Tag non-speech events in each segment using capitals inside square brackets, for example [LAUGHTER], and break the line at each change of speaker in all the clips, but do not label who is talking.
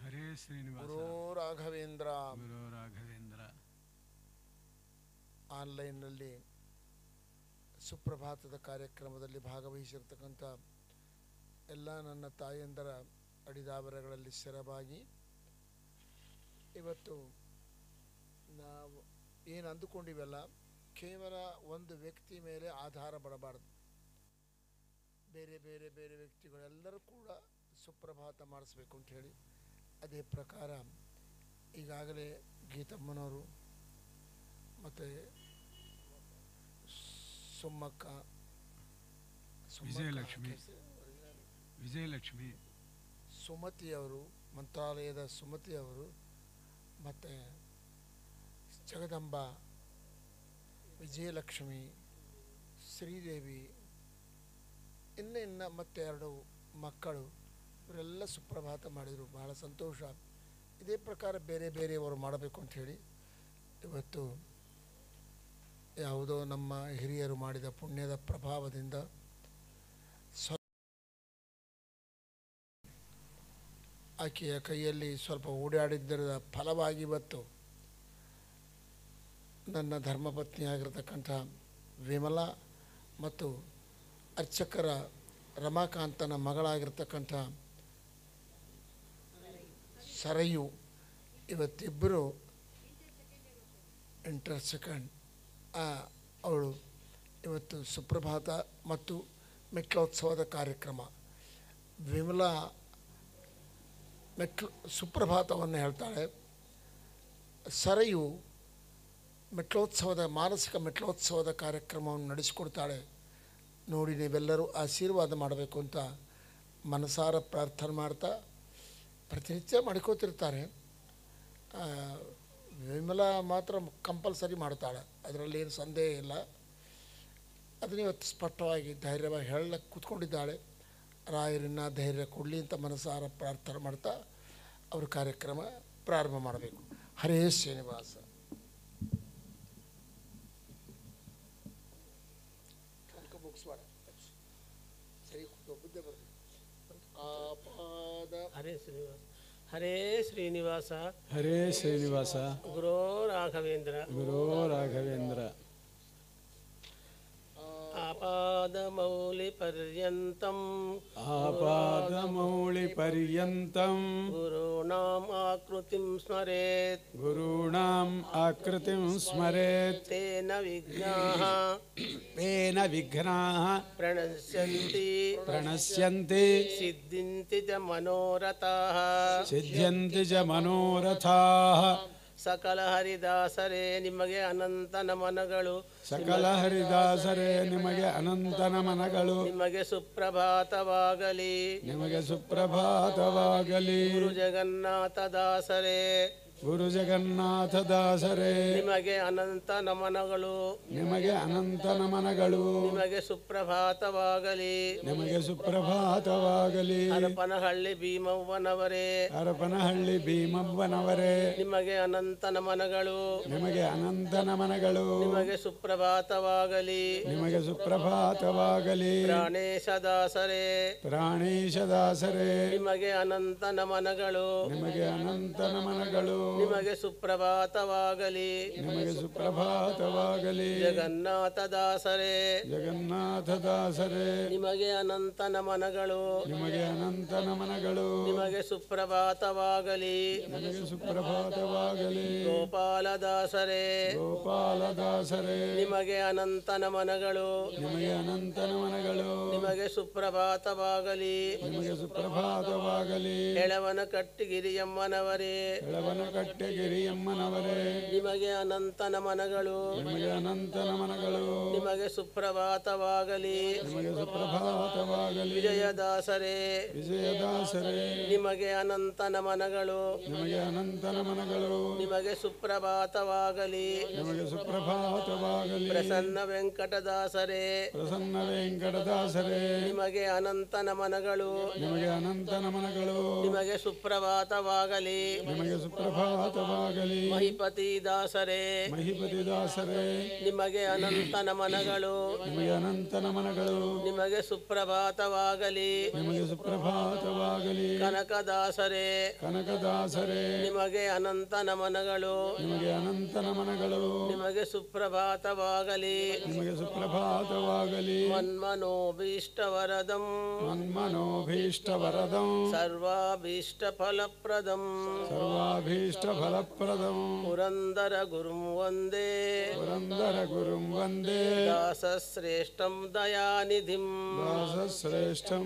ಹರೇ ಶ್ರೀನಿವಾಸ
ರಾಘವೇಂದ್ರ
ರಾಘವೇಂದ್ರ
ಆನ್ಲೈನ್ನಲ್ಲಿ ಸುಪ್ರಭಾತದ ಕಾರ್ಯಕ್ರಮದಲ್ಲಿ ಭಾಗವಹಿಸಿರ್ತಕ್ಕಂಥ ಎಲ್ಲ ನನ್ನ ತಾಯಿಯಂದರ ಅಡಿದಾಬರಗಳಲ್ಲಿ ಸೆರಬಾಗಿ ಇವತ್ತು ನಾವು ಏನು ಅಂದುಕೊಂಡಿವಲ್ಲ ಕೇವಲ ಒಂದು ವ್ಯಕ್ತಿ ಮೇಲೆ ಆಧಾರ ಬರಬಾರದು ಬೇರೆ ಬೇರೆ ಬೇರೆ ವ್ಯಕ್ತಿಗಳೆಲ್ಲರೂ ಕೂಡ ಸುಪ್ರಭಾತ ಮಾಡಿಸ್ಬೇಕು ಹೇಳಿ ಅದೇ ಪ್ರಕಾರ ಈಗಾಗಲೇ ಗೀತಮ್ಮನವರು ಮತ್ತು ಸುಮ್ಮಕ್ಕ ವಿಜಯಲಕ್ಷ್ಮಿ
ವಿಜಯಲಕ್ಷ್ಮಿ
ಸುಮತಿಯವರು ಮಂತ್ರಾಲಯದ ಸುಮತಿಯವರು ಮತ್ತು ಜಗದಂಬ ವಿಜಯಲಕ್ಷ್ಮಿ ಶ್ರೀದೇವಿ ಇನ್ನು ಇನ್ನು ಮತ್ತೆ ಎರಡು ಮಕ್ಕಳು ಇವರೆಲ್ಲ ಸುಪ್ರಭಾತ ಮಾಡಿದರು ಬಹಳ ಸಂತೋಷ ಇದೇ ಪ್ರಕಾರ ಬೇರೆ ಬೇರೆಯವರು ಮಾಡಬೇಕು ಅಂಥೇಳಿ ಇವತ್ತು ಯಾವುದೋ ನಮ್ಮ ಹಿರಿಯರು ಮಾಡಿದ ಪುಣ್ಯದ ಪ್ರಭಾವದಿಂದ ಆಕೆಯ ಕೈಯಲ್ಲಿ ಸ್ವಲ್ಪ ಓಡಾಡಿದ್ದರ ಫಲವಾಗಿ ಇವತ್ತು ನನ್ನ ಧರ್ಮಪತ್ನಿಯಾಗಿರ್ತಕ್ಕಂಥ ವಿಮಲಾ ಮತ್ತು ಅರ್ಚಕರ ರಮಾಕಾಂತನ ಮಗಳಾಗಿರ್ತಕ್ಕಂಥ ಸರಯು ಇವತ್ತಿಬ್ಬರು ಇಂಟರ್ ಸೆಕೆಂಡ್ ಅವಳು ಇವತ್ತು ಸುಪ್ರಭಾತ ಮತ್ತು ಮೆಕ್ಕಲೋತ್ಸವದ ಕಾರ್ಯಕ್ರಮ ವಿಮಲಾ ಮೆಟ್ಲು ಸುಪ್ರಭಾತವನ್ನು ಹೇಳ್ತಾಳೆ ಸರಯು ಮೆಟ್ಲೋತ್ಸವದ ಮಾನಸಿಕ ಮೆಟ್ಲೋತ್ಸವದ ಕಾರ್ಯಕ್ರಮವನ್ನು ನಡೆಸಿಕೊಡ್ತಾಳೆ ನೋಡಿ ನೀವೆಲ್ಲರೂ ಆಶೀರ್ವಾದ ಮಾಡಬೇಕು ಅಂತ ಮನಸಾರ ಪ್ರಾರ್ಥನೆ ಮಾಡ್ತಾ ಪ್ರತಿನಿತ್ಯ ಮಾಡ್ಕೋತಿರ್ತಾರೆ ವಿಮಲ ಮಾತ್ರ ಕಂಪಲ್ಸರಿ ಮಾಡ್ತಾಳೆ ಅದರಲ್ಲಿ ಏನು ಸಂದೇಹ ಇಲ್ಲ ಅದನ್ನ ಇವತ್ತು ಸ್ಪಷ್ಟವಾಗಿ ಧೈರ್ಯವಾಗಿ ಹೇಳಕ್ಕೆ ಕೂತ್ಕೊಂಡಿದ್ದಾಳೆ ರಾಯರನ್ನ ಧೈರ್ಯ ಕೊಡಲಿ ಅಂತ ಮನಸಾರ ಪ್ರಾರ್ಥನೆ ಮಾಡ್ತಾ ಅವ್ರ ಕಾರ್ಯಕ್ರಮ ಪ್ರಾರಂಭ ಮಾಡಬೇಕು ಹರೇ ಶ್ರೀನಿವಾಸ
హరే శ్రీనివాస హరే శ్రీనివాస
హరే శ్రీనివాస
గురో రాఘవేంద్ర గురో
రాఘవేంద్ర
आपादमौलिपर्यन्तम्
आपादमौलिपर्यन्तम्
गुरूणाम् आकृतिं
स्मरेत् गुरूणाम् आकृतिं स्मरेत् तेन विघ्नाः तेन विघ्नाः प्रणश्यन्ति प्रणश्यन्ति सिद्ध्यन्ति च मनोरथाः सिद्ध्यन्ति च मनोरथाः ಸಕಲ
ಹರಿದಾಸರೇ ನಿಮಗೆ ಅನಂತ ನಮನಗಳು
ಸಕಲ ಹರಿದಾಸರೇ ನಿಮಗೆ ಅನಂತ ನಮನಗಳು
ನಿಮಗೆ ಸುಪ್ರಭಾತವಾಗಲಿ
ನಿಮಗೆ ಸುಪ್ರಭಾತವಾಗಲಿ ಗುರು
ಜಗನ್ನಾಥ ದಾಸರೇ
ಗುರು ಜಗನ್ನಾಥ ದಾಸರೇ
ನಿಮಗೆ ಅನಂತ ನಮನಗಳು ನಿಮಗೆ
ಅನಂತ ನಮನಗಳು ನಿಮಗೆ
ಸುಪ್ರಭಾತವಾಗಲಿ
ನಿಮಗೆ ಸುಪ್ರಭಾತವಾಗಲಿ ಹರಪನಹಳ್ಳಿ
ಭೀಮವ್ವನವರೇ ಹರಪನಹಳ್ಳಿ
ಭೀಮವ್ವನವರೇ
ನಿಮಗೆ ಅನಂತ ನಮನಗಳು ನಿಮಗೆ ಅನಂತ ನಮನಗಳು ನಿಮಗೆ ಸುಪ್ರಭಾತವಾಗಲಿ
ನಿಮಗೆ ಸುಪ್ರಭಾತವಾಗಲಿ ಪ್ರಾಣೇಶ ದಾಸರೇ ಪ್ರಾಣೇಶ ದಾಸರೇ
ನಿಮಗೆ ಅನಂತ
ನಮನಗಳು ನಿಮಗೆ ಅನಂತ ನಮನಗಳು ನಿಮಗೆ
ಸುಪ್ರಭಾತವಾಗಲಿ ನಿಮಗೆ
ಸುಪ್ರಭಾತವಾಗಲಿ ಜಗನ್ನಾಥ ದಾಸರೇ ಜಗನ್ನಾಥ ದಾಸರೇ
ನಿಮಗೆ ಅನಂತ ನಮನಗಳು ನಿಮಗೆ ಅನಂತ ನಮನಗಳು ನಿಮಗೆ ಸುಪ್ರಭಾತವಾಗಲಿ ನಿಮಗೆ ಸುಪ್ರಭಾತವಾಗಲಿ ಗೋಪಾಲ ದಾಸರೇ ಗೋಪಾಲ ದಾಸರೇ ನಿಮಗೆ ಅನಂತ ನಮನಗಳು ನಿಮಗೆ ಅನಂತ ನಮನಗಳು ನಿಮಗೆ ಸುಪ್ರಭಾತವಾಗಲಿ ನಿಮಗೆ ಸುಪ್ರಭಾತವಾಗಲಿ ಎಳವನ ಕಟ್ಟಿಗಿರಿಯಮ್ಮನವರೇ ಎಳವನ ಕಟ್ಟೆಗಿರಿಯಮ್ಮನವರೇ ನಿಮಗೆ ಅನಂತ ನಮನಗಳು
ನಿಮಗೆ ಅನಂತ ನಮನಗಳು ನಿಮಗೆ
ಸುಪ್ರಭಾತವಾಗಲಿ
ನಿಮಗೆ ಸುಪ್ರಭಾತವಾಗಲಿ
ವಿಜಯದಾಸರೇ ವಿಜಯದಾಸರೇ ನಿಮಗೆ ಅನಂತ ನಮನಗಳು ನಿಮಗೆ ಅನಂತ ನಮನಗಳು ನಿಮಗೆ ಸುಪ್ರಭಾತವಾಗಲಿ ನಿಮಗೆ
ಸುಪ್ರಭಾತವಾಗಲಿ ಪ್ರಸನ್ನ
ವೆಂಕಟದಾಸರೇ ಪ್ರಸನ್ನ ವೆಂಕಟದಾಸರೇ ನಿಮಗೆ ಅನಂತ ನಮನಗಳು ನಿಮಗೆ ಅನಂತ ನಮನಗಳು ನಿಮಗೆ ಸುಪ್ರಭಾತವಾಗಲಿ ನಿಮಗೆ
ಸುಪ್ರಭಾತ ಶಾಶ್ವತವಾಗಲಿ
ಮಹಿಪತಿ ದಾಸರೇ
ಮಹಿಪತಿ ದಾಸರೇ
ನಿಮಗೆ ಅನಂತ ನಮನಗಳು
ನಿಮಗೆ ಅನಂತ ನಮನಗಳು
ನಿಮಗೆ ಸುಪ್ರಭಾತವಾಗಲಿ
ನಿಮಗೆ ಸುಪ್ರಭಾತವಾಗಲಿ
ಕನಕದಾಸರೇ
ಕನಕದಾಸರೇ
ನಿಮಗೆ ಅನಂತ ನಮನಗಳು
ನಿಮಗೆ ಅನಂತ ನಮನಗಳು ನಿಮಗೆ
ಸುಪ್ರಭಾತವಾಗಲಿ ನಿಮಗೆ
ಸುಪ್ರಭಾತವಾಗಲಿ
ಮನ್ಮನೋಭೀಷ್ಟವರದಂ
ಮನ್ಮನೋಭೀಷ್ಟವರದಂ
ಸರ್ವಾಭೀಷ್ಟ ಫಲಪ್ರದಂ ಸರ್ವಾಭೀಷ್ಟ अभीष्टफलप्रदम् ವಂದೇ ಗುರುಂ ವಂದೇ
ವಂದೇ गुरुं ದಾಸ
ದಾಸಶ್ರೇಷ್ಠಂ ದಯಾನಿಧಿ दासश्रेष्ठं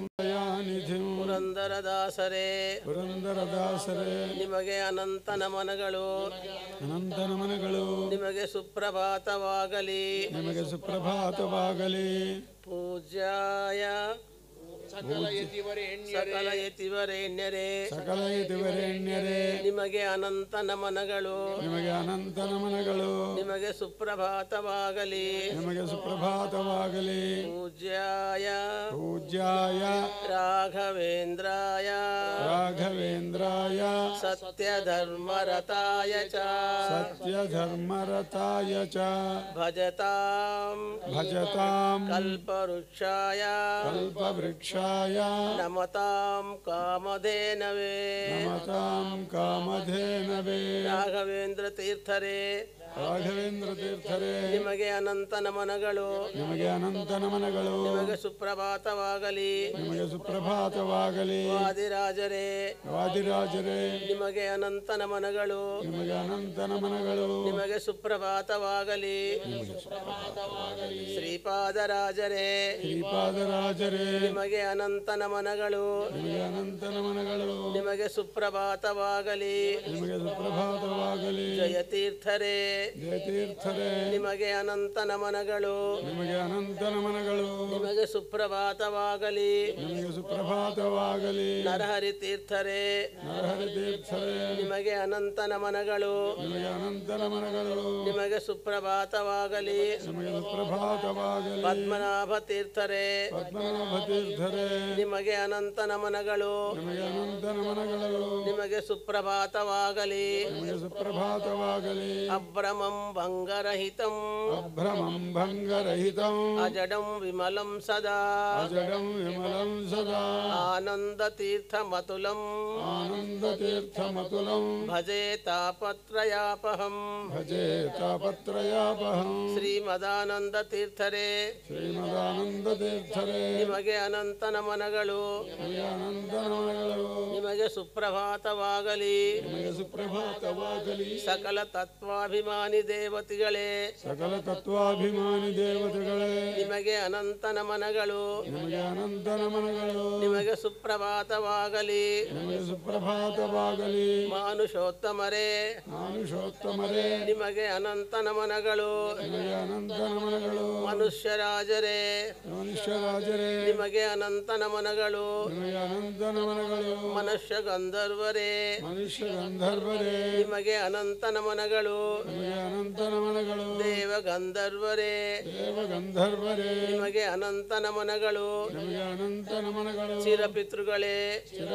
ದಾಸರೇ
ಪುರಂದರ ದಾಸರೇ
ನಿಮಗೆ ಅನಂತ ನಮನಗಳು
ಅನಂತ ನಮನಗಳು
ನಿಮಗೆ ಸುಪ್ರಭಾತವಾಗಲಿ ನಿಮಗೆ
ಸುಪ್ರಭಾತವಾಗಲಿ
ಪೂಜಾಯ ಸಕಲ ಯತಿವರೇಣ್ಯರೇ ಸಕಲ ನಿಮಗೆ ಅನಂತ ನಮನಗಳು
ನಿಮಗೆ ಅನಂತ ನಮನಗಳು
ನಿಮಗೆ ಸುಪ್ರಭಾತವಾಗಲಿ
ನಿಮಗೆ ಸುಪ್ರಭಾತವಾಗಲಿ
ಪೂಜ್ಯಾಯ ಪೂಜ್ಯಾಯ ರಾಘವೇಂದ್ರಾಯ ರಾಘವೇಂದ್ರಾಯ ಚ ಸತ್ಯ ಧರ್ಮರತಾಯ ಚ ಭಜತಾಂ ಭಜತಾಂ ಕಲ್ಪವೃಕ್ಷಾಯ ಕಲ್ಪವೃಕ್ಷ नमतां कामधेनवे नमतां कामधेनवे राघवेन्द्रतीर्थरे ರಾಘವೇಂದ್ರ ತೀರ್ಥರೇ ನಿಮಗೆ ಅನಂತ ನಮನಗಳು ನಿಮಗೆ ಅನಂತ ನಮನಗಳು ನಿಮಗೆ ಸುಪ್ರಭಾತವಾಗಲಿ ನಿಮಗೆ
ಸುಪ್ರಭಾತವಾಗಲಿ
ವಾದಿರಾಜರೇ ವಾದಿರಾಜರೇ ನಿಮಗೆ ಅನಂತ ನಮನಗಳು
ನಿಮಗೆ ಅನಂತ ನಮನಗಳು ನಿಮಗೆ
ಸುಪ್ರಭಾತವಾಗಲಿ ಶ್ರೀಪಾದರಾಜರೇ ಶ್ರೀಪಾದರಾಜರೇ ನಿಮಗೆ ಅನಂತ ನಮನಗಳು ನಿಮಗೆ ಅನಂತ ನಮನಗಳು ನಿಮಗೆ ಸುಪ್ರಭಾತವಾಗಲಿ ನಿಮಗೆ ಸುಪ್ರಭಾತವಾಗಲಿ ಜಯ ತೀರ್ಥರೇ ತೀರ್ಥರೇ ನಿಮಗೆ ಅನಂತ ನಮನಗಳು ನಿಮಗೆ ಅನಂತ ನಮನಗಳು ನಿಮಗೆ ಸುಪ್ರಭಾತವಾಗಲಿ ನಿಮಗೆ ಸುಪ್ರಭಾತವಾಗಲಿ ನರಹರಿ ತೀರ್ಥರೇ ನರಹರಿ ತೀರ್ಥರೇ ನಿಮಗೆ ಅನಂತ ನಮನಗಳು ನಿಮಗೆ ಅನಂತ ನಮನಗಳು ನಿಮಗೆ ಸುಪ್ರಭಾತವಾಗಲಿ
ನಿಮಗೆ ಸುಪ್ರಭಾತವಾಗಲಿ ಪದ್ಮನಾಭ
ತೀರ್ಥರೇ ಪದ್ಮನಾಭ ತೀರ್ಥರೇ ನಿಮಗೆ ಅನಂತ ನಮನಗಳು ನಿಮಗೆ ಅನಂತ ನಮನಗಳು ನಿಮಗೆ ಸುಪ್ರಭಾತವಾಗಲಿ ನಿಮಗೆ ಸುಪ್ರಭಾತವಾಗಲಿ ಅಬ್ರ ಅಭ್ರಮಂ ಭಂಗರಹಿತಂ
ಅಭ್ರಮಂ ಭಂಗರಹಿತಂ
ಅಜಡಂ ವಿಮಲಂ ಸದಾ ಅಜಡಂ ವಿಮಲಂ ಸದಾ ಆನಂದ ತೀರ್ಥ ಮತುಲಂ ಆನಂದ ತೀರ್ಥ ಮತುಲಂ ಭಜೇ ತಾಪತ್ರಯಾಪಹಂ
ಭಜೇ ತಾಪತ್ರಯಾಪಹಂ
ಶ್ರೀ ಮದಾನಂದ ತೀರ್ಥರೇ ಶ್ರೀ ಮದಾನಂದ ತೀರ್ಥರೇ ನಿಮಗೆ ಅನಂತ ನಮನಗಳು ಅನಂತ ನಮನಗಳು ನಿಮಗೆ ಸುಪ್ರಭಾತವಾಗಲಿ ನಿಮಗೆ ಸುಪ್ರಭಾತವಾಗಲಿ ಸಕಲ ತತ್ವಾಭಿಮಾನ ತತ್ವಾಭಿಮಾನಿ ದೇವತೆಗಳೇ
ಸಕಲ ತತ್ವಾಭಿಮಾನಿ ದೇವತೆಗಳೇ
ನಿಮಗೆ ಅನಂತ ನಮನಗಳು ನಿಮಗೆ ಅನಂತ ನಮನಗಳು ನಿಮಗೆ ಸುಪ್ರಭಾತವಾಗಲಿ ನಿಮಗೆ
ಸುಪ್ರಭಾತವಾಗಲಿ
ಮಾನುಷೋತ್ತಮರೇ ಮಾನುಷೋತ್ತಮರೇ ನಿಮಗೆ ಅನಂತ ನಮನಗಳು ನಿಮಗೆ ಅನಂತ ನಮನಗಳು ಮನುಷ್ಯ ರಾಜರೇ ನಿಮಗೆ ಅನಂತ ನಮನಗಳು ನಿಮಗೆ ಅನಂತ ನಮನಗಳು ಮನುಷ್ಯ ಗಂಧರ್ವರೇ ಮನುಷ್ಯ ಗಂಧರ್ವರೇ ನಿಮಗೆ ಅನಂತ ನಮನಗಳು ಅನಂತ ನಮನಗಳು ದೇವ ಗಂಧರ್ವರೇ ದೇವ ಗಂಧರ್ವರೇ ನಿಮಗೆ ಅನಂತ ನಮನಗಳು ನಿಮಗೆ ಅನಂತ ನಮನಗಳು ಚಿರಪಿತೃಗಳೇ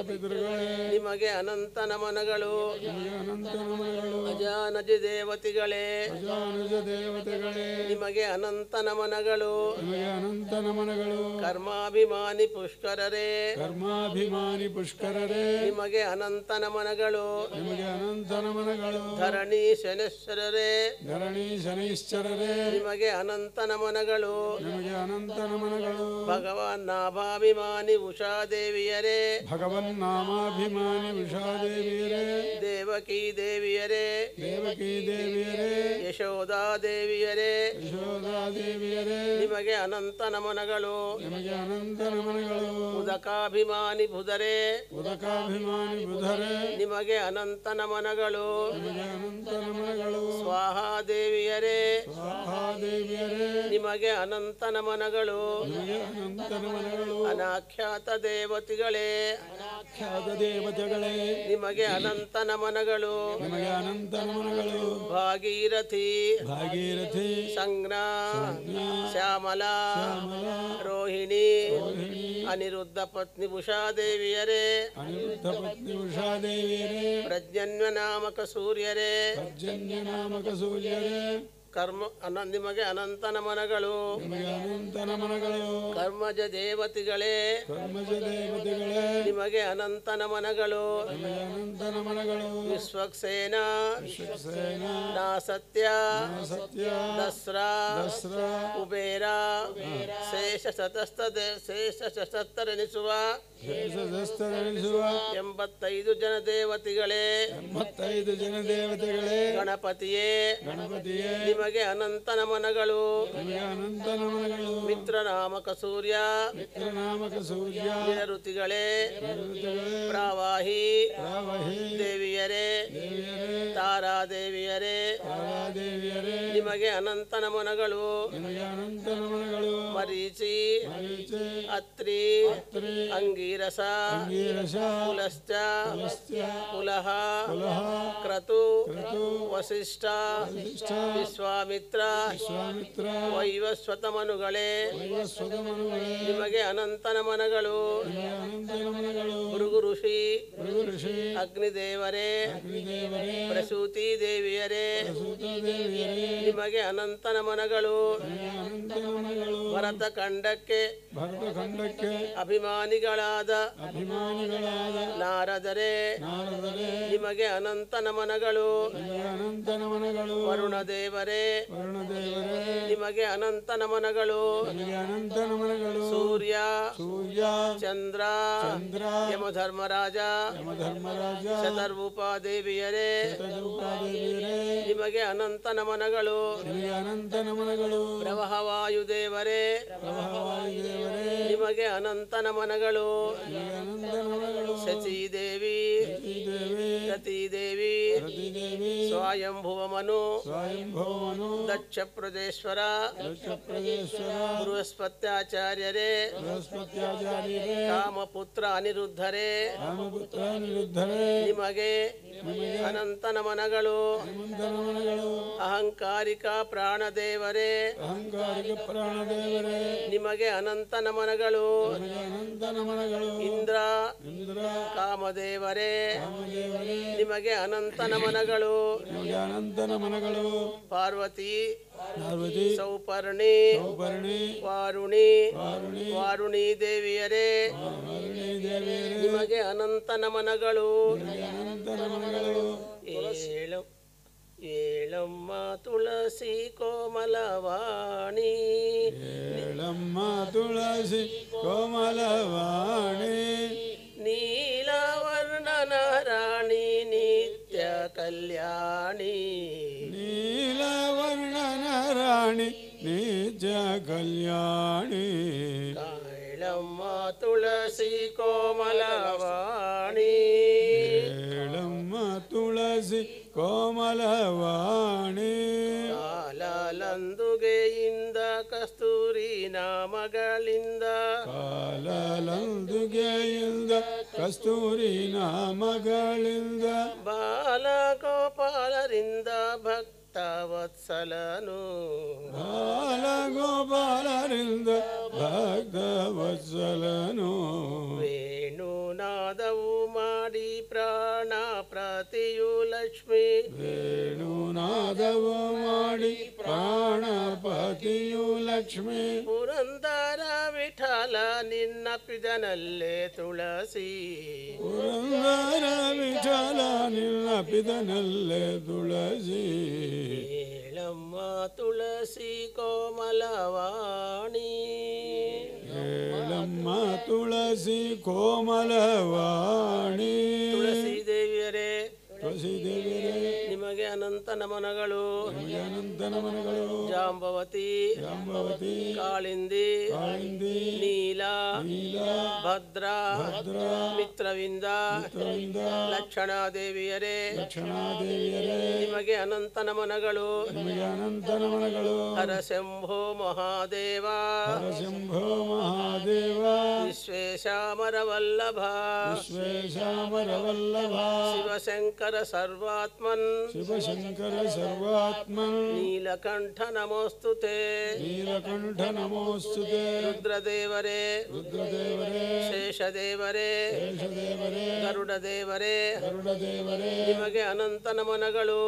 ಪಿತೃಗಳೇ ನಿಮಗೆ ಅನಂತ ನಮನಗಳು ನಿಮಗೆ ಅನಂತ ನಮನಗಳು ಅಜಾನಜ ದೇವತೆಗಳೇ ಅಜಾನಜ ದೇವತೆಗಳೇ ನಿಮಗೆ ಅನಂತ ನಮನಗಳು ನಿಮಗೆ ಅನಂತ ನಮನಗಳು ಕರ್ಮಾಭಿಮಾನಿ ಪುಷ್ಕರರೇ ಕರ್ಮಾಭಿಮಾನಿ ಪುಷ್ಕರರೇ ನಿಮಗೆ ಅನಂತ ನಮನಗಳು ನಿಮಗೆ ಅನಂತ ನಮನಗಳು ಧರಣಿ ಶನೇಶ್ವರರೇ ಧರಣಿ ಶನೈಶ್ಚರರೇ ನಿಮಗೆ ಅನಂತ ನಮನಗಳು ನಿಮಗೆ ಅನಂತ ನಮನಗಳು ಭಗವಾನ್ ನಾಭಾಭಿಮಾನಿ ಉಷಾದೇವಿಯರೇ ಭಗವನ್ ನಾಮಾಭಿಮಾನಿ ಉಷಾದೇವಿಯರೇ ದೇವಕಿ ದೇವಿಯರೇ ದೇವಕಿ ದೇವಿಯರೇ ಯಶೋದಾ ದೇವಿಯರೇ ಯಶೋದಾ ದೇವಿಯರೇ ನಿಮಗೆ ಅನಂತ ನಮನಗಳು ನಿಮಗೆ ಅನಂತ ನಮನಗಳು ಉದಕಾಭಿಮಾನಿ ಬುಧರೇ ಉದಕಾಭಿಮಾನಿ ಬುಧರೇ ನಿಮಗೆ ಅನಂತ ನಮನಗಳು ನಿಮಗೆ ಅನಂತ ನಮನಗಳು ಸ್ವಾಹಾದೇವಿಯರೇ ದೇವಿಯರೇ ನಿಮಗೆ ಅನಂತ ನಮನಗಳು ಅನಾಖ್ಯಾತ ದೇವತೆಗಳೇ ಅನಾಖ್ಯಾತ ದೇವತೆಗಳೇ ನಿಮಗೆ ಅನಂತ ನಮನಗಳು ನಿಮಗೆ ಅನಂತ ನಮನಗಳು ಭಾಗೀರಥಿ ಭಾಗೀರಥಿ ಸಂಜ್ಞಾ ಶ್ಯಾಮಲಾ ರೋಹಿಣಿ ಅನಿರುದ್ಧ ಪತ್ನಿ ಉಷಾದೇವಿಯರೇ ಅನಿರುದ್ಧ ಪತ್ನಿ ಉಷಾದೇವಿಯರೇ ಪ್ರಜ್ಞನ್ವ ನಾಮಕ ಸೂರ್ಯರೇ ಪ್ರಜ್ಞನ್ವ ನಾಮಕ gazulleri ಕರ್ಮ ಅನ ನಿಮಗೆ ಅನಂತ ನಮನಗಳು ಅನಂತ ನಮನಗಳು ಕರ್ಮಜ ದೇವತೆಗಳೇ ಕರ್ಮಜ ದೇವತೆಗಳೇ ನಿಮಗೆ ಅನಂತ ನಮನಗಳು ಅನಂತ ನಮನಗಳು ವಿಶ್ವಕ್ಸೇನ ವಿಶ್ವಕ್ಸೇನ ನಾ ಸತ್ಯ ಸತ್ಯ ದಸ್ರಾ ಕುಬೇರ ಶೇಷ ಶತಸ್ತ ಶೇಷ ಶತಸ್ಥರೆನಿಸುವ ಎಂಬತ್ತೈದು ಜನ ದೇವತೆಗಳೇ ಎಂಬತ್ತೈದು ಜನ ದೇವತೆಗಳೇ ಗಣಪತಿಯೇ ಗಣಪತಿಯೇ ನಿಮಗೆ ಅನಂತ ನಮನಗಳು ಅನಂತ ನಮನಗಳು ಮಿತ್ರನಾಮಕ ಸೂರ್ಯ ಮಿತ್ರನಾಮಕ ಸೂರ್ಯ ಋತಿಗಳೇ ಪ್ರವಾಹಿ ಪ್ರವಾಹಿ ದೇವಿಯರೇ ತಾರಾದೇವಿಯರೇ ನಿಮಗೆ ಅನಂತ ನಮನಗಳು ಅನಂತ ನಮನಗಳು ಮರೀಚಿ ಅತ್ರಿ ಅಂಗೀರಸ ಕುಲಶ್ಚ ಕುಲಹ ಕ್ರತು ವಸಿಷ್ಠ ವಿಶ್ವ ವಿಶ್ವಾಮಿತ್ರ ವಿಶ್ವಾಮಿತ್ರ ವೈವಸ್ವತ ಮನುಗಳೇ ವೈವಸ್ವತ ಮನುಗಳೇ ನಿಮಗೆ ಅನಂತ ನಮನಗಳು ಗುರುಗು ಋಷಿ ಗುರುಗು ಋಷಿ ಅಗ್ನಿದೇವರೇ ಅಗ್ನಿದೇವರೇ ಪ್ರಸೂತಿ ದೇವಿಯರೇ ಪ್ರಸೂತಿ ದೇವಿಯರೇ ನಿಮಗೆ ಅನಂತ ನಮನಗಳು ಅನಂತ ನಮನಗಳು ಭರತ ಖಂಡಕ್ಕೆ ಭರತ ಖಂಡಕ್ಕೆ ಅಭಿಮಾನಿಗಳಾದ ಅಭಿಮಾನಿಗಳಾದ ನಾರದರೇ ನಾರದರೇ ನಿಮಗೆ ಅನಂತ ನಮನಗಳು ಅನಂತ ನಮನಗಳು ವರುಣ ದೇವರೇ ವರುಣದೇವರೇ ನಿಮಗೆ ಅನಂತ ನಮನಗಳು ನಿಮಗೆ ಅನಂತ ನಮನಗಳು ಸೂರ್ಯ ಸೂರ್ಯ ಚಂದ್ರ ಚಂದ್ರ ಯಮಧರ್ಮರಾಜ ಯಮಧರ್ಮರಾಜ ಶತರೂಪಾದೇವಿಯರೇ ಶತರೂಪಾದೇವಿಯರೇ ನಿಮಗೆ ಅನಂತ ನಮನಗಳು ನಿಮಗೆ ಅನಂತ ನಮನಗಳು ಪ್ರವಹವಾಯುದೇವರೇ ಪ್ರವಹವಾಯುದೇವರೇ ನಿಮಗೆ ಅನಂತ ನಮನಗಳು ನಿಮಗೆ ಅನಂತ ನಮನಗಳು ದೇವಿ ಗತಿದೇವಿ ಸ್ವಯಂಭುವಮನು ದಕ್ಷ ಪ್ರದೇಶ್ವರ ಬೃಹಸ್ಪತ್ಯಾಚಾರ್ಯರೇ ಕಾಮಪುತ್ರ ಅನಿರುದ್ಧರೇ ನಿಮಗೆ ಅನಂತ ನಮನಗಳು ಅಹಂಕಾರಿಕ ಪ್ರಾಣದೇವರೇ ನಿಮಗೆ ಅನಂತ ನಮನಗಳು ಇಂದ್ರ ಕಾಮದೇವರೇ ನಿಮಗೆ ಅನಂತ ನಮನಗಳು ಅನಂತ ನಮನಗಳು ಪಾರ್ವತಿ ಪಾರ್ವತಿ ಸೌಪರ್ಣಿ ಸೌಪರ್ಣಿ ವಾರುಣಿ ವಾರುಣಿ ವಾರುಣಿ ದೇವಿಯರೇ ನಿಮಗೆ ಅನಂತ ನಮನಗಳು ಅನಂತ ನಮನಗಳು ಏಳು ಏಳಮ್ಮ ತುಳಸಿ ಕೋಮಲವಾಣಿ
ಏಳಮ್ಮ ತುಳಸಿ
ಕೋಮಲವಾಣಿ നീലവർണ്ണനാരാണി നിത്യ കല്യാണി
നീലവർണ്ണനാരാണി നിത്യ കല്യാണി
കൈളമ്മ തുളസി കോമലവാണി
കേളമ്മ തുളസി ಕೋಮಲವಾಣಿ ಕಾಲಲಂದುಗೆಯಿಂದ
ಕಸ್ತೂರಿ ನಾಮಗಳಿಂದ
ಕಾಲಲಂದುಗೆಯಿಂದ ಕಸ್ತೂರಿ ನಾಮಗಳಿಂದ
ಬಾಲಗೋಪಾಲರಿಂದ ಭಕ್ತ ಭಕ್ತವತ್ಸಲನು ಗೋಪಾಲರಿಂದ ಭಕ್ತವತ್ಸಲನು ನಾದವು ಮಾಡಿ ಪ್ರಾಣ ಪ್ರತಿಯು ಲಕ್ಷ್ಮಿ
ನಾದವು ಮಾಡಿ ಪ್ರಾಣ ಪತಿಯು ಲಕ್ಷ್ಮಿ
ಪುರಂದರ ವಿಠಲ ಪಿದನಲ್ಲೇ ತುಳಸಿ
ಪುರಂದರ
ವಿಠಲ ಪಿದನಲ್ಲೇ ತುಳಸಿ
ഏളമ്മ തുളസി കോമലവാണി
ഏളമ്മ തുളസി കോമലവാണി തുളസി
ദേവിയരെ ಕಳಿಸಿದ್ದೇವೆ ನಿಮಗೆ ಅನಂತ ನಮನಗಳು ಅನಂತ ನಮನಗಳು ಜಾಂಬವತಿ ಜಾಂಬವತಿ ಕಾಳಿಂದಿ ಕಾಳಿಂದಿ ನೀಲ ನೀಲ ಭದ್ರ ಭದ್ರ ಮಿತ್ರವಿಂದ ಮಿತ್ರವಿಂದ ಲಕ್ಷಣಾ ದೇವಿಯರೇ ನಿಮಗೆ ಅನಂತ ನಮನಗಳು
ನಿಮಗೆ ಅನಂತ
ನಮನಗಳು ಹರಶಂಭೋ ಮಹಾದೇವ ಹರಶಂಭೋ
ಮಹಾದೇವ
ವಿಶ್ವೇಶಾಮರವಲ್ಲಭ ವಿಶ್ವೇಶಾಮರವಲ್ಲಭ ಶಿವಶಂಕರ ಸರ್ವಾತ್ಮನ್ शिवशङ्कर
सर्वात्मन्
नीलकण्ठ नमोऽस्तु ते नीलकण्ठ नमोऽस्तु ರುದ್ರದೇವರೇ रुद्रदेवरे रुद्रदेवरे ಶೇಷದೇವರೇ ಶೇಷದೇವರೇ ಗರುಡದೇವರೇ ಗರುಡದೇವರೇ ನಿಮಗೆ ಅನಂತ ನಮನಗಳು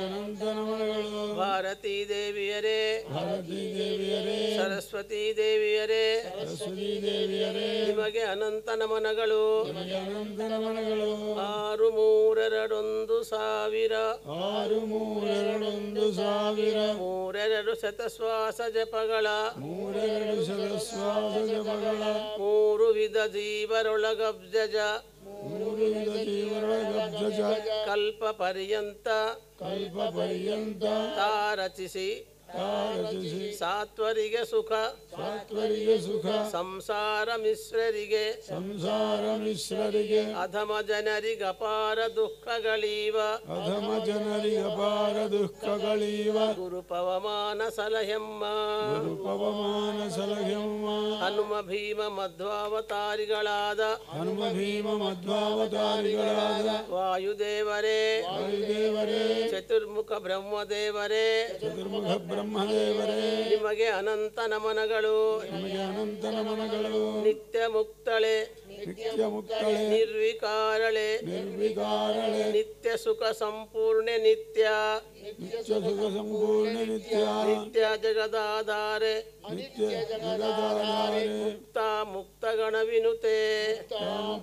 ಅನಂತ ನಮನಗಳು ಭಾರತೀ ದೇವಿಯರೇ ಭಾರತೀ ದೇವಿಯರೇ ಸರಸ್ವತಿ ದೇವಿಯರೇ ಸರಸ್ವತಿ ದೇವಿಯರೇ ನಿಮಗೆ ಅನಂತ ನಮನಗಳು ಅನಂತ ನಮನಗಳು ಮೂರರಡೊಂದು ಸಾವಿರ ಆರು ಮೂರರಡೊಂದು ಸಾವಿರ ಮೂರೆರಡು ಶತಶ್ವಾಸ ಜಪಗಳ ಮೂರೆರಡು ಶತಶ್ವಾಸ ಜಪಗಳ ಮೂರು ವಿಧ ಜೀವರೊಳಗಬ್ಜಜ ಮೂರು ವಿಧ ಜೀವರೊಳಗಬ್ಜಜ ಕಲ್ಪ ಪರ್ಯಂತ ಕಲ್ಪ ಪರ್ಯಂತ ತಾರಚಿಸಿ ಸಾತ್ವರಿಗೆ ಸುಖ ಸಾತ್ವರಿಗೆ ಸುಖ ಸಂಸಾರ ಮಿಶ್ರರಿಗೆ
ಸಂಸಾರ ಮಿಶ್ರರಿಗೆ
ಅಧಮ ಜನರಿಗೆ ಅಪಾರ ದುಃಖಗಳೀವ ಅಧಮ ಜನರಿಗೆ
ಅಪಾರ ದುಃಖಗಳೀವ
ಗುರು ಪವಮಾನ ಸಲಹೆಮ್ಮ ಗುರು ಪವಮಾನ ಸಲಹೆಮ್ಮ ಹನುಮ ಭೀಮ ಮಧ್ವಾವತಾರಿಗಳಾದ ಹನುಮ ಭೀಮ ಮಧ್ವಾವತಾರಿಗಳಾದ ವಾಯುದೇವರೇ ವಾಯುದೇವರೇ ಚತುರ್ಮುಖ ಬ್ರಹ್ಮದೇವರೇ ಚತುರ್ಮುಖ ಬ್ರಹ್ಮದೇವರೇ ನಿಮಗೆ ಅನಂತ ನಮನಗಳು ನಿಮಗೆ ಅನಂತ ನಮನಗಳು ನಿತ್ಯ ಮುಕ್ತಳೆ
ನಿತ್ಯ ಮುಕ್ತಳೆ
ನಿರ್ವಿಕಾರಳೆ ನಿರ್ವಿಕಾರಳೆ ನಿತ್ಯ ಸುಖ ಸಂಪೂರ್ಣ ನಿತ್ಯ ನಿತ್ಯ ಸುಖ
ಸಂಪೂರ್ಣ ನಿತ್ಯ ನಿತ್ಯ
ಜಗದಾಧಾರೆ ನಿತ್ಯ ಜಗದಾಧಾರೆ ಮುಕ್ತ ಮುಕ್ತ ಗಣವಿನುತೆ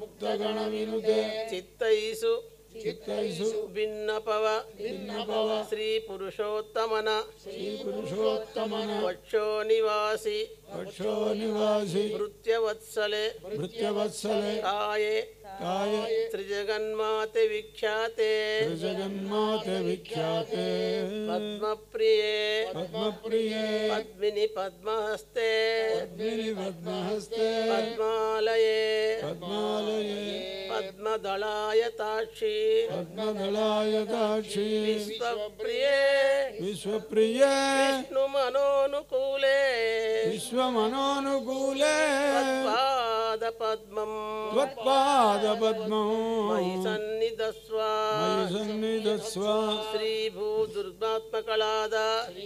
ಮುಕ್ತ ಗಣವಿನುತೆ ಚಿತ್ತೈಸು ಚಿತ್ತೈಸು ಭಿನ್ನಪವ ಭಿನ್ನಪವ ಶ್ರೀ ಪುರುಷೋತ್ತಮನ ಶ್ರೀ ಪುರುಷೋತ್ತಮನ ವಕ್ಷೋ ನಿವಾಸಿ
ವಕ್ಷೋ ನಿವಾಸಿ
ಭೃತ್ಯವತ್ಸಲೆ ಭೃತ್ಯವತ್ಸಲೆ ಕಾಯೇ काय त्रिजगन्माते विख्याते त्रिजगन्माते विख्याते पद्मप्रिये पद्मप्रिये पद्मिनि पद्महस्ते पद्मिनि पद्महस्ते पद्मालये पद्मालये पद्मदलाय ताक्षी पद्मदलाय ताक्षी विश्वप्रिये
विश्वप्रिये
विष्णुमनोनुकूले विश्वमनोनुकूले त्वत्पाद पद्मम् त्वत्पाद पादपद्मौ मयि सन्निधस्व ದುರ್ಗಾತ್ಮಗಳಾದ सन्निधस्व ಶ್ರೀ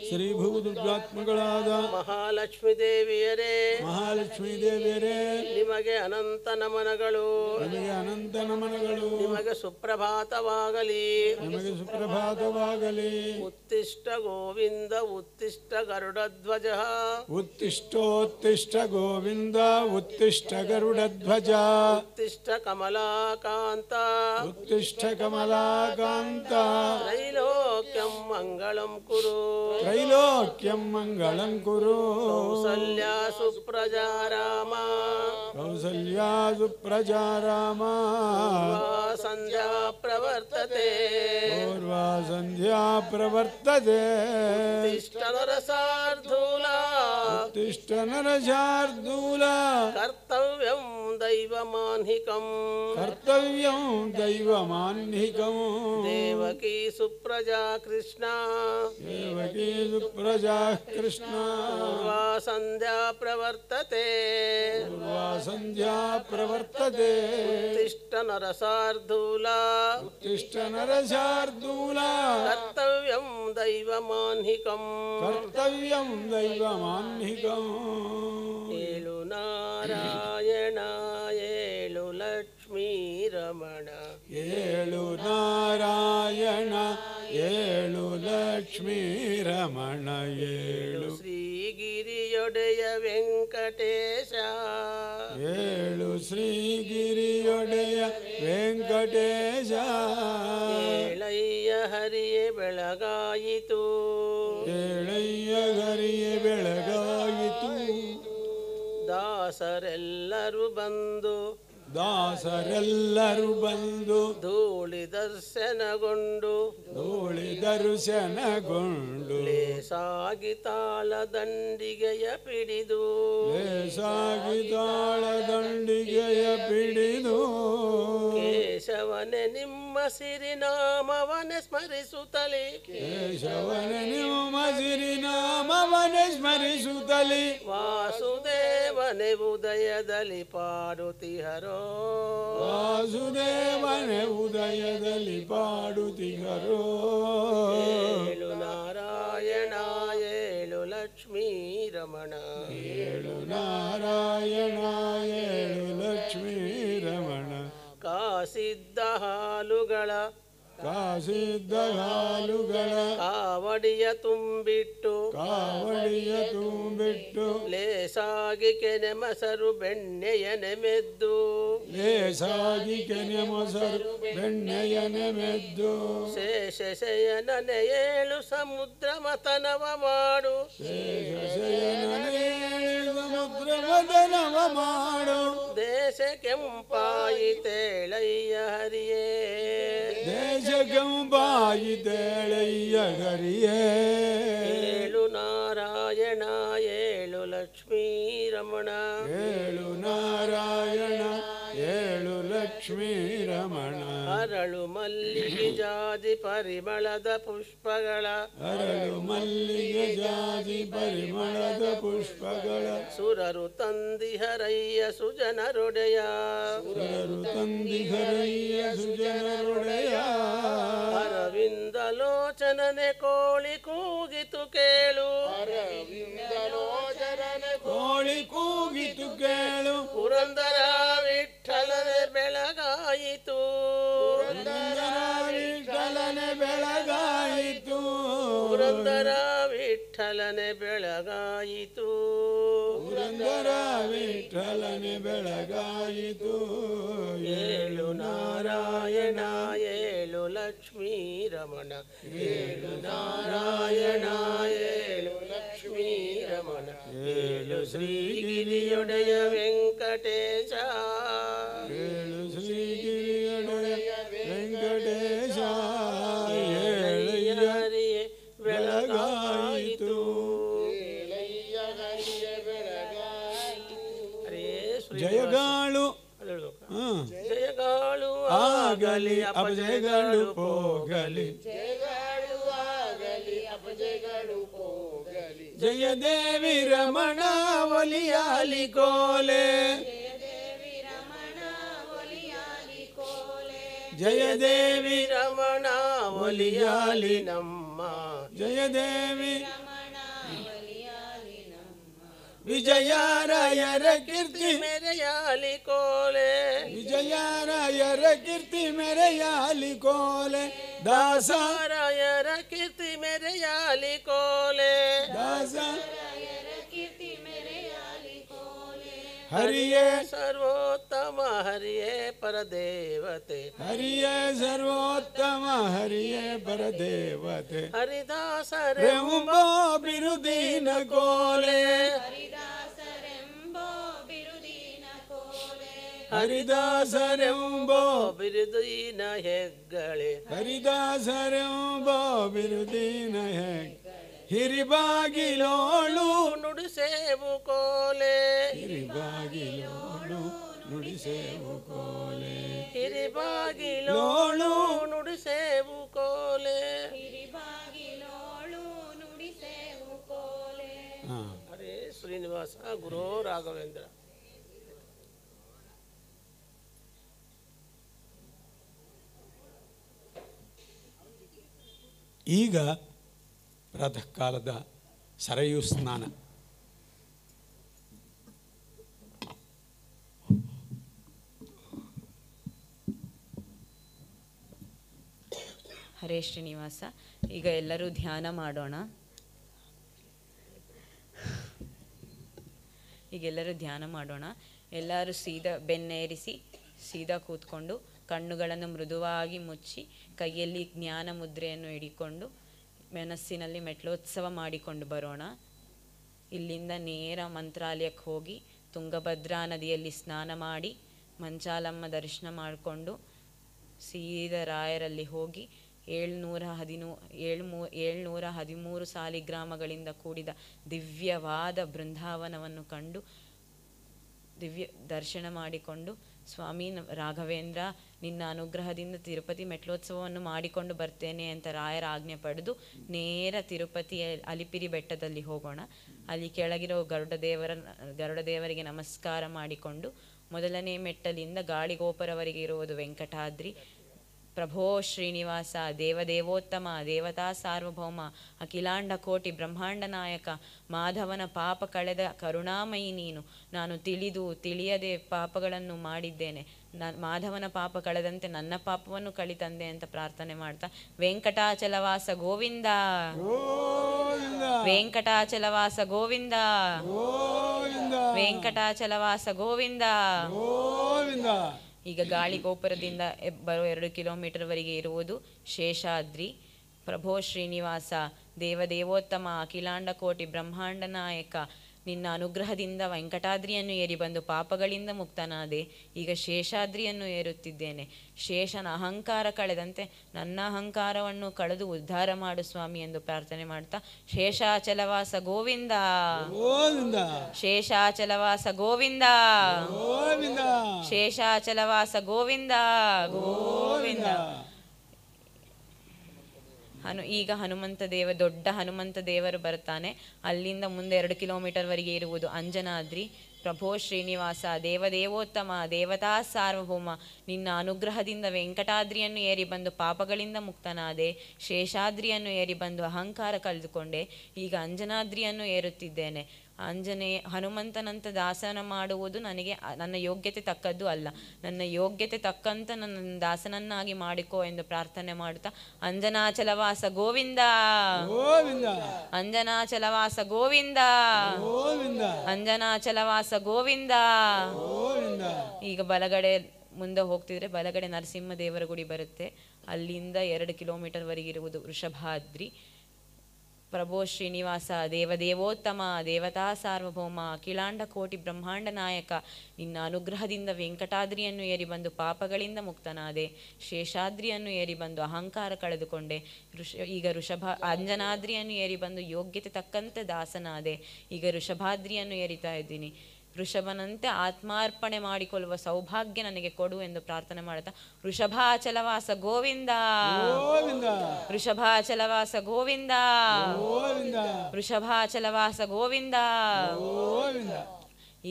ಶ್ರೀಭೂದುರ್ಗಾತ್ಮಗಳಾದ ಮಹಾಲಕ್ಷ್ಮೀ ದೇವಿಯರೇ ಮಹಾಲಕ್ಷ್ಮಿ ದೇವಿಯರೇ ನಿಮಗೆ ಅನಂತ ನಮನಗಳು ನಿಮಗೆ ಅನಂತ ನಮನಗಳು ನಿಮಗೆ ಸುಪ್ರಭಾತವಾಗಲಿ ನಿಮಗೆ ಸುಪ್ರಭಾತವಾಗಲಿ ಉತ್ತಿಷ್ಟ ಗೋವಿಂದ ಉತ್ತಿಷ್ಟ ಗರುಡಧ್ವಜ
ಉತ್ತಿಷ್ಟೋತ್ತಿಷ್ಟ ಗೋವಿಂದ ಉತ್ತಿಷ್ಟ ಗರುಡಧ್ವಜ
ಉತ್ತಿಷ್ಟ ಕಮಲ కమలాకాంత
ఉత్తిష్ట కమలాకాంత
త్రైలోక్యం మంగళం కురు త్రైలోక్యం
మంగళం కురు కౌసల్యా
సుప్రజా రామ
కౌసల్యా సుప్రజా రామ సంధ్యా ప్రవర్తతే పూర్వా సంధ్యా ప్రవర్తతే ఉత్తిష్ట
నరసార్ధూలా
ఉత్తిష్ట నరసార్ధూలా
కర్తవ్యం దైవమాన్హికం
కర్తవ్యం దైవమాన్నికము దేవకీ
సుప్రజా కృష్ణ
దేవకీ సుప్రజా
కృష్ణ పూర్వా సంధ్యా ప్రవర్తతే పూర్వా సంధ్యా ప్రవర్తతే ఉత్తిష్ట నరసార్ధూలా ఉత్తిష్ట నరసార్ధూలా కర్తవ్యం దైవమాన్నికం కర్తవ్యం దైవమాన్నికం ఏలు నారాయణ ఏలు లట్ ಲಕ್ಷ್ಮೀರಮಣ ರಮಣ ಏಳು
ನಾರಾಯಣ ಏಳು ಲಕ್ಷ್ಮೀ ರಮಣ ಏಳು
ಶ್ರೀಗಿರಿಯೊಡೆಯ ವೆಂಕಟೇಶ
ಏಳು ಶ್ರೀಗಿರಿಯೊಡೆಯ ವೆಂಕಟೇಶ
ಏಳಯ್ಯ ಹರಿಯೇ ಬೆಳಗಾಯಿತು ಏಳಯ್ಯ ಹರಿಯೇ ಬೆಳಗಾಯಿತು ದಾಸರೆಲ್ಲರೂ ಬಂದು ದಾಸರೆಲ್ಲರೂ ಬಂದು ಧೂಳಿ ದರ್ಶನಗೊಂಡು
ಧೂಳಿ ದರ್ಶನಗೊಂಡು
ಸಾಗಿ ತಾಳ ದಂಡಿಗೆಯ ಪಿಡಿದು ಸಾಗಿ ತಾಳ
ದಂಡಿಗೆಯ ಪಿಡಿದು ಕೇಶವನೇ
ನಿಮ್ಮ ನಿಮ್ಮ ಸಿರಿನಾಮವನೆ ಸ್ಮರಿಸುತ್ತಲೇ ಕೇಶವನೆ ನಿಮ್ಮ ಸಿರಿನಾಮವನೆ ಸ್ಮರಿಸುತ್ತಲೇ ವಾಸುದೇವನೆ ಉದಯದಲ್ಲಿ ಹರೋ ವಾಸುದೇವನೆ ಉದಯದಲ್ಲಿ ಹರೋ ಏಳು ನಾರಾಯಣ ಏಳು ಲಕ್ಷ್ಮೀ ರಮಣ ಏಳು
ನಾರಾಯಣ
ಏಳು ಸಿದ್ಧ ಹಾಲುಗಳ ಕಾಸಿದ್ದಾಲುಗಳ ಕಾವಡಿಯ ತುಂಬಿಟ್ಟು ಕಾವಡಿಯ ತುಂಬಿಟ್ಟು ಲೇಸಾಗಿ ಕೆನೆ ಮೊಸರು ಬೆಣ್ಣೆಯ ನೆಮೆದ್ದು
ಲೇಸಾಗಿ ಕೆನೆ ಮೊಸರು ಬೆಣ್ಣೆಯ ನೆಮೆದ್ದು
ಏಳು ಸಮುದ್ರ ಮತನವ ಮಾಡು ಶೇಷಶಯನೇಳು ಸಮುದ್ರ ಮತನವ ಮಾಡು ದೇಶ ಕೆಂಪಾಯಿ ತೇಳಯ್ಯ ಹರಿಯೇ ಜಗಂಬಾಯಿ ದೇಳಯ್ಯ ಏಳು ನಾರಾಯಣ ಏಳು ಲಕ್ಷ್ಮೀ ರಮಣ
ಏಳು ನಾರಾಯಣ ಏಳು ಲಕ್ಷ್ಮೀ ರಮಣ ಅರಳು
ಮಲ್ಲಿಗೆ ಜಾಜಿ ಪರಿಮಳದ ಪುಷ್ಪಗಳ ಅರಳು ಮಲ್ಲಿಗೆ ಜಾಜಿ ಪರಿಮಳದ ಪುಷ್ಪಗಳ ಸುರರು ತಂದಿಹರಯ್ಯ ಸುಜನರುಡೆಯ ಸುರರು ತಂದಿಹರಯ್ಯ ಸುಜನರೊಡೆಯ ಅರವಿಂದ ಲೋಚನನೆ ಕೋಳಿ ಕೂಗಿತು ಕೇಳು ಅರವಿಂದ ಲೋಚನನೆ ಕೋಳಿ ಕೂಗಿತು ಕೇಳು ಪುರಂದರ ವಿಠಲನೆ ಬೆಳಗಾಯಿತು ಪುರಂದರ ವಿಠಲನೆ ಬೆಳಗಾಯಿತು ಪುರಂದರ ವಿಠಲನೆ ಬೆಳಗಾಯಿತು ಏಳು ನಾರಾಯಣ ಏಳು ಲಕ್ಷ್ಮೀ ರಮಣ ಏಳು ನಾರಾಯಣ ಏಳು ಲಕ್ಷ್ಮೀ ರಮಣ ಏಳು ಶ್ರೀಗಿರಿಯೊಡೆಯ ವೆಂಕಟೇಶ
ಆಗಲಿ ಅಪಜಯಗಳು ಹೋಗಲಿ ಜಯ ದೇವಿ ರಮಣ ಒಲಿಯಾಲಿ ಕೋಲೆ ಜಯ ದೇವಿ
ರಮಣ ಒಲಿಯಾಲಿ ನಮ್ಮ ಜಯ ದೇವಿ ರಮಣ
ವಿಜಯಾರಾಯರ ಕೀರ್ತಿ ಮೆರೆಯಾಲಿ ಕೋಲೆ ವಿಜಯಾರಾಯರ ಕೀರ್ತಿ ಮೆರೆಯಾಲಿ ಕೋಲೆ
ದಾಸರಾಯರ ಕೀರ್ತಿ ಮೆರೆಯಾಲಿ ಕೋಲೆ ದಾಸ हरिये सर्वोत्तम हरिये परदेवते
हरिये सर्वोत्तम हरिये परदेवते
हरिदास रेम्बो
बिरुदीन कोले हरिदास रेम्बो
बिरुदीन कोले
हरिदास रेम्बो
बिरुदीन हेग्गळे
हरिदास रेम्बो बिरुदीन ಹಿರಿಬಾಗಿಲೋಳು
ನುಡಿಸೇವು ಕೋಲೆ
ಹಿರಿಬಾಗಿಲೋಳು ನುಡಿಸೇವು ಕೋಲೆ
ಹಿರಿಬಾಗಿಲೋಳು ನುಡಿಸೇವು ಕೋಲೆ
ಹಿರಿಬಾಗಿಲೋಳು ನುಡಿಸೇವು ಕೋಲೆ
ಅರೆ ಶ್ರೀನಿವಾಸ ಗುರು ರಾಘವೇಂದ್ರ
ಈಗ ಕಾಲದ ಸರಯು ಸ್ನಾನ
ಹರೇ ಶ್ರೀನಿವಾಸ ಈಗ ಎಲ್ಲರೂ ಧ್ಯಾನ ಮಾಡೋಣ ಈಗೆಲ್ಲರೂ ಧ್ಯಾನ ಮಾಡೋಣ ಎಲ್ಲರೂ ಸೀದಾ ಬೆನ್ನೇರಿಸಿ ಸೀದಾ ಕೂತ್ಕೊಂಡು ಕಣ್ಣುಗಳನ್ನು ಮೃದುವಾಗಿ ಮುಚ್ಚಿ ಕೈಯಲ್ಲಿ ಜ್ಞಾನ ಮುದ್ರೆಯನ್ನು ಹಿಡಿಕೊಂಡು ಮೆನಸ್ಸಿನಲ್ಲಿ ಮೆಟ್ಲೋತ್ಸವ ಮಾಡಿಕೊಂಡು ಬರೋಣ ಇಲ್ಲಿಂದ ನೇರ ಮಂತ್ರಾಲಯಕ್ಕೆ ಹೋಗಿ ತುಂಗಭದ್ರಾ ನದಿಯಲ್ಲಿ ಸ್ನಾನ ಮಾಡಿ ಮಂಚಾಲಮ್ಮ ದರ್ಶನ ಮಾಡಿಕೊಂಡು ಸೀದ ರಾಯರಲ್ಲಿ ಹೋಗಿ ಏಳ್ನೂರ ಹದಿನೂ ಮೂ ಏಳ್ನೂರ ಹದಿಮೂರು ಸಾಲಿಗ್ರಾಮಗಳಿಂದ ಕೂಡಿದ ದಿವ್ಯವಾದ ಬೃಂದಾವನವನ್ನು ಕಂಡು ದಿವ್ಯ ದರ್ಶನ ಮಾಡಿಕೊಂಡು ಸ್ವಾಮಿ ರಾಘವೇಂದ್ರ ನಿನ್ನ ಅನುಗ್ರಹದಿಂದ ತಿರುಪತಿ ಮೆಟ್ಲೋತ್ಸವವನ್ನು ಮಾಡಿಕೊಂಡು ಬರ್ತೇನೆ ಅಂತ ರಾಯರ ಆಜ್ಞೆ ಪಡೆದು ನೇರ ತಿರುಪತಿಯ ಅಲಿಪಿರಿ ಬೆಟ್ಟದಲ್ಲಿ ಹೋಗೋಣ ಅಲ್ಲಿ ಕೆಳಗಿರೋ ಗರುಡ ದೇವರ ಗರುಡ ದೇವರಿಗೆ ನಮಸ್ಕಾರ ಮಾಡಿಕೊಂಡು ಮೊದಲನೇ ಮೆಟ್ಟಲಿಂದ ಗಾಳಿಗೋಪುರವರೆಗೆ ಇರುವುದು ವೆಂಕಟಾದ್ರಿ ಪ್ರಭೋ ಶ್ರೀನಿವಾಸ ದೇವದೇವೋತ್ತಮ ದೇವತಾ ಸಾರ್ವಭೌಮ ಅಖಿಲಾಂಡ ಕೋಟಿ ಬ್ರಹ್ಮಾಂಡ ನಾಯಕ ಮಾಧವನ ಪಾಪ ಕಳೆದ ಕರುಣಾಮಯಿ ನೀನು ನಾನು ತಿಳಿದು ತಿಳಿಯದೆ ಪಾಪಗಳನ್ನು ಮಾಡಿದ್ದೇನೆ ಮಾಧವನ ಪಾಪ ಕಳೆದಂತೆ ನನ್ನ ಪಾಪವನ್ನು ಕಳಿತಂದೆ ಅಂತ ಪ್ರಾರ್ಥನೆ ಮಾಡ್ತಾ ವೆಂಕಟಾಚಲವಾಸ ಗೋವಿಂದ ವೆಂಕಟಾಚಲವಾಸ ಗೋವಿಂದ ವೆಂಕಟಾಚಲವಾಸ ಗೋವಿಂದ ಈಗ ಗೋಪುರದಿಂದ ಬರೋ ಎರಡು ಕಿಲೋಮೀಟರ್ವರೆಗೆ ಇರುವುದು ಶೇಷಾದ್ರಿ ಪ್ರಭೋ ಶ್ರೀನಿವಾಸ ದೇವದೇವೋತ್ತಮ ಅಖಿಲಾಂಡ ಕೋಟಿ ಬ್ರಹ್ಮಾಂಡ ನಾಯಕ ನಿನ್ನ ಅನುಗ್ರಹದಿಂದ ವೆಂಕಟಾದ್ರಿಯನ್ನು ಏರಿ ಬಂದು ಪಾಪಗಳಿಂದ ಮುಕ್ತನಾದೆ ಈಗ ಶೇಷಾದ್ರಿಯನ್ನು ಏರುತ್ತಿದ್ದೇನೆ ಶೇಷನ ಅಹಂಕಾರ ಕಳೆದಂತೆ ನನ್ನ ಅಹಂಕಾರವನ್ನು ಕಳೆದು ಉದ್ಧಾರ ಮಾಡು ಸ್ವಾಮಿ ಎಂದು ಪ್ರಾರ್ಥನೆ ಮಾಡ್ತಾ ಶೇಷಾಚಲವಾಸ ಗೋವಿಂದ ಶೇಷಾಚಲವಾಸ ಗೋವಿಂದ ಶೇಷಾಚಲವಾಸ ಗೋವಿಂದ ಗೋವಿಂದ ಹನು ಈಗ ಹನುಮಂತ ದೇವ ದೊಡ್ಡ ಹನುಮಂತ ದೇವರು ಬರ್ತಾನೆ ಅಲ್ಲಿಂದ ಮುಂದೆ ಎರಡು ಕಿಲೋಮೀಟರ್ವರೆಗೆ ಇರುವುದು ಅಂಜನಾದ್ರಿ ಪ್ರಭೋ ಶ್ರೀನಿವಾಸ ದೇವದೇವೋತ್ತಮ ದೇವತಾ ಸಾರ್ವಭೌಮ ನಿನ್ನ ಅನುಗ್ರಹದಿಂದ ವೆಂಕಟಾದ್ರಿಯನ್ನು ಏರಿ ಬಂದು ಪಾಪಗಳಿಂದ ಮುಕ್ತನಾದೆ ಶೇಷಾದ್ರಿಯನ್ನು ಏರಿ ಬಂದು ಅಹಂಕಾರ ಕಳೆದುಕೊಂಡೆ ಈಗ ಅಂಜನಾದ್ರಿಯನ್ನು ಏರುತ್ತಿದ್ದೇನೆ ಆಂಜನೇಯ ಹನುಮಂತನಂತ ದಾಸನ ಮಾಡುವುದು ನನಗೆ ನನ್ನ ಯೋಗ್ಯತೆ ತಕ್ಕದ್ದು ಅಲ್ಲ ನನ್ನ ಯೋಗ್ಯತೆ ತಕ್ಕಂತ ನನ್ನ ದಾಸನನ್ನಾಗಿ ಮಾಡಿಕೋ ಎಂದು ಪ್ರಾರ್ಥನೆ ಮಾಡುತ್ತಾ ಅಂಜನಾಚಲವಾಸ ಗೋವಿಂದ ಅಂಜನಾಚಲವಾಸ ಗೋವಿಂದ ಅಂಜನಾಚಲವಾಸ ಗೋವಿಂದ ಈಗ ಬಲಗಡೆ ಮುಂದೆ ಹೋಗ್ತಿದ್ರೆ ಬಲಗಡೆ ನರಸಿಂಹ ದೇವರ ಗುಡಿ ಬರುತ್ತೆ ಅಲ್ಲಿಂದ ಎರಡು ಕಿಲೋಮೀಟರ್ವರೆಗಿರುವುದು ವೃಷಭಾದ್ರಿ ಪ್ರಭೋ ಶ್ರೀನಿವಾಸ ದೇವದೇವೋತ್ತಮ ದೇವತಾ ಸಾರ್ವಭೌಮ ಅಖಿಲಾಂಡ ಕೋಟಿ ಬ್ರಹ್ಮಾಂಡ ನಾಯಕ ನಿನ್ನ ಅನುಗ್ರಹದಿಂದ ವೆಂಕಟಾದ್ರಿಯನ್ನು ಏರಿ ಬಂದು ಪಾಪಗಳಿಂದ ಮುಕ್ತನಾದೆ ಶೇಷಾದ್ರಿಯನ್ನು ಏರಿ ಬಂದು ಅಹಂಕಾರ ಕಳೆದುಕೊಂಡೆ ಋಷ ಈಗ ಋಷಭ ಅಂಜನಾದ್ರಿಯನ್ನು ಏರಿ ಬಂದು ಯೋಗ್ಯತೆ ತಕ್ಕಂತೆ ದಾಸನಾದೆ ಈಗ ಋಷಭಾದ್ರಿಯನ್ನು ಏರಿತಾ ಇದ್ದೀನಿ ವೃಷಭನಂತೆ ಆತ್ಮಾರ್ಪಣೆ ಮಾಡಿಕೊಳ್ಳುವ ಸೌಭಾಗ್ಯ ನನಗೆ ಕೊಡು ಎಂದು ಪ್ರಾರ್ಥನೆ ಮಾಡುತ್ತಾ ವೃಷಭಾಚಲವಾಸ ಗೋವಿಂದ ವೃಷಭಾಚಲವಾಸ ಗೋವಿಂದ ವೃಷಭಾಚಲವಾಸ ಗೋವಿಂದ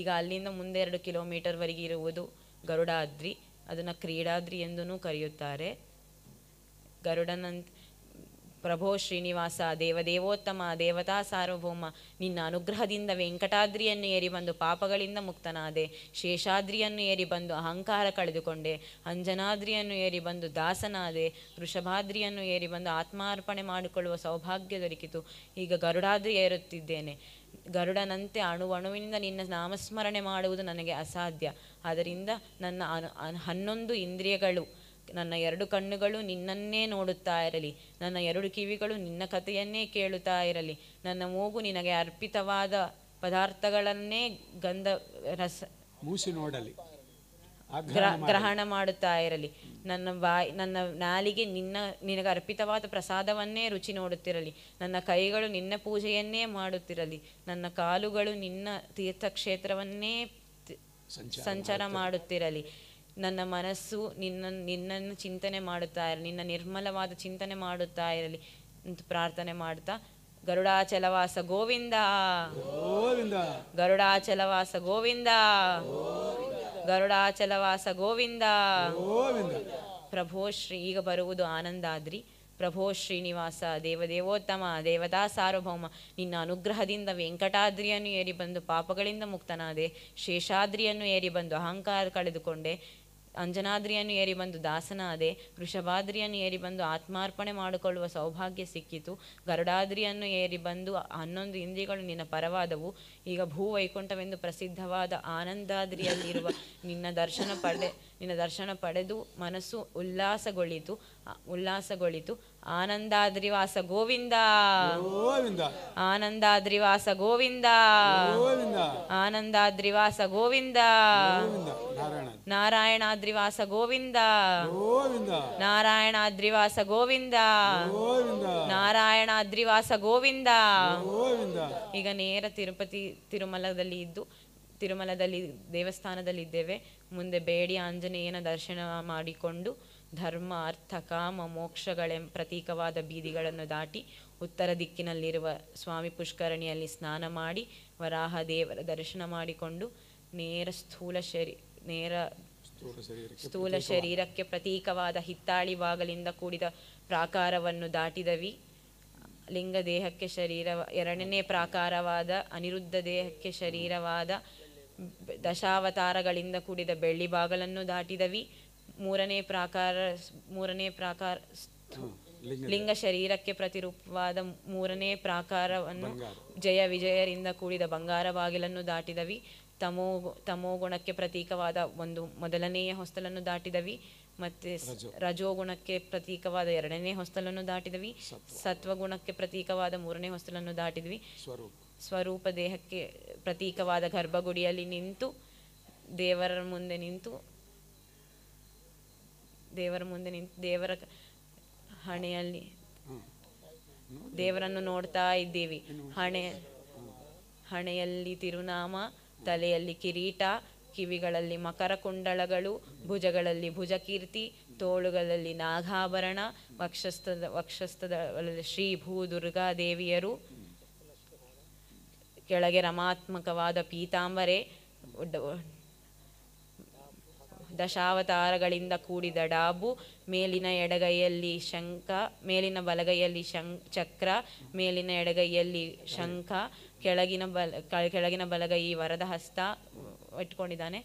ಈಗ ಅಲ್ಲಿಂದ ಮುಂದೆ ಎರಡು ವರೆಗೆ ಇರುವುದು ಗರುಡಾದ್ರಿ ಅದನ್ನು ಕ್ರೀಡಾದ್ರಿ ಎಂದೂ ಕರೆಯುತ್ತಾರೆ ಗರುಡನಂತ ಪ್ರಭೋ ಶ್ರೀನಿವಾಸ ದೇವದೇವೋತ್ತಮ ದೇವತಾ ಸಾರ್ವಭೌಮ ನಿನ್ನ ಅನುಗ್ರಹದಿಂದ ವೆಂಕಟಾದ್ರಿಯನ್ನು ಏರಿ ಬಂದು ಪಾಪಗಳಿಂದ ಮುಕ್ತನಾದೆ ಶೇಷಾದ್ರಿಯನ್ನು ಏರಿ ಬಂದು ಅಹಂಕಾರ ಕಳೆದುಕೊಂಡೆ ಅಂಜನಾದ್ರಿಯನ್ನು ಏರಿ ಬಂದು ದಾಸನಾದೆ ವೃಷಭಾದ್ರಿಯನ್ನು ಏರಿ ಬಂದು ಆತ್ಮಾರ್ಪಣೆ ಮಾಡಿಕೊಳ್ಳುವ ಸೌಭಾಗ್ಯ ದೊರಕಿತು ಈಗ ಗರುಡಾದ್ರಿ ಏರುತ್ತಿದ್ದೇನೆ ಗರುಡನಂತೆ ಅಣುವಣುವಿನಿಂದ ನಿನ್ನ ನಾಮಸ್ಮರಣೆ ಮಾಡುವುದು ನನಗೆ ಅಸಾಧ್ಯ ಆದ್ದರಿಂದ ನನ್ನ ಅನು ಹನ್ನೊಂದು ಇಂದ್ರಿಯಗಳು ನನ್ನ ಎರಡು ಕಣ್ಣುಗಳು ನಿನ್ನನ್ನೇ ನೋಡುತ್ತಾ ಇರಲಿ ನನ್ನ ಎರಡು ಕಿವಿಗಳು ನಿನ್ನ ಕಥೆಯನ್ನೇ ಕೇಳುತ್ತಾ ಇರಲಿ ನನ್ನ ಮೂಗು ನಿನಗೆ ಅರ್ಪಿತವಾದ ಪದಾರ್ಥಗಳನ್ನೇ ಗಂಧ ರಸ
ಮೂಸಿ ನೋಡಲಿ ಗ್ರಹಣ
ಮಾಡುತ್ತಾ ಇರಲಿ ನನ್ನ ಬಾಯಿ ನನ್ನ ನಾಲಿಗೆ ನಿನ್ನ ನಿನಗೆ ಅರ್ಪಿತವಾದ ಪ್ರಸಾದವನ್ನೇ ರುಚಿ ನೋಡುತ್ತಿರಲಿ ನನ್ನ ಕೈಗಳು ನಿನ್ನ ಪೂಜೆಯನ್ನೇ ಮಾಡುತ್ತಿರಲಿ ನನ್ನ ಕಾಲುಗಳು ನಿನ್ನ ತೀರ್ಥಕ್ಷೇತ್ರವನ್ನೇ ಸಂಚಾರ ಮಾಡುತ್ತಿರಲಿ ನನ್ನ ಮನಸ್ಸು ನಿನ್ನ ನಿನ್ನನ್ನು ಚಿಂತನೆ ಮಾಡುತ್ತಾ ಇರಲಿ ನಿನ್ನ ನಿರ್ಮಲವಾದ ಚಿಂತನೆ ಮಾಡುತ್ತಾ ಇರಲಿ ಅಂತ ಪ್ರಾರ್ಥನೆ ಮಾಡ್ತಾ ಗರುಡಾಚಲವಾಸ ಗೋವಿಂದ ಗರುಡಾಚಲವಾಸ ಗೋವಿಂದ ಗರುಡಾಚಲವಾಸ ಗೋವಿಂದ ಪ್ರಭೋ ಶ್ರೀ ಈಗ ಬರುವುದು ಆನಂದಾದ್ರಿ ಪ್ರಭೋ ಶ್ರೀನಿವಾಸ ದೇವದೇವೋತ್ತಮ ದೇವತಾ ಸಾರ್ವಭೌಮ ನಿನ್ನ ಅನುಗ್ರಹದಿಂದ ವೆಂಕಟಾದ್ರಿಯನ್ನು ಏರಿ ಬಂದು ಪಾಪಗಳಿಂದ ಮುಕ್ತನಾದೆ ಶೇಷಾದ್ರಿಯನ್ನು ಏರಿ ಬಂದು ಅಹಂಕಾರ ಕಳೆದುಕೊಂಡೆ ಅಂಜನಾದ್ರಿಯನ್ನು ಏರಿ ಬಂದು ದಾಸನ ವೃಷಭಾದ್ರಿಯನ್ನು ಏರಿ ಬಂದು ಆತ್ಮಾರ್ಪಣೆ ಮಾಡಿಕೊಳ್ಳುವ ಸೌಭಾಗ್ಯ ಸಿಕ್ಕಿತು ಗರುಡಾದ್ರಿಯನ್ನು ಏರಿ ಬಂದು ಹನ್ನೊಂದು ಇಂದ್ರಿಯಗಳು ನಿನ್ನ ಪರವಾದವು ಈಗ ಭೂ ವೈಕುಂಠವೆಂದು ಪ್ರಸಿದ್ಧವಾದ ಆನಂದಾದ್ರಿಯಲ್ಲಿರುವ ನಿನ್ನ ದರ್ಶನ ಪಡೆ ನಿನ್ನ ದರ್ಶನ ಪಡೆದು ಮನಸ್ಸು ಉಲ್ಲಾಸಗೊಳಿತು ಉಲ್ಲಾಸಗೊಳಿತು ಆನಂದಾದ್ರಿವಾಸ ಗೋವಿಂದ ಆನಂದಾದ್ರಿವಾಸ ಗೋವಿಂದ ಆನಂದಾದ್ರಿವಾಸ ಗೋವಿಂದ ನಾರಾಯಣಾದ್ರಿವಾಸ ಗೋವಿಂದ ನಾರಾಯಣಾದ್ರಿವಾಸ ಗೋವಿಂದ ನಾರಾಯಣಾದ್ರಿವಾಸ ಗೋವಿಂದ ಈಗ ನೇರ ತಿರುಪತಿ ತಿರುಮಲದಲ್ಲಿ ಇದ್ದು ತಿರುಮಲದಲ್ಲಿ ದೇವಸ್ಥಾನದಲ್ಲಿದ್ದೇವೆ ಮುಂದೆ ಬೇಡಿ ಆಂಜನೇಯನ ದರ್ಶನ ಮಾಡಿಕೊಂಡು ಧರ್ಮ ಅರ್ಥ ಕಾಮ ಮೋಕ್ಷಗಳೆಂ ಪ್ರತೀಕವಾದ ಬೀದಿಗಳನ್ನು ದಾಟಿ ಉತ್ತರ ದಿಕ್ಕಿನಲ್ಲಿರುವ ಸ್ವಾಮಿ ಪುಷ್ಕರಣಿಯಲ್ಲಿ ಸ್ನಾನ ಮಾಡಿ ವರಾಹ ದೇವರ ದರ್ಶನ ಮಾಡಿಕೊಂಡು ನೇರ ಸ್ಥೂಲ ಶರಿ ನೇರ
ಸ್ಥೂಲ ಶರೀರಕ್ಕೆ
ಪ್ರತೀಕವಾದ ಹಿತ್ತಾಳಿ ಬಾಗಲಿಂದ ಕೂಡಿದ ಪ್ರಾಕಾರವನ್ನು ದಾಟಿದವಿ ಲಿಂಗ ದೇಹಕ್ಕೆ ಶರೀರ ಎರಡನೇ ಪ್ರಾಕಾರವಾದ ಅನಿರುದ್ಧ ದೇಹಕ್ಕೆ ಶರೀರವಾದ ದಶಾವತಾರಗಳಿಂದ ಕೂಡಿದ ಬೆಳ್ಳಿ ಬಾಗಲನ್ನು ದಾಟಿದವಿ ಮೂರನೇ ಪ್ರಾಕಾರ ಮೂರನೇ ಪ್ರಾಕಾರ ಲಿಂಗ ಶರೀರಕ್ಕೆ ಪ್ರತಿರೂಪವಾದ ಮೂರನೇ ಪ್ರಾಕಾರವನ್ನು ಜಯ ವಿಜಯರಿಂದ ಕೂಡಿದ ಬಂಗಾರ ಬಾಗಿಲನ್ನು ದಾಟಿದವಿ ತಮೋ ತಮೋಗುಣಕ್ಕೆ ಪ್ರತೀಕವಾದ ಒಂದು ಮೊದಲನೆಯ ಹೊಸ್ತಲನ್ನು ದಾಟಿದವಿ ಮತ್ತೆ ರಜೋಗುಣಕ್ಕೆ ಪ್ರತೀಕವಾದ ಎರಡನೇ ಹೊಸ್ತಲನ್ನು ದಾಟಿದವಿ ಸತ್ವಗುಣಕ್ಕೆ ಪ್ರತೀಕವಾದ ಮೂರನೇ ಹೊಸ್ತಲನ್ನು ದಾಟಿದ್ವಿ ಸ್ವರೂಪ ದೇಹಕ್ಕೆ ಪ್ರತೀಕವಾದ ಗರ್ಭಗುಡಿಯಲ್ಲಿ ನಿಂತು ದೇವರ ಮುಂದೆ ನಿಂತು ದೇವರ ಮುಂದೆ ನಿಂತು ದೇವರ ಹಣೆಯಲ್ಲಿ ದೇವರನ್ನು ನೋಡ್ತಾ ಇದ್ದೀವಿ ಹಣೆ ಹಣೆಯಲ್ಲಿ ತಿರುನಾಮ ತಲೆಯಲ್ಲಿ ಕಿರೀಟ ಕಿವಿಗಳಲ್ಲಿ ಕುಂಡಲಗಳು ಭುಜಗಳಲ್ಲಿ ಭುಜಕೀರ್ತಿ ತೋಳುಗಳಲ್ಲಿ ನಾಗಾಭರಣ ವಕ್ಷಸ್ಥದ ವಕ್ಷಸ್ಥದ ಶ್ರೀ ಭೂ ದೇವಿಯರು ಕೆಳಗೆ ರಮಾತ್ಮಕವಾದ ಪೀತಾಂಬರೆ ದಶಾವತಾರಗಳಿಂದ ಕೂಡಿದ ಡಾಬು ಮೇಲಿನ ಎಡಗೈಯಲ್ಲಿ ಶಂಖ ಮೇಲಿನ ಬಲಗೈಯಲ್ಲಿ ಶಂ ಚಕ್ರ ಮೇಲಿನ ಎಡಗೈಯಲ್ಲಿ ಶಂಖ ಕೆಳಗಿನ ಬಲ ಕೆಳಗಿನ ಬಲಗೈ ವರದ ಹಸ್ತ ಇಟ್ಕೊಂಡಿದ್ದಾನೆ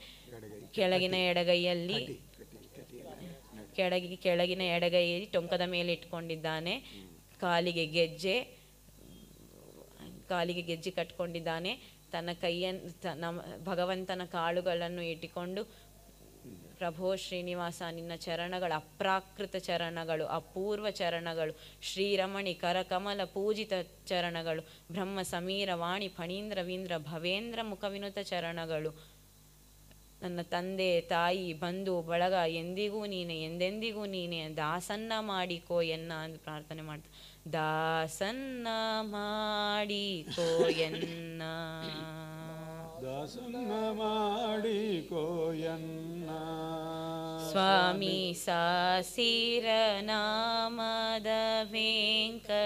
ಕೆಳಗಿನ ಎಡಗೈಯಲ್ಲಿ ಕೆಳಗಿ ಕೆಳಗಿನ ಎಡಗೈಯಲ್ಲಿ ಟೊಂಕದ ಮೇಲೆ ಇಟ್ಕೊಂಡಿದ್ದಾನೆ ಕಾಲಿಗೆ ಗೆಜ್ಜೆ ಕಾಲಿಗೆ ಗೆಜ್ಜೆ ಕಟ್ಕೊಂಡಿದ್ದಾನೆ ತನ್ನ ಕೈಯನ್ನು ನಮ್ಮ ಭಗವಂತನ ಕಾಳುಗಳನ್ನು ಇಟ್ಟುಕೊಂಡು ಪ್ರಭೋ ಶ್ರೀನಿವಾಸ ನಿನ್ನ ಚರಣಗಳು ಅಪ್ರಾಕೃತ ಚರಣಗಳು ಅಪೂರ್ವ ಚರಣಗಳು ಶ್ರೀರಮಣಿ ಕರಕಮಲ ಪೂಜಿತ ಚರಣಗಳು ಬ್ರಹ್ಮ ಸಮೀರ ವಾಣಿ ಫಣೀಂದ್ರ ವೀಂದ್ರ ಭವೇಂದ್ರ ಮುಖವಿನುತ ಚರಣಗಳು ನನ್ನ ತಂದೆ ತಾಯಿ ಬಂಧು ಬಳಗ ಎಂದಿಗೂ ನೀನೆ ಎಂದೆಂದಿಗೂ ನೀನೆ ದಾಸನ್ನ ಮಾಡಿಕೋ ಎನ್ನ ಅಂತ ಪ್ರಾರ್ಥನೆ ಮಾಡ್ತ ದಾಸನ್ನ ಕೋ ಎನ್ನ
ദസംഗമാടിക്കോയന്ന സ്വാമി
സാസിരനാമദ വെങ്കടരമണ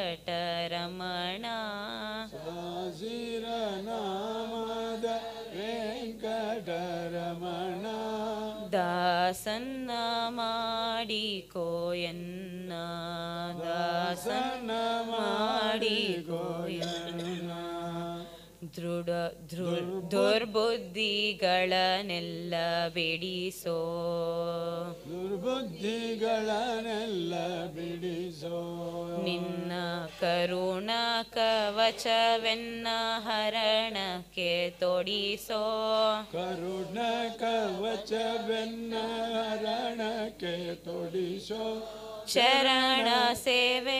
സാസിരനാമദ
വെങ്കടരമണ
ദാസന്ന മാടിക്കോയന്ന ദാസന്ന മാടിക്കോയന്ന ದೃಢ ದುರ್ಬುದ್ಧಿಗಳನ್ನೆಲ್ಲ ಬಿಡಿಸೋ ದುರ್ಬುದ್ಧಿಗಳನ್ನೆಲ್ಲ ಬಿಡಿಸೋ ನಿನ್ನ ಕರುಣ ಕವಚವೆನ್ನ ಹರಣಕ್ಕೆ ತೊಡಿಸೋ
ಕರುಣ ಕವಚವೆನ್ನ ಹರಣಕ್ಕೆ ತೊಡಿಸೋ ಶರಣ
ಸೇವೆ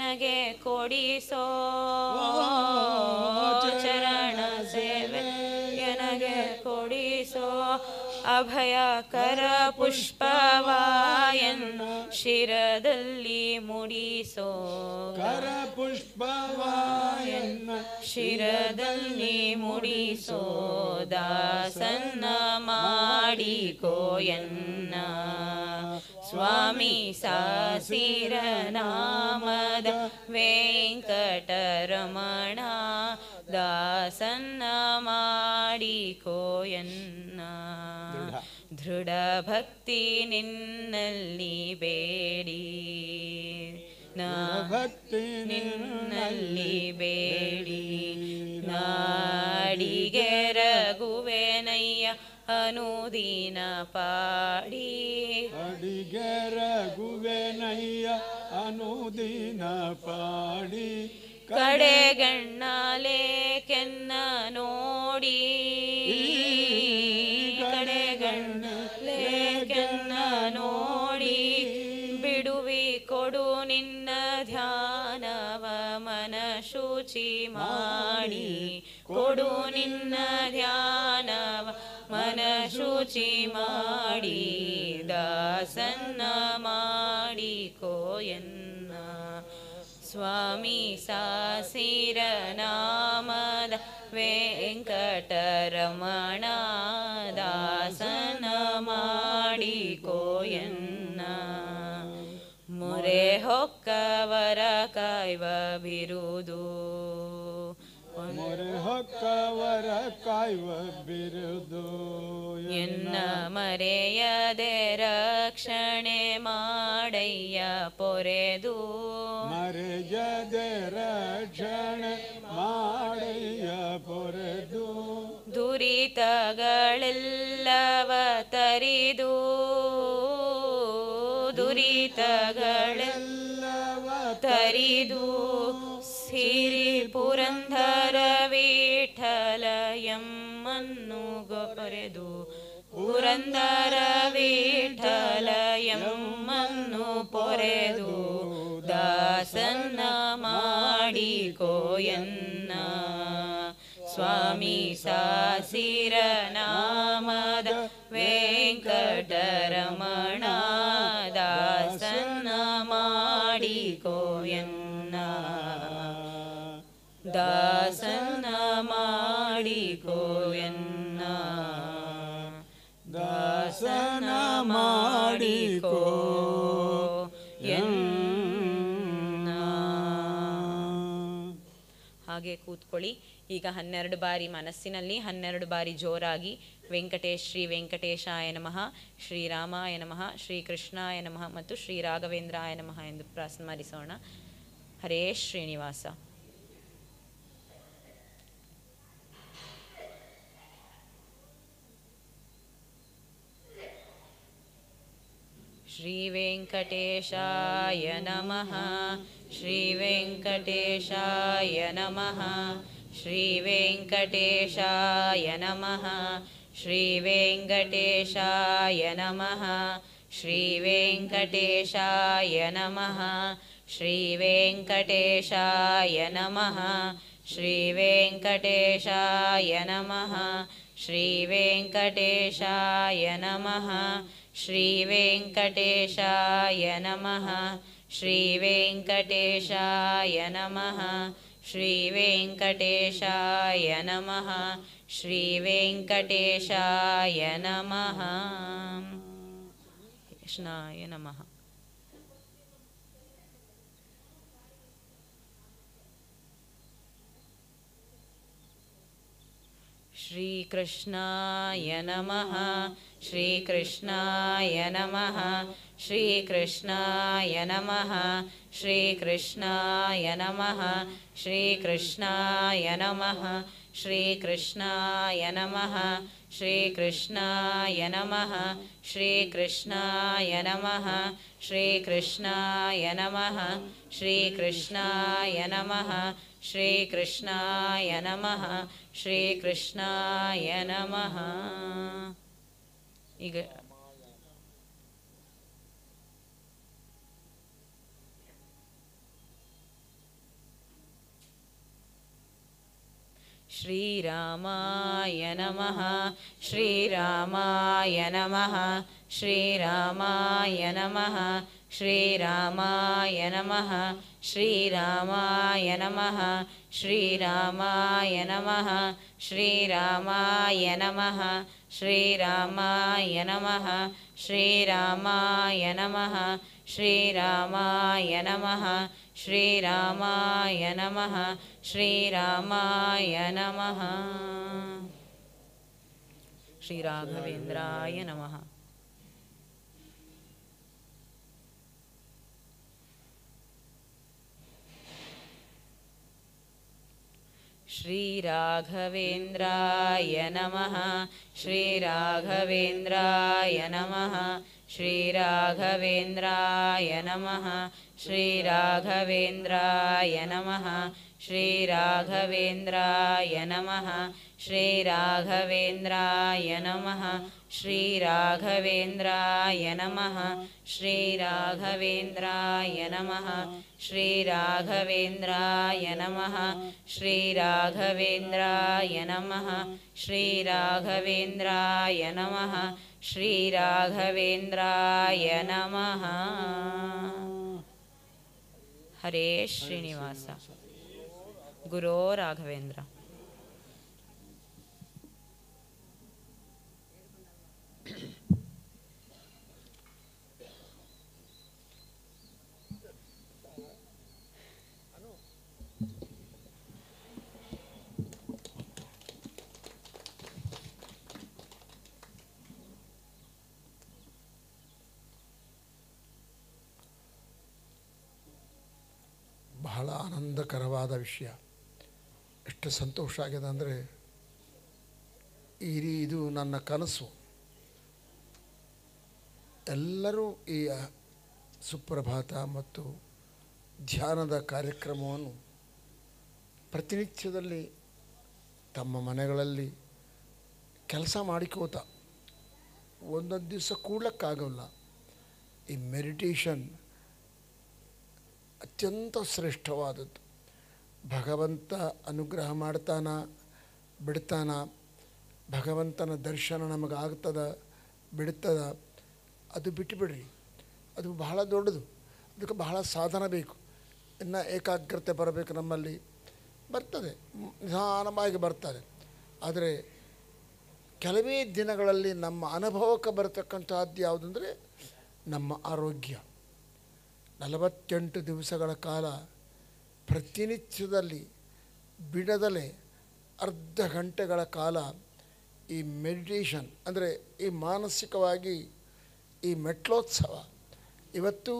ನನಗೆ ಕೊಡಿಸೋ ಚರಣ ಸೇವೆ ಕೊಡಿಸೋ ಅಭಯಕರ ಪುಷ್ಪವಾಯನ್ ಶಿರದಲ್ಲಿ ಮುಡಿಸೋ ಕರ ಪುಷ್ಪವಾಯನ್ನು ಶಿರದಲ್ಲಿ ಮುಡಿಸೋ ದಾಸನ್ನ ಮಾಡಿ ಎನ್ನ ಸ್ವಾಮಿ ಸಾಸಿರ ವೆಂಕಟ ವೆಂಕಟರಮಣ ದಾಸನ್ನ ಮಾಡಿ ದೃಢ ಭಕ್ತಿ ನಿನ್ನಲ್ಲಿ ಬೇಡಿ ನಾ ಭಕ್ತಿ ನಿನ್ನಲ್ಲಿ ಬೇಡಿ ನಾಡಿಗೆ ರಘುವೆನಯ್ಯ ಅನುದೀನ
ಪಾಡಿ ಅಡಿಗರ ಅನುದೀನ ಪಾಡಿ ಕಡೆಗಣ್ಣಾಲೆ
ಕೆನ್ನ ನೋಡಿ ಕಡೆಗಣ್ಣ ಕೆನ್ನ ನೋಡಿ ಬಿಡುವಿ ಕೊಡು ನಿನ್ನ ಧ್ಯಾನವ ಮನ ಶುಚಿ ಮಾಡಿ ಕೊಡು ನಿನ್ನ ಧ್ಯಾನ ಯೋಚಿ ಮಾಡಿ ದಾಸನ್ನ ಮಾಡಿ ಕೋಯನ್ನ ಸ್ವಾಮಿ ನಾಮದ ವೆಂಕಟರಮಣ ದಾಸನ ಕೋಯನ್ನ ಮೊರೆ ಹೊಕ್ಕವರ ಕಾಯ್ವ ಬಿರುದು ಮೊರೆ
ಹೊಕ್ಕವರ ಕಾಯ್ವ ಬಿರುದು ಎನ್ನ
ಮರೆಯದೆ ರಕ್ಷಣೆ ಮಾಡಯ್ಯ ಪೊರೆದು
ಮರೆಯದೆ ರಕ್ಷಣೆ ಮಾಡಯ್ಯ ಪೊರೆದು
ದುರಿತಗಳೆಲ್ಲವ ತರಿದು ದುರಿತಗಳೆಲ್ಲವ ತರಿದು ಸಿರಿ ಪುರಂದರ ವಿಠಲಯಮ್ಮನ್ನು ಗೊರೆದು ಪುರಂದರ ವಿಠಲಯಮ್ಮನ್ನು ಪೊರೆದು ದಾಸನ್ನ ಮಾಡಿಕೋಯನ್ನ ಸ್ವಾಮಿ ಸಾಸಿರ ನಾಮದ ವೆಂಕಟರಮಣ ಮಾಡಿಕೋ ಹಾಗೆ ಕೂತ್ಕೊಳ್ಳಿ ಈಗ ಹನ್ನೆರಡು ಬಾರಿ ಮನಸ್ಸಿನಲ್ಲಿ ಹನ್ನೆರಡು ಬಾರಿ ಜೋರಾಗಿ ವೆಂಕಟೇಶ್ ಶ್ರೀ ವೆಂಕಟೇಶಾಯ ನಮಃ ಶ್ರೀರಾಮಾಯ ನಮಃ ಶ್ರೀಕೃಷ್ಣಾಯ ನಮಃ ಮತ್ತು ಶ್ರೀ ರಾಘವೇಂದ್ರಾಯ ನಮಃ ಎಂದು ಸ್ಮರಿಸೋಣ ಹರೇ ಶ್ರೀನಿವಾಸ श्रीवेङ्कटेशाय नमः श्रीवेङ्कटेशाय नमः श्रीवेङ्कटेशाय नमः श्रीवेङ्कटेशाय नमः श्रीवेङ्कटेशाय नमः श्रीवेङ्कटेशाय नमः श्रीवेङ्कटेशाय नमः श्रीवेङ्कटेशाय नमः श्रीवेङ्कटेशाय नमः श्रीवेङ्कटेशाय नमः श्रीवेङ्कटेशाय नमः श्रीवेङ्कटेशाय नमः कृष्णाय नमः श्रीकृष्णाय नमः श्रीकृष्णाय नमः श्रीकृष्णाय नमः श्रीकृष्णाय नमः श्रीकृष्णाय नमः श्रीकृष्णाय नमः श्रीकृष्णाय नमः श्रीकृष्णाय नमः श्रीकृष्णाय नमः श्रीकृष्णाय नमः श्रीकृष्णाय नमः श्रीकृष्णाय नमः श्रीरामाय नमः श्रीरामाय नमः श्रीरामाय नमः श्रीरामाय नमः श्रीरामाय नमः श्रीरामाय नमः श्रीरामाय नमः श्रीरामाय नमः श्रीरामाय नमः श्रीरामाय नमः श्रीरामाय नमः श्रीरामाय नमः श्रीराघवेन्द्राय नमः श्रीराघवेन्द्राय नमः श्रीराघवेन्द्राय नमः श्रीराघवेन्द्राय नमः श्रीराघवेन्द्राय नमः श्रीराघवेन्द्राय नमः श्रीराघवेन्द्राय नमः श्रीराघवेन्द्राय नमः श्रीराघवेन्द्राय नमः श्रीराघवेन्द्राय नमः श्रीराघवेन्द्राय नमः श्रीराघवेन्द्राय नमः श्रीराघवेन्द्राय नमः हरे श्रीनिवास गुरो राघवेन्द्र
ಬಹಳ ಆನಂದಕರವಾದ ವಿಷಯ ಎಷ್ಟು ಸಂತೋಷ ಆಗಿದೆ ಅಂದರೆ ಈ ಇದು ನನ್ನ ಕನಸು ಎಲ್ಲರೂ ಈ ಸುಪ್ರಭಾತ ಮತ್ತು ಧ್ಯಾನದ ಕಾರ್ಯಕ್ರಮವನ್ನು ಪ್ರತಿನಿತ್ಯದಲ್ಲಿ ತಮ್ಮ ಮನೆಗಳಲ್ಲಿ ಕೆಲಸ ಮಾಡಿಕೋತ ಒಂದೊಂದು ದಿವಸ ಕೂಡಕ್ಕಾಗಲ್ಲ ಈ ಮೆಡಿಟೇಷನ್ ಅತ್ಯಂತ ಶ್ರೇಷ್ಠವಾದದ್ದು ಭಗವಂತ ಅನುಗ್ರಹ ಮಾಡ್ತಾನ ಬಿಡ್ತಾನ ಭಗವಂತನ ದರ್ಶನ ನಮಗಾಗ್ತದ ಬಿಡ್ತದ ಅದು ಬಿಟ್ಟುಬಿಡ್ರಿ ಅದು ಬಹಳ ದೊಡ್ಡದು ಅದಕ್ಕೆ ಬಹಳ ಸಾಧನ ಬೇಕು ಇನ್ನು ಏಕಾಗ್ರತೆ ಬರಬೇಕು ನಮ್ಮಲ್ಲಿ ಬರ್ತದೆ ನಿಧಾನವಾಗಿ ಬರ್ತದೆ ಆದರೆ ಕೆಲವೇ ದಿನಗಳಲ್ಲಿ ನಮ್ಮ ಅನುಭವಕ್ಕೆ ಬರತಕ್ಕಂಥದ್ದು ಯಾವುದಂದರೆ ನಮ್ಮ ಆರೋಗ್ಯ ನಲವತ್ತೆಂಟು ದಿವಸಗಳ ಕಾಲ ಪ್ರತಿನಿತ್ಯದಲ್ಲಿ ಬಿಡದಲೆ ಅರ್ಧ ಗಂಟೆಗಳ ಕಾಲ ಈ ಮೆಡಿಟೇಷನ್ ಅಂದರೆ ಈ ಮಾನಸಿಕವಾಗಿ ಈ ಮೆಟ್ಲೋತ್ಸವ ಇವತ್ತು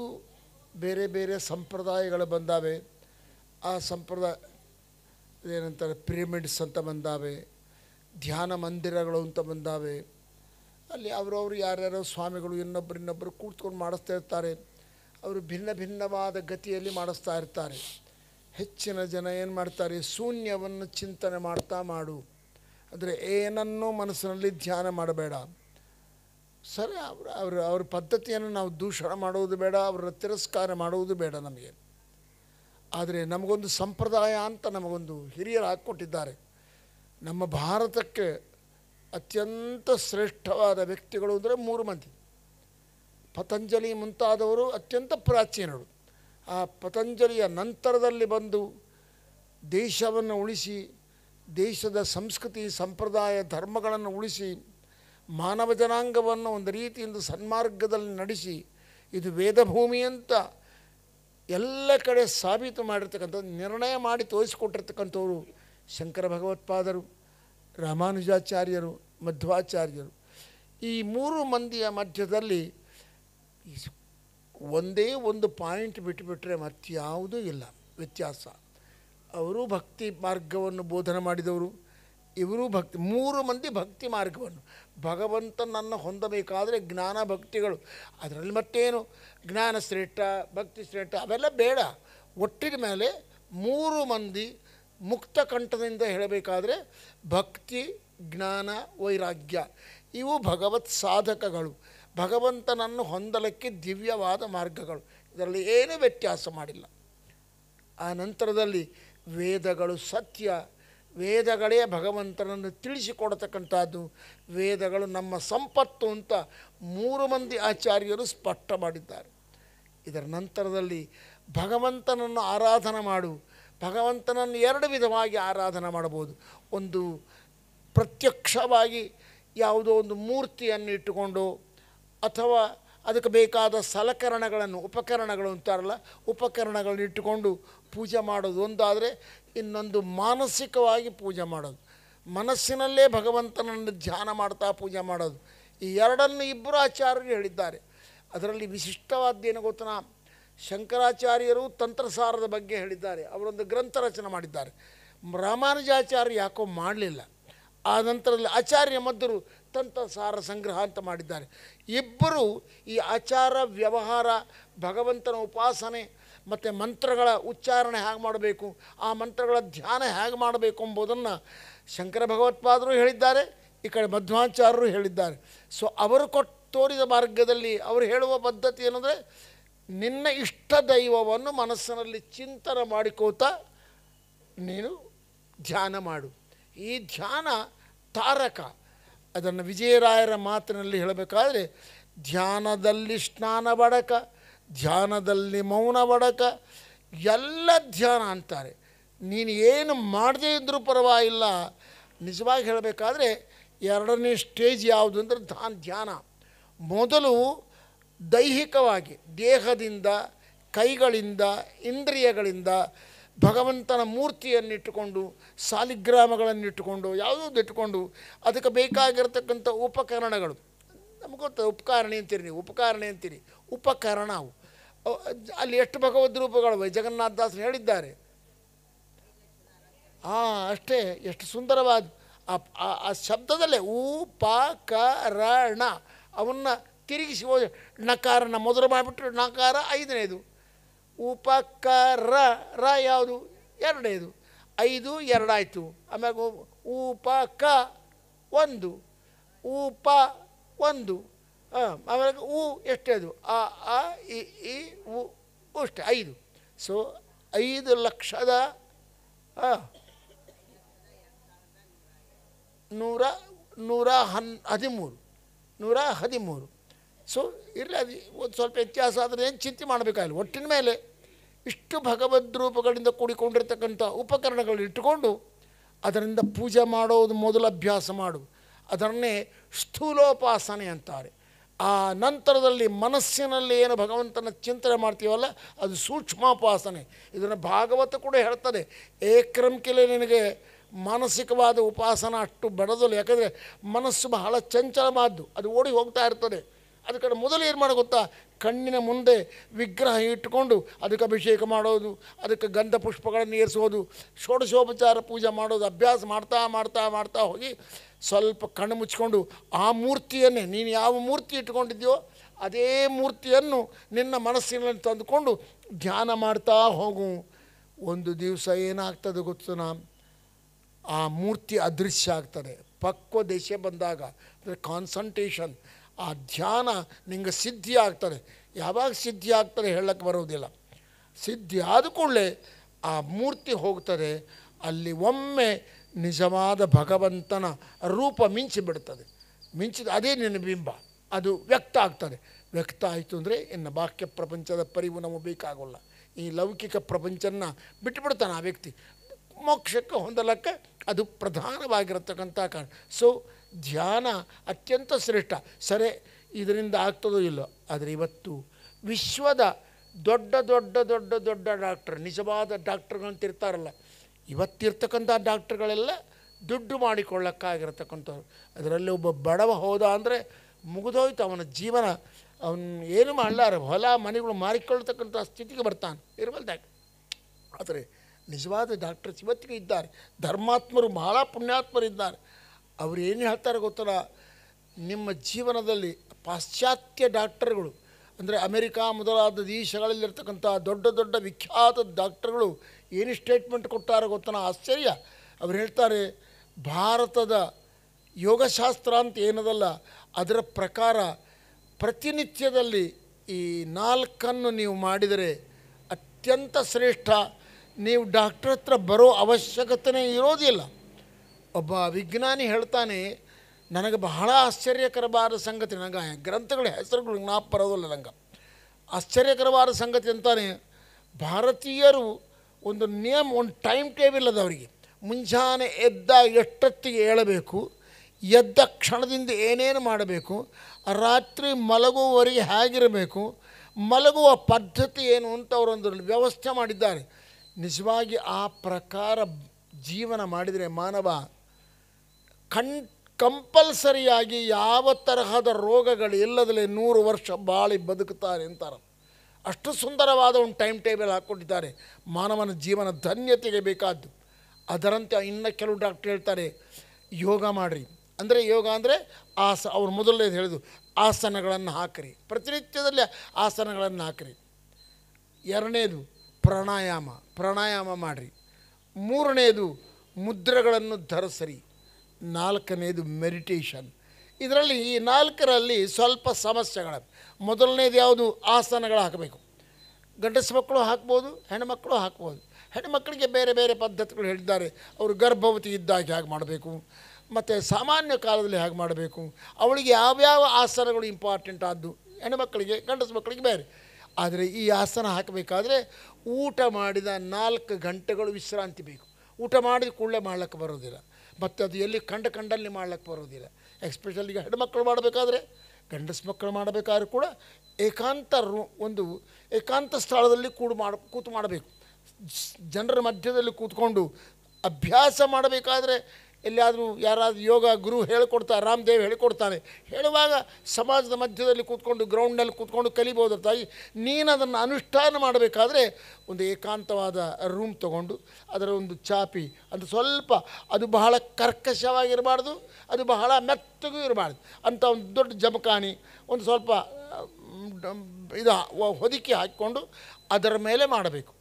ಬೇರೆ ಬೇರೆ ಸಂಪ್ರದಾಯಗಳು ಬಂದಾವೆ ಆ ಸಂಪ್ರದಾಯ ಏನಂತಾರೆ ಪಿರಮಿಡ್ಸ್ ಅಂತ ಬಂದಾವೆ ಧ್ಯಾನ ಮಂದಿರಗಳು ಅಂತ ಬಂದಾವೆ ಅಲ್ಲಿ ಅವರವರು ಯಾರ್ಯಾರೋ ಸ್ವಾಮಿಗಳು ಇನ್ನೊಬ್ಬರು ಇನ್ನೊಬ್ಬರು ಕೂತ್ಕೊಂಡು ಮಾಡಿಸ್ತಾ ಇರ್ತಾರೆ ಅವರು ಭಿನ್ನ ಭಿನ್ನವಾದ ಗತಿಯಲ್ಲಿ ಮಾಡಿಸ್ತಾ ಇರ್ತಾರೆ ಹೆಚ್ಚಿನ ಜನ ಏನು ಮಾಡ್ತಾರೆ ಶೂನ್ಯವನ್ನು ಚಿಂತನೆ ಮಾಡ್ತಾ ಮಾಡು ಅಂದರೆ ಏನನ್ನೂ ಮನಸ್ಸಿನಲ್ಲಿ ಧ್ಯಾನ ಮಾಡಬೇಡ ಸರಿ ಅವರು ಅವ್ರ ಅವ್ರ ಪದ್ಧತಿಯನ್ನು ನಾವು ದೂಷಣ ಮಾಡುವುದು ಬೇಡ ಅವರ ತಿರಸ್ಕಾರ ಮಾಡುವುದು ಬೇಡ ನಮಗೆ ಆದರೆ ನಮಗೊಂದು ಸಂಪ್ರದಾಯ ಅಂತ ನಮಗೊಂದು ಹಿರಿಯರು ಹಾಕ್ಕೊಟ್ಟಿದ್ದಾರೆ ನಮ್ಮ ಭಾರತಕ್ಕೆ ಅತ್ಯಂತ ಶ್ರೇಷ್ಠವಾದ ವ್ಯಕ್ತಿಗಳು ಅಂದರೆ ಮೂರು ಮಂದಿ ಪತಂಜಲಿ ಮುಂತಾದವರು ಅತ್ಯಂತ ಪ್ರಾಚೀನರು ಆ ಪತಂಜಲಿಯ ನಂತರದಲ್ಲಿ ಬಂದು ದೇಶವನ್ನು ಉಳಿಸಿ ದೇಶದ ಸಂಸ್ಕೃತಿ ಸಂಪ್ರದಾಯ ಧರ್ಮಗಳನ್ನು ಉಳಿಸಿ ಮಾನವ ಜನಾಂಗವನ್ನು ಒಂದು ರೀತಿಯಿಂದ ಸನ್ಮಾರ್ಗದಲ್ಲಿ ನಡೆಸಿ ಇದು ವೇದಭೂಮಿ ಅಂತ ಎಲ್ಲ ಕಡೆ ಸಾಬೀತು ಮಾಡಿರ್ತಕ್ಕಂಥದ್ದು ನಿರ್ಣಯ ಮಾಡಿ ತೋರಿಸಿಕೊಟ್ಟಿರ್ತಕ್ಕಂಥವ್ರು ಶಂಕರ ಭಗವತ್ಪಾದರು ರಾಮಾನುಜಾಚಾರ್ಯರು ಮಧ್ವಾಚಾರ್ಯರು ಈ ಮೂರು ಮಂದಿಯ ಮಧ್ಯದಲ್ಲಿ ಒಂದೇ ಒಂದು ಪಾಯಿಂಟ್ ಬಿಟ್ಟುಬಿಟ್ರೆ ಮತ್ತಾವುದೂ ಇಲ್ಲ ವ್ಯತ್ಯಾಸ ಅವರು ಭಕ್ತಿ ಮಾರ್ಗವನ್ನು ಬೋಧನೆ ಮಾಡಿದವರು ಇವರು ಭಕ್ತಿ ಮೂರು ಮಂದಿ ಭಕ್ತಿ ಮಾರ್ಗವನ್ನು ಭಗವಂತನನ್ನು ಹೊಂದಬೇಕಾದರೆ ಜ್ಞಾನ ಭಕ್ತಿಗಳು ಅದರಲ್ಲಿ ಮತ್ತೇನು ಜ್ಞಾನ ಶ್ರೇಷ್ಠ ಭಕ್ತಿ ಶ್ರೇಷ್ಠ ಅವೆಲ್ಲ ಬೇಡ ಒಟ್ಟಿನ ಮೇಲೆ ಮೂರು ಮಂದಿ ಮುಕ್ತ ಕಂಠದಿಂದ ಹೇಳಬೇಕಾದರೆ ಭಕ್ತಿ ಜ್ಞಾನ ವೈರಾಗ್ಯ ಇವು ಭಗವತ್ ಸಾಧಕಗಳು ಭಗವಂತನನ್ನು ಹೊಂದಲಿಕ್ಕೆ ದಿವ್ಯವಾದ ಮಾರ್ಗಗಳು ಇದರಲ್ಲಿ ಏನೂ ವ್ಯತ್ಯಾಸ ಮಾಡಿಲ್ಲ ಆ ನಂತರದಲ್ಲಿ ವೇದಗಳು ಸತ್ಯ ವೇದಗಳೇ ಭಗವಂತನನ್ನು ತಿಳಿಸಿಕೊಡತಕ್ಕಂಥದ್ದು ವೇದಗಳು ನಮ್ಮ ಸಂಪತ್ತು ಅಂತ ಮೂರು ಮಂದಿ ಆಚಾರ್ಯರು ಸ್ಪಷ್ಟ ಮಾಡಿದ್ದಾರೆ ಇದರ ನಂತರದಲ್ಲಿ ಭಗವಂತನನ್ನು ಆರಾಧನೆ ಮಾಡು ಭಗವಂತನನ್ನು ಎರಡು ವಿಧವಾಗಿ ಆರಾಧನೆ ಮಾಡಬಹುದು ಒಂದು ಪ್ರತ್ಯಕ್ಷವಾಗಿ ಯಾವುದೋ ಒಂದು ಮೂರ್ತಿಯನ್ನು ಇಟ್ಟುಕೊಂಡು ಅಥವಾ ಅದಕ್ಕೆ ಬೇಕಾದ ಸಲಕರಣೆಗಳನ್ನು ಉಪಕರಣಗಳು ಅಂತಾರಲ್ಲ ಉಪಕರಣಗಳನ್ನು ಇಟ್ಟುಕೊಂಡು ಪೂಜೆ ಮಾಡೋದು ಒಂದಾದರೆ ಇನ್ನೊಂದು ಮಾನಸಿಕವಾಗಿ ಪೂಜೆ ಮಾಡೋದು ಮನಸ್ಸಿನಲ್ಲೇ ಭಗವಂತನನ್ನು ಧ್ಯಾನ ಮಾಡ್ತಾ ಪೂಜೆ ಮಾಡೋದು ಈ ಎರಡನ್ನು ಇಬ್ಬರು ಆಚಾರ್ಯರು ಹೇಳಿದ್ದಾರೆ ಅದರಲ್ಲಿ ವಿಶಿಷ್ಟವಾದ್ದೇನು ಗೊತ್ತಾ ಶಂಕರಾಚಾರ್ಯರು ತಂತ್ರಸಾರದ ಬಗ್ಗೆ ಹೇಳಿದ್ದಾರೆ ಅವರೊಂದು ಗ್ರಂಥ ರಚನೆ ಮಾಡಿದ್ದಾರೆ ರಾಮಾನುಜಾಚಾರ್ಯ ಯಾಕೋ ಮಾಡಲಿಲ್ಲ ಆ ನಂತರದಲ್ಲಿ ಆಚಾರ್ಯ ಮದ್ದರು ತಂತ್ರಸಾರ ಸಂಗ್ರಹ ಅಂತ ಮಾಡಿದ್ದಾರೆ ಇಬ್ಬರು ಈ ಆಚಾರ ವ್ಯವಹಾರ ಭಗವಂತನ ಉಪಾಸನೆ ಮತ್ತು ಮಂತ್ರಗಳ ಉಚ್ಚಾರಣೆ ಹೇಗೆ ಮಾಡಬೇಕು ಆ ಮಂತ್ರಗಳ ಧ್ಯಾನ ಹೇಗೆ ಮಾಡಬೇಕು ಎಂಬುದನ್ನು ಶಂಕರ ಭಗವತ್ಪಾದರು ಹೇಳಿದ್ದಾರೆ ಈ ಕಡೆ ಮಧ್ವಾಚಾರ್ಯರು ಹೇಳಿದ್ದಾರೆ ಸೊ ಅವರು ಕೊಟ್ಟು ತೋರಿದ ಮಾರ್ಗದಲ್ಲಿ ಅವರು ಹೇಳುವ ಪದ್ಧತಿ ಏನಂದರೆ ನಿನ್ನ ಇಷ್ಟ ದೈವವನ್ನು ಮನಸ್ಸಿನಲ್ಲಿ ಚಿಂತನೆ ಮಾಡಿಕೋತ ನೀನು ಧ್ಯಾನ ಮಾಡು ಈ ಧ್ಯಾನ ತಾರಕ ಅದನ್ನು ವಿಜಯರಾಯರ ಮಾತಿನಲ್ಲಿ ಹೇಳಬೇಕಾದ್ರೆ ಧ್ಯಾನದಲ್ಲಿ ಸ್ನಾನ ಬಡಕ ಧ್ಯಾನದಲ್ಲಿ ಮೌನ ಬಡಕ ಎಲ್ಲ ಧ್ಯಾನ ಅಂತಾರೆ ನೀನು ಏನು ಮಾಡದೇ ಇದ್ದರೂ ಪರವಾಗಿಲ್ಲ ನಿಜವಾಗಿ ಹೇಳಬೇಕಾದ್ರೆ ಎರಡನೇ ಸ್ಟೇಜ್ ಯಾವುದು ಅಂದರೆ ಧಾನ್ ಧ್ಯಾನ ಮೊದಲು ದೈಹಿಕವಾಗಿ ದೇಹದಿಂದ ಕೈಗಳಿಂದ ಇಂದ್ರಿಯಗಳಿಂದ ಭಗವಂತನ ಮೂರ್ತಿಯನ್ನಿಟ್ಟುಕೊಂಡು ಸಾಲಿಗ್ರಾಮಗಳನ್ನಿಟ್ಟುಕೊಂಡು ಇಟ್ಟುಕೊಂಡು ಅದಕ್ಕೆ ಬೇಕಾಗಿರತಕ್ಕಂಥ ಉಪಕರಣಗಳು ನಮ್ಗೊತ್ತ ಗೊತ್ತ ಉಪಕಾರಣಿ ಅಂತೀರಿ ನೀವು ಉಪಕಾರಣಿ ಅಂತೀರಿ ಉಪಕರಣ ಅವು ಅಲ್ಲಿ ಎಷ್ಟು ಭಗವದ್ ರೂಪಗಳು ಜಗನ್ನಾಥದಾಸರು ಹೇಳಿದ್ದಾರೆ ಹಾಂ ಅಷ್ಟೇ ಎಷ್ಟು ಸುಂದರವಾದ ಆ ಶಬ್ದದಲ್ಲೇ ಉಪಕರಣ ಅವನ್ನ ತಿರುಗಿಸಿ ನಕಾರನ ಮೊದಲು ಮಾಡಿಬಿಟ್ಟು ನಕಾರ ಐದನೇದು ಉಪಕರ ರ ಯಾವುದು ಎರಡನೇದು ಐದು ಎರಡಾಯಿತು ಆಮ್ಯಾಗ ಉಪಕ ಒಂದು ಉಪ ಒಂದು ಹಾಂ ಆಮೇಲೆ ಉ ಎಷ್ಟೇದು ಆ ಆ ಇ ಈ ಉ ಐದು ಸೊ ಐದು ಲಕ್ಷದ ನೂರ ನೂರ ಹನ್ ಹದಿಮೂರು ನೂರ ಹದಿಮೂರು ಸೊ ಇರಲಿ ಅದು ಒಂದು ಸ್ವಲ್ಪ ವ್ಯತ್ಯಾಸ ಆದರೆ ಏನು ಚಿಂತೆ ಮಾಡಬೇಕಾಗಿಲ್ಲ ಒಟ್ಟಿನ ಮೇಲೆ ಇಷ್ಟು ಭಗವದ್ ರೂಪಗಳಿಂದ ಕೂಡಿಕೊಂಡಿರ್ತಕ್ಕಂಥ ಉಪಕರಣಗಳು ಇಟ್ಟುಕೊಂಡು ಅದರಿಂದ ಪೂಜೆ ಮಾಡೋದು ಮೊದಲು ಅಭ್ಯಾಸ ಮಾಡು ಅದನ್ನೇ ಸ್ಥೂಲೋಪಾಸನೆ ಅಂತಾರೆ ಆ ನಂತರದಲ್ಲಿ ಮನಸ್ಸಿನಲ್ಲಿ ಏನು ಭಗವಂತನ ಚಿಂತನೆ ಮಾಡ್ತೀವಲ್ಲ ಅದು ಸೂಕ್ಷ್ಮೋಪಾಸನೆ ಇದನ್ನು ಭಾಗವತ ಕೂಡ ಹೇಳ್ತದೆ ಏಕ್ರಮ್ಕಿಲೆ ನಿನಗೆ ಮಾನಸಿಕವಾದ ಉಪಾಸನ ಅಷ್ಟು ಬೆಳೆದಲ್ಲ ಯಾಕಂದರೆ ಮನಸ್ಸು ಬಹಳ ಚಂಚಲವಾದ್ದು ಅದು ಓಡಿ ಹೋಗ್ತಾ ಇರ್ತದೆ ಕಡೆ ಮೊದಲು ಏನು ಮಾಡೋ ಗೊತ್ತಾ ಕಣ್ಣಿನ ಮುಂದೆ ವಿಗ್ರಹ ಇಟ್ಟುಕೊಂಡು ಅದಕ್ಕೆ ಅಭಿಷೇಕ ಮಾಡೋದು ಅದಕ್ಕೆ ಗಂಧ ಪುಷ್ಪಗಳನ್ನು ಏರಿಸೋದು ಷೋಡಶೋಪಚಾರ ಪೂಜೆ ಮಾಡೋದು ಅಭ್ಯಾಸ ಮಾಡ್ತಾ ಮಾಡ್ತಾ ಮಾಡ್ತಾ ಹೋಗಿ ಸ್ವಲ್ಪ ಕಣ್ಣು ಮುಚ್ಕೊಂಡು ಆ ಮೂರ್ತಿಯನ್ನೇ ನೀನು ಯಾವ ಮೂರ್ತಿ ಇಟ್ಕೊಂಡಿದ್ಯೋ ಅದೇ ಮೂರ್ತಿಯನ್ನು ನಿನ್ನ ಮನಸ್ಸಿನಲ್ಲಿ ತಂದುಕೊಂಡು ಧ್ಯಾನ ಮಾಡ್ತಾ ಹೋಗು ಒಂದು ದಿವಸ ಏನಾಗ್ತದೆ ಗೊತ್ತು ನಾ ಆ ಮೂರ್ತಿ ಅದೃಶ್ಯ ಆಗ್ತದೆ ಪಕ್ವ ದೇಶ ಬಂದಾಗ ಅಂದರೆ ಕಾನ್ಸಂಟ್ರೇಷನ್ ಆ ಧ್ಯಾನ ನಿಮಗೆ ಸಿದ್ಧಿ ಆಗ್ತದೆ ಯಾವಾಗ ಸಿದ್ಧಿ ಆಗ್ತಾರೆ ಹೇಳಕ್ಕೆ ಬರೋದಿಲ್ಲ ಸಿದ್ಧಿ ಆದ ಕೂಡಲೇ ಆ ಮೂರ್ತಿ ಹೋಗ್ತದೆ ಅಲ್ಲಿ ಒಮ್ಮೆ ನಿಜವಾದ ಭಗವಂತನ ರೂಪ ಮಿಂಚಿ ಬಿಡ್ತದೆ ಮಿಂಚಿದ ಅದೇ ನಿನ್ನ ಬಿಂಬ ಅದು ವ್ಯಕ್ತ ಆಗ್ತದೆ ವ್ಯಕ್ತ ಆಯಿತು ಅಂದರೆ ಇನ್ನು ಬಾಹ್ಯ ಪ್ರಪಂಚದ ಪರಿವು ನಮಗೆ ಬೇಕಾಗೋಲ್ಲ ಈ ಲೌಕಿಕ ಪ್ರಪಂಚನ ಬಿಟ್ಟುಬಿಡ್ತಾನೆ ಆ ವ್ಯಕ್ತಿ ಮೋಕ್ಷಕ್ಕೆ ಹೊಂದಲಕ್ಕೆ ಅದು ಪ್ರಧಾನವಾಗಿರತಕ್ಕಂಥ ಕಾರಣ ಸೊ ಧ್ಯಾನ ಅತ್ಯಂತ ಶ್ರೇಷ್ಠ ಸರಿ ಇದರಿಂದ ಆಗ್ತದೋ ಇಲ್ಲೋ ಆದರೆ ಇವತ್ತು ವಿಶ್ವದ ದೊಡ್ಡ ದೊಡ್ಡ ದೊಡ್ಡ ದೊಡ್ಡ ಡಾಕ್ಟರ್ ನಿಜವಾದ ಡಾಕ್ಟ್ರುಗಳಂತಿರ್ತಾರಲ್ಲ ಇವತ್ತಿರ್ತಕ್ಕಂಥ ಡಾಕ್ಟ್ರುಗಳೆಲ್ಲ ದುಡ್ಡು ಮಾಡಿಕೊಳ್ಳೋಕ್ಕಾಗಿರತಕ್ಕಂಥವ್ರು ಅದರಲ್ಲಿ ಒಬ್ಬ ಬಡವ ಹೋದ ಅಂದರೆ ಮುಗಿದೋಯ್ತು ಅವನ ಜೀವನ ಅವನು ಏನು ಮಾಡಲಾರ ಹೊಲ ಮನೆಗಳು ಮಾರಿಕೊಳ್ತಕ್ಕಂಥ ಸ್ಥಿತಿಗೆ ಬರ್ತಾನೆ ಇರ್ಬಲ್ದಾಗ ಆದರೆ ನಿಜವಾದ ಡಾಕ್ಟರ್ಸ್ ಇವತ್ತಿಗೆ ಇದ್ದಾರೆ ಧರ್ಮಾತ್ಮರು ಬಹಳ ಪುಣ್ಯಾತ್ಮರಿದ್ದಾರೆ ಅವ್ರು ಏನು ಹೇಳ್ತಾರೆ ಗೊತ್ತಲ್ಲ ನಿಮ್ಮ ಜೀವನದಲ್ಲಿ ಪಾಶ್ಚಾತ್ಯ ಡಾಕ್ಟರ್ಗಳು ಅಂದರೆ ಅಮೆರಿಕಾ ಮೊದಲಾದ ದೇಶಗಳಲ್ಲಿರ್ತಕ್ಕಂಥ ದೊಡ್ಡ ದೊಡ್ಡ ವಿಖ್ಯಾತ ಡಾಕ್ಟರ್ಗಳು ಏನು ಸ್ಟೇಟ್ಮೆಂಟ್ ಕೊಟ್ಟಾರೋ ಗೊತ್ತನ ಆಶ್ಚರ್ಯ ಅವ್ರು ಹೇಳ್ತಾರೆ ಭಾರತದ ಯೋಗಶಾಸ್ತ್ರ ಅಂತ ಏನದಲ್ಲ ಅದರ ಪ್ರಕಾರ ಪ್ರತಿನಿತ್ಯದಲ್ಲಿ ಈ ನಾಲ್ಕನ್ನು ನೀವು ಮಾಡಿದರೆ ಅತ್ಯಂತ ಶ್ರೇಷ್ಠ ನೀವು ಡಾಕ್ಟ್ರ್ ಹತ್ರ ಬರೋ ಅವಶ್ಯಕತೆನೇ ಇರೋದಿಲ್ಲ ಒಬ್ಬ ವಿಜ್ಞಾನಿ ಹೇಳ್ತಾನೆ ನನಗೆ ಬಹಳ ಆಶ್ಚರ್ಯಕರವಾದ ಸಂಗತಿ ನನಗೆ ಗ್ರಂಥಗಳ ಹೆಸರುಗಳು ನಾ ಬರೋದಿಲ್ಲ ನಂಗೆ ಆಶ್ಚರ್ಯಕರವಾದ ಸಂಗತಿ ಅಂತಾನೆ ಭಾರತೀಯರು ಒಂದು ನಿಯಮ ಒಂದು ಟೈಮ್ ಟೇಬಲ್ ಅದ ಅವರಿಗೆ ಮುಂಜಾನೆ ಎದ್ದ ಎಷ್ಟೊತ್ತಿಗೆ ಹೇಳಬೇಕು ಎದ್ದ ಕ್ಷಣದಿಂದ ಏನೇನು ಮಾಡಬೇಕು ರಾತ್ರಿ ಮಲಗುವವರೆಗೆ ಹೇಗಿರಬೇಕು ಮಲಗುವ ಪದ್ಧತಿ ಏನು ಅಂತ ಅವರೊಂದು ವ್ಯವಸ್ಥೆ ಮಾಡಿದ್ದಾರೆ ನಿಜವಾಗಿ ಆ ಪ್ರಕಾರ ಜೀವನ ಮಾಡಿದರೆ ಮಾನವ ಕಣ್ ಕಂಪಲ್ಸರಿಯಾಗಿ ಯಾವ ತರಹದ ರೋಗಗಳು ಇಲ್ಲದಲೇ ನೂರು ವರ್ಷ ಬಾಳಿ ಬದುಕುತ್ತಾರೆ ಅಂತಾರೆ ಅಷ್ಟು ಸುಂದರವಾದ ಒಂದು ಟೈಮ್ ಟೇಬಲ್ ಹಾಕ್ಕೊಂಡಿದ್ದಾರೆ ಮಾನವನ ಜೀವನ ಧನ್ಯತೆಗೆ ಬೇಕಾದ್ದು ಅದರಂತೆ ಇನ್ನು ಕೆಲವು ಡಾಕ್ಟರ್ ಹೇಳ್ತಾರೆ ಯೋಗ ಮಾಡಿರಿ ಅಂದರೆ ಯೋಗ ಅಂದರೆ ಆಸ ಅವ್ರು ಮೊದಲನೇದು ಹೇಳಿದು ಆಸನಗಳನ್ನು ಹಾಕಿರಿ ಪ್ರತಿನಿತ್ಯದಲ್ಲಿ ಆಸನಗಳನ್ನು ಹಾಕಿರಿ ಎರಡನೇದು ಪ್ರಾಣಾಯಾಮ ಪ್ರಾಣಾಯಾಮ ಮಾಡಿರಿ ಮೂರನೇದು ಮುದ್ರೆಗಳನ್ನು ಧರಿಸರಿ ನಾಲ್ಕನೇದು ಮೆಡಿಟೇಷನ್ ಇದರಲ್ಲಿ ಈ ನಾಲ್ಕರಲ್ಲಿ ಸ್ವಲ್ಪ ಸಮಸ್ಯೆಗಳ ಮೊದಲನೇದು ಯಾವುದು ಆಸನಗಳು ಹಾಕಬೇಕು ಗಂಡಸು ಮಕ್ಕಳು ಹಾಕ್ಬೋದು ಹೆಣ್ಮಕ್ಕಳು ಹಾಕ್ಬೋದು ಹೆಣ್ಣುಮಕ್ಕಳಿಗೆ ಬೇರೆ ಬೇರೆ ಪದ್ಧತಿಗಳು ಹೇಳಿದ್ದಾರೆ ಅವರು ಗರ್ಭವತಿ ಇದ್ದಾಗ ಹೇಗೆ ಮಾಡಬೇಕು ಮತ್ತು ಸಾಮಾನ್ಯ ಕಾಲದಲ್ಲಿ ಹೇಗೆ ಮಾಡಬೇಕು ಅವಳಿಗೆ ಯಾವ್ಯಾವ ಆಸನಗಳು ಇಂಪಾರ್ಟೆಂಟ್ ಆದ್ದು ಹೆಣ್ಮಕ್ಕಳಿಗೆ ಗಂಡಸು ಮಕ್ಕಳಿಗೆ ಬೇರೆ ಆದರೆ ಈ ಆಸನ ಹಾಕಬೇಕಾದ್ರೆ ಊಟ ಮಾಡಿದ ನಾಲ್ಕು ಗಂಟೆಗಳು ವಿಶ್ರಾಂತಿ ಬೇಕು ಊಟ ಮಾಡಿದ ಕೂಡಲೇ ಮಾಡಲಿಕ್ಕೆ ಬರೋದಿಲ್ಲ ಮತ್ತು ಅದು ಎಲ್ಲಿ ಕಂಡ ಕಂಡಲ್ಲಿ ಮಾಡ್ಲಿಕ್ಕೆ ಬರೋದಿಲ್ಲ ಎಕ್ಸ್ಪೆಷಲಿ ಈಗ ಹೆಣ್ಮಕ್ಳು ಮಾಡಬೇಕಾದ್ರೆ ಗಂಡಸ ಮಕ್ಕಳು ಮಾಡಬೇಕಾದ್ರೂ ಕೂಡ ಏಕಾಂತ ರೂ ಒಂದು ಏಕಾಂತ ಸ್ಥಳದಲ್ಲಿ ಕೂಡು ಮಾಡಿ ಕೂತು ಮಾಡಬೇಕು ಜನರ ಮಧ್ಯದಲ್ಲಿ ಕೂತ್ಕೊಂಡು ಅಭ್ಯಾಸ ಮಾಡಬೇಕಾದ್ರೆ ಎಲ್ಲಿಯಾದರೂ ಯಾರಾದರೂ ಯೋಗ ಗುರು ಹೇಳ್ಕೊಡ್ತಾರೆ ರಾಮದೇವ್ ಹೇಳ್ಕೊಡ್ತಾನೆ ಹೇಳುವಾಗ ಸಮಾಜದ ಮಧ್ಯದಲ್ಲಿ ಕೂತ್ಕೊಂಡು ಗ್ರೌಂಡ್ನಲ್ಲಿ ಕೂತ್ಕೊಂಡು ಕಲಿಬೋದು ತಾಯಿ ನೀನು ಅದನ್ನು ಅನುಷ್ಠಾನ ಮಾಡಬೇಕಾದ್ರೆ ಒಂದು ಏಕಾಂತವಾದ ರೂಮ್ ತಗೊಂಡು ಅದರ ಒಂದು ಚಾಪಿ ಅಂತ ಸ್ವಲ್ಪ ಅದು ಬಹಳ ಕರ್ಕಶವಾಗಿರಬಾರ್ದು ಅದು ಬಹಳ ಮೆತ್ತಗೂ ಇರಬಾರ್ದು ಅಂಥ ಒಂದು ದೊಡ್ಡ ಜಮಖಾನಿ ಒಂದು ಸ್ವಲ್ಪ ಇದು ಹೊದಿಕೆ ಹಾಕಿಕೊಂಡು ಅದರ ಮೇಲೆ ಮಾಡಬೇಕು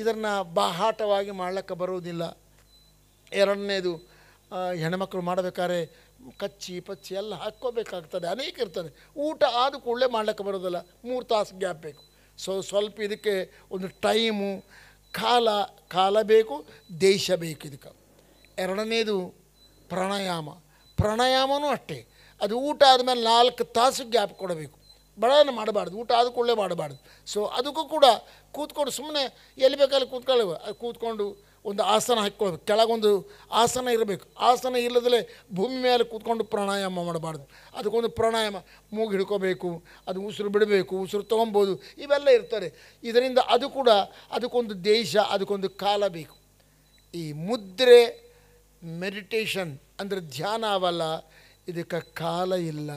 ಇದನ್ನು ಬಾಹಾಟವಾಗಿ ಮಾಡಲಿಕ್ಕೆ ಬರುವುದಿಲ್ಲ ಎರಡನೇದು ಹೆಣ್ಮಕ್ಳು ಮಾಡಬೇಕಾದ್ರೆ ಕಚ್ಚಿ ಪಚ್ಚಿ ಎಲ್ಲ ಹಾಕ್ಕೋಬೇಕಾಗ್ತದೆ ಅನೇಕ ಇರ್ತದೆ ಊಟ ಆದ ಕೂಡಲೇ ಮಾಡ್ಲಿಕ್ಕೆ ಬರೋದಲ್ಲ ಮೂರು ತಾಸು ಗ್ಯಾಪ್ ಬೇಕು ಸೊ ಸ್ವಲ್ಪ ಇದಕ್ಕೆ ಒಂದು ಟೈಮು ಕಾಲ ಕಾಲ ಬೇಕು ದೇಶ ಬೇಕು ಇದಕ್ಕೆ ಎರಡನೇದು ಪ್ರಾಣಾಯಾಮ ಪ್ರಾಣಾಯಾಮನೂ ಅಷ್ಟೇ ಅದು ಊಟ ಆದಮೇಲೆ ನಾಲ್ಕು ತಾಸು ಗ್ಯಾಪ್ ಕೊಡಬೇಕು ಬಡವನ್ನು ಮಾಡಬಾರ್ದು ಊಟ ಆದ ಕೂಡಲೇ ಮಾಡಬಾರ್ದು ಸೊ ಅದಕ್ಕೂ ಕೂಡ ಕೂತ್ಕೊಂಡು ಸುಮ್ಮನೆ ಎಲ್ಲಿ ಬೇಕಲ್ಲಿ ಕೂತ್ಕೊಳ್ಳುವ ಕೂತ್ಕೊಂಡು ಒಂದು ಆಸನ ಹಾಕ್ಕೊಳ್ಬೇಕು ಕೆಳಗೊಂದು ಆಸನ ಇರಬೇಕು ಆಸನ ಇಲ್ಲದಲೇ ಭೂಮಿ ಮೇಲೆ ಕೂತ್ಕೊಂಡು ಪ್ರಾಣಾಯಾಮ ಮಾಡಬಾರ್ದು ಅದಕ್ಕೊಂದು ಪ್ರಾಣಾಯಾಮ ಮೂಗು ಹಿಡ್ಕೋಬೇಕು ಅದು ಉಸಿರು ಬಿಡಬೇಕು ಉಸಿರು ತೊಗೊಬೋದು ಇವೆಲ್ಲ ಇರ್ತಾರೆ ಇದರಿಂದ ಅದು ಕೂಡ ಅದಕ್ಕೊಂದು ದೇಶ ಅದಕ್ಕೊಂದು ಕಾಲ ಬೇಕು ಈ ಮುದ್ರೆ ಮೆಡಿಟೇಷನ್ ಅಂದರೆ ಧ್ಯಾನ ಅವಲ್ಲ ಇದಕ್ಕೆ ಕಾಲ ಇಲ್ಲ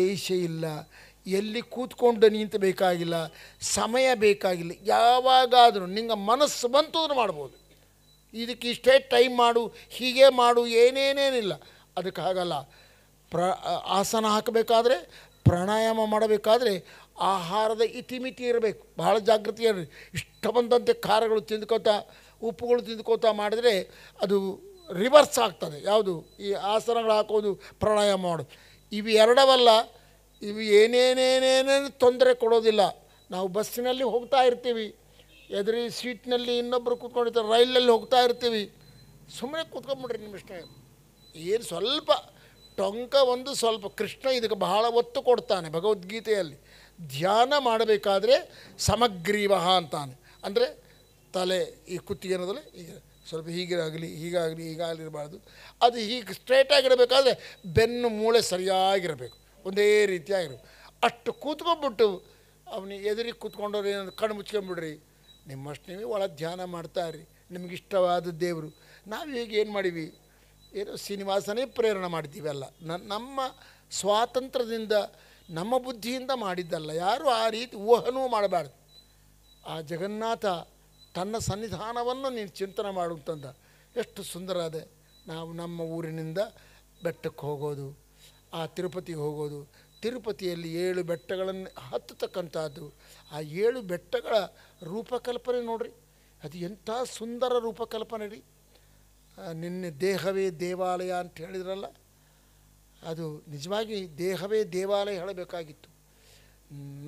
ದೇಶ ಇಲ್ಲ ಎಲ್ಲಿ ಕೂತ್ಕೊಂಡು ನಿಂತು ಬೇಕಾಗಿಲ್ಲ ಸಮಯ ಬೇಕಾಗಿಲ್ಲ ಯಾವಾಗಾದರೂ ನಿಮ್ಮ ಮನಸ್ಸು ಬಂತು ಮಾಡ್ಬೋದು ಇದಕ್ಕೆ ಇಷ್ಟೇ ಟೈಮ್ ಮಾಡು ಹೀಗೆ ಮಾಡು ಏನೇನೇನಿಲ್ಲ ಅದಕ್ಕೆ ಆಗಲ್ಲ ಪ್ರ ಆಸನ ಹಾಕಬೇಕಾದ್ರೆ ಪ್ರಾಣಾಯಾಮ ಮಾಡಬೇಕಾದ್ರೆ ಆಹಾರದ ಇತಿಮಿತಿ ಇರಬೇಕು ಭಾಳ ಜಾಗೃತಿ ಇರಲಿ ಇಷ್ಟ ಬಂದಂತೆ ಖಾರಗಳು ತಿಂದ್ಕೋತಾ ಉಪ್ಪುಗಳು ತಿಂದ್ಕೋತಾ ಮಾಡಿದರೆ ಅದು ರಿವರ್ಸ್ ಆಗ್ತದೆ ಯಾವುದು ಈ ಆಸನಗಳು ಹಾಕೋದು ಪ್ರಾಣಾಯಾಮ ಮಾಡೋದು ಇವು ಎರಡವಲ್ಲ ಇವು ಏನೇನೇನೇನೇನು ತೊಂದರೆ ಕೊಡೋದಿಲ್ಲ ನಾವು ಬಸ್ಸಿನಲ್ಲಿ ಹೋಗ್ತಾ ಇರ್ತೀವಿ ಎದುರಿ ಸೀಟ್ನಲ್ಲಿ ಇನ್ನೊಬ್ಬರು ಕೂತ್ಕೊಂಡಿರ್ತಾರೆ ರೈಲಲ್ಲಿ ಹೋಗ್ತಾ ಇರ್ತೀವಿ ಸುಮ್ಮನೆ ಕೂತ್ಕೊಂಬಿಡ್ರಿ ನಿಮ್ಮ ಇಷ್ಟ ಏನು ಸ್ವಲ್ಪ ಟೊಂಕ ಒಂದು ಸ್ವಲ್ಪ ಕೃಷ್ಣ ಇದಕ್ಕೆ ಬಹಳ ಒತ್ತು ಕೊಡ್ತಾನೆ ಭಗವದ್ಗೀತೆಯಲ್ಲಿ ಧ್ಯಾನ ಮಾಡಬೇಕಾದ್ರೆ ಸಮಗ್ರೀವಹ ಅಂತಾನೆ ಅಂದರೆ ತಲೆ ಈ ಅನ್ನೋದಲ್ಲ ಈಗ ಸ್ವಲ್ಪ ಹೀಗಿರಾಗಲಿ ಹೀಗಾಗಲಿ ಹೀಗಾಗಲಿರಬಾರ್ದು ಅದು ಹೀಗೆ ಸ್ಟ್ರೇಟಾಗಿರಬೇಕಾದ್ರೆ ಬೆನ್ನು ಮೂಳೆ ಸರಿಯಾಗಿರಬೇಕು ಒಂದೇ ರೀತಿಯಾಗಿರಬೇಕು ಅಷ್ಟು ಕೂತ್ಕೊಂಡ್ಬಿಟ್ಟು ಅವನಿಗೆ ಎದುರಿಗೆ ಕೂತ್ಕೊಂಡವ್ರು ಏನಂದ್ರೆ ಕಣ್ಣು ಮುಚ್ಕೊಂಬಿಡ್ರಿ ನಿಮ್ಮಷ್ಟು ನೀವೇ ಒಳ ಧ್ಯಾನ ಮಾಡ್ತಾಯಿರಿ ನಿಮಗಿಷ್ಟವಾದ ದೇವರು ನಾವು ಈಗ ಏನು ಮಾಡೀವಿ ಏನೋ ಶ್ರೀನಿವಾಸನೇ ಪ್ರೇರಣೆ ಮಾಡ್ತೀವಲ್ಲ ನಮ್ಮ ಸ್ವಾತಂತ್ರ್ಯದಿಂದ ನಮ್ಮ ಬುದ್ಧಿಯಿಂದ ಮಾಡಿದ್ದಲ್ಲ ಯಾರು ಆ ರೀತಿ ಊಹನೂ ಮಾಡಬಾರ್ದು ಆ ಜಗನ್ನಾಥ ತನ್ನ ಸನ್ನಿಧಾನವನ್ನು ನೀನು ಚಿಂತನೆ ಮಾಡುವಂತಂದ ಎಷ್ಟು ಸುಂದರ ಅದೆ ನಾವು ನಮ್ಮ ಊರಿನಿಂದ ಬೆಟ್ಟಕ್ಕೆ ಹೋಗೋದು ಆ ತಿರುಪತಿಗೆ ಹೋಗೋದು ತಿರುಪತಿಯಲ್ಲಿ ಏಳು ಬೆಟ್ಟಗಳನ್ನು ಹತ್ತತಕ್ಕಂಥದ್ದು ಆ ಏಳು ಬೆಟ್ಟಗಳ ರೂಪಕಲ್ಪನೆ ನೋಡ್ರಿ ಅದು ಎಂಥ ಸುಂದರ ರೂಪಕಲ್ಪನೆ ರೀ ನಿನ್ನೆ ದೇಹವೇ ದೇವಾಲಯ ಅಂತ ಹೇಳಿದ್ರಲ್ಲ ಅದು ನಿಜವಾಗಿ ದೇಹವೇ ದೇವಾಲಯ ಹೇಳಬೇಕಾಗಿತ್ತು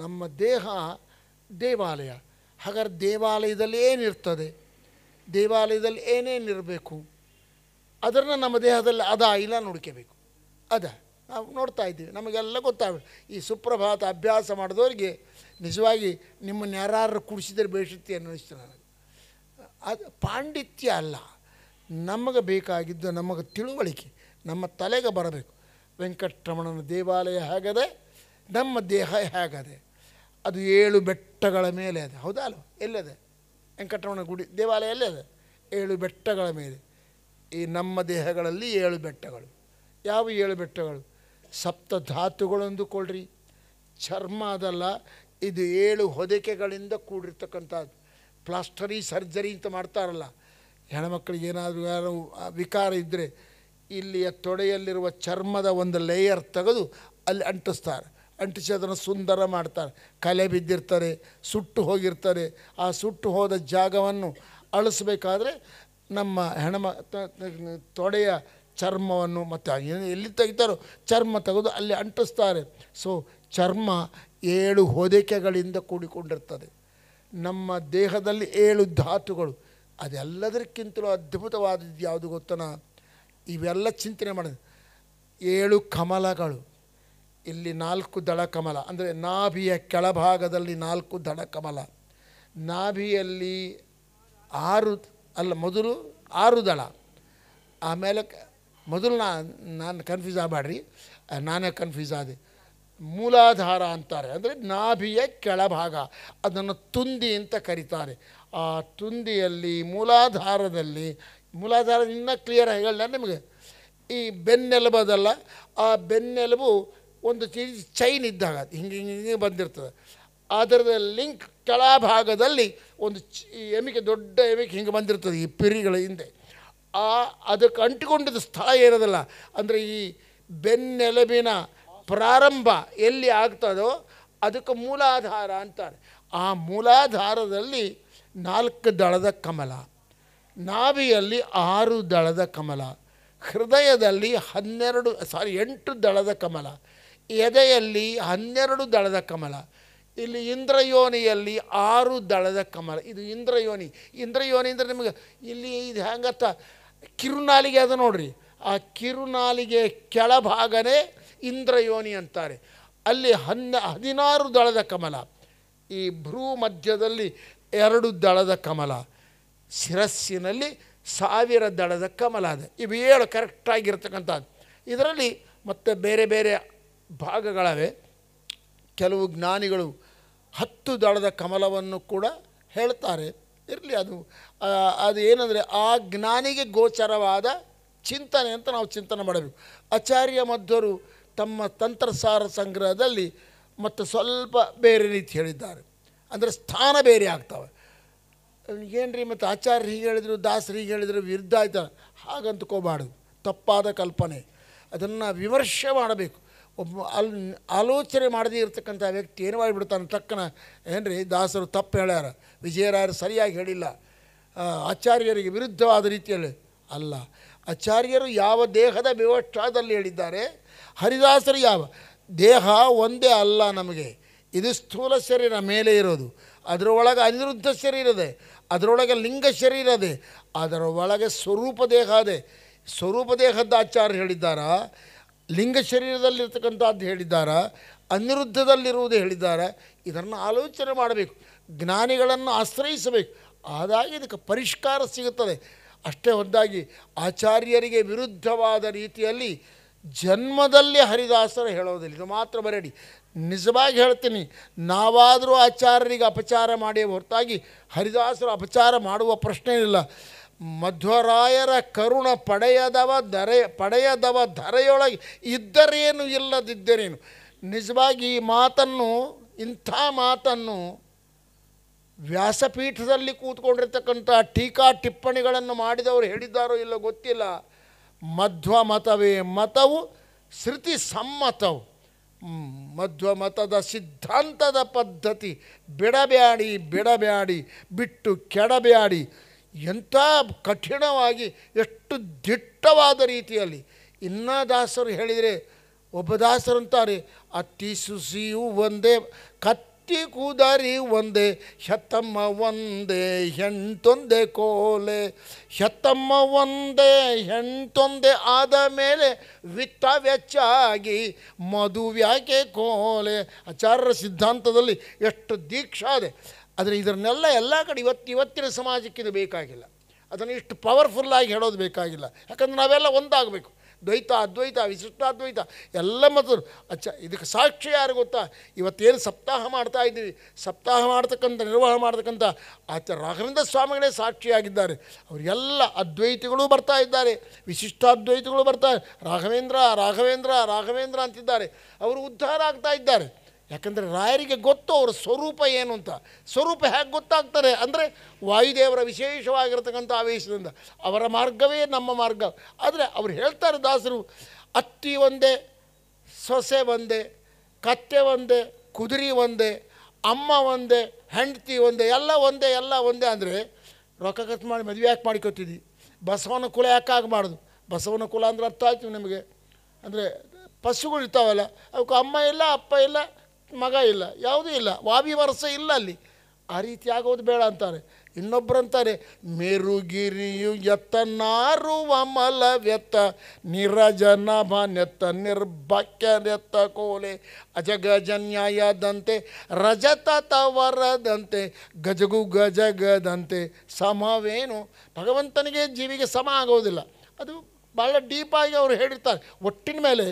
ನಮ್ಮ ದೇಹ ದೇವಾಲಯ ಹಾಗಾದ್ರೆ ದೇವಾಲಯದಲ್ಲಿ ಏನಿರ್ತದೆ ದೇವಾಲಯದಲ್ಲಿ ಏನೇನಿರಬೇಕು ಅದನ್ನು ನಮ್ಮ ದೇಹದಲ್ಲಿ ಅದ ಇಲ್ಲ ನೋಡ್ಕೋಬೇಕು ಅದ ನಾವು ನೋಡ್ತಾ ಇದ್ದೀವಿ ನಮಗೆಲ್ಲ ಗೊತ್ತಾಗ ಈ ಸುಪ್ರಭಾತ ಅಭ್ಯಾಸ ಮಾಡಿದವರಿಗೆ ನಿಜವಾಗಿ ನಿಮ್ಮನ್ನು ಯಾರು ಕುಡಿಸಿದರೆ ಬೇಸುತ್ತೆ ಅನ್ನಿಸ್ತು ನನಗೆ ಅದು ಪಾಂಡಿತ್ಯ ಅಲ್ಲ ನಮಗೆ ಬೇಕಾಗಿದ್ದು ನಮಗೆ ತಿಳುವಳಿಕೆ ನಮ್ಮ ತಲೆಗೆ ಬರಬೇಕು ವೆಂಕಟರಮಣನ ದೇವಾಲಯ ಹೇಗದೆ ನಮ್ಮ ದೇಹ ಹೇಗದೆ ಅದು ಏಳು ಬೆಟ್ಟಗಳ ಮೇಲೆ ಅದೆ ಹೌದಾ ಅಲ್ವ ಎಲ್ಲದೆ ವೆಂಕಟರಮಣ ಗುಡಿ ದೇವಾಲಯ ಎಲ್ಲದೆ ಏಳು ಬೆಟ್ಟಗಳ ಮೇಲೆ ಈ ನಮ್ಮ ದೇಹಗಳಲ್ಲಿ ಏಳು ಬೆಟ್ಟಗಳು ಯಾವ ಏಳು ಬೆಟ್ಟಗಳು ಸಪ್ತ ಧಾತುಗಳು ಅಂದುಕೊಳ್ಳ್ರಿ ಚರ್ಮ ಅದಲ್ಲ ಇದು ಏಳು ಹೊದಿಕೆಗಳಿಂದ ಕೂಡಿರ್ತಕ್ಕಂಥದ್ದು ಪ್ಲಾಸ್ಟರಿ ಸರ್ಜರಿ ಅಂತ ಮಾಡ್ತಾರಲ್ಲ ಹೆಣ್ಮಕ್ಳಿಗೆ ಏನಾದರೂ ಯಾರು ವಿಕಾರ ಇದ್ದರೆ ಇಲ್ಲಿಯ ತೊಡೆಯಲ್ಲಿರುವ ಚರ್ಮದ ಒಂದು ಲೇಯರ್ ತೆಗೆದು ಅಲ್ಲಿ ಅಂಟಿಸ್ತಾರೆ ಅಂಟಿಸಿ ಅದನ್ನು ಸುಂದರ ಮಾಡ್ತಾರೆ ಕಲೆ ಬಿದ್ದಿರ್ತಾರೆ ಸುಟ್ಟು ಹೋಗಿರ್ತಾರೆ ಆ ಸುಟ್ಟು ಹೋದ ಜಾಗವನ್ನು ಅಳಿಸ್ಬೇಕಾದ್ರೆ ನಮ್ಮ ಹೆಣಮ ತೊಡೆಯ ಚರ್ಮವನ್ನು ಮತ್ತು ಎಲ್ಲಿ ತೆಗಿತಾರೋ ಚರ್ಮ ತೆಗೆದು ಅಲ್ಲಿ ಅಂಟಿಸ್ತಾರೆ ಸೊ ಚರ್ಮ ಏಳು ಹೊದಿಕೆಗಳಿಂದ ಕೂಡಿಕೊಂಡಿರ್ತದೆ ನಮ್ಮ ದೇಹದಲ್ಲಿ ಏಳು ಧಾತುಗಳು ಅದೆಲ್ಲದಕ್ಕಿಂತಲೂ ಅದ್ಭುತವಾದದ್ದು ಯಾವುದು ಗೊತ್ತನ ಇವೆಲ್ಲ ಚಿಂತನೆ ಮಾಡಿದೆ ಏಳು ಕಮಲಗಳು ಇಲ್ಲಿ ನಾಲ್ಕು ದಳ ಕಮಲ ಅಂದರೆ ನಾಭಿಯ ಕೆಳಭಾಗದಲ್ಲಿ ನಾಲ್ಕು ದಳ ಕಮಲ ನಾಭಿಯಲ್ಲಿ ಆರು ಅಲ್ಲ ಮೊದಲು ಆರು ದಳ ಆಮೇಲೆ ಮೊದಲು ನಾನು ಕನ್ಫ್ಯೂಸ್ ಆಗಬೇಡ್ರಿ ನಾನೇ ಕನ್ಫ್ಯೂಸ್ ಆದೆ ಮೂಲಾಧಾರ ಅಂತಾರೆ ಅಂದರೆ ನಾಭಿಯ ಕೆಳಭಾಗ ಅದನ್ನು ತುಂದಿ ಅಂತ ಕರೀತಾರೆ ಆ ತುಂದಿಯಲ್ಲಿ ಮೂಲಾಧಾರದಲ್ಲಿ ಮೂಲಾಧಾರ ಇನ್ನೂ ಕ್ಲಿಯರ್ ಹೇಳಲ್ಲ ನಿಮಗೆ ಈ ಬೆನ್ನೆಲುಬದಲ್ಲ ಆ ಬೆನ್ನೆಲುಬು ಒಂದು ಚೈನ್ ಇದ್ದಾಗ ಹಿಂಗೆ ಹಿಂಗೆ ಹಿಂಗೆ ಬಂದಿರ್ತದೆ ಅದರ ಲಿಂಕ್ ಕೆಳಭಾಗದಲ್ಲಿ ಒಂದು ಎಮಿಕೆ ದೊಡ್ಡ ಎಮಿಕೆ ಹಿಂಗೆ ಬಂದಿರ್ತದೆ ಈ ಪಿರಿಗಳ ಹಿಂದೆ ಆ ಅದಕ್ಕೆ ಅಂಟಿಕೊಂಡಿದ್ದ ಸ್ಥಳ ಏನದಲ್ಲ ಅಂದರೆ ಈ ಬೆನ್ನೆಲುಬಿನ ಪ್ರಾರಂಭ ಎಲ್ಲಿ ಆಗ್ತದೋ ಅದಕ್ಕೆ ಮೂಲಾಧಾರ ಅಂತಾರೆ ಆ ಮೂಲಾಧಾರದಲ್ಲಿ ನಾಲ್ಕು ದಳದ ಕಮಲ ನಾಭಿಯಲ್ಲಿ ಆರು ದಳದ ಕಮಲ ಹೃದಯದಲ್ಲಿ ಹನ್ನೆರಡು ಸಾರಿ ಎಂಟು ದಳದ ಕಮಲ ಎದೆಯಲ್ಲಿ ಹನ್ನೆರಡು ದಳದ ಕಮಲ ಇಲ್ಲಿ ಇಂದ್ರಯೋನಿಯಲ್ಲಿ ಆರು ದಳದ ಕಮಲ ಇದು ಇಂದ್ರಯೋನಿ ಇಂದ್ರಯೋನಿ ಅಂದರೆ ನಿಮಗೆ ಇಲ್ಲಿ ಇದು ಹೆಂಗತ್ತ ಕಿರುನಾಲಿಗೆ ಅದು ನೋಡ್ರಿ ಆ ಕಿರುನಾಲಿಗೆ ಕೆಳಭಾಗನೇ ಇಂದ್ರಯೋನಿ ಅಂತಾರೆ ಅಲ್ಲಿ ಹನ್ನ ಹದಿನಾರು ದಳದ ಕಮಲ ಈ ಭ್ರೂ ಮಧ್ಯದಲ್ಲಿ ಎರಡು ದಳದ ಕಮಲ ಶಿರಸ್ಸಿನಲ್ಲಿ ಸಾವಿರ ದಳದ ಕಮಲ ಇದೆ ಇವು ಏಳು ಕರೆಕ್ಟಾಗಿರ್ತಕ್ಕಂಥದ್ದು ಇದರಲ್ಲಿ ಮತ್ತು ಬೇರೆ ಬೇರೆ ಭಾಗಗಳವೆ ಕೆಲವು ಜ್ಞಾನಿಗಳು ಹತ್ತು ದಳದ ಕಮಲವನ್ನು ಕೂಡ ಹೇಳ್ತಾರೆ ಇರಲಿ ಅದು ಅದು ಏನಂದರೆ ಆ ಜ್ಞಾನಿಗೆ ಗೋಚರವಾದ ಚಿಂತನೆ ಅಂತ ನಾವು ಚಿಂತನೆ ಮಾಡಬೇಕು ಆಚಾರ್ಯ ಮಧ್ವರು ತಮ್ಮ ತಂತ್ರಸಾರ ಸಂಗ್ರಹದಲ್ಲಿ ಮತ್ತು ಸ್ವಲ್ಪ ಬೇರೆ ರೀತಿ ಹೇಳಿದ್ದಾರೆ ಅಂದರೆ ಸ್ಥಾನ ಬೇರೆ ಆಗ್ತವೆ ಏನ್ರಿ ಮತ್ತು ಆಚಾರ್ಯ ಹೀಗೆ ಹೇಳಿದರು ದಾಸರು ಹೀಗೆ ಹೇಳಿದರು ವಿರುದ್ಧ ಆಯ್ತಾ ಹಾಗಂತಕೋಬಾರ್ದು ತಪ್ಪಾದ ಕಲ್ಪನೆ ಅದನ್ನು ವಿಮರ್ಶೆ ಮಾಡಬೇಕು ಒಬ್ಬ ಅಲ್ ಆಲೋಚನೆ ಮಾಡದೇ ಇರತಕ್ಕಂಥ ವ್ಯಕ್ತಿ ಏನು ಮಾಡಿಬಿಡ್ತಾನೆ ತಕ್ಕನ ಏನ್ರಿ ದಾಸರು ತಪ್ಪು ಹೇಳ್ಯಾರ ವಿಜಯರಾಯರು ಸರಿಯಾಗಿ ಹೇಳಿಲ್ಲ ಆಚಾರ್ಯರಿಗೆ ವಿರುದ್ಧವಾದ ರೀತಿಯಲ್ಲಿ ಅಲ್ಲ ಆಚಾರ್ಯರು ಯಾವ ದೇಹದ ವಿವಕ್ಷದಲ್ಲಿ ಹೇಳಿದ್ದಾರೆ ಹರಿದಾಸರು ಯಾವ ದೇಹ ಒಂದೇ ಅಲ್ಲ ನಮಗೆ ಇದು ಸ್ಥೂಲ ಶರೀರ ಮೇಲೆ ಇರೋದು ಅದರೊಳಗೆ ಅನಿರುದ್ಧ ಇದೆ ಅದರೊಳಗೆ ಲಿಂಗ ಶರೀರ ಅದೇ ಅದರ ಒಳಗೆ ಸ್ವರೂಪ ದೇಹ ಅದೇ ಸ್ವರೂಪ ದೇಹದ ಆಚಾರ್ಯ ಹೇಳಿದ್ದಾರ ಲಿಂಗ ಶರೀರದಲ್ಲಿರ್ತಕ್ಕಂಥದ್ದು ಹೇಳಿದ್ದಾರ ಅನಿರುದ್ಧದಲ್ಲಿರುವುದು ಹೇಳಿದ್ದಾರೆ ಇದನ್ನು ಆಲೋಚನೆ ಮಾಡಬೇಕು ಜ್ಞಾನಿಗಳನ್ನು ಆಶ್ರಯಿಸಬೇಕು ಆದಾಗ ಇದಕ್ಕೆ ಪರಿಷ್ಕಾರ ಸಿಗುತ್ತದೆ ಅಷ್ಟೇ ಒಂದಾಗಿ ಆಚಾರ್ಯರಿಗೆ ವಿರುದ್ಧವಾದ ರೀತಿಯಲ್ಲಿ ಜನ್ಮದಲ್ಲಿ ಹರಿದಾಸರು ಹೇಳೋದಿಲ್ಲ ಇದು ಮಾತ್ರ ಬರೆಯಡಿ ನಿಜವಾಗಿ ಹೇಳ್ತೀನಿ ನಾವಾದರೂ ಆಚಾರ್ಯರಿಗೆ ಅಪಚಾರ ಮಾಡಿ ಹೊರತಾಗಿ ಹರಿದಾಸರು ಅಪಚಾರ ಮಾಡುವ ಪ್ರಶ್ನೆ ಇಲ್ಲ ಮಧ್ವರಾಯರ ಕರುಣ ಪಡೆಯದವ ದರೆ ಪಡೆಯದವ ಧರೆಯೊಳಗೆ ಇದ್ದರೇನು ಇಲ್ಲದಿದ್ದರೇನು ನಿಜವಾಗಿ ಈ ಮಾತನ್ನು ಇಂಥ ಮಾತನ್ನು ವ್ಯಾಸಪೀಠದಲ್ಲಿ ಕೂತ್ಕೊಂಡಿರ್ತಕ್ಕಂಥ ಟೀಕಾ ಟಿಪ್ಪಣಿಗಳನ್ನು ಮಾಡಿದವರು ಹೇಳಿದ್ದಾರೋ ಇಲ್ಲೋ ಗೊತ್ತಿಲ್ಲ ಮಧ್ವ ಮತವೇ ಮತವು ಶ್ರುತಿ ಸಮ್ಮತವು ಮಧ್ವಮತದ ಮತದ ಸಿದ್ಧಾಂತದ ಪದ್ಧತಿ ಬಿಡಬ್ಯಾಡಿ ಬಿಡಬ್ಯಾಡಿ ಬಿಟ್ಟು ಕೆಡಬ್ಯಾಡಿ ಎಂಥ ಕಠಿಣವಾಗಿ ಎಷ್ಟು ದಿಟ್ಟವಾದ ರೀತಿಯಲ್ಲಿ ಇನ್ನ ದಾಸರು ಹೇಳಿದರೆ ಒಬ್ಬ ದಾಸರು ಅಂತಾರೆ ಅತಿ ಸುಸಿಯು ಒಂದೇ ಕತ್ ಅತ್ತಿ ಕೂದಾರಿ ಒಂದೇ ಶತಮ್ಮ ಒಂದೇ ಹೆಣ್ತೊಂದೆ ಕೋಲೆ ಶತಮ್ಮ ಒಂದೇ ಹೆಣ್ತೊಂದೆ ಆದ ಮೇಲೆ ವಿತ್ತ ವೆಚ್ಚಾಗಿ ಮದುವ್ಯಾಕೆ ಕೋಲೆ ಆಚಾರ್ಯರ ಸಿದ್ಧಾಂತದಲ್ಲಿ ಎಷ್ಟು ಅದೆ ಆದರೆ ಇದನ್ನೆಲ್ಲ ಎಲ್ಲ ಕಡೆ ಇವತ್ತು ಇವತ್ತಿನ ಸಮಾಜಕ್ಕಿದು ಬೇಕಾಗಿಲ್ಲ ಅದನ್ನು ಇಷ್ಟು ಪವರ್ಫುಲ್ಲಾಗಿ ಹೇಳೋದು ಬೇಕಾಗಿಲ್ಲ ಯಾಕಂದ್ರೆ ನಾವೆಲ್ಲ ಒಂದಾಗಬೇಕು ದ್ವೈತ ಅದ್ವೈತ ವಿಶಿಷ್ಟಾದ್ವೈತ ಎಲ್ಲ ಮತರು ಅಚ್ಚ ಇದಕ್ಕೆ ಸಾಕ್ಷಿ ಯಾರು ಗೊತ್ತಾ ಇವತ್ತೇನು ಸಪ್ತಾಹ ಮಾಡ್ತಾ ಇದ್ದೀವಿ ಸಪ್ತಾಹ ಮಾಡ್ತಕ್ಕಂಥ ನಿರ್ವಹ ಮಾಡ್ತಕ್ಕಂಥ ಆಚೆ ರಾಘವೇಂದ್ರ ಸ್ವಾಮಿಗಳೇ ಸಾಕ್ಷಿಯಾಗಿದ್ದಾರೆ ಅವರಿಗೆಲ್ಲ ಅದ್ವೈತಿಗಳು ಬರ್ತಾ ಇದ್ದಾರೆ ವಿಶಿಷ್ಟಾದ್ವೈತಿಗಳು ಬರ್ತಾ ರಾಘವೇಂದ್ರ ರಾಘವೇಂದ್ರ ರಾಘವೇಂದ್ರ ಅಂತಿದ್ದಾರೆ ಅವರು ಉದ್ಧಾರ ಆಗ್ತಾ ಇದ್ದಾರೆ ಯಾಕಂದರೆ ರಾಯರಿಗೆ ಗೊತ್ತು ಅವರ ಸ್ವರೂಪ ಏನು ಅಂತ ಸ್ವರೂಪ ಹೇಗೆ ಗೊತ್ತಾಗ್ತಾರೆ ಅಂದರೆ ವಾಯುದೇವರ ವಿಶೇಷವಾಗಿರತಕ್ಕಂಥ ಆವೇಶದಿಂದ ಅವರ ಮಾರ್ಗವೇ ನಮ್ಮ ಮಾರ್ಗ ಆದರೆ ಅವ್ರು ಹೇಳ್ತಾರೆ ದಾಸರು ಅತ್ತಿ ಒಂದೇ ಸೊಸೆ ಒಂದೇ ಕತ್ತೆ ಒಂದೇ ಕುದುರೆ ಒಂದೇ ಅಮ್ಮ ಒಂದೇ ಹೆಂಡತಿ ಒಂದೇ ಎಲ್ಲ ಒಂದೇ ಎಲ್ಲ ಒಂದೇ ಅಂದರೆ ರೊಕ್ಕ ಖರ್ಚು ಮಾಡಿ ಮದುವೆ ಯಾಕೆ ಮಾಡ್ಕೊತಿದ್ವಿ ಬಸವನ ಕುಲ ಯಾಕೆ ಮಾಡೋದು ಬಸವನ ಕುಲ ಅಂದ್ರೆ ಅರ್ಥ ಆಯ್ತು ನಿಮಗೆ ಅಂದರೆ ಇರ್ತಾವಲ್ಲ ಅವಕ್ಕೆ ಅಮ್ಮ ಇಲ್ಲ ಅಪ್ಪ ಇಲ್ಲ ಮಗ ಇಲ್ಲ ಯಾವುದೂ ಇಲ್ಲ ವಾವಿ ವರ್ಷ ಇಲ್ಲ ಅಲ್ಲಿ ಆ ರೀತಿ ಆಗೋದು ಬೇಡ ಅಂತಾರೆ ಇನ್ನೊಬ್ಬರಂತಾರೆ ಮೆರುಗಿರಿಯು ಎತ್ತ ನಾರುವ ಮಲವೆತ್ತ ನಿರಜನ ನೆತ್ತ ನೆತ್ತ ಕೋಲೆ ಅಜಗಜನ್ಯಾಯದಂತೆ ರಜತ ತವರದಂತೆ ಗಜಗು ಗಜಗದಂತೆ ಸಮವೇನು ಭಗವಂತನಿಗೆ ಜೀವಿಗೆ ಸಮ ಆಗೋದಿಲ್ಲ ಅದು ಭಾಳ ಡೀಪಾಗಿ ಅವರು ಹೇಳಿರ್ತಾರೆ ಒಟ್ಟಿನ ಮೇಲೆ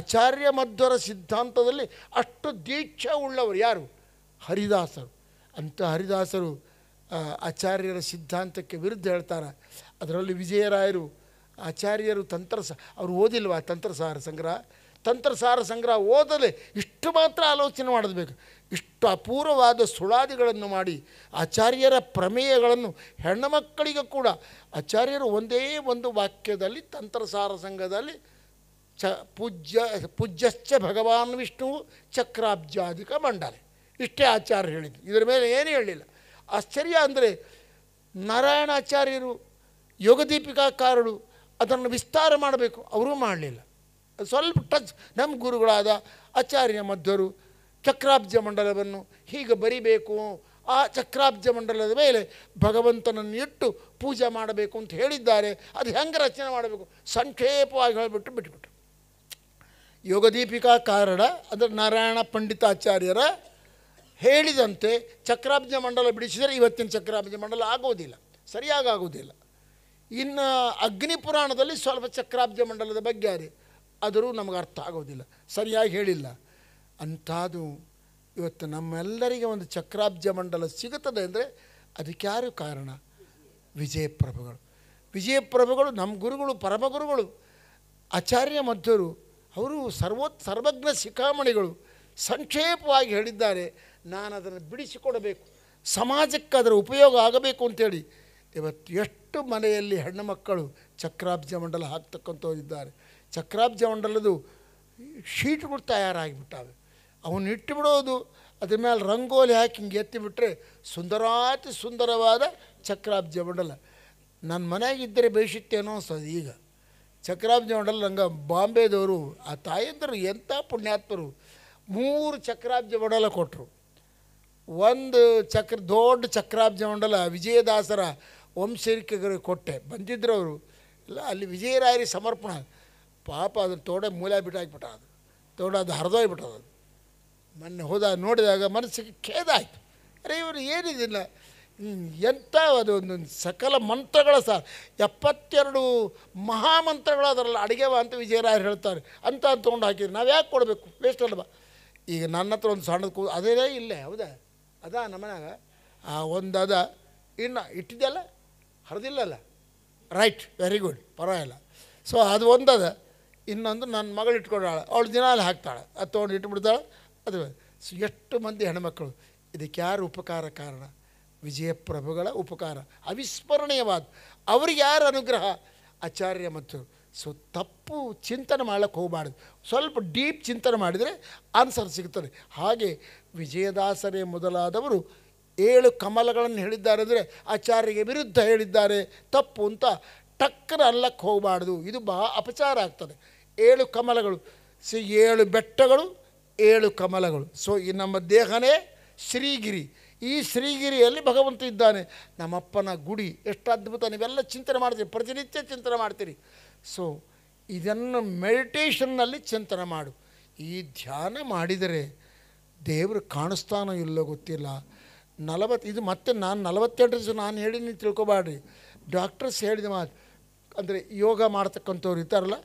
ಆಚಾರ್ಯ ಮಧ್ವರ ಸಿದ್ಧಾಂತದಲ್ಲಿ ಅಷ್ಟು ದೀಕ್ಷ ಉಳ್ಳವರು ಯಾರು ಹರಿದಾಸರು ಅಂಥ ಹರಿದಾಸರು ಆಚಾರ್ಯರ ಸಿದ್ಧಾಂತಕ್ಕೆ ವಿರುದ್ಧ ಹೇಳ್ತಾರೆ ಅದರಲ್ಲಿ ವಿಜಯರಾಯರು ಆಚಾರ್ಯರು ತಂತ್ರಸ ಅವರು ಓದಿಲ್ವಾ ತಂತ್ರಸಾರ ಸಂಗ್ರಹ ತಂತ್ರಸಾರ ಸಂಗ್ರಹ ಓದದೆ ಇಷ್ಟು ಮಾತ್ರ ಆಲೋಚನೆ ಮಾಡಬೇಕು ಇಷ್ಟು ಅಪೂರ್ವವಾದ ಸುಳಾದಿಗಳನ್ನು ಮಾಡಿ ಆಚಾರ್ಯರ ಪ್ರಮೇಯಗಳನ್ನು ಹೆಣ್ಣು ಮಕ್ಕಳಿಗೆ ಕೂಡ ಆಚಾರ್ಯರು ಒಂದೇ ಒಂದು ವಾಕ್ಯದಲ್ಲಿ ತಂತ್ರಸಾರ ಸಂಘದಲ್ಲಿ ಚ ಪೂಜ್ಯ ಪೂಜ್ಯಶ್ಚ ಭಗವಾನ್ ವಿಷ್ಣು ಚಕ್ರಾಬ್ಜಾಧಿಕ ಮಂಡಲೆ ಇಷ್ಟೇ ಆಚಾರ್ಯ ಹೇಳಿದ್ದು ಇದರ ಮೇಲೆ ಏನೂ ಹೇಳಲಿಲ್ಲ ಆಶ್ಚರ್ಯ ಅಂದರೆ ನಾರಾಯಣಾಚಾರ್ಯರು ಯೋಗದೀಪಿಕಾಕಾರರು ಅದನ್ನು ವಿಸ್ತಾರ ಮಾಡಬೇಕು ಅವರೂ ಮಾಡಲಿಲ್ಲ ಸ್ವಲ್ಪ ಟಚ್ ನಮ್ಮ ಗುರುಗಳಾದ ಆಚಾರ್ಯ ಮಧ್ಯರು ಚಕ್ರಾಬ್ಜ ಮಂಡಲವನ್ನು ಹೀಗೆ ಬರಿಬೇಕು ಆ ಚಕ್ರಾಬ್ಜ ಮಂಡಲದ ಮೇಲೆ ಭಗವಂತನನ್ನು ಇಟ್ಟು ಪೂಜೆ ಮಾಡಬೇಕು ಅಂತ ಹೇಳಿದ್ದಾರೆ ಅದು ಹೆಂಗೆ ರಚನೆ ಮಾಡಬೇಕು ಸಂಕ್ಷೇಪವಾಗಿ ಹೇಳಿಬಿಟ್ಟು ಬಿಟ್ಬಿಟ್ರು ಯೋಗದೀಪಿಕಾ ಕಾರಣ ಅಂದರೆ ನಾರಾಯಣ ಪಂಡಿತಾಚಾರ್ಯರ ಹೇಳಿದಂತೆ ಚಕ್ರಾಬ್ಜ ಮಂಡಲ ಬಿಡಿಸಿದರೆ ಇವತ್ತಿನ ಚಕ್ರಾಬ್ಜ ಮಂಡಲ ಆಗೋದಿಲ್ಲ ಸರಿಯಾಗಿ ಆಗೋದಿಲ್ಲ ಇನ್ನು ಅಗ್ನಿ ಪುರಾಣದಲ್ಲಿ ಸ್ವಲ್ಪ ಚಕ್ರಾಬ್ಜ ಮಂಡಲದ ಬಗ್ಗೆ ಅರೆ ಆದರೂ ನಮಗೆ ಅರ್ಥ ಆಗೋದಿಲ್ಲ ಸರಿಯಾಗಿ ಹೇಳಿಲ್ಲ ಅಂಥದ್ದು ಇವತ್ತು ನಮ್ಮೆಲ್ಲರಿಗೆ ಒಂದು ಚಕ್ರಾಬ್ಜ ಮಂಡಲ ಸಿಗುತ್ತದೆ ಅಂದರೆ ಅದಕ್ಕೆ ಯಾರು ಕಾರಣ ವಿಜಯಪ್ರಭುಗಳು ವಿಜಯಪ್ರಭುಗಳು ನಮ್ಮ ಗುರುಗಳು ಪರಮ ಗುರುಗಳು ಆಚಾರ್ಯ ಮಧ್ಯರು ಅವರು ಸರ್ವೋತ್ ಸರ್ವಜ್ಞ ಶಿಖಾಮಣಿಗಳು ಸಂಕ್ಷೇಪವಾಗಿ ಹೇಳಿದ್ದಾರೆ ನಾನು ಅದನ್ನು ಬಿಡಿಸಿಕೊಡಬೇಕು ಸಮಾಜಕ್ಕೆ ಅದರ ಉಪಯೋಗ ಆಗಬೇಕು ಅಂತೇಳಿ ಇವತ್ತು ಎಷ್ಟು ಮನೆಯಲ್ಲಿ ಹೆಣ್ಣು ಮಕ್ಕಳು ಚಕ್ರಾಬ್ಜ ಮಂಡಲ ಹಾಕ್ತಕ್ಕಂಥವ್ರಿದ್ದಾರೆ ಚಕ್ರಾಬ್ಜ ಮಂಡಲದು ಶೀಟ್ಗಳು ತಯಾರಾಗಿಬಿಟ್ಟಾವೆ ಅವನ್ನ ಇಟ್ಟುಬಿಡೋದು ಅದ್ರ ಮೇಲೆ ರಂಗೋಲಿ ಹಾಕಿ ಹಿಂಗೆ ಎತ್ತಿಬಿಟ್ರೆ ಸುಂದರಾತಿ ಸುಂದರವಾದ ಚಕ್ರಾಬ್ಜ ಮಂಡಲ ನನ್ನ ಮನೆಯಾಗಿದ್ದರೆ ಬೇಯಿಸುತ್ತೇನೋ ಅನ್ಸೋದು ಈಗ ಮಂಡಲ ನಂಗೆ ಬಾಂಬೆದವರು ಆ ತಾಯಂದರು ಎಂಥ ಪುಣ್ಯಾತ್ಮರು ಮೂರು ಚಕ್ರಾಬ್ಜ ಮಂಡಲ ಕೊಟ್ಟರು ಒಂದು ಚಕ್ರ ದೊಡ್ಡ ಚಕ್ರಾಬ್ಜ ಮಂಡಲ ವಿಜಯದಾಸರ ವಂಶರಿಕೆಗೆ ಕೊಟ್ಟೆ ಬಂದಿದ್ದರು ಅವರು ಇಲ್ಲ ಅಲ್ಲಿ ವಿಜಯರಾಯರಿ ಸಮರ್ಪಣ ಪಾಪ ಅದನ್ನು ತೋಡೆ ಮೂಲೆ ಬಿಟ್ಟಾಕ್ಬಿಟ್ಟ ಅದು ತೋಡ ಅದು ಹರಿದೋಗ್ಬಿಟ್ಟದ ಅದು ಮೊನ್ನೆ ಹೋದಾಗ ನೋಡಿದಾಗ ಮನಸ್ಸಿಗೆ ಖೇದ ಆಯಿತು ಅರೆ ಇವರು ಏನಿದಿಲ್ಲ ಎಂಥ ಅದೊಂದು ಸಕಲ ಮಂತ್ರಗಳ ಸಾರ್ ಎಪ್ಪತ್ತೆರಡು ಮಹಾಮಂತ್ರಗಳು ಅದರಲ್ಲಿ ಅಡುಗೆವ ಅಂತ ವಿಜಯರಾಯರು ಹೇಳ್ತಾರೆ ಅಂತ ತೊಗೊಂಡು ಹಾಕಿದ್ರು ನಾವು ಯಾಕೆ ಕೊಡಬೇಕು ವೇಸ್ಟ್ ಅಲ್ವಾ ಈಗ ನನ್ನ ಹತ್ರ ಒಂದು ಸಣ್ಣದ ಕೂ ಅದೇ ಇಲ್ಲೇ ಹೌದಾ ಅದ ನಮ್ಮನಾಗ ಒಂದು ಅದ ಇನ್ನು ಅಲ್ಲ ಹರಿದಿಲ್ಲಲ್ಲ ರೈಟ್ ವೆರಿ ಗುಡ್ ಪರವಾಗಿಲ್ಲ ಸೊ ಅದು ಒಂದದ ಇನ್ನೊಂದು ನನ್ನ ಮಗಳು ಇಟ್ಕೊಂಡಾಳೆ ಅವಳು ದಿನ ಅಲ್ಲಿ ಹಾಕ್ತಾಳೆ ಅದು ತೊಗೊಂಡು ಇಟ್ಬಿಡ್ತಾಳೆ ಅದು ಸೊ ಎಷ್ಟು ಮಂದಿ ಹೆಣ್ಮಕ್ಳು ಇದಕ್ಕೆ ಯಾರು ಉಪಕಾರ ಕಾರಣ ವಿಜಯಪ್ರಭುಗಳ ಉಪಕಾರ ಅವಿಸ್ಮರಣೀಯವಾದ ಅವ್ರಿಗೆ ಯಾರ ಅನುಗ್ರಹ ಆಚಾರ್ಯ ಮತ್ತು ಸೊ ತಪ್ಪು ಚಿಂತನೆ ಮಾಡೋಕ್ಕೆ ಹೋಗಬಾರ್ದು ಸ್ವಲ್ಪ ಡೀಪ್ ಚಿಂತನೆ ಮಾಡಿದರೆ ಆನ್ಸರ್ ಸಿಗ್ತದೆ ಹಾಗೆ ವಿಜಯದಾಸರೇ ಮೊದಲಾದವರು ಏಳು ಕಮಲಗಳನ್ನು ಹೇಳಿದ್ದಾರೆ ಅಂದರೆ ಆಚಾರ್ಯಗೆ ವಿರುದ್ಧ ಹೇಳಿದ್ದಾರೆ ತಪ್ಪು ಅಂತ ಟಕ್ಕರ ಅಲ್ಲಕ್ಕೆ ಹೋಗಬಾರ್ದು ಇದು ಬಹಳ ಅಪಚಾರ ಆಗ್ತದೆ ಏಳು ಕಮಲಗಳು ಸಿ ಏಳು ಬೆಟ್ಟಗಳು ಏಳು ಕಮಲಗಳು ಸೊ ಈ ನಮ್ಮ ದೇಹನೇ ಶ್ರೀಗಿರಿ ಈ ಶ್ರೀಗಿರಿಯಲ್ಲಿ ಭಗವಂತ ಇದ್ದಾನೆ ನಮ್ಮಪ್ಪನ ಗುಡಿ ಎಷ್ಟು ಅದ್ಭುತ ನೀವೆಲ್ಲ ಚಿಂತನೆ ಮಾಡ್ತೀರಿ ಪ್ರತಿನಿತ್ಯ ಚಿಂತನೆ ಮಾಡ್ತೀರಿ ಸೊ ಇದನ್ನು ಮೆಡಿಟೇಷನ್ನಲ್ಲಿ ಚಿಂತನೆ ಮಾಡು ಈ ಧ್ಯಾನ ಮಾಡಿದರೆ ದೇವರು ಕಾಣಿಸ್ತಾನೋ ಇಲ್ಲೋ ಗೊತ್ತಿಲ್ಲ ನಲವತ್ತು ಇದು ಮತ್ತೆ ನಾನು ನಲವತ್ತೆಂಟು ದಿವಸ ನಾನು ಹೇಳಿ ನೀವು ತಿಳ್ಕೊಬಾಡ್ರಿ ಡಾಕ್ಟರ್ಸ್ ಹೇಳಿದ ಮಾತು ಅಂದರೆ ಯೋಗ ಮಾಡ್ತಕ್ಕಂಥವ್ರು ಇರ್ತಾರಲ್ಲ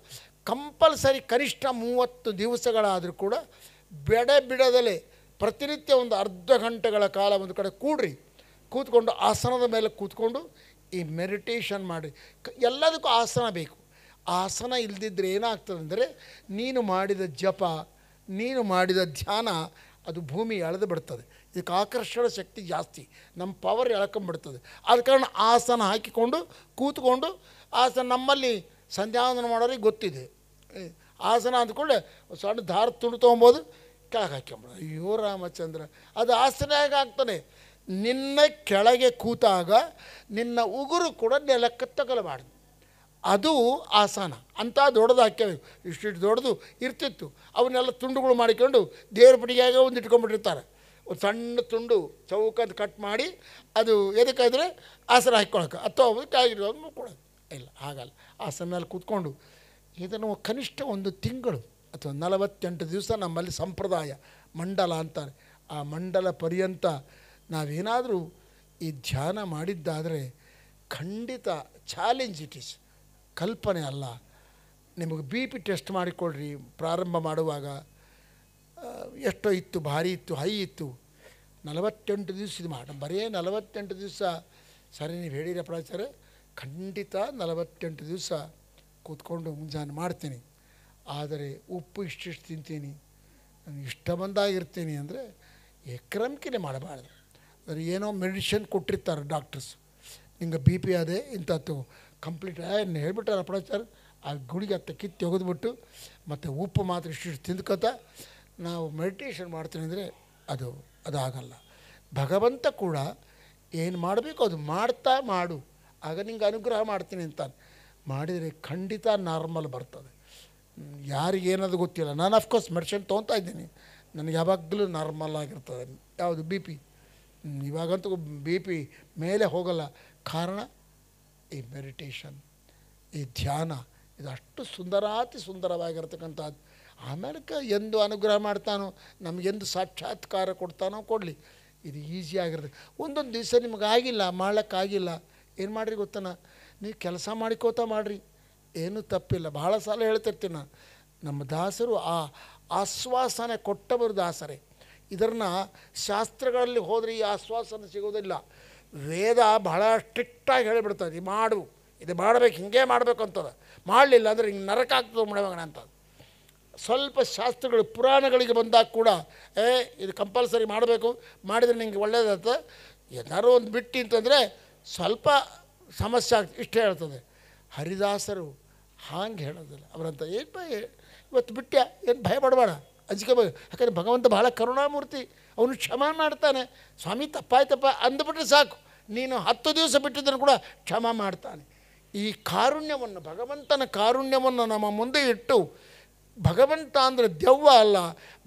ಕಂಪಲ್ಸರಿ ಕನಿಷ್ಠ ಮೂವತ್ತು ದಿವಸಗಳಾದರೂ ಕೂಡ ಬೆಡೆ ಬಿಡದಲೇ ಪ್ರತಿನಿತ್ಯ ಒಂದು ಅರ್ಧ ಗಂಟೆಗಳ ಕಾಲ ಒಂದು ಕಡೆ ಕೂಡ್ರಿ ಕೂತ್ಕೊಂಡು ಆಸನದ ಮೇಲೆ ಕೂತ್ಕೊಂಡು ಈ ಮೆಡಿಟೇಷನ್ ಮಾಡಿ ಎಲ್ಲದಕ್ಕೂ ಆಸನ ಬೇಕು ಆಸನ ಇಲ್ಲದಿದ್ದರೆ ಏನಾಗ್ತದೆ ಅಂದರೆ ನೀನು ಮಾಡಿದ ಜಪ ನೀನು ಮಾಡಿದ ಧ್ಯಾನ ಅದು ಭೂಮಿ ಎಳೆದು ಬಿಡ್ತದೆ ಇದಕ್ಕೆ ಆಕರ್ಷಣ ಶಕ್ತಿ ಜಾಸ್ತಿ ನಮ್ಮ ಪವರ್ ಎಳ್ಕೊಂಬಿಡ್ತದೆ ಆದ ಕಾರಣ ಆಸನ ಹಾಕಿಕೊಂಡು ಕೂತ್ಕೊಂಡು ಆಸನ ನಮ್ಮಲ್ಲಿ ಸಂಧ್ಯಾವಂದನ ಮಾಡೋರಿಗೆ ಗೊತ್ತಿದೆ ಆಸನ ಅಂದ್ಕೊಂಡೆ ಸಣ್ಣ ದಾರ ತುಂಡು ತೊಗೊಬೋದು ಕೆಳಗೆ ಹಾಕ್ಯಂಬ ಅಯ್ಯೋ ರಾಮಚಂದ್ರ ಅದು ಆಸನಾಗ ಆಗ್ತಾನೆ ನಿನ್ನ ಕೆಳಗೆ ಕೂತಾಗ ನಿನ್ನ ಉಗುರು ಕೂಡ ನೆಲಕ್ಕೆ ತಗಲಬಾರ್ದು ಅದು ಆಸನ ಅಂಥ ದೊಡ್ಡದು ಹಾಕ್ಯಬೇಕು ಇಷ್ಟಿಷ್ಟು ದೊಡ್ಡದು ಇರ್ತಿತ್ತು ಅವನ್ನೆಲ್ಲ ತುಂಡುಗಳು ಮಾಡಿಕೊಂಡು ದೇವ್ರ ಪಡಿಗೆಯಾಗ ಒಂದು ಇಟ್ಕೊಂಡ್ಬಿಟ್ಟಿರ್ತಾರೆ ಒಂದು ಸಣ್ಣ ತುಂಡು ಚೌಕದ ಕಟ್ ಮಾಡಿ ಅದು ಎದಕ್ಕಾದರೆ ಆಸನ ಹಾಕ್ಕೊಳಕ್ಕೆ ಅಥವಾ ಕಾಯಿರೋದು ಕೊಡೋದು ಇಲ್ಲ ಹಾಗಲ್ಲ ಆಸನ ಮೇಲೆ ಕೂತ್ಕೊಂಡು ಇದನ್ನು ಕನಿಷ್ಠ ಒಂದು ತಿಂಗಳು ಅಥವಾ ನಲವತ್ತೆಂಟು ದಿವಸ ನಮ್ಮಲ್ಲಿ ಸಂಪ್ರದಾಯ ಮಂಡಲ ಅಂತಾರೆ ಆ ಮಂಡಲ ಪರ್ಯಂತ ನಾವೇನಾದರೂ ಈ ಧ್ಯಾನ ಮಾಡಿದ್ದಾದರೆ ಖಂಡಿತ ಚಾಲೆಂಜ್ ಇಟ್ ಈಸ್ ಕಲ್ಪನೆ ಅಲ್ಲ ನಿಮಗೆ ಬಿ ಪಿ ಟೆಸ್ಟ್ ಮಾಡಿಕೊಳ್ಳ್ರಿ ಪ್ರಾರಂಭ ಮಾಡುವಾಗ ಎಷ್ಟೋ ಇತ್ತು ಭಾರಿ ಇತ್ತು ಹೈ ಇತ್ತು ನಲವತ್ತೆಂಟು ದಿವಸ ಇದು ಮಾಡ ಬರೀ ನಲವತ್ತೆಂಟು ದಿವಸ ಸರಿ ನೀವು ಹೇಳಿರಪ್ಪ ಪ್ರಚಾರ ಖಂಡಿತ ನಲವತ್ತೆಂಟು ದಿವಸ ಕೂತ್ಕೊಂಡು ಮುಂಜಾನೆ ಮಾಡ್ತೀನಿ ಆದರೆ ಉಪ್ಪು ಇಷ್ಟಿಷ್ಟು ತಿಂತೀನಿ ನಾನು ಇಷ್ಟ ಬಂದಾಗಿರ್ತೀನಿ ಅಂದರೆ ಎಕ್ರಮಕಿನೇ ಮಾಡಬಾರ್ದು ಅಂದರೆ ಏನೋ ಮೆಡಿಷನ್ ಕೊಟ್ಟಿರ್ತಾರೆ ಡಾಕ್ಟರ್ಸ್ ನಿಂಗೆ ಬಿ ಪಿ ಅದೇ ಇಂಥದ್ದು ಕಂಪ್ಲೀಟ್ ಹೇಳ್ಬಿಟ್ಟಾರೆ ಅಪಡಾಚಾರ ಆ ಗುಡಿಗೆ ಹತ್ತ ಕಿತ್ತು ತೆಗೆದುಬಿಟ್ಟು ಮತ್ತು ಉಪ್ಪು ಮಾತ್ರ ಇಷ್ಟಿಷ್ಟು ತಿಂದ್ಕೊತಾ ನಾವು ಮೆಡಿಟೇಷನ್ ಮಾಡ್ತೀನಿ ಅಂದರೆ ಅದು ಅದಾಗಲ್ಲ ಭಗವಂತ ಕೂಡ ಏನು ಮಾಡಬೇಕು ಅದು ಮಾಡ್ತಾ ಮಾಡು ಆಗ ನಿಂಗೆ ಅನುಗ್ರಹ ಮಾಡ್ತೀನಿ ಅಂತ ಮಾಡಿದರೆ ಖಂಡಿತ ನಾರ್ಮಲ್ ಬರ್ತದೆ ಯಾರಿಗೇನದು ಗೊತ್ತಿಲ್ಲ ನಾನು ಅಫ್ಕೋರ್ಸ್ ಮೆಡಿಷನ್ ತೊಗೊತಾ ಇದ್ದೀನಿ ನನಗೆ ಯಾವಾಗಲೂ ನಾರ್ಮಲ್ ಆಗಿರ್ತದೆ ಯಾವುದು ಬಿ ಪಿ ಇವಾಗಂತೂ ಬಿ ಪಿ ಮೇಲೆ ಹೋಗಲ್ಲ ಕಾರಣ ಈ ಮೆಡಿಟೇಷನ್ ಈ ಧ್ಯಾನ ಇದು ಅಷ್ಟು ಸುಂದರಾತಿ ಸುಂದರವಾಗಿರ್ತಕ್ಕಂಥದ್ದು ಆಮೇಲೆ ಎಂದು ಅನುಗ್ರಹ ಮಾಡ್ತಾನೋ ನಮಗೆಂದು ಸಾಕ್ಷಾತ್ಕಾರ ಕೊಡ್ತಾನೋ ಕೊಡಲಿ ಇದು ಈಸಿ ಆಗಿರುತ್ತೆ ಒಂದೊಂದು ದಿವಸ ನಿಮಗಾಗಿಲ್ಲ ಮಾಡೋಕ್ಕಾಗಿಲ್ಲ ಏನು ಮಾಡಿರಿ ಗೊತ್ತಾನ ನೀವು ಕೆಲಸ ಮಾಡಿಕೋತಾ ಮಾಡಿರಿ ಏನೂ ತಪ್ಪಿಲ್ಲ ಬಹಳ ಸಲ ಹೇಳ್ತಿರ್ತೀನಿ ನಾನು ನಮ್ಮ ದಾಸರು ಆ ಆಶ್ವಾಸನೆ ಕೊಟ್ಟವರು ದಾಸರೇ ಇದನ್ನು ಶಾಸ್ತ್ರಗಳಲ್ಲಿ ಹೋದರೆ ಈ ಆಶ್ವಾಸನೆ ಸಿಗೋದಿಲ್ಲ ವೇದ ಬಹಳ ಸ್ಟ್ರಿಕ್ಟಾಗಿ ಹೇಳಿಬಿಡ್ತದೆ ಇದು ಮಾಡು ಇದು ಮಾಡಬೇಕು ಹಿಂಗೆ ಮಾಡಬೇಕು ಅಂತದ ಮಾಡಲಿಲ್ಲ ಅಂದರೆ ಹಿಂಗೆ ನರಕ ಆಗ್ತದೆ ಅಂತ ಸ್ವಲ್ಪ ಶಾಸ್ತ್ರಗಳು ಪುರಾಣಗಳಿಗೆ ಬಂದಾಗ ಕೂಡ ಏ ಇದು ಕಂಪಲ್ಸರಿ ಮಾಡಬೇಕು ಮಾಡಿದರೆ ನಿಮಗೆ ಒಳ್ಳೆಯದಾಗ್ತದೆ ಏನಾರು ಒಂದು ಬಿಟ್ಟು ಅಂತಂದರೆ ಸ್ವಲ್ಪ ಸಮಸ್ಯೆ ಆಗ್ತದೆ ಇಷ್ಟೇ ಹೇಳ್ತದೆ ಹರಿದಾಸರು ಹಾಂಗೆ ಹೇಳೋದಿಲ್ಲ ಅವರಂತ ಏನು ಭಯ ಇವತ್ತು ಬಿಟ್ಟೆ ಏನು ಭಯ ಪಡಬೇಡ ಅಂಜಿಕೆ ಯಾಕಂದರೆ ಭಗವಂತ ಭಾಳ ಕರುಣಾಮೂರ್ತಿ ಅವನು ಕ್ಷಮ ಮಾಡ್ತಾನೆ ಸ್ವಾಮಿ ತಪ್ಪಾಯ್ತಪ್ಪ ಅಂದ್ಬಿಟ್ರೆ ಸಾಕು ನೀನು ಹತ್ತು ದಿವಸ ಬಿಟ್ಟಿದ್ದನ್ನು ಕೂಡ ಕ್ಷಮ ಮಾಡ್ತಾನೆ ಈ ಕಾರುಣ್ಯವನ್ನು ಭಗವಂತನ ಕಾರುಣ್ಯವನ್ನು ನಮ್ಮ ಮುಂದೆ ಇಟ್ಟು ಭಗವಂತ ಅಂದರೆ ದೆವ್ವ ಅಲ್ಲ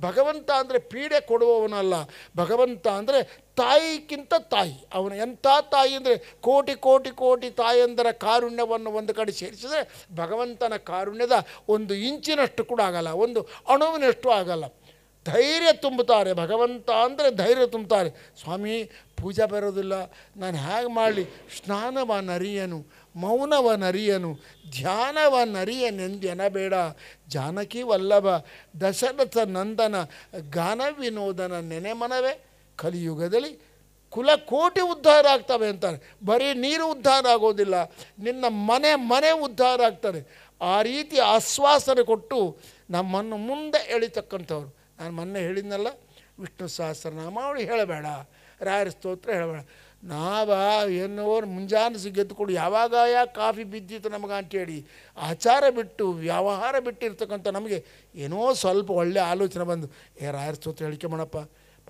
ಭಗವಂತ ಅಂದರೆ ಪೀಡೆ ಕೊಡುವವನಲ್ಲ ಭಗವಂತ ಅಂದರೆ ತಾಯಿಗಿಂತ ತಾಯಿ ಅವನ ಎಂಥ ತಾಯಿ ಅಂದರೆ ಕೋಟಿ ಕೋಟಿ ಕೋಟಿ ತಾಯಿಯಂದರ ಕಾರುಣ್ಯವನ್ನು ಒಂದು ಕಡೆ ಸೇರಿಸಿದರೆ ಭಗವಂತನ ಕಾರುಣ್ಯದ ಒಂದು ಇಂಚಿನಷ್ಟು ಕೂಡ ಆಗಲ್ಲ ಒಂದು ಅಣುವಿನಷ್ಟು ಆಗಲ್ಲ ಧೈರ್ಯ ತುಂಬುತ್ತಾರೆ ಭಗವಂತ ಅಂದರೆ ಧೈರ್ಯ ತುಂಬುತ್ತಾರೆ ಸ್ವಾಮಿ ಪೂಜೆ ಬರೋದಿಲ್ಲ ನಾನು ಹೇಗೆ ಮಾಡಲಿ ಸ್ನಾನವ ನರಿಯನು ಮೌನವ ನರಿಯನು ನರಿಯ ನೆಂದೆನಬೇಡ ಜಾನಕಿ ವಲ್ಲಭ ದಶರಥ ನಂದನ ಗಾನ ವಿನೋದನ ನೆನೆಮನವೇ ಕಲಿಯುಗದಲ್ಲಿ ಕೋಟಿ ಉದ್ಧಾರ ಆಗ್ತವೆ ಅಂತಾರೆ ಬರೀ ನೀರು ಉದ್ಧಾರ ಆಗೋದಿಲ್ಲ ನಿನ್ನ ಮನೆ ಮನೆ ಉದ್ಧಾರ ಆಗ್ತದೆ ಆ ರೀತಿ ಆಶ್ವಾಸನೆ ಕೊಟ್ಟು ನಮ್ಮನ್ನು ಮುಂದೆ ಎಳಿತಕ್ಕಂಥವ್ರು ನಾನು ಮೊನ್ನೆ ಹೇಳಿದ್ನಲ್ಲ ವಿಷ್ಣು ಅವಳು ಹೇಳಬೇಡ ರಾಯರ ಸ್ತೋತ್ರ ಹೇಳಬೇಡ ನಾವ ಎನ್ನುವರು ಮುಂಜಾನೆ ಸಿಗ್ಗೆದ್ದುಕೊಂಡು ಯಾವಾಗ ಯಾ ಕಾಫಿ ಬಿದ್ದಿತ್ತು ನಮಗೆ ಅಂಥೇಳಿ ಆಚಾರ ಬಿಟ್ಟು ವ್ಯವಹಾರ ಬಿಟ್ಟಿರ್ತಕ್ಕಂಥ ನಮಗೆ ಏನೋ ಸ್ವಲ್ಪ ಒಳ್ಳೆ ಆಲೋಚನೆ ಬಂದು ಏ ರಾಯರ ಸ್ತೋತ್ರ ಹೇಳಿಕೆ ಮಾಡಪ್ಪ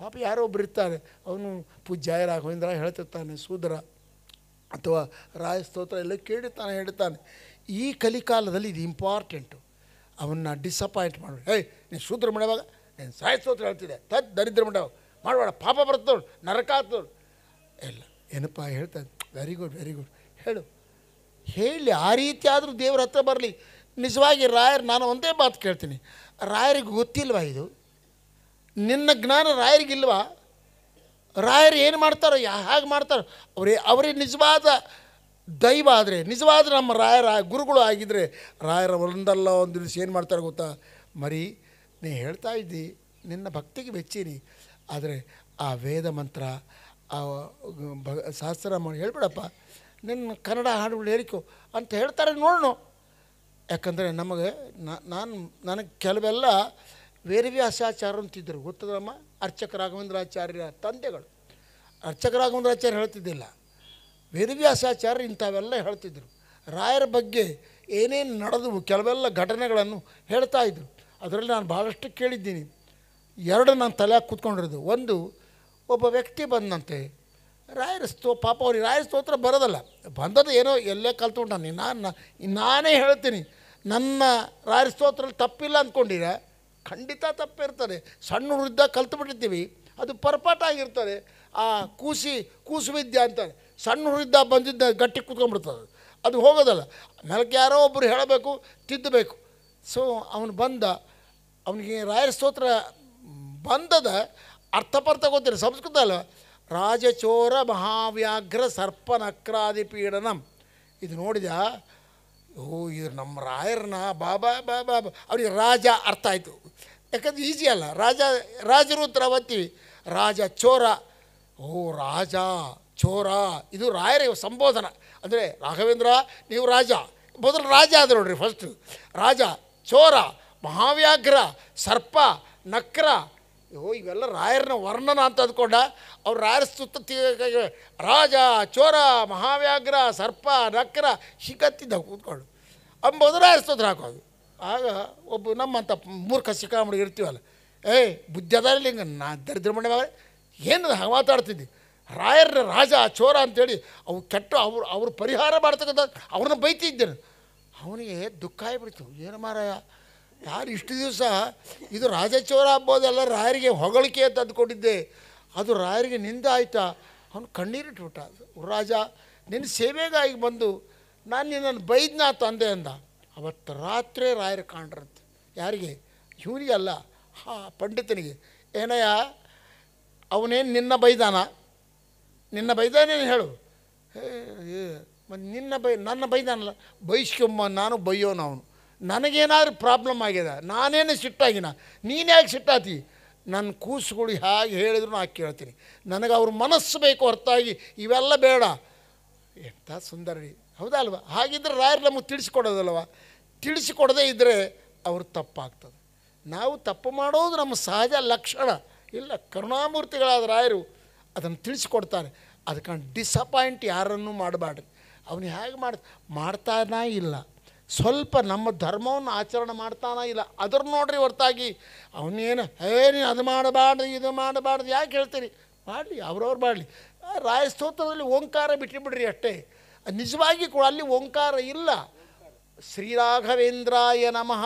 ಪಾಪ ಯಾರೋ ಒಬ್ಬರು ಇರ್ತಾರೆ ಅವನು ಪೂಜ್ಯ ರಾಘವೇಂದ್ರ ಹೇಳ್ತಿರ್ತಾನೆ ಸೂದ್ರ ಅಥವಾ ರಾಯ ಸ್ತೋತ್ರ ಎಲ್ಲ ಕೇಳಿರ್ತಾನೆ ಹೇಳ್ತಾನೆ ಈ ಕಲಿಕಾಲದಲ್ಲಿ ಇದು ಇಂಪಾರ್ಟೆಂಟು ಅವನ್ನ ಡಿಸಪಾಯಿಂಟ್ ಮಾಡಬೇಡ ಏಯ್ ನೀನು ಶೂದ್ರ ಮಾಡುವಾಗ ನೀನು ಸಾಯ ಸ್ತೋತ್ರ ಹೇಳ್ತಿದ್ದೆ ತತ್ ದರಿದ್ರ ಮಾಡವಾಗ ಮಾಡಬೇಡ ಪಾಪ ಬರ್ತವ್ರು ನರಕ ಎಲ್ಲ ಏನಪ್ಪ ಹೇಳ್ತಾ ವೆರಿ ಗುಡ್ ವೆರಿ ಗುಡ್ ಹೇಳು ಹೇಳಿ ಆ ರೀತಿ ಆದರೂ ದೇವ್ರ ಹತ್ರ ಬರಲಿ ನಿಜವಾಗಿ ರಾಯರು ನಾನು ಒಂದೇ ಮಾತು ಕೇಳ್ತೀನಿ ರಾಯರಿಗೆ ಗೊತ್ತಿಲ್ವ ಇದು ನಿನ್ನ ಜ್ಞಾನ ರಾಯರಿಗಿಲ್ವ ರಾಯರು ಏನು ಮಾಡ್ತಾರೋ ಯಾ ಹಾಗೆ ಮಾಡ್ತಾರೋ ಅವರೇ ಅವ್ರಿಗೆ ನಿಜವಾದ ದೈವ ಆದರೆ ನಿಜವಾದ ನಮ್ಮ ರಾಯರ ಗುರುಗಳು ಆಗಿದ್ದರೆ ರಾಯರ ಒಂದಲ್ಲ ಒಂದು ದಿವಸ ಏನು ಮಾಡ್ತಾರೆ ಗೊತ್ತಾ ಮರಿ ನೀ ಹೇಳ್ತಾ ಇದ್ದಿ ನಿನ್ನ ಭಕ್ತಿಗೆ ಬೆಚ್ಚಿನಿ ಆದರೆ ಆ ವೇದ ಮಂತ್ರ ಆ ಸಹಸ್ರ ಮಾಡಿ ಹೇಳ್ಬಿಡಪ್ಪ ನಿನ್ನ ಕನ್ನಡ ಹಾಡುಗಳು ಹೇಳಿಕೋ ಅಂತ ಹೇಳ್ತಾರೆ ನೋಡೋಣ ಯಾಕಂದರೆ ನಮಗೆ ನಾನು ನನಗೆ ಕೆಲವೆಲ್ಲ ವೇರವ್ಯಾಸಾಚಾರ್ಯ ಅಂತಿದ್ದರು ಗೊತ್ತದಮ್ಮ ಅರ್ಚಕ ರಾಘವೇಂದ್ರಾಚಾರ್ಯ ತಂದೆಗಳು ಅರ್ಚಕ ರಾಘವೇಂದ್ರಾಚಾರ್ಯ ಹೇಳ್ತಿದ್ದಿಲ್ಲ ವೇರವ್ಯಾಸಾಚಾರ್ಯ ಇಂಥವೆಲ್ಲ ಹೇಳ್ತಿದ್ದರು ರಾಯರ ಬಗ್ಗೆ ಏನೇನು ನಡೆದವು ಕೆಲವೆಲ್ಲ ಘಟನೆಗಳನ್ನು ಹೇಳ್ತಾ ಇದ್ದರು ಅದರಲ್ಲಿ ನಾನು ಭಾಳಷ್ಟು ಕೇಳಿದ್ದೀನಿ ಎರಡು ನಾನು ಹಾಕಿ ಕೂತ್ಕೊಂಡಿರೋದು ಒಂದು ಒಬ್ಬ ವ್ಯಕ್ತಿ ಬಂದಂತೆ ರಾಯರ ಸ್ತೋ ಪಾಪ ಅವ್ರಿಗೆ ರಾಯರ ಸ್ತೋತ್ರ ಬರೋದಲ್ಲ ಬಂದದ್ದು ಏನೋ ಎಲ್ಲೇ ಕಲ್ತ್ಕೊಂಡಾನೆ ನಾನು ನಾನೇ ಹೇಳ್ತೀನಿ ನನ್ನ ರಾಯರ ಸ್ತೋತ್ರದಲ್ಲಿ ತಪ್ಪಿಲ್ಲ ಅಂದ್ಕೊಂಡಿರ ಖಂಡಿತ ತಪ್ಪಿರ್ತಾರೆ ಸಣ್ಣ ವೃದ್ಧ ಕಲ್ತ್ಬಿಟ್ಟಿರ್ತೀವಿ ಅದು ಪರಪಟಾಗಿ ಆ ಕೂಸಿ ಕೂಸು ವಿದ್ಯೆ ಅಂತ ಸಣ್ಣ ವೃದ್ಧ ಬಂದಿದ್ದ ಗಟ್ಟಿ ಕೂತ್ಕೊಂಡ್ಬಿಡ್ತದೆ ಅದು ಹೋಗೋದಲ್ಲ ಮೇಲಕ್ಕೆ ಯಾರೋ ಒಬ್ಬರು ಹೇಳಬೇಕು ತಿದ್ದಬೇಕು ಸೊ ಅವನು ಬಂದ ಅವನಿಗೆ ರಾಯರ ಸ್ತೋತ್ರ ಬಂದದ ಅರ್ಥಪರ್ಥ ಗೊತ್ತಿಲ್ಲ ಸಂಸ್ಕೃತ ಅಲ್ಲ ರಾಜಚೋರ ಮಹಾವ್ಯಾಘ್ರ ಸರ್ಪನಕ್ರಾದಿ ಪೀಡನಂ ಇದು ನೋಡಿದ ಓ ಇದು ನಮ್ಮ ರಾಯರನ್ನ ಬಾಬಾ ಬಾಬಾ ಅವ್ರಿಗೆ ರಾಜ ಅರ್ಥ ಆಯಿತು ಯಾಕಂದ್ರೆ ಈಸಿ ಅಲ್ಲ ರಾಜ ರಾಜರು ಉತ್ತರ ಓದ್ತೀವಿ ರಾಜ ಚೋರ ಓ ರಾಜ ಚೋರ ಇದು ರಾಯರ ಸಂಬೋಧನ ಅಂದರೆ ರಾಘವೇಂದ್ರ ನೀವು ರಾಜ ಮೊದಲು ರಾಜ ಅದ ನೋಡ್ರಿ ಫಸ್ಟು ರಾಜ ಚೋರ ಮಹಾವ್ಯಾಘ್ರ ಸರ್ಪ ನಕ್ರ ಓ ಇವೆಲ್ಲ ರಾಯರನ್ನ ವರ್ಣನ ಅಂತ ಅಂದ್ಕೊಂಡ ಅವ್ರು ರಾಯರ ಸುತ್ತ ರಾಜ ಚೋರ ಮಹಾವ್ಯಾಘ್ರ ಸರ್ಪ ನಕ್ರ ಶಿಕತ್ತಿದ್ದ ಕೂತ್ಕೊಂಡು ಅಂಬೋದು ರಾಯರ ಸ್ತೋತ್ರ ಹಾಕೋದು ಆಗ ಒಬ್ಬ ನಮ್ಮಂಥ ಮೂರ್ಖ ಸಿಕ್ಕಾಮಡಿ ಇರ್ತೀವಲ್ಲ ಏಯ್ ಬುದ್ಧಿ ಅದಾರಲ್ಲಿ ಹಿಂಗೆ ನಾ ದರಿದ್ರ ಮನೆ ಏನು ಹಾಗೆ ಮಾತಾಡ್ತಿದ್ದಿ ರಾಯರ ರಾಜ ಚೋರ ಅಂತೇಳಿ ಅವು ಕೆಟ್ಟ ಅವ್ರು ಅವ್ರು ಪರಿಹಾರ ಮಾಡ್ತಕ್ಕಂಥ ಅವ್ರನ್ನ ಬೈತಿದ್ದರು ಅವನಿಗೆ ದುಃಖ ಆಗಿಬಿಡ್ತು ಏನು ಮಾರಾಯ ಯಾರು ಇಷ್ಟು ದಿವಸ ಇದು ರಾಜಚೋರ ಹಬ್ಬೋದೆಲ್ಲ ರಾಯರಿಗೆ ಹೊಗಳಿಕೆ ಅಂತ ಅಂದ್ಕೊಂಡಿದ್ದೆ ಅದು ರಾಯರಿಗೆ ನಿಂದ ಆಯಿತಾ ಅವನು ಕಣ್ಣೀರಿಟ್ಬಿಟ್ಟ ರಾಜ ನಿನ್ನ ಸೇವೆಗಾಗಿ ಬಂದು ನಾನು ನಿನ್ನನ್ನು ಬೈದ್ನ ತಂದೆ ಅಂದ ಅವತ್ತು ರಾತ್ರಿ ರಾಯರು ಕಾಣ್ರಂತೆ ಯಾರಿಗೆ ಇವನಿಗೆ ಅಲ್ಲ ಹಾ ಪಂಡಿತನಿಗೆ ಏನಯ್ಯ ಅವನೇನು ನಿನ್ನ ಬೈದಾನ ನಿನ್ನ ಬೈದಾನೇನು ಹೇಳು ಹೇ ಮತ್ತು ನಿನ್ನ ಬೈ ನನ್ನ ಬೈದಾನಲ್ಲ ಬೈಸ್ಕೊಂಬ ನಾನು ಬೈಯೋನು ಅವನು ನನಗೇನಾದ್ರೂ ಪ್ರಾಬ್ಲಮ್ ಆಗ್ಯದ ನಾನೇನು ಸಿಟ್ಟಾಗಿನ ನೀನು ಯಾಕೆ ಸಿಟ್ಟಾತಿ ನನ್ನ ಕೂಸುಗಳು ಹೇಗೆ ಹೇಳಿದ್ರು ನಾ ಕೇಳ್ತೀನಿ ನನಗೆ ಅವ್ರ ಮನಸ್ಸು ಬೇಕು ಹೊರತಾಗಿ ಇವೆಲ್ಲ ಬೇಡ ಎಂಥ ಸುಂದರಿ ಹೌದಾ ಅಲ್ವ ಹಾಗಿದ್ರೆ ರಾಯರು ನಮಗೆ ತಿಳಿಸ್ಕೊಡೋದಲ್ವ ತಿಳಿಸಿಕೊಡದೇ ಇದ್ದರೆ ಅವ್ರು ತಪ್ಪಾಗ್ತದೆ ನಾವು ತಪ್ಪು ಮಾಡೋದು ನಮ್ಮ ಸಹಜ ಲಕ್ಷಣ ಇಲ್ಲ ಕರುಣಾಮೂರ್ತಿಗಳಾದ ರಾಯರು ಅದನ್ನು ತಿಳಿಸ್ಕೊಡ್ತಾರೆ ಅದಕ್ಕೆ ಡಿಸಪಾಯಿಂಟ್ ಯಾರನ್ನೂ ಮಾಡಬಾರ್ದು ಅವನು ಹೇಗೆ ಮಾಡ್ತಾನೆ ಇಲ್ಲ ಸ್ವಲ್ಪ ನಮ್ಮ ಧರ್ಮವನ್ನು ಆಚರಣೆ ಮಾಡ್ತಾನ ಇಲ್ಲ ಅದ್ರ ನೋಡ್ರಿ ಹೊರತಾಗಿ ಅವನೇನು ಹೇ ನೀನು ಅದು ಮಾಡಬಾರ್ದು ಇದು ಮಾಡಬಾರ್ದು ಯಾಕೆ ಹೇಳ್ತೀರಿ ಮಾಡಲಿ ಅವ್ರವ್ರು ಮಾಡಲಿ ರಾಯಸ್ತೋತ್ರದಲ್ಲಿ ಓಂಕಾರ ಬಿಟ್ಟುಬಿಡ್ರಿ ಅಷ್ಟೇ ನಿಜವಾಗಿ ಕೂಡ ಅಲ್ಲಿ ಓಂಕಾರ ಇಲ್ಲ ಶ್ರೀರಾಘವೇಂದ್ರಾಯ ನಮಃ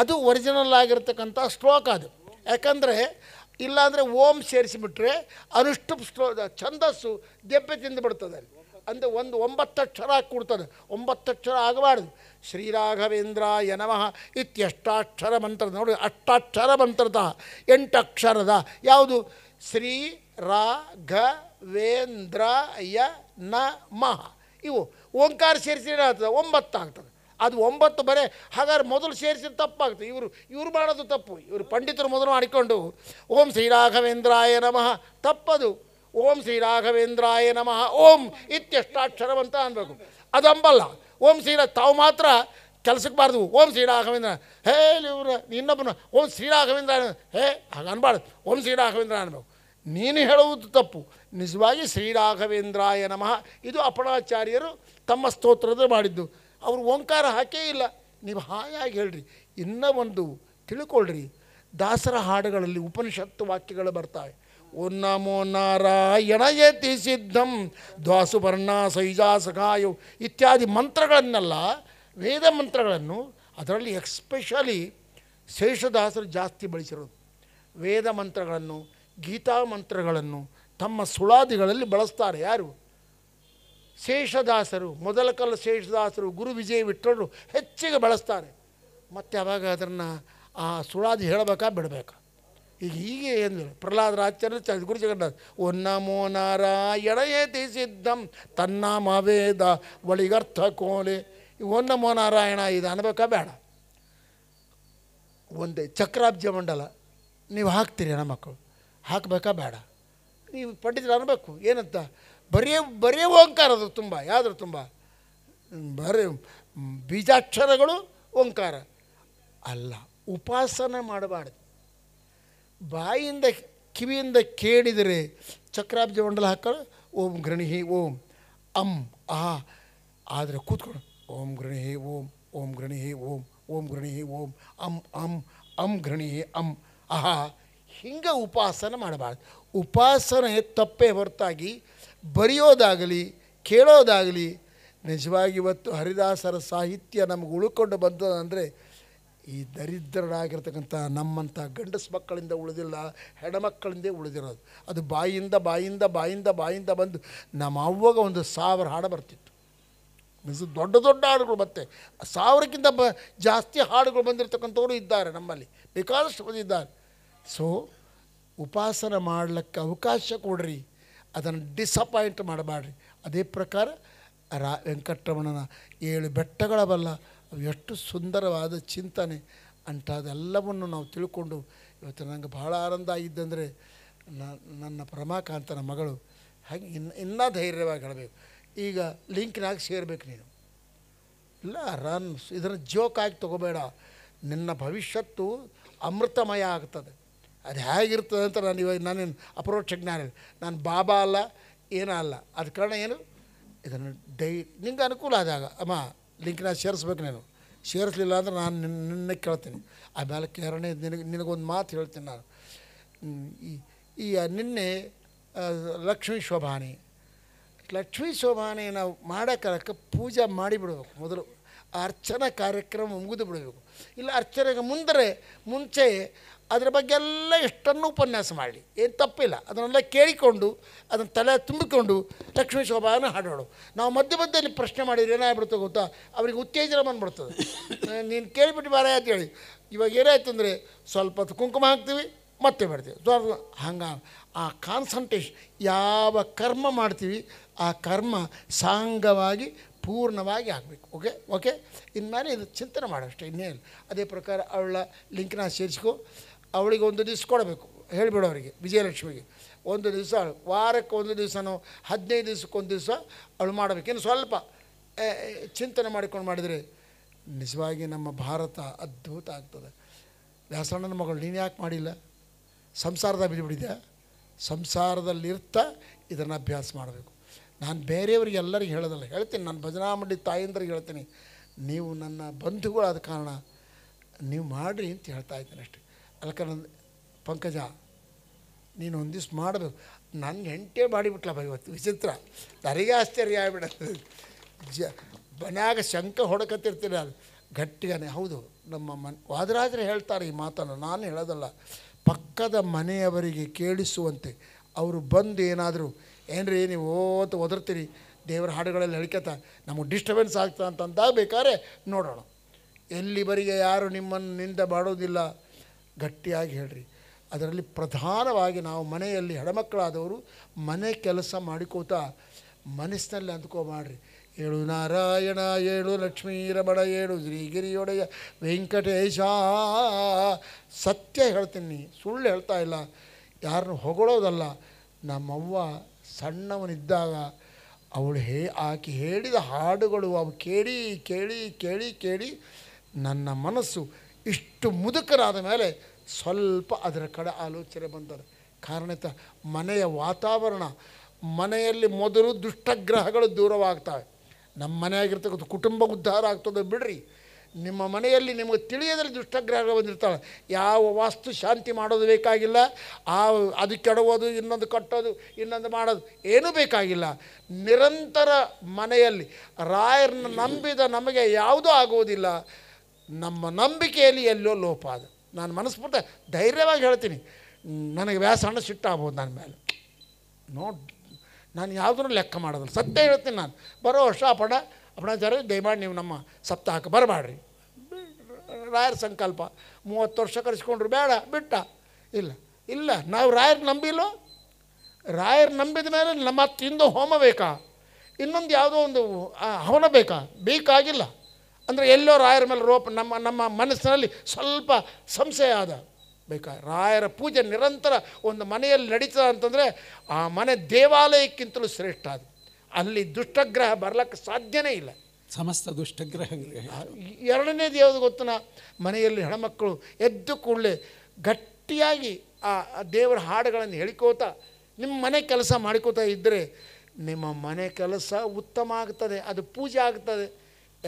ಅದು ಒರಿಜಿನಲ್ ಆಗಿರ್ತಕ್ಕಂಥ ಸ್ಟ್ರೋಕ್ ಅದು ಯಾಕಂದರೆ ಇಲ್ಲಾಂದರೆ ಓಂ ಸೇರಿಸಿಬಿಟ್ರೆ ಅನುಷ್ಠುಪ್ ಸ್ಟ್ರೋ ಛಂದಸ್ಸು ದೆಬ್ಬೆ ತಿಂದು ಬಿಡ್ತದೆ ಅಂದರೆ ಒಂದು ಒಂಬತ್ತಕ್ಷರ ಕೊಡ್ತದೆ ಒಂಬತ್ತಕ್ಷರ ಆಗಬಾರ್ದು ಶ್ರೀರಾಘವೇಂದ್ರಾಯ ನಮಃ ಇತ್ಯಷ್ಟಾಕ್ಷರ ಮಂತ್ರ ನೋಡಿ ಅಷ್ಟಾಕ್ಷರ ಮಂತ್ರದ ಎಂಟಕ್ಷರದ ಯಾವುದು ಶ್ರೀ ರಾಘವೇಂದ್ರಯ ಘ ವೇಂದ್ರಾಯ ನ ಮಹ ಇವು ಓಂಕಾರ ಸೇರಿಸಿದ್ರೆ ಆಗ್ತದೆ ಒಂಬತ್ತು ಆಗ್ತದೆ ಅದು ಒಂಬತ್ತು ಬರೇ ಹಾಗಾದ್ರೆ ಮೊದಲು ಸೇರಿಸಿದ್ರೆ ತಪ್ಪಾಗ್ತದೆ ಇವರು ಇವರು ಮಾಡೋದು ತಪ್ಪು ಇವರು ಪಂಡಿತರು ಮೊದಲು ಮಾಡಿಕೊಂಡು ಓಂ ಶ್ರೀರಾಘವೇಂದ್ರಾಯ ನಮಃ ತಪ್ಪದು ಓಂ ಶ್ರೀ ರಾಘವೇಂದ್ರಾಯ ನಮಃ ಓಂ ಇತ್ಯಷ್ಟಾಕ್ಷರವಂತ ಅನ್ಬೇಕು ಅದಂಬಲ್ಲ ಓಂ ಶ್ರೀರ ತಾವು ಮಾತ್ರ ಕೆಲಸಕ್ಕೆ ಬಾರ್ದು ಓಂ ಶ್ರೀ ರಾಘವೇಂದ್ರ ಹೇ ಇವ್ರ ಇನ್ನೊಬ್ಬನ ಓಂ ಶ್ರೀ ರಾಘವೇಂದ್ರ ಹೇ ಹಾಗೆ ಅನ್ಬಾರ್ದು ಓಂ ಶ್ರೀ ರಾಘವೇಂದ್ರ ಅನ್ಬೇಕು ನೀನು ಹೇಳುವುದು ತಪ್ಪು ನಿಜವಾಗಿ ಶ್ರೀರಾಘವೇಂದ್ರಾಯ ನಮಃ ಇದು ಅಪಣಾಚಾರ್ಯರು ತಮ್ಮ ಸ್ತೋತ್ರದ ಮಾಡಿದ್ದು ಅವರು ಓಂಕಾರ ಹಾಕೇ ಇಲ್ಲ ನೀವು ಹಾಯಾಗಿ ಹೇಳ್ರಿ ಇನ್ನೂ ಒಂದು ತಿಳ್ಕೊಳ್ರಿ ದಾಸರ ಹಾಡುಗಳಲ್ಲಿ ಉಪನಿಷತ್ತು ವಾಕ್ಯಗಳು ಬರ್ತವೆ ಓಂ ನಮೋ ನಾರಾಯಣ ಯತಿ ಸಿದ್ಧಂ ದ್ವಾಸುಪರ್ಣ ಸೈಜಾ ಸಖಾಯು ಇತ್ಯಾದಿ ಮಂತ್ರಗಳನ್ನೆಲ್ಲ ವೇದ ಮಂತ್ರಗಳನ್ನು ಅದರಲ್ಲಿ ಎಕ್ಸ್ಪೆಷಲಿ ಶೇಷದಾಸರು ಜಾಸ್ತಿ ಬಳಸಿರೋದು ವೇದ ಮಂತ್ರಗಳನ್ನು ಗೀತಾ ಮಂತ್ರಗಳನ್ನು ತಮ್ಮ ಸುಳಾದಿಗಳಲ್ಲಿ ಬಳಸ್ತಾರೆ ಯಾರು ಶೇಷದಾಸರು ಮೊದಲ ಕಾಲ ಶೇಷದಾಸರು ಗುರು ವಿಜಯ ವಿಠ್ಠಲರು ಹೆಚ್ಚಿಗೆ ಬಳಸ್ತಾರೆ ಮತ್ತು ಅವಾಗ ಅದನ್ನು ಆ ಸುಳಾದಿ ಹೇಳಬೇಕಾ ಬಿಡಬೇಕಾ ಈಗ ಹೀಗೆ ಏನು ಪ್ರಹ್ಲಾದರಾಚಾರ್ಯ ಸದ್ಗುರು ಜಗನ್ನಾಥ ಉನ್ನಮೋ ನಾರಾಯಣಯತಿ ಸಿದ್ಧಂ ತನ್ನ ಮಾವೇದ ಒಳಿಗರ್ಥ ಕೋಲೆ ಒನ್ನಮೋ ನಾರಾಯಣ ಇದು ಅನ್ಬೇಕಾ ಬೇಡ ಒಂದೇ ಚಕ್ರಾಬ್ಜ ಮಂಡಲ ನೀವು ಹಾಕ್ತೀರಿ ನಮ್ಮ ಮಕ್ಕಳು ಹಾಕಬೇಕಾ ಬೇಡ ನೀವು ಪಂಡಿತರು ಅನ್ಬೇಕು ಏನಂತ ಬರೀ ಬರೀ ಓಂಕಾರ ಅದು ತುಂಬ ಯಾವ್ದು ತುಂಬ ಬರೀ ಬೀಜಾಕ್ಷರಗಳು ಓಂಕಾರ ಅಲ್ಲ ಉಪಾಸನೆ ಮಾಡಬಾರ್ದು ಬಾಯಿಂದ ಕಿವಿಯಿಂದ ಕೇಳಿದರೆ ಚಕ್ರಾಬ್ಜ ಮಂಡಲ ಹಾಕೋಣ ಓಂ ಗೃಣಿಹಿ ಓಂ ಅಂ ಆ ಆದರೆ ಕೂತ್ಕೊಂಡು ಓಂ ಗೃಣಿಹಿ ಓಂ ಓಂ ಗೃಣಿಹಿ ಓಂ ಓಂ ಗೃಣಿಹಿ ಓಂ ಅಂ ಅಂ ಅಂ ಗೃಣಿಹಿ ಅಂ ಆಹಾ ಹಿಂಗೆ ಉಪಾಸನೆ ಮಾಡಬಾರ್ದು ಉಪಾಸನೆ ತಪ್ಪೇ ಹೊರತಾಗಿ ಬರೆಯೋದಾಗಲಿ ಕೇಳೋದಾಗಲಿ ನಿಜವಾಗಿ ಇವತ್ತು ಹರಿದಾಸರ ಸಾಹಿತ್ಯ ನಮಗೆ ಉಳ್ಕೊಂಡು ಬಂತು ಅಂದರೆ ಈ ದರಿದ್ರರಾಗಿರ್ತಕ್ಕಂಥ ನಮ್ಮಂಥ ಗಂಡಸು ಮಕ್ಕಳಿಂದ ಉಳಿದಿಲ್ಲ ಹೆಣ್ಮಕ್ಕಳಿಂದ ಉಳಿದಿರೋದು ಅದು ಬಾಯಿಂದ ಬಾಯಿಂದ ಬಾಯಿಂದ ಬಾಯಿಂದ ಬಂದು ನಮ್ಮ ಅವಾಗ ಒಂದು ಸಾವಿರ ಹಾಡು ಬರ್ತಿತ್ತು ಮೀನ್ಸ್ ದೊಡ್ಡ ದೊಡ್ಡ ಹಾಡುಗಳು ಮತ್ತೆ ಸಾವಿರಕ್ಕಿಂತ ಬ ಜಾಸ್ತಿ ಹಾಡುಗಳು ಬಂದಿರತಕ್ಕಂಥವ್ರು ಇದ್ದಾರೆ ನಮ್ಮಲ್ಲಿ ಬೇಕಾದಷ್ಟು ಬಂದಿದ್ದಾರೆ ಸೊ ಉಪಾಸನ ಮಾಡಲಿಕ್ಕೆ ಅವಕಾಶ ಕೊಡ್ರಿ ಅದನ್ನು ಡಿಸಪಾಯಿಂಟ್ ಮಾಡಬೇಡ್ರಿ ಅದೇ ಪ್ರಕಾರ ರಾ ವೆಂಕಟರಮಣನ ಏಳು ಬೆಟ್ಟಗಳ ಬಲ್ಲ ಎಷ್ಟು ಸುಂದರವಾದ ಚಿಂತನೆ ಅಂಥದ್ದೆಲ್ಲವನ್ನು ನಾವು ತಿಳ್ಕೊಂಡು ಇವತ್ತು ನನಗೆ ಭಾಳ ಆನಂದ ಆಗಿದ್ದಂದರೆ ನನ್ನ ಪ್ರಮಾಕಾಂತನ ಮಗಳು ಹಾಗೆ ಇನ್ನು ಇನ್ನೂ ಧೈರ್ಯವಾಗಿ ಹೇಳಬೇಕು ಈಗ ಲಿಂಕ್ನಾಗ ಸೇರಬೇಕು ನೀನು ಇಲ್ಲ ರನ್ ಇದನ್ನು ಜೋಕಾಗಿ ತೊಗೋಬೇಡ ನಿನ್ನ ಭವಿಷ್ಯತ್ತು ಅಮೃತಮಯ ಆಗ್ತದೆ ಅದು ಹೇಗಿರ್ತದೆ ಅಂತ ನಾನು ಇವಾಗ ನಾನೇನು ಅಪರೋಕ್ಷ ಜ್ಞಾನ ನಾನು ಬಾಬಾ ಅಲ್ಲ ಏನೂ ಅಲ್ಲ ಅದ ಕಾರಣ ಏನು ಇದನ್ನು ಡೈ ನಿಂಗೆ ಅನುಕೂಲ ಆದಾಗ ಅಮ್ಮ ಲಿಂಕ್ನಾಗ ಸೇರಿಸ್ಬೇಕು ನೀನು ಸೇರಿಸ್ಲಿಲ್ಲ ಅಂದ್ರೆ ನಾನು ನಿನ್ನ ಕೇಳ್ತೀನಿ ಆಮೇಲೆ ಕೇರಣೆ ನಿನಗೆ ನಿನಗೊಂದು ಮಾತು ಹೇಳ್ತೀನಿ ನಾನು ಈ ಈ ನಿನ್ನೆ ಲಕ್ಷ್ಮೀ ಶೋಭಾನಿ ಲಕ್ಷ್ಮೀ ನಾವು ಮಾಡೋಕ್ಕೆ ಪೂಜೆ ಮಾಡಿಬಿಡ್ಬೇಕು ಮೊದಲು ಅರ್ಚನಾ ಕಾರ್ಯಕ್ರಮ ಮುಗಿದು ಬಿಡಬೇಕು ಇಲ್ಲ ಅರ್ಚನೆಗೆ ಮುಂದರೆ ಮುಂಚೆ ಅದರ ಬಗ್ಗೆ ಎಲ್ಲ ಎಷ್ಟನ್ನು ಉಪನ್ಯಾಸ ಮಾಡಲಿ ಏನು ತಪ್ಪಿಲ್ಲ ಅದನ್ನೆಲ್ಲ ಕೇಳಿಕೊಂಡು ಅದನ್ನು ತಲೆ ತುಂಬಿಕೊಂಡು ಲಕ್ಷ್ಮೀ ಶೋಭಾನ ಹಾಡೋಣ ನಾವು ಮಧ್ಯ ಮಧ್ಯದಲ್ಲಿ ಪ್ರಶ್ನೆ ಮಾಡಿದ್ರೆ ಏನಾಗ್ಬಿಡ್ತದೆ ಗೊತ್ತಾ ಅವರಿಗೆ ಉತ್ತೇಜನ ಬಂದ್ಬಿಡ್ತದೆ ನೀನು ಕೇಳಿಬಿಟ್ಟು ಬಾರಾಯ್ತು ಅಂತ ಹೇಳಿ ಇವಾಗ ಅಂದರೆ ಸ್ವಲ್ಪ ಹೊತ್ತು ಕುಂಕುಮ ಹಾಕ್ತೀವಿ ಮತ್ತೆ ಬಿಡ್ತೀವಿ ದೊಡ್ಡ ಹಂಗ ಆ ಕಾನ್ಸಂಟ್ರೇಷನ್ ಯಾವ ಕರ್ಮ ಮಾಡ್ತೀವಿ ಆ ಕರ್ಮ ಸಾಂಗವಾಗಿ ಪೂರ್ಣವಾಗಿ ಆಗಬೇಕು ಓಕೆ ಓಕೆ ಇನ್ನು ಇದು ಚಿಂತನೆ ಮಾಡೋಷ್ಟೇ ಇನ್ನೇನು ಅದೇ ಪ್ರಕಾರ ಅವಳ ಲಿಂಕ್ನ ಸೇರಿಸ್ಕೊ ಅವಳಿಗೆ ಒಂದು ದಿವಸ ಕೊಡಬೇಕು ಹೇಳಿಬಿಡು ಅವರಿಗೆ ವಿಜಯಲಕ್ಷ್ಮಿಗೆ ಒಂದು ದಿವಸ ವಾರಕ್ಕೆ ಒಂದು ದಿವಸನೋ ಹದಿನೈದು ಒಂದು ದಿವಸ ಅವಳು ಮಾಡಬೇಕೇನು ಸ್ವಲ್ಪ ಚಿಂತನೆ ಮಾಡಿಕೊಂಡು ಮಾಡಿದರೆ ನಿಜವಾಗಿ ನಮ್ಮ ಭಾರತ ಅದ್ಭುತ ಆಗ್ತದೆ ವ್ಯಾಸಣ್ಣನ ಮಗಳು ನೀನು ಯಾಕೆ ಮಾಡಿಲ್ಲ ಸಂಸಾರದ ಬಿದ್ದುಬಿಡಿದ್ಯಾ ಸಂಸಾರದಲ್ಲಿರ್ತಾ ಇದನ್ನು ಅಭ್ಯಾಸ ಮಾಡಬೇಕು ನಾನು ಬೇರೆಯವ್ರಿಗೆ ಎಲ್ಲರಿಗೆ ಹೇಳೋದಲ್ಲ ಹೇಳ್ತೀನಿ ನಾನು ಭಜನಾ ಮಂಡಿ ತಾಯಿಂದ್ರಿಗೆ ಹೇಳ್ತೀನಿ ನೀವು ನನ್ನ ಬಂಧುಗಳಾದ ಕಾರಣ ನೀವು ಮಾಡಿರಿ ಅಂತ ಹೇಳ್ತಾ ಇದ್ದೀನಿ ಅಷ್ಟೆ ಅದಕ್ಕೆ ಪಂಕಜ ನೀನು ಒಂದು ದಿವ್ಸ ಮಾಡಬೇಕು ನನ್ನ ಹೆಂಟೆ ಮಾಡಿಬಿಟ್ಲ ಇವತ್ತು ವಿಚಿತ್ರ ನನಗೆ ಆಶ್ಚರ್ಯ ಆಗಿಬಿಡ ಜ ಮನ್ಯಾಗ ಶಂಕ ಹೊಡಕತ್ತಿರ್ತೀನಿ ಅದು ಗಟ್ಟಿಗಾನೆ ಹೌದು ನಮ್ಮ ಮನ್ ವಾದರಾಜರು ಹೇಳ್ತಾರೆ ಈ ಮಾತನ್ನು ನಾನು ಹೇಳೋದಲ್ಲ ಪಕ್ಕದ ಮನೆಯವರಿಗೆ ಕೇಳಿಸುವಂತೆ ಅವರು ಬಂದು ಏನಾದರೂ ಏನ್ರಿ ನೀವು ಓತ್ ಒದರ್ತೀರಿ ದೇವರ ಹಾಡುಗಳಲ್ಲಿ ಹೇಳ್ಕೇತ ನಮಗೆ ಡಿಸ್ಟರ್ಬೆನ್ಸ್ ಆಗ್ತಾ ಅಂತಂದಾಗ ಬೇಕಾದ್ರೆ ನೋಡೋಣ ಬರಿಗೆ ಯಾರು ನಿಮ್ಮನ್ನು ನಿಂದ ಬಾಡೋದಿಲ್ಲ ಗಟ್ಟಿಯಾಗಿ ಹೇಳ್ರಿ ಅದರಲ್ಲಿ ಪ್ರಧಾನವಾಗಿ ನಾವು ಮನೆಯಲ್ಲಿ ಹೆಣಮಕ್ಕಳಾದವರು ಮನೆ ಕೆಲಸ ಮಾಡಿಕೋತಾ ಮನಸ್ಸಿನಲ್ಲಿ ಮಾಡ್ರಿ ಏಳು ನಾರಾಯಣ ಏಳು ಲಕ್ಷ್ಮೀ ರಮಣ ಏಳು ಶ್ರೀಗಿರಿಯೊಡೆಯ ವೆಂಕಟೇಶ ಸತ್ಯ ಹೇಳ್ತೀನಿ ಸುಳ್ಳು ಹೇಳ್ತಾ ಇಲ್ಲ ಯಾರನ್ನು ಹೊಗಳೋದಲ್ಲ ನಮ್ಮವ್ವ ಸಣ್ಣವನಿದ್ದಾಗ ಅವಳು ಹೇ ಆಕೆ ಹೇಳಿದ ಹಾಡುಗಳು ಅವು ಕೇಳಿ ಕೇಳಿ ಕೇಳಿ ಕೇಳಿ ನನ್ನ ಮನಸ್ಸು ಇಷ್ಟು ಮುದುಕರಾದ ಮೇಲೆ ಸ್ವಲ್ಪ ಅದರ ಕಡೆ ಆಲೋಚನೆ ಬಂದದ ಕಾರಣತ ಮನೆಯ ವಾತಾವರಣ ಮನೆಯಲ್ಲಿ ಮೊದಲು ದುಷ್ಟಗ್ರಹಗಳು ದೂರವಾಗ್ತವೆ ನಮ್ಮ ಮನೆಯಾಗಿರ್ತಕ್ಕಂಥ ಕುಟುಂಬ ಉದ್ಧಾರ ಆಗ್ತದೆ ಬಿಡ್ರಿ ನಿಮ್ಮ ಮನೆಯಲ್ಲಿ ನಿಮಗೆ ತಿಳಿಯದಲ್ಲಿ ದುಷ್ಟಗ್ರಹ ಬಂದಿರ್ತಾಳೆ ಯಾವ ವಾಸ್ತು ಶಾಂತಿ ಮಾಡೋದು ಬೇಕಾಗಿಲ್ಲ ಆ ಅದು ಕೆಡವೋದು ಇನ್ನೊಂದು ಕಟ್ಟೋದು ಇನ್ನೊಂದು ಮಾಡೋದು ಏನೂ ಬೇಕಾಗಿಲ್ಲ ನಿರಂತರ ಮನೆಯಲ್ಲಿ ರಾಯರನ್ನ ನಂಬಿದ ನಮಗೆ ಯಾವುದೂ ಆಗುವುದಿಲ್ಲ ನಮ್ಮ ನಂಬಿಕೆಯಲ್ಲಿ ಎಲ್ಲೋ ಲೋಪ ಅದು ನಾನು ಮನಸ್ಪುಟ್ಟ ಧೈರ್ಯವಾಗಿ ಹೇಳ್ತೀನಿ ನನಗೆ ವ್ಯಾಸಣ್ಣ ಸಿಟ್ಟಾಗ್ಬೋದು ನನ್ನ ಮೇಲೆ ನೋಡಿ ನಾನು ಯಾವುದನ್ನು ಲೆಕ್ಕ ಮಾಡೋದಿಲ್ಲ ಸತ್ಯ ಹೇಳ್ತೀನಿ ನಾನು ಬರೋ ವರ್ಷ ಪಡ ಅಪಣಾಚಾರ್ಯ ದಯಮಾಡಿ ನೀವು ನಮ್ಮ ಸಪ್ತಾಹಕ್ಕೆ ಬರಬೇಡ್ರಿ ರಾಯರ ಸಂಕಲ್ಪ ಮೂವತ್ತು ವರ್ಷ ಕರೆಸ್ಕೊಂಡ್ರು ಬೇಡ ಬಿಟ್ಟ ಇಲ್ಲ ಇಲ್ಲ ನಾವು ರಾಯರು ನಂಬಿಲ್ಲೋ ರಾಯರ್ ನಂಬಿದ ಮೇಲೆ ನಮ್ಮ ತಿಂದು ಹೋಮ ಬೇಕಾ ಇನ್ನೊಂದು ಯಾವುದೋ ಒಂದು ಹವನ ಬೇಕಾ ಬೇಕಾಗಿಲ್ಲ ಅಂದರೆ ಎಲ್ಲೋ ರಾಯರ ಮೇಲೆ ರೋಪ ನಮ್ಮ ನಮ್ಮ ಮನಸ್ಸಿನಲ್ಲಿ ಸ್ವಲ್ಪ ಸಂಶಯ ಆದ ಬೇಕಾ ರಾಯರ ಪೂಜೆ ನಿರಂತರ ಒಂದು ಮನೆಯಲ್ಲಿ ನಡೀತದ ಅಂತಂದರೆ ಆ ಮನೆ ದೇವಾಲಯಕ್ಕಿಂತಲೂ ಶ್ರೇಷ್ಠ ಅದು ಅಲ್ಲಿ ದುಷ್ಟಗ್ರಹ ಬರ್ಲಕ್ಕೆ ಸಾಧ್ಯನೇ ಇಲ್ಲ
ಸಮಸ್ತ ದುಷ್ಟಗ್ರಹ
ಎರಡನೇದ ಯಾವುದು ಗೊತ್ತನ ಮನೆಯಲ್ಲಿ ಹೆಣ್ಮಕ್ಕಳು ಎದ್ದು ಕೂಡಲೇ ಗಟ್ಟಿಯಾಗಿ ಆ ದೇವರ ಹಾಡುಗಳನ್ನು ಹೇಳಿಕೋತಾ ನಿಮ್ಮ ಮನೆ ಕೆಲಸ ಮಾಡಿಕೋತಾ ಇದ್ದರೆ ನಿಮ್ಮ ಮನೆ ಕೆಲಸ ಉತ್ತಮ ಆಗ್ತದೆ ಅದು ಪೂಜೆ ಆಗ್ತದೆ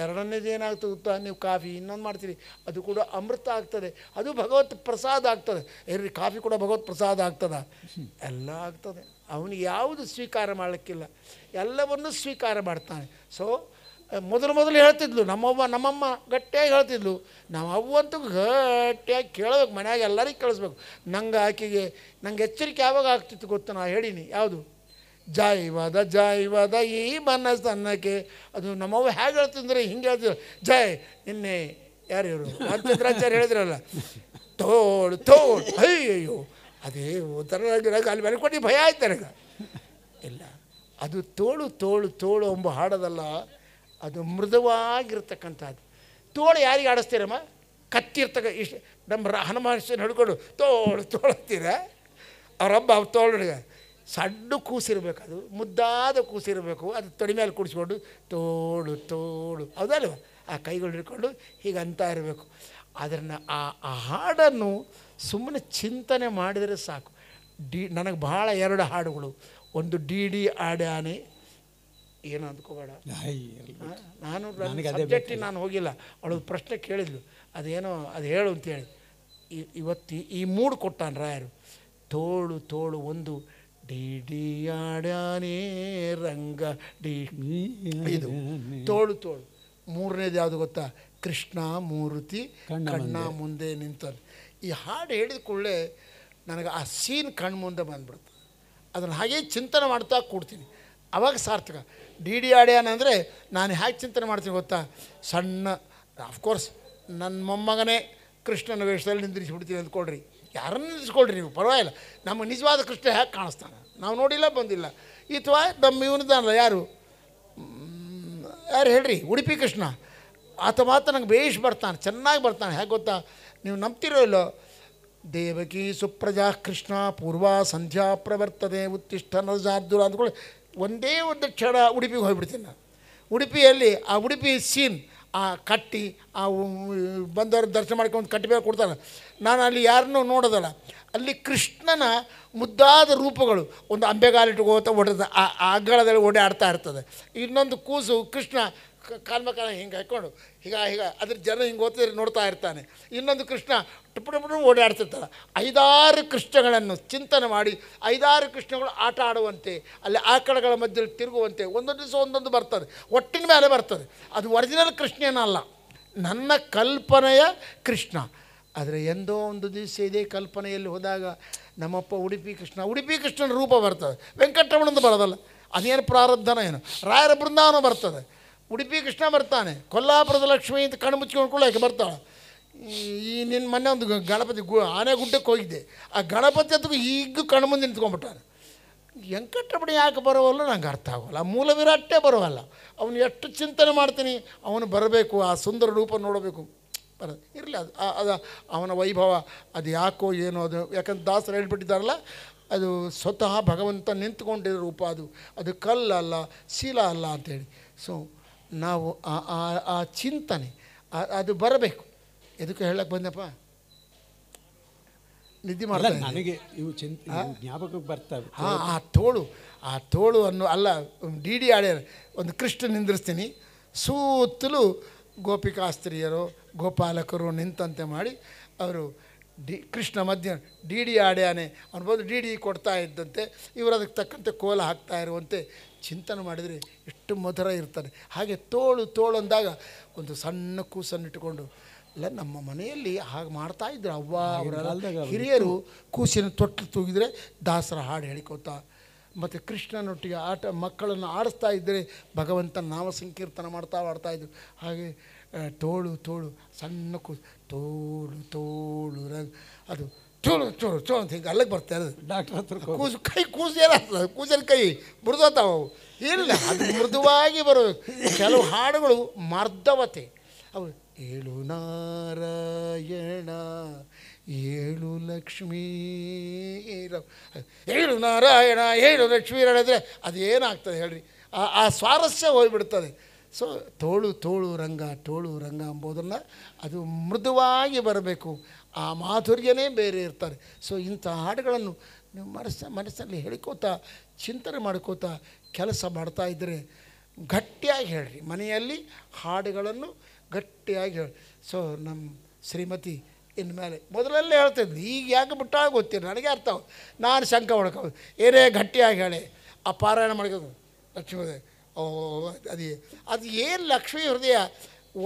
ಎರಡನೇದು ಏನಾಗ್ತದೆ ಗೊತ್ತಾ ನೀವು ಕಾಫಿ ಇನ್ನೊಂದು ಮಾಡ್ತೀರಿ ಅದು ಕೂಡ ಅಮೃತ ಆಗ್ತದೆ ಅದು ಭಗವತ್ ಪ್ರಸಾದ ಆಗ್ತದೆ ಇರ್ರಿ ಕಾಫಿ ಕೂಡ ಭಗವತ್ ಪ್ರಸಾದ ಆಗ್ತದ ಎಲ್ಲ ಆಗ್ತದೆ ಅವನಿಗೆ ಯಾವುದು ಸ್ವೀಕಾರ ಮಾಡಲಿಕ್ಕಿಲ್ಲ ಎಲ್ಲವನ್ನು ಸ್ವೀಕಾರ ಮಾಡ್ತಾನೆ ಸೊ ಮೊದಲು ಮೊದಲು ಹೇಳ್ತಿದ್ಲು ನಮ್ಮವ್ವ ನಮ್ಮಮ್ಮ ಗಟ್ಟಿಯಾಗಿ ಹೇಳ್ತಿದ್ಲು ನಾವು ಅವ್ವಂತೂ ಗಟ್ಟಿಯಾಗಿ ಕೇಳಬೇಕು ಮನೆಯಾಗ ಎಲ್ಲರಿಗೂ ಕೇಳಿಸ್ಬೇಕು ನಂಗೆ ಆಕೆಗೆ ನಂಗೆ ಎಚ್ಚರಿಕೆ ಯಾವಾಗ ಆಗ್ತಿತ್ತು ಗೊತ್ತು ನಾ ಹೇಳೀನಿ ಯಾವುದು ಜೈವದ ಜೈವದ ಈ ಮನಸ್ಸು ಅನ್ನಕ್ಕೆ ಅದು ನಮ್ಮವ್ವ ಹೇಗೆ ಹೇಳ್ತಿದ್ರೆ ಹಿಂಗೆ ಹೇಳ್ತಿದ್ರು ಜಯ್ ನಿನ್ನೆ ಯಾರು ಇವರು ಹೇಳಿದ್ರಲ್ಲ ತೋಳು ತೋಳು ಅಯ್ಯಯ್ಯೋ ಅದೇ ಉತ್ತರ ಅಲ್ಲಿ ಮನೆ ಕೊಟ್ಟು ಭಯ ಆಯ್ತು ನನಗೆ ಇಲ್ಲ ಅದು ತೋಳು ತೋಳು ತೋಳು ಎಂಬ ಹಾಡೋದಲ್ಲ ಅದು ಮೃದುವಾಗಿರ್ತಕ್ಕಂಥದ್ದು ತೋಳು ಯಾರಿಗೆ ಆಡಿಸ್ತೀರಮ್ಮ ಕತ್ತಿರ್ತಕ್ಕ ಇಷ್ಟು ನಮ್ಮ ಹನುಮಹರ್ಷನ ಹಿಡ್ಕೊಂಡು ತೋಳು ತೋಳತ್ತೀರ ಅವರೊಬ್ಬ ಅವ್ರು ತೋಳು ಸಣ್ಣ ಕೂಸಿರಬೇಕು ಅದು ಮುದ್ದಾದ ಕೂಸಿರಬೇಕು ಅದು ತೊಡೆ ಮೇಲೆ ಕುಡಿಸ್ಕೊಂಡು ತೋಳು ತೋಳು ಹೌದಲ್ವ ಆ ಕೈಗಳು ಹಿಡ್ಕೊಂಡು ಹೀಗೆ ಅಂತ ಇರಬೇಕು ಅದನ್ನು ಆ ಆ ಹಾಡನ್ನು ಸುಮ್ಮನೆ ಚಿಂತನೆ ಮಾಡಿದರೆ ಸಾಕು ಡಿ ನನಗೆ ಭಾಳ ಎರಡು ಹಾಡುಗಳು ಒಂದು ಡಿ ಡಿ ಆಡ್ಯಾನೆ ಏನು ಅಂದ್ಕೋಬೇಡ ನಾನು ಸಬ್ಜೆಕ್ಟಿಗೆ ನಾನು ಹೋಗಿಲ್ಲ ಅವಳು ಪ್ರಶ್ನೆ ಕೇಳಿದ್ಲು ಅದೇನೋ ಅದು ಹೇಳು ಅಂತೇಳಿ ಇವತ್ತು ಈ ಮೂಡ್ ಕೊಟ್ಟಾನ ರಾಯರು ತೋಳು ತೋಳು ಒಂದು ಡಿ ಡಿ ಆಡ್ಯಾನೇ ರಂಗ ಡಿ ಇದು ತೋಳು ತೋಳು ಮೂರನೇದು ಯಾವುದು ಗೊತ್ತಾ ಕೃಷ್ಣ ಮೂರ್ತಿ ಕಣ್ಣ ಮುಂದೆ ನಿಂತರು ಈ ಹಾಡು ಹೇಳಿದ ಕೂಡಲೇ ನನಗೆ ಆ ಸೀನ್ ಕಣ್ಮುಂದೆ ಬಂದ್ಬಿಡ್ತು ಅದನ್ನು ಹಾಗೆ ಚಿಂತನೆ ಮಾಡ್ತಾ ಕೂಡ್ತೀನಿ ಅವಾಗ ಸಾರ್ಥಕ ಡಿ ಡಿ ಆಡ್ಯಾನ ಅಂದರೆ ನಾನು ಹೇಗೆ ಚಿಂತನೆ ಮಾಡ್ತೀನಿ ಗೊತ್ತಾ ಸಣ್ಣ ಆಫ್ಕೋರ್ಸ್ ನನ್ನ ಮೊಮ್ಮಗನೇ ಕೃಷ್ಣನ ವೇಷದಲ್ಲಿ ನಿಂದಿರಿಸಿಬಿಡ್ತೀನಿ ಅಂದ್ಕೊಳ್ರಿ ಯಾರನ್ನು ನಿಂದಿಸ್ಕೊಳ್ರಿ ನೀವು ಪರವಾಗಿಲ್ಲ ನಮ್ಮ ನಿಜವಾದ ಕೃಷ್ಣ ಹೇಗೆ ಕಾಣಿಸ್ತಾನೆ ನಾವು ನೋಡಿಲ್ಲ ಬಂದಿಲ್ಲ ಇಥವಾ ನಮ್ಮ ಇವನದಾನಲ್ಲ ಯಾರು ಯಾರು ಹೇಳ್ರಿ ಉಡುಪಿ ಕೃಷ್ಣ ಆತ ಮಾತ್ರ ನಂಗೆ ಬೇಯಿಸಿ ಬರ್ತಾನೆ ಚೆನ್ನಾಗಿ ಬರ್ತಾನೆ ಹೇಗೆ ಗೊತ್ತಾ ನೀವು ನಂಬ್ತಿರೋ ಇಲ್ಲೋ ದೇವಕಿ ಸುಪ್ರಜಾ ಕೃಷ್ಣ ಪೂರ್ವ ಸಂಧ್ಯಾ ಪ್ರವರ್ತನೆ ಉತ್ತಿಷ್ಠ ನರಜಾರ್ದುರ ಅಂದ್ಕೊಳ್ಳಿ ಒಂದೇ ಒಂದು ಕ್ಷಣ ಉಡುಪಿಗೆ ಹೋಗಿಬಿಡ್ತೀನಿ ನಾನು ಉಡುಪಿಯಲ್ಲಿ ಆ ಉಡುಪಿ ಸೀನ್ ಆ ಕಟ್ಟಿ ಆ ಬಂದವರು ದರ್ಶನ ಮಾಡ್ಕೊಂಡು ಕಟ್ಟಿ ಮೇಲೆ ಕೊಡ್ತಾನೆ ನಾನು ಅಲ್ಲಿ ಯಾರನ್ನೂ ನೋಡೋದಲ್ಲ ಅಲ್ಲಿ ಕೃಷ್ಣನ ಮುದ್ದಾದ ರೂಪಗಳು ಒಂದು ಅಂಬೆಗಾಲಿಟ್ಟು ಹೋಗ್ತಾ ಓಡಿದ ಆ ಅಗ್ಗಳದಲ್ಲಿ ಓಡಾಡ್ತಾ ಇರ್ತದೆ ಇನ್ನೊಂದು ಕೂಸು ಕೃಷ್ಣ ಕಾಲ್ಮ ಕಾಲ ಹಿಂಗೆ ಹಾಕ್ಕೊಂಡು ಹೀಗ ಹೀಗ ಅದ್ರ ಜನ ಹಿಂಗೆ ಓದ್ತಿದ್ರೆ ನೋಡ್ತಾ ಇರ್ತಾನೆ ಇನ್ನೊಂದು ಕೃಷ್ಣ ಟುಪ್ಪು ಟುಪ್ಪು ಓಡಾಡ್ತಿರ್ತಾನೆ ಐದಾರು ಕೃಷ್ಣಗಳನ್ನು ಚಿಂತನೆ ಮಾಡಿ ಐದಾರು ಕೃಷ್ಣಗಳು ಆಟ ಆಡುವಂತೆ ಅಲ್ಲಿ ಆಕಳಗಳ ಮಧ್ಯದಲ್ಲಿ ತಿರುಗುವಂತೆ ಒಂದೊಂದು ದಿವಸ ಒಂದೊಂದು ಬರ್ತದೆ ಒಟ್ಟಿನ ಮೇಲೆ ಬರ್ತದೆ ಅದು ಒರಿಜಿನಲ್ ಕೃಷ್ಣನಲ್ಲ ನನ್ನ ಕಲ್ಪನೆಯ ಕೃಷ್ಣ ಆದರೆ ಎಂದೋ ಒಂದು ದಿವಸ ಇದೇ ಕಲ್ಪನೆಯಲ್ಲಿ ಹೋದಾಗ ನಮ್ಮಪ್ಪ ಉಡುಪಿ ಕೃಷ್ಣ ಉಡುಪಿ ಕೃಷ್ಣನ ರೂಪ ಬರ್ತದೆ ವೆಂಕಟರಮಣಂದು ಬರೋದಲ್ಲ ಅದೇನು ಪ್ರಾರಬ್ಧನ ಏನು ರಾಯರ ಬೃಂದಾವನ ಬರ್ತದೆ ಉಡುಪಿ ಕೃಷ್ಣ ಬರ್ತಾನೆ ಕೊಲ್ಲಾಪುರದ ಲಕ್ಷ್ಮಿ ಅಂತ ಕಣ್ಣು ಮುಚ್ಕೊಂಡು ಯಾಕೆ ಬರ್ತಾಳೆ ಈ ನಿನ್ನ ಮೊನ್ನೆ ಒಂದು ಗಣಪತಿ ಗು ಗುಡ್ಡಕ್ಕೆ ಹೋಗಿದ್ದೆ ಆ ಗಣಪತಿ ಅದಕ್ಕೂ ಈಗ ಕಣ್ಣು ಮುಂದೆ ನಿಂತ್ಕೊಂಡ್ಬಿಟ್ಟಾನೆ ವೆಂಕಟಪಡಿ ಯಾಕೆ ಬರೋವಲ್ಲ ನಂಗೆ ಅರ್ಥ ಆಗೋಲ್ಲ ಆ ಮೂಲ ವಿರಾಟೇ ಬರೋವಲ್ಲ ಅವನು ಎಷ್ಟು ಚಿಂತನೆ ಮಾಡ್ತೀನಿ ಅವನು ಬರಬೇಕು ಆ ಸುಂದರ ರೂಪ ನೋಡಬೇಕು ಬರ ಇರಲಿ ಅದು ಅದು ಅವನ ವೈಭವ ಅದು ಯಾಕೋ ಏನೋ ಅದು ಯಾಕಂದ್ರೆ ದಾಸರು ಹೇಳ್ಬಿಟ್ಟಿದ್ದಾರಲ್ಲ ಅದು ಸ್ವತಃ ಭಗವಂತ ನಿಂತ್ಕೊಂಡಿರೋ ರೂಪ ಅದು ಅದು ಕಲ್ಲಲ್ಲ ಶೀಲ ಅಲ್ಲ ಅಂತೇಳಿ ಸೊ ನಾವು ಆ ಆ ಚಿಂತನೆ ಅದು ಬರಬೇಕು ಎದಕ್ಕೆ ಹೇಳಕ್ಕೆ ಬಂದಪ್ಪ ನಿದ್ದೆ ಮಾಡಲ್ಲ ನನಗೆ ಇವು ಚಿಂತೆ ಬರ್ತವೆ ಹಾಂ ಆ ತೋಳು ಆ ತೋಳು ಅನ್ನು ಅಲ್ಲ ಡಿ ಡಿ ಆಡ್ಯಾರ ಒಂದು ಕೃಷ್ಣ ನಿಂದಿರಿಸ್ತೀನಿ ಸುತ್ತಲೂ ಗೋಪಿಕಾಸ್ತ್ರೀಯರು ಗೋಪಾಲಕರು ನಿಂತಂತೆ ಮಾಡಿ ಅವರು ಡಿ ಕೃಷ್ಣ ಮಧ್ಯ ಡಿ ಡಿ ಆಡ್ಯಾನೆ ಅನ್ಬೋದು ಡಿ ಡಿ ಕೊಡ್ತಾ ಇದ್ದಂತೆ ಇವರು ಅದಕ್ಕೆ ತಕ್ಕಂತೆ ಕೋಲ ಹಾಕ್ತಾ ಇರುವಂತೆ ಚಿಂತನೆ ಮಾಡಿದರೆ ಎಷ್ಟು ಮಧುರ ಇರ್ತಾನೆ ಹಾಗೆ ತೋಳು ತೋಳು ಅಂದಾಗ ಒಂದು ಸಣ್ಣ ಕೂಸನ್ನು ಇಟ್ಟುಕೊಂಡು ಅಲ್ಲ ನಮ್ಮ ಮನೆಯಲ್ಲಿ ಹಾಗೆ ಮಾಡ್ತಾ ಇದ್ರು ಅವ್ವ ಅವರ ಹಿರಿಯರು ಕೂಸಿನ ತೊಟ್ಟು ತೂಗಿದರೆ ದಾಸರ ಹಾಡು ಹೇಳಿಕೊತ ಮತ್ತು ಕೃಷ್ಣನೊಟ್ಟಿಗೆ ಆಟ ಮಕ್ಕಳನ್ನು ಆಡಿಸ್ತಾ ಇದ್ದರೆ ಭಗವಂತನ ನಾಮ ಸಂಕೀರ್ತನ ಮಾಡ್ತಾ ಆಡ್ತಾಯಿದ್ರು ಹಾಗೆ ತೋಳು ತೋಳು ಸಣ್ಣ ಕೂಸು ತೋಳು ತೋಳು ರ ಅದು ಚೂರು ಚೂರು ಚೂರು ಅಂತ ಹಿಂಗೆ ಅಲ್ಲಿಗೆ ಬರ್ತಾರೆ ಡಾಕ್ಟರ್ ಹತ್ರ ಕೂಸು ಕೈ ಕೂಸು ಏನಾಗ್ತದೆ ಕೂಸಲ್ಲಿ ಕೈ ಮುರಿದೋತಾವ ಅವು ಇಲ್ಲ ಅದು ಮೃದುವಾಗಿ ಬರೋದು ಕೆಲವು ಹಾಡುಗಳು ಮರ್ದವತೆ ಅವು ಏಳು ನಾರಾಯಣ ಏಳು ಲಕ್ಷ್ಮೀ ಏಳು ನಾರಾಯಣ ಏಳು ಲಕ್ಷ್ಮೀ ಹೇಳಿದ್ರೆ ಅದು ಏನಾಗ್ತದೆ ಹೇಳ್ರಿ ಆ ಆ ಸ್ವಾರಸ್ಯ ಹೋಗ್ಬಿಡ್ತದೆ ಸೊ ತೋಳು ತೋಳು ರಂಗ ತೋಳು ರಂಗ ಅಂಬೋದನ್ನು ಅದು ಮೃದುವಾಗಿ ಬರಬೇಕು ಆ ಮಾಧುರ್ಯನೇ ಬೇರೆ ಇರ್ತಾರೆ ಸೊ ಇಂಥ ಹಾಡುಗಳನ್ನು ನೀವು ಮನಸ್ಸ ಮನಸ್ಸಲ್ಲಿ ಹೇಳ್ಕೋತಾ ಚಿಂತನೆ ಮಾಡ್ಕೋತಾ ಕೆಲಸ ಮಾಡ್ತಾ ಇದ್ದರೆ ಗಟ್ಟಿಯಾಗಿ ಹೇಳ್ರಿ ಮನೆಯಲ್ಲಿ ಹಾಡುಗಳನ್ನು ಗಟ್ಟಿಯಾಗಿ ಹೇಳಿ ಸೊ ನಮ್ಮ ಶ್ರೀಮತಿ ಇನ್ಮೇಲೆ ಮೊದಲಲ್ಲೇ ಹೇಳ್ತಿದ್ವಿ ಈಗ ಯಾಕೆ ಬಿಟ್ಟಾಗ ಗೊತ್ತಿಲ್ಲ ನನಗೆ ಅರ್ಥ ನಾನು ಶಂಕ ಹೊಡ್ಕೋದು ಏನೇ ಗಟ್ಟಿಯಾಗಿ ಹೇಳಿ ಆ ಪಾರಾಯಣ ಮಾಡ್ಕೋದು ಲಕ್ಷ್ಮೀ ಓ ಅದು ಅದು ಏನು ಲಕ್ಷ್ಮೀ ಹೃದಯ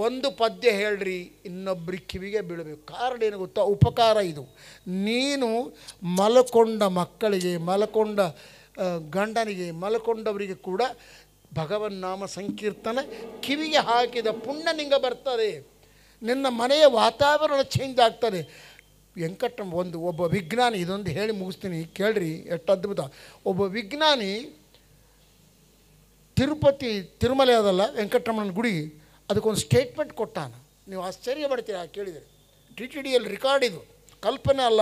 ಒಂದು ಪದ್ಯ ಹೇಳ್ರಿ ಇನ್ನೊಬ್ಬರಿ ಕಿವಿಗೆ ಬೀಳಬೇಕು ಕಾರಣ ಏನು ಗೊತ್ತಾ ಉಪಕಾರ ಇದು ನೀನು ಮಲಕೊಂಡ ಮಕ್ಕಳಿಗೆ ಮಲಕೊಂಡ ಗಂಡನಿಗೆ ಮಲಕೊಂಡವರಿಗೆ ಕೂಡ ಭಗವನ್ ನಾಮ ಸಂಕೀರ್ತನೆ ಕಿವಿಗೆ ಹಾಕಿದ ಪುಣ್ಯ ನಿಂಗೆ ಬರ್ತದೆ ನಿನ್ನ ಮನೆಯ ವಾತಾವರಣ ಚೇಂಜ್ ಆಗ್ತದೆ ವೆಂಕಟರಮ ಒಂದು ಒಬ್ಬ ವಿಜ್ಞಾನಿ ಇದೊಂದು ಹೇಳಿ ಮುಗಿಸ್ತೀನಿ ಕೇಳ್ರಿ ಎಷ್ಟು ಅದ್ಭುತ ಒಬ್ಬ ವಿಜ್ಞಾನಿ ತಿರುಪತಿ ತಿರುಮಲೆ ಅದಲ್ಲ ವೆಂಕಟರಮಣನ ಗುಡಿ ಅದಕ್ಕೊಂದು ಸ್ಟೇಟ್ಮೆಂಟ್ ಕೊಟ್ಟಾನ ನೀವು ಆಶ್ಚರ್ಯ ಪಡ್ತೀರಾ ಕೇಳಿದರೆ ಟಿ ಟಿ ಡಿಯಲ್ಲಿ ರೆಕಾರ್ಡ್ ಇದು ಕಲ್ಪನೆ ಅಲ್ಲ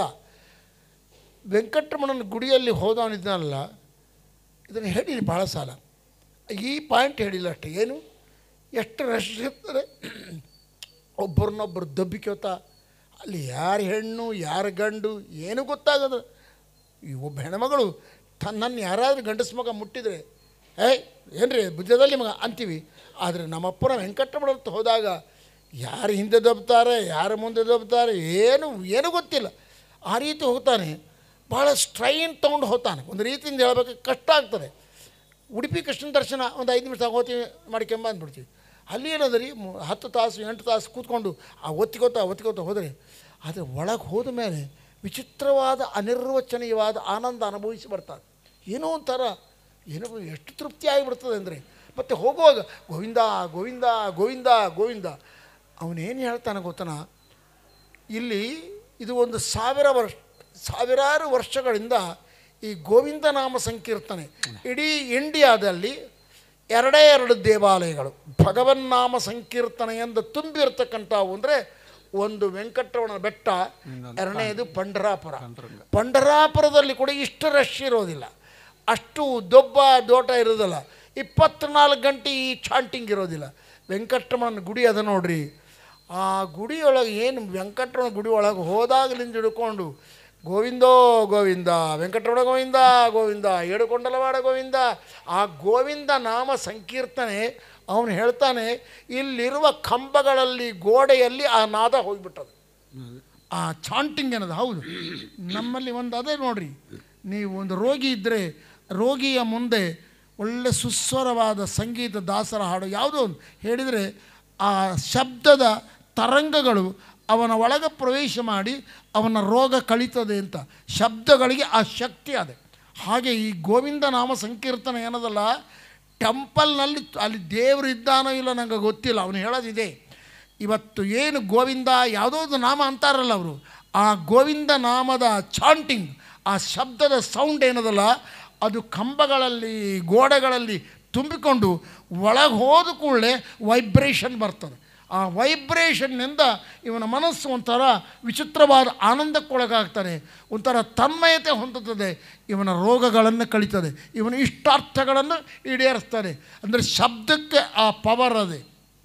ವೆಂಕಟರಮಣನ ಗುಡಿಯಲ್ಲಿ ಹೋದವನಿದ್ದಾನಲ್ಲ ಇದನ್ನು ಹೇಳಿರಿ ಭಾಳ ಸಾಲ ಈ ಪಾಯಿಂಟ್ ಹೇಳಿಲ್ಲ ಅಷ್ಟೇ ಏನು ಎಷ್ಟು ರಶ್ ಇರ್ತದೆ ಒಬ್ಬರನ್ನೊಬ್ಬರು ದಬ್ಬಿಕೋತ ಅಲ್ಲಿ ಯಾರು ಹೆಣ್ಣು ಯಾರು ಗಂಡು ಏನು ಗೊತ್ತಾಗದ ಈ ಒಬ್ಬ ಹೆಣ್ಮಗಳು ತನ್ನನ್ನು ಯಾರಾದರೂ ಗಂಡಸ ಮಗ ಮುಟ್ಟಿದರೆ ಏಯ್ ಏನು ರೀ ಬುದ್ಧದಲ್ಲಿ ಮಗ ಅಂತೀವಿ ಆದರೆ ನಮ್ಮಪ್ಪರ ವೆಂಕಟರಮಣತ್ತು ಹೋದಾಗ ಯಾರು ಹಿಂದೆ ದಬ್ತಾರೆ ಯಾರು ಮುಂದೆ ದಬ್ತಾರೆ ಏನು ಏನೂ ಗೊತ್ತಿಲ್ಲ ಆ ರೀತಿ ಹೋಗ್ತಾನೆ ಭಾಳ ಸ್ಟ್ರೈನ್ ತೊಗೊಂಡು ಹೋಗ್ತಾನೆ ಒಂದು ರೀತಿಯಿಂದ ಹೇಳಬೇಕು ಕಷ್ಟ ಆಗ್ತದೆ ಉಡುಪಿ ಕೃಷ್ಣ ದರ್ಶನ ಒಂದು ಐದು ನಿಮಿಷ ಹೋಗ್ತೀವಿ ಮಾಡ್ಕೊಂಬಂದ್ಬಿಡ್ತೀವಿ ಅಲ್ಲಿ ಏನಂದ್ರಿ ಹತ್ತು ತಾಸು ಎಂಟು ತಾಸು ಕೂತ್ಕೊಂಡು ಆ ಒತ್ತಿಗೋತಾ ಒತ್ತಿಗೋತಾ ಹೋದರೆ ಆದರೆ ಒಳಗೆ ಹೋದ ಮೇಲೆ ವಿಚಿತ್ರವಾದ ಅನಿರ್ವಚನೀಯವಾದ ಆನಂದ ಅನುಭವಿಸಿ ಬರ್ತಾರೆ ಏನೋ ಒಂಥರ ಏನೋ ಎಷ್ಟು ತೃಪ್ತಿ ಆಗಿಬಿಡ್ತದೆ ಅಂದರೆ ಮತ್ತು ಹೋಗುವಾಗ ಗೋವಿಂದ ಗೋವಿಂದ ಗೋವಿಂದ ಗೋವಿಂದ ಅವನೇನು ಹೇಳ್ತಾನೆ ಗೊತ್ತನ ಇಲ್ಲಿ ಇದು ಒಂದು ಸಾವಿರ ವರ್ಷ ಸಾವಿರಾರು ವರ್ಷಗಳಿಂದ ಈ ಗೋವಿಂದ ನಾಮ ಸಂಕೀರ್ತನೆ ಇಡೀ ಇಂಡಿಯಾದಲ್ಲಿ ಎರಡೇ ಎರಡು ದೇವಾಲಯಗಳು ಭಗವನ್ನಾಮ ಸಂಕೀರ್ತನೆಯಿಂದ ತುಂಬಿರ್ತಕ್ಕಂಥ ಅಂದರೆ ಒಂದು ವೆಂಕಟರಮಣ ಬೆಟ್ಟ ಎರಡನೇದು ಪಂಡರಾಪುರ ಪಂಡರಾಪುರದಲ್ಲಿ ಕೂಡ ಇಷ್ಟು ರಶ್ ಇರೋದಿಲ್ಲ ಅಷ್ಟು ದೊಬ್ಬ ದೋಟ ಇರೋದಲ್ಲ ಇಪ್ಪತ್ನಾಲ್ಕು ಗಂಟೆ ಈ ಚಾಂಟಿಂಗ್ ಇರೋದಿಲ್ಲ ವೆಂಕಟರಮಣ ಗುಡಿ ಅದ ನೋಡ್ರಿ ಆ ಗುಡಿಯೊಳಗೆ ಏನು ವೆಂಕಟರಮಣ ಗುಡಿ ಒಳಗೆ ಹೋದಾಗಲಿಂದ ಹಿಡ್ಕೊಂಡು ಗೋವಿಂದೋ ಗೋವಿಂದ ವೆಂಕಟರಮಣ ಗೋವಿಂದ ಗೋವಿಂದ ಏಡುಕೊಂಡಲವಾಡ ಗೋವಿಂದ ಆ ಗೋವಿಂದ ನಾಮ ಸಂಕೀರ್ತನೆ ಅವನು ಹೇಳ್ತಾನೆ ಇಲ್ಲಿರುವ ಕಂಬಗಳಲ್ಲಿ ಗೋಡೆಯಲ್ಲಿ ಆ ನಾದ ಹೋಗಿಬಿಟ್ಟದು ಆ ಚಾಂಟಿಂಗ್ ಅನ್ನೋದು ಹೌದು ನಮ್ಮಲ್ಲಿ ಒಂದು ಅದೇ ನೋಡ್ರಿ ನೀವು ಒಂದು ರೋಗಿ ಇದ್ದರೆ ರೋಗಿಯ ಮುಂದೆ ಒಳ್ಳೆ ಸುಸ್ವರವಾದ ಸಂಗೀತ ದಾಸರ ಹಾಡು ಯಾವುದೋ ಒಂದು ಹೇಳಿದರೆ ಆ ಶಬ್ದದ ತರಂಗಗಳು ಅವನ ಒಳಗೆ ಪ್ರವೇಶ ಮಾಡಿ ಅವನ ರೋಗ ಕಳೀತದೆ ಅಂತ ಶಬ್ದಗಳಿಗೆ ಆ ಶಕ್ತಿ ಅದೆ ಹಾಗೆ ಈ ಗೋವಿಂದ ನಾಮ ಸಂಕೀರ್ತನ ಏನದಲ್ಲ ಟೆಂಪಲ್ನಲ್ಲಿ ಅಲ್ಲಿ ದೇವರು ಇದ್ದಾನೋ ಇಲ್ಲ ನನಗೆ ಗೊತ್ತಿಲ್ಲ ಅವನು ಹೇಳೋದಿದೆ ಇವತ್ತು ಏನು ಗೋವಿಂದ ಯಾವುದೋ ಒಂದು ನಾಮ ಅಂತಾರಲ್ಲ ಅವರು ಆ ಗೋವಿಂದ ನಾಮದ ಚಾಂಟಿಂಗ್ ಆ ಶಬ್ದದ ಸೌಂಡ್ ಏನದಲ್ಲ ಅದು ಕಂಬಗಳಲ್ಲಿ ಗೋಡೆಗಳಲ್ಲಿ ತುಂಬಿಕೊಂಡು ಒಳಗೆ ಹೋದ ಕೂಡಲೇ ವೈಬ್ರೇಷನ್ ಬರ್ತದೆ ಆ ವೈಬ್ರೇಷನ್ನಿಂದ ಇವನ ಮನಸ್ಸು ಒಂಥರ ವಿಚಿತ್ರವಾದ ಆನಂದಕ್ಕೊಳಗಾಗ್ತಾನೆ ಒಂಥರ ತನ್ಮಯತೆ ಹೊಂದುತ್ತದೆ ಇವನ ರೋಗಗಳನ್ನು ಕಳೀತದೆ ಇವನ ಇಷ್ಟಾರ್ಥಗಳನ್ನು ಈಡೇರಿಸ್ತಾನೆ ಅಂದರೆ ಶಬ್ದಕ್ಕೆ ಆ ಪವರ್ ಅದೇ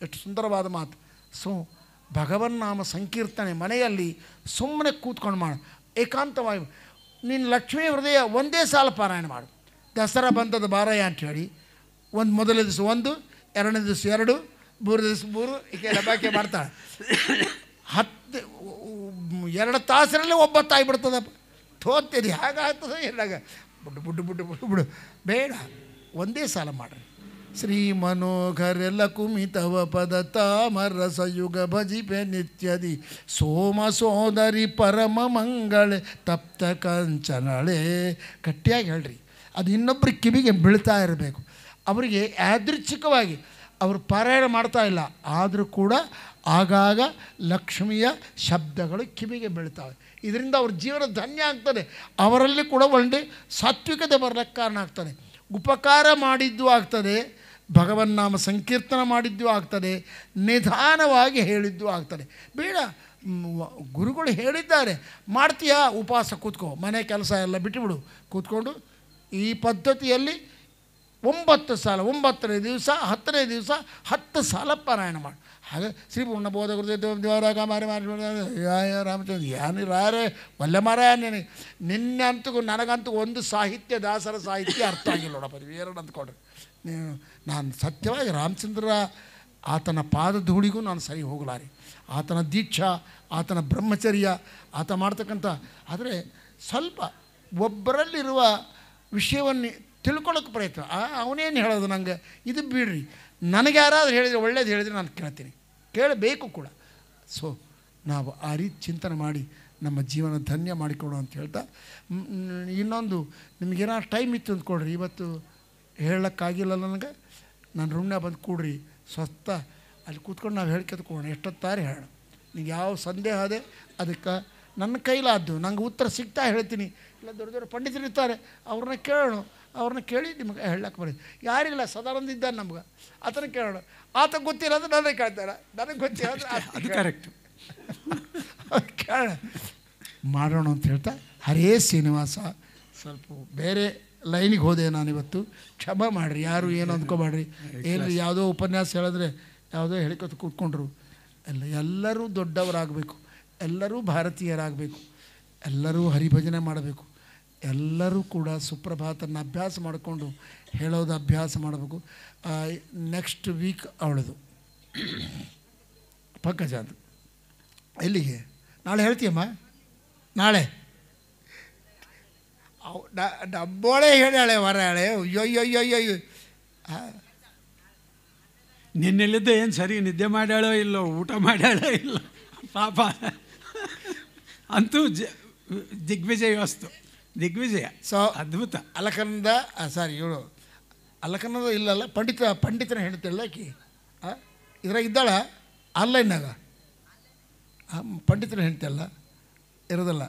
ಎಷ್ಟು ಸುಂದರವಾದ ಮಾತು ಸೊ ಭಗವನ್ನಾಮ ಸಂಕೀರ್ತನೆ ಮನೆಯಲ್ಲಿ ಸುಮ್ಮನೆ ಕೂತ್ಕೊಂಡು ಮಾಡ ಏಕಾಂತವಾಗಿ ನೀನು ಲಕ್ಷ್ಮೀ ಹೃದಯ ಒಂದೇ ಸಾಲ ಪಾರಾಯಣ ಮಾಡು ದಸರಾ ಬಂದದ ಬಾರಯ್ಯ ಹೇಳಿ ಒಂದು ಮೊದಲ ದಿವಸ ಒಂದು ಎರಡನೇ ದಿವಸ ಎರಡು ಮೂರು ದಿವಸ ಮೂರು ಈಕೆ ಲಬಾಕೆ ಮಾಡ್ತಾಳೆ ಹತ್ತು ಎರಡು ತಾಸರಲ್ಲೇ ಒಬ್ಬತ್ತಾಗಿ ಬಿಡ್ತದಪ್ಪ ತೋತಿದೆ ಹೇಗಾಗ್ತದೆ ಏನಾಗ ಬುಡ್ಡು ಬುಡ್ಡು ಬುಡ್ಡು ಬುಡ್ಡು ಬಿಡು ಬೇಡ ಒಂದೇ ಸಾಲ ಮಾಡಿರಿ ಶ್ರೀ ಪದ ಪದ ತಾಮರಸಯುಗ ಭಜಿಪೆ ನಿತ್ಯದಿ ಸೋಮ ಸೋದರಿ ಪರಮ ಮಂಗಳೆ ತಪ್ತ ಕಂಚನಳೆ ಗಟ್ಟಿಯಾಗಿ ಹೇಳ್ರಿ ಅದು ಇನ್ನೊಬ್ಬರ ಕಿವಿಗೆ ಬೀಳ್ತಾ ಇರಬೇಕು ಅವರಿಗೆ ಯಾದೃಚ್ಛಿಕವಾಗಿ ಅವರು ಪಾರಾಯಣ ಮಾಡ್ತಾ ಇಲ್ಲ ಆದರೂ ಕೂಡ ಆಗಾಗ ಲಕ್ಷ್ಮಿಯ ಶಬ್ದಗಳು ಕಿವಿಗೆ ಬೀಳ್ತಾವೆ ಇದರಿಂದ ಅವ್ರ ಜೀವನ ಧನ್ಯ ಆಗ್ತದೆ ಅವರಲ್ಲಿ ಕೂಡ ಒಳ್ಳೆ ಸಾತ್ವಿಕತೆ ಬರಲಿಕ್ಕೆ ಕಾರಣ ಆಗ್ತದೆ ಉಪಕಾರ ಮಾಡಿದ್ದು ಆಗ್ತದೆ ಭಗವನ್ ನಾಮ ಸಂಕೀರ್ತನ ಮಾಡಿದ್ದು ಆಗ್ತದೆ ನಿಧಾನವಾಗಿ ಹೇಳಿದ್ದು ಆಗ್ತದೆ ಬೇಡ ಗುರುಗಳು ಹೇಳಿದ್ದಾರೆ ಮಾಡ್ತೀಯ ಉಪವಾಸ ಕೂತ್ಕೋ ಮನೆ ಕೆಲಸ ಎಲ್ಲ ಬಿಟ್ಟುಬಿಡು ಕೂತ್ಕೊಂಡು ಈ ಪದ್ಧತಿಯಲ್ಲಿ ಒಂಬತ್ತು ಸಾಲ ಒಂಬತ್ತನೇ ದಿವಸ ಹತ್ತನೇ ದಿವಸ ಹತ್ತು ಸಾಲ ಪಾರಾಯಣ ಮಾಡು ಹಾಗೆ ಶ್ರೀ ಪೂರ್ಣಬೋಧ ಗುರುದೇವ ದೇವರಾಗ ಮಾರಿ ಮಾರಿ ರಾಮಚಂದ್ರ ಯಾನಿ ರಾರೇ ಒಲ್ಲೆ ಮಾರ ನಿನಗೆ ನಿನ್ನೆ ಅಂತೂ ನನಗಂತೂ ಒಂದು ಸಾಹಿತ್ಯ ದಾಸರ ಸಾಹಿತ್ಯ ಅರ್ಥ ಆಗಿಲ್ಲ ನೋಡಪ್ಪ ನೀವು ಎರಡು ಕೊಡ್ರಿ ನೀವು ನಾನು ಸತ್ಯವಾಗಿ ರಾಮಚಂದ್ರ ಆತನ ಧೂಳಿಗೂ ನಾನು ಸರಿ ಹೋಗಲಾರೆ ಆತನ ದೀಕ್ಷಾ ಆತನ ಬ್ರಹ್ಮಚರ್ಯ ಆತ ಮಾಡ್ತಕ್ಕಂಥ ಆದರೆ ಸ್ವಲ್ಪ ಒಬ್ಬರಲ್ಲಿರುವ ವಿಷಯವನ್ನು ತಿಳ್ಕೊಳ್ಳೋಕೆ ಪ್ರಯತ್ನ ಅವನೇನು ಹೇಳೋದು ನನಗೆ ಇದು ಬಿಡ್ರಿ ನನಗೆ ಯಾರಾದರೂ ಹೇಳಿದರೆ ಒಳ್ಳೇದು ಹೇಳಿದರೆ ನಾನು ಕೇಳ್ತೀನಿ ಕೇಳಬೇಕು ಕೂಡ ಸೊ ನಾವು ಆ ರೀತಿ ಚಿಂತನೆ ಮಾಡಿ ನಮ್ಮ ಜೀವನ ಧನ್ಯ ಮಾಡಿಕೊಡು ಅಂತ ಹೇಳ್ತಾ ಇನ್ನೊಂದು ನಿಮಗೇನಾದ್ರು ಟೈಮ್ ಇತ್ತು ಅಂದ್ಕೊಳ್ರಿ ಇವತ್ತು ಹೇಳೋಕ್ಕಾಗಿಲ್ಲ ನನಗೆ ನನ್ನ ರೂಮ್ನ ಬಂದು ಕೂಡ್ರಿ ಸ್ವಸ್ಥ ಅಲ್ಲಿ ಕೂತ್ಕೊಂಡು ನಾವು ಹೇಳ್ಕೊತ್ಕೋಣ ಎಷ್ಟೊತ್ತಾರೆ ಹೇಳೋಣ ನಿಂಗೆ ಯಾವ ಸಂದೇಹ ಅದೇ ಅದಕ್ಕೆ ನನ್ನ ಕೈಲಾದ್ದು ನಂಗೆ ಉತ್ತರ ಸಿಗ್ತಾ ಹೇಳ್ತೀನಿ ಇಲ್ಲ ದೊಡ್ಡ ದೊಡ್ಡ ಪಂಡಿತರು ಇರ್ತಾರೆ ಅವ್ರನ್ನ ಕೇಳೋಣ ಅವ್ರನ್ನ ಕೇಳಿ ನಿಮ್ಗೆ ಹೇಳಕ್ಕೆ ಬರೀ ಯಾರಿಲ್ಲ ಸದಾನಂದ ಇದ್ದಾನೆ ನಮ್ಗೆ ಆತನ ಕೇಳೋಣ ಆತ ಅಂದ್ರೆ ನನಗೆ ಕೇಳ್ತಾರೆ ನನಗೆ ಗೊತ್ತಿಲ್ಲ ಅದು ಕರೆಕ್ಟ್ ಕೇಳೋಣ ಮಾಡೋಣ ಅಂತ ಹೇಳ್ತಾ ಹರೇ ಶ್ರೀನಿವಾಸ ಸ್ವಲ್ಪ ಬೇರೆ ಲೈನಿಗೆ ಹೋದೆ ನಾನಿವತ್ತು ಕ್ಷಮ ಮಾಡಿರಿ ಯಾರು ಏನು ಅಂದ್ಕೊಬೇಡ್ರಿ ಏನು ಯಾವುದೋ ಉಪನ್ಯಾಸ ಹೇಳಿದ್ರೆ ಯಾವುದೋ ಹೇಳಿಕೊತ್ತು ಕೂತ್ಕೊಂಡ್ರು ಎಲ್ಲ ಎಲ್ಲರೂ ದೊಡ್ಡವರಾಗಬೇಕು ಎಲ್ಲರೂ ಭಾರತೀಯರಾಗಬೇಕು ಎಲ್ಲರೂ ಹರಿಭಜನೆ ಮಾಡಬೇಕು ಎಲ್ಲರೂ ಕೂಡ ಸುಪ್ರಭಾತನ ಅಭ್ಯಾಸ ಮಾಡಿಕೊಂಡು ಹೇಳೋದು ಅಭ್ಯಾಸ ಮಾಡಬೇಕು ನೆಕ್ಸ್ಟ್ ವೀಕ್ ಅವಳದು ಪಂಕಜ ಅದು ಎಲ್ಲಿಗೆ ನಾಳೆ ಹೇಳ್ತೀಯಮ್ಮ ನಾಳೆ ಡಬ್ಬೋಳೆ ಹೇಳಾಳೆ ಹೊರಾಳೆ ಅಯ್ಯೋಯ್ಯೋಯ್ಯೋಯ್ಯೋ ನಿನ್ನೆಲ್ಲಿದ್ದ
ಏನು ಸರಿ ನಿದ್ದೆ ಮಾಡ್ಯಾಳೋ ಇಲ್ಲೋ ಊಟ ಮಾಡ್ಯಾಳೋ ಇಲ್ಲ ಪಾಪ
ಅಂತೂ ಜ ದಿಗ್ವಿಜಯ ವಸ್ತು ದಿಗ್ವಿಜಯ ಸೊ ಅದ್ಭುತ ಅಲಕನಂದ ಸಾರಿ ಇವಳು ಅಲಕನಂದ ಇಲ್ಲಲ್ಲ ಪಂಡಿತ ಪಂಡಿತನ ಹೇಳ್ತಿಲ್ಲ ಆಕಿ ಇದ್ರಾಗ ಇದ್ದಾಳ ಆನ್ಲೈನ್ನಾಗ ಪಂಡಿತನ ಅಲ್ಲ ಇರೋದಲ್ಲ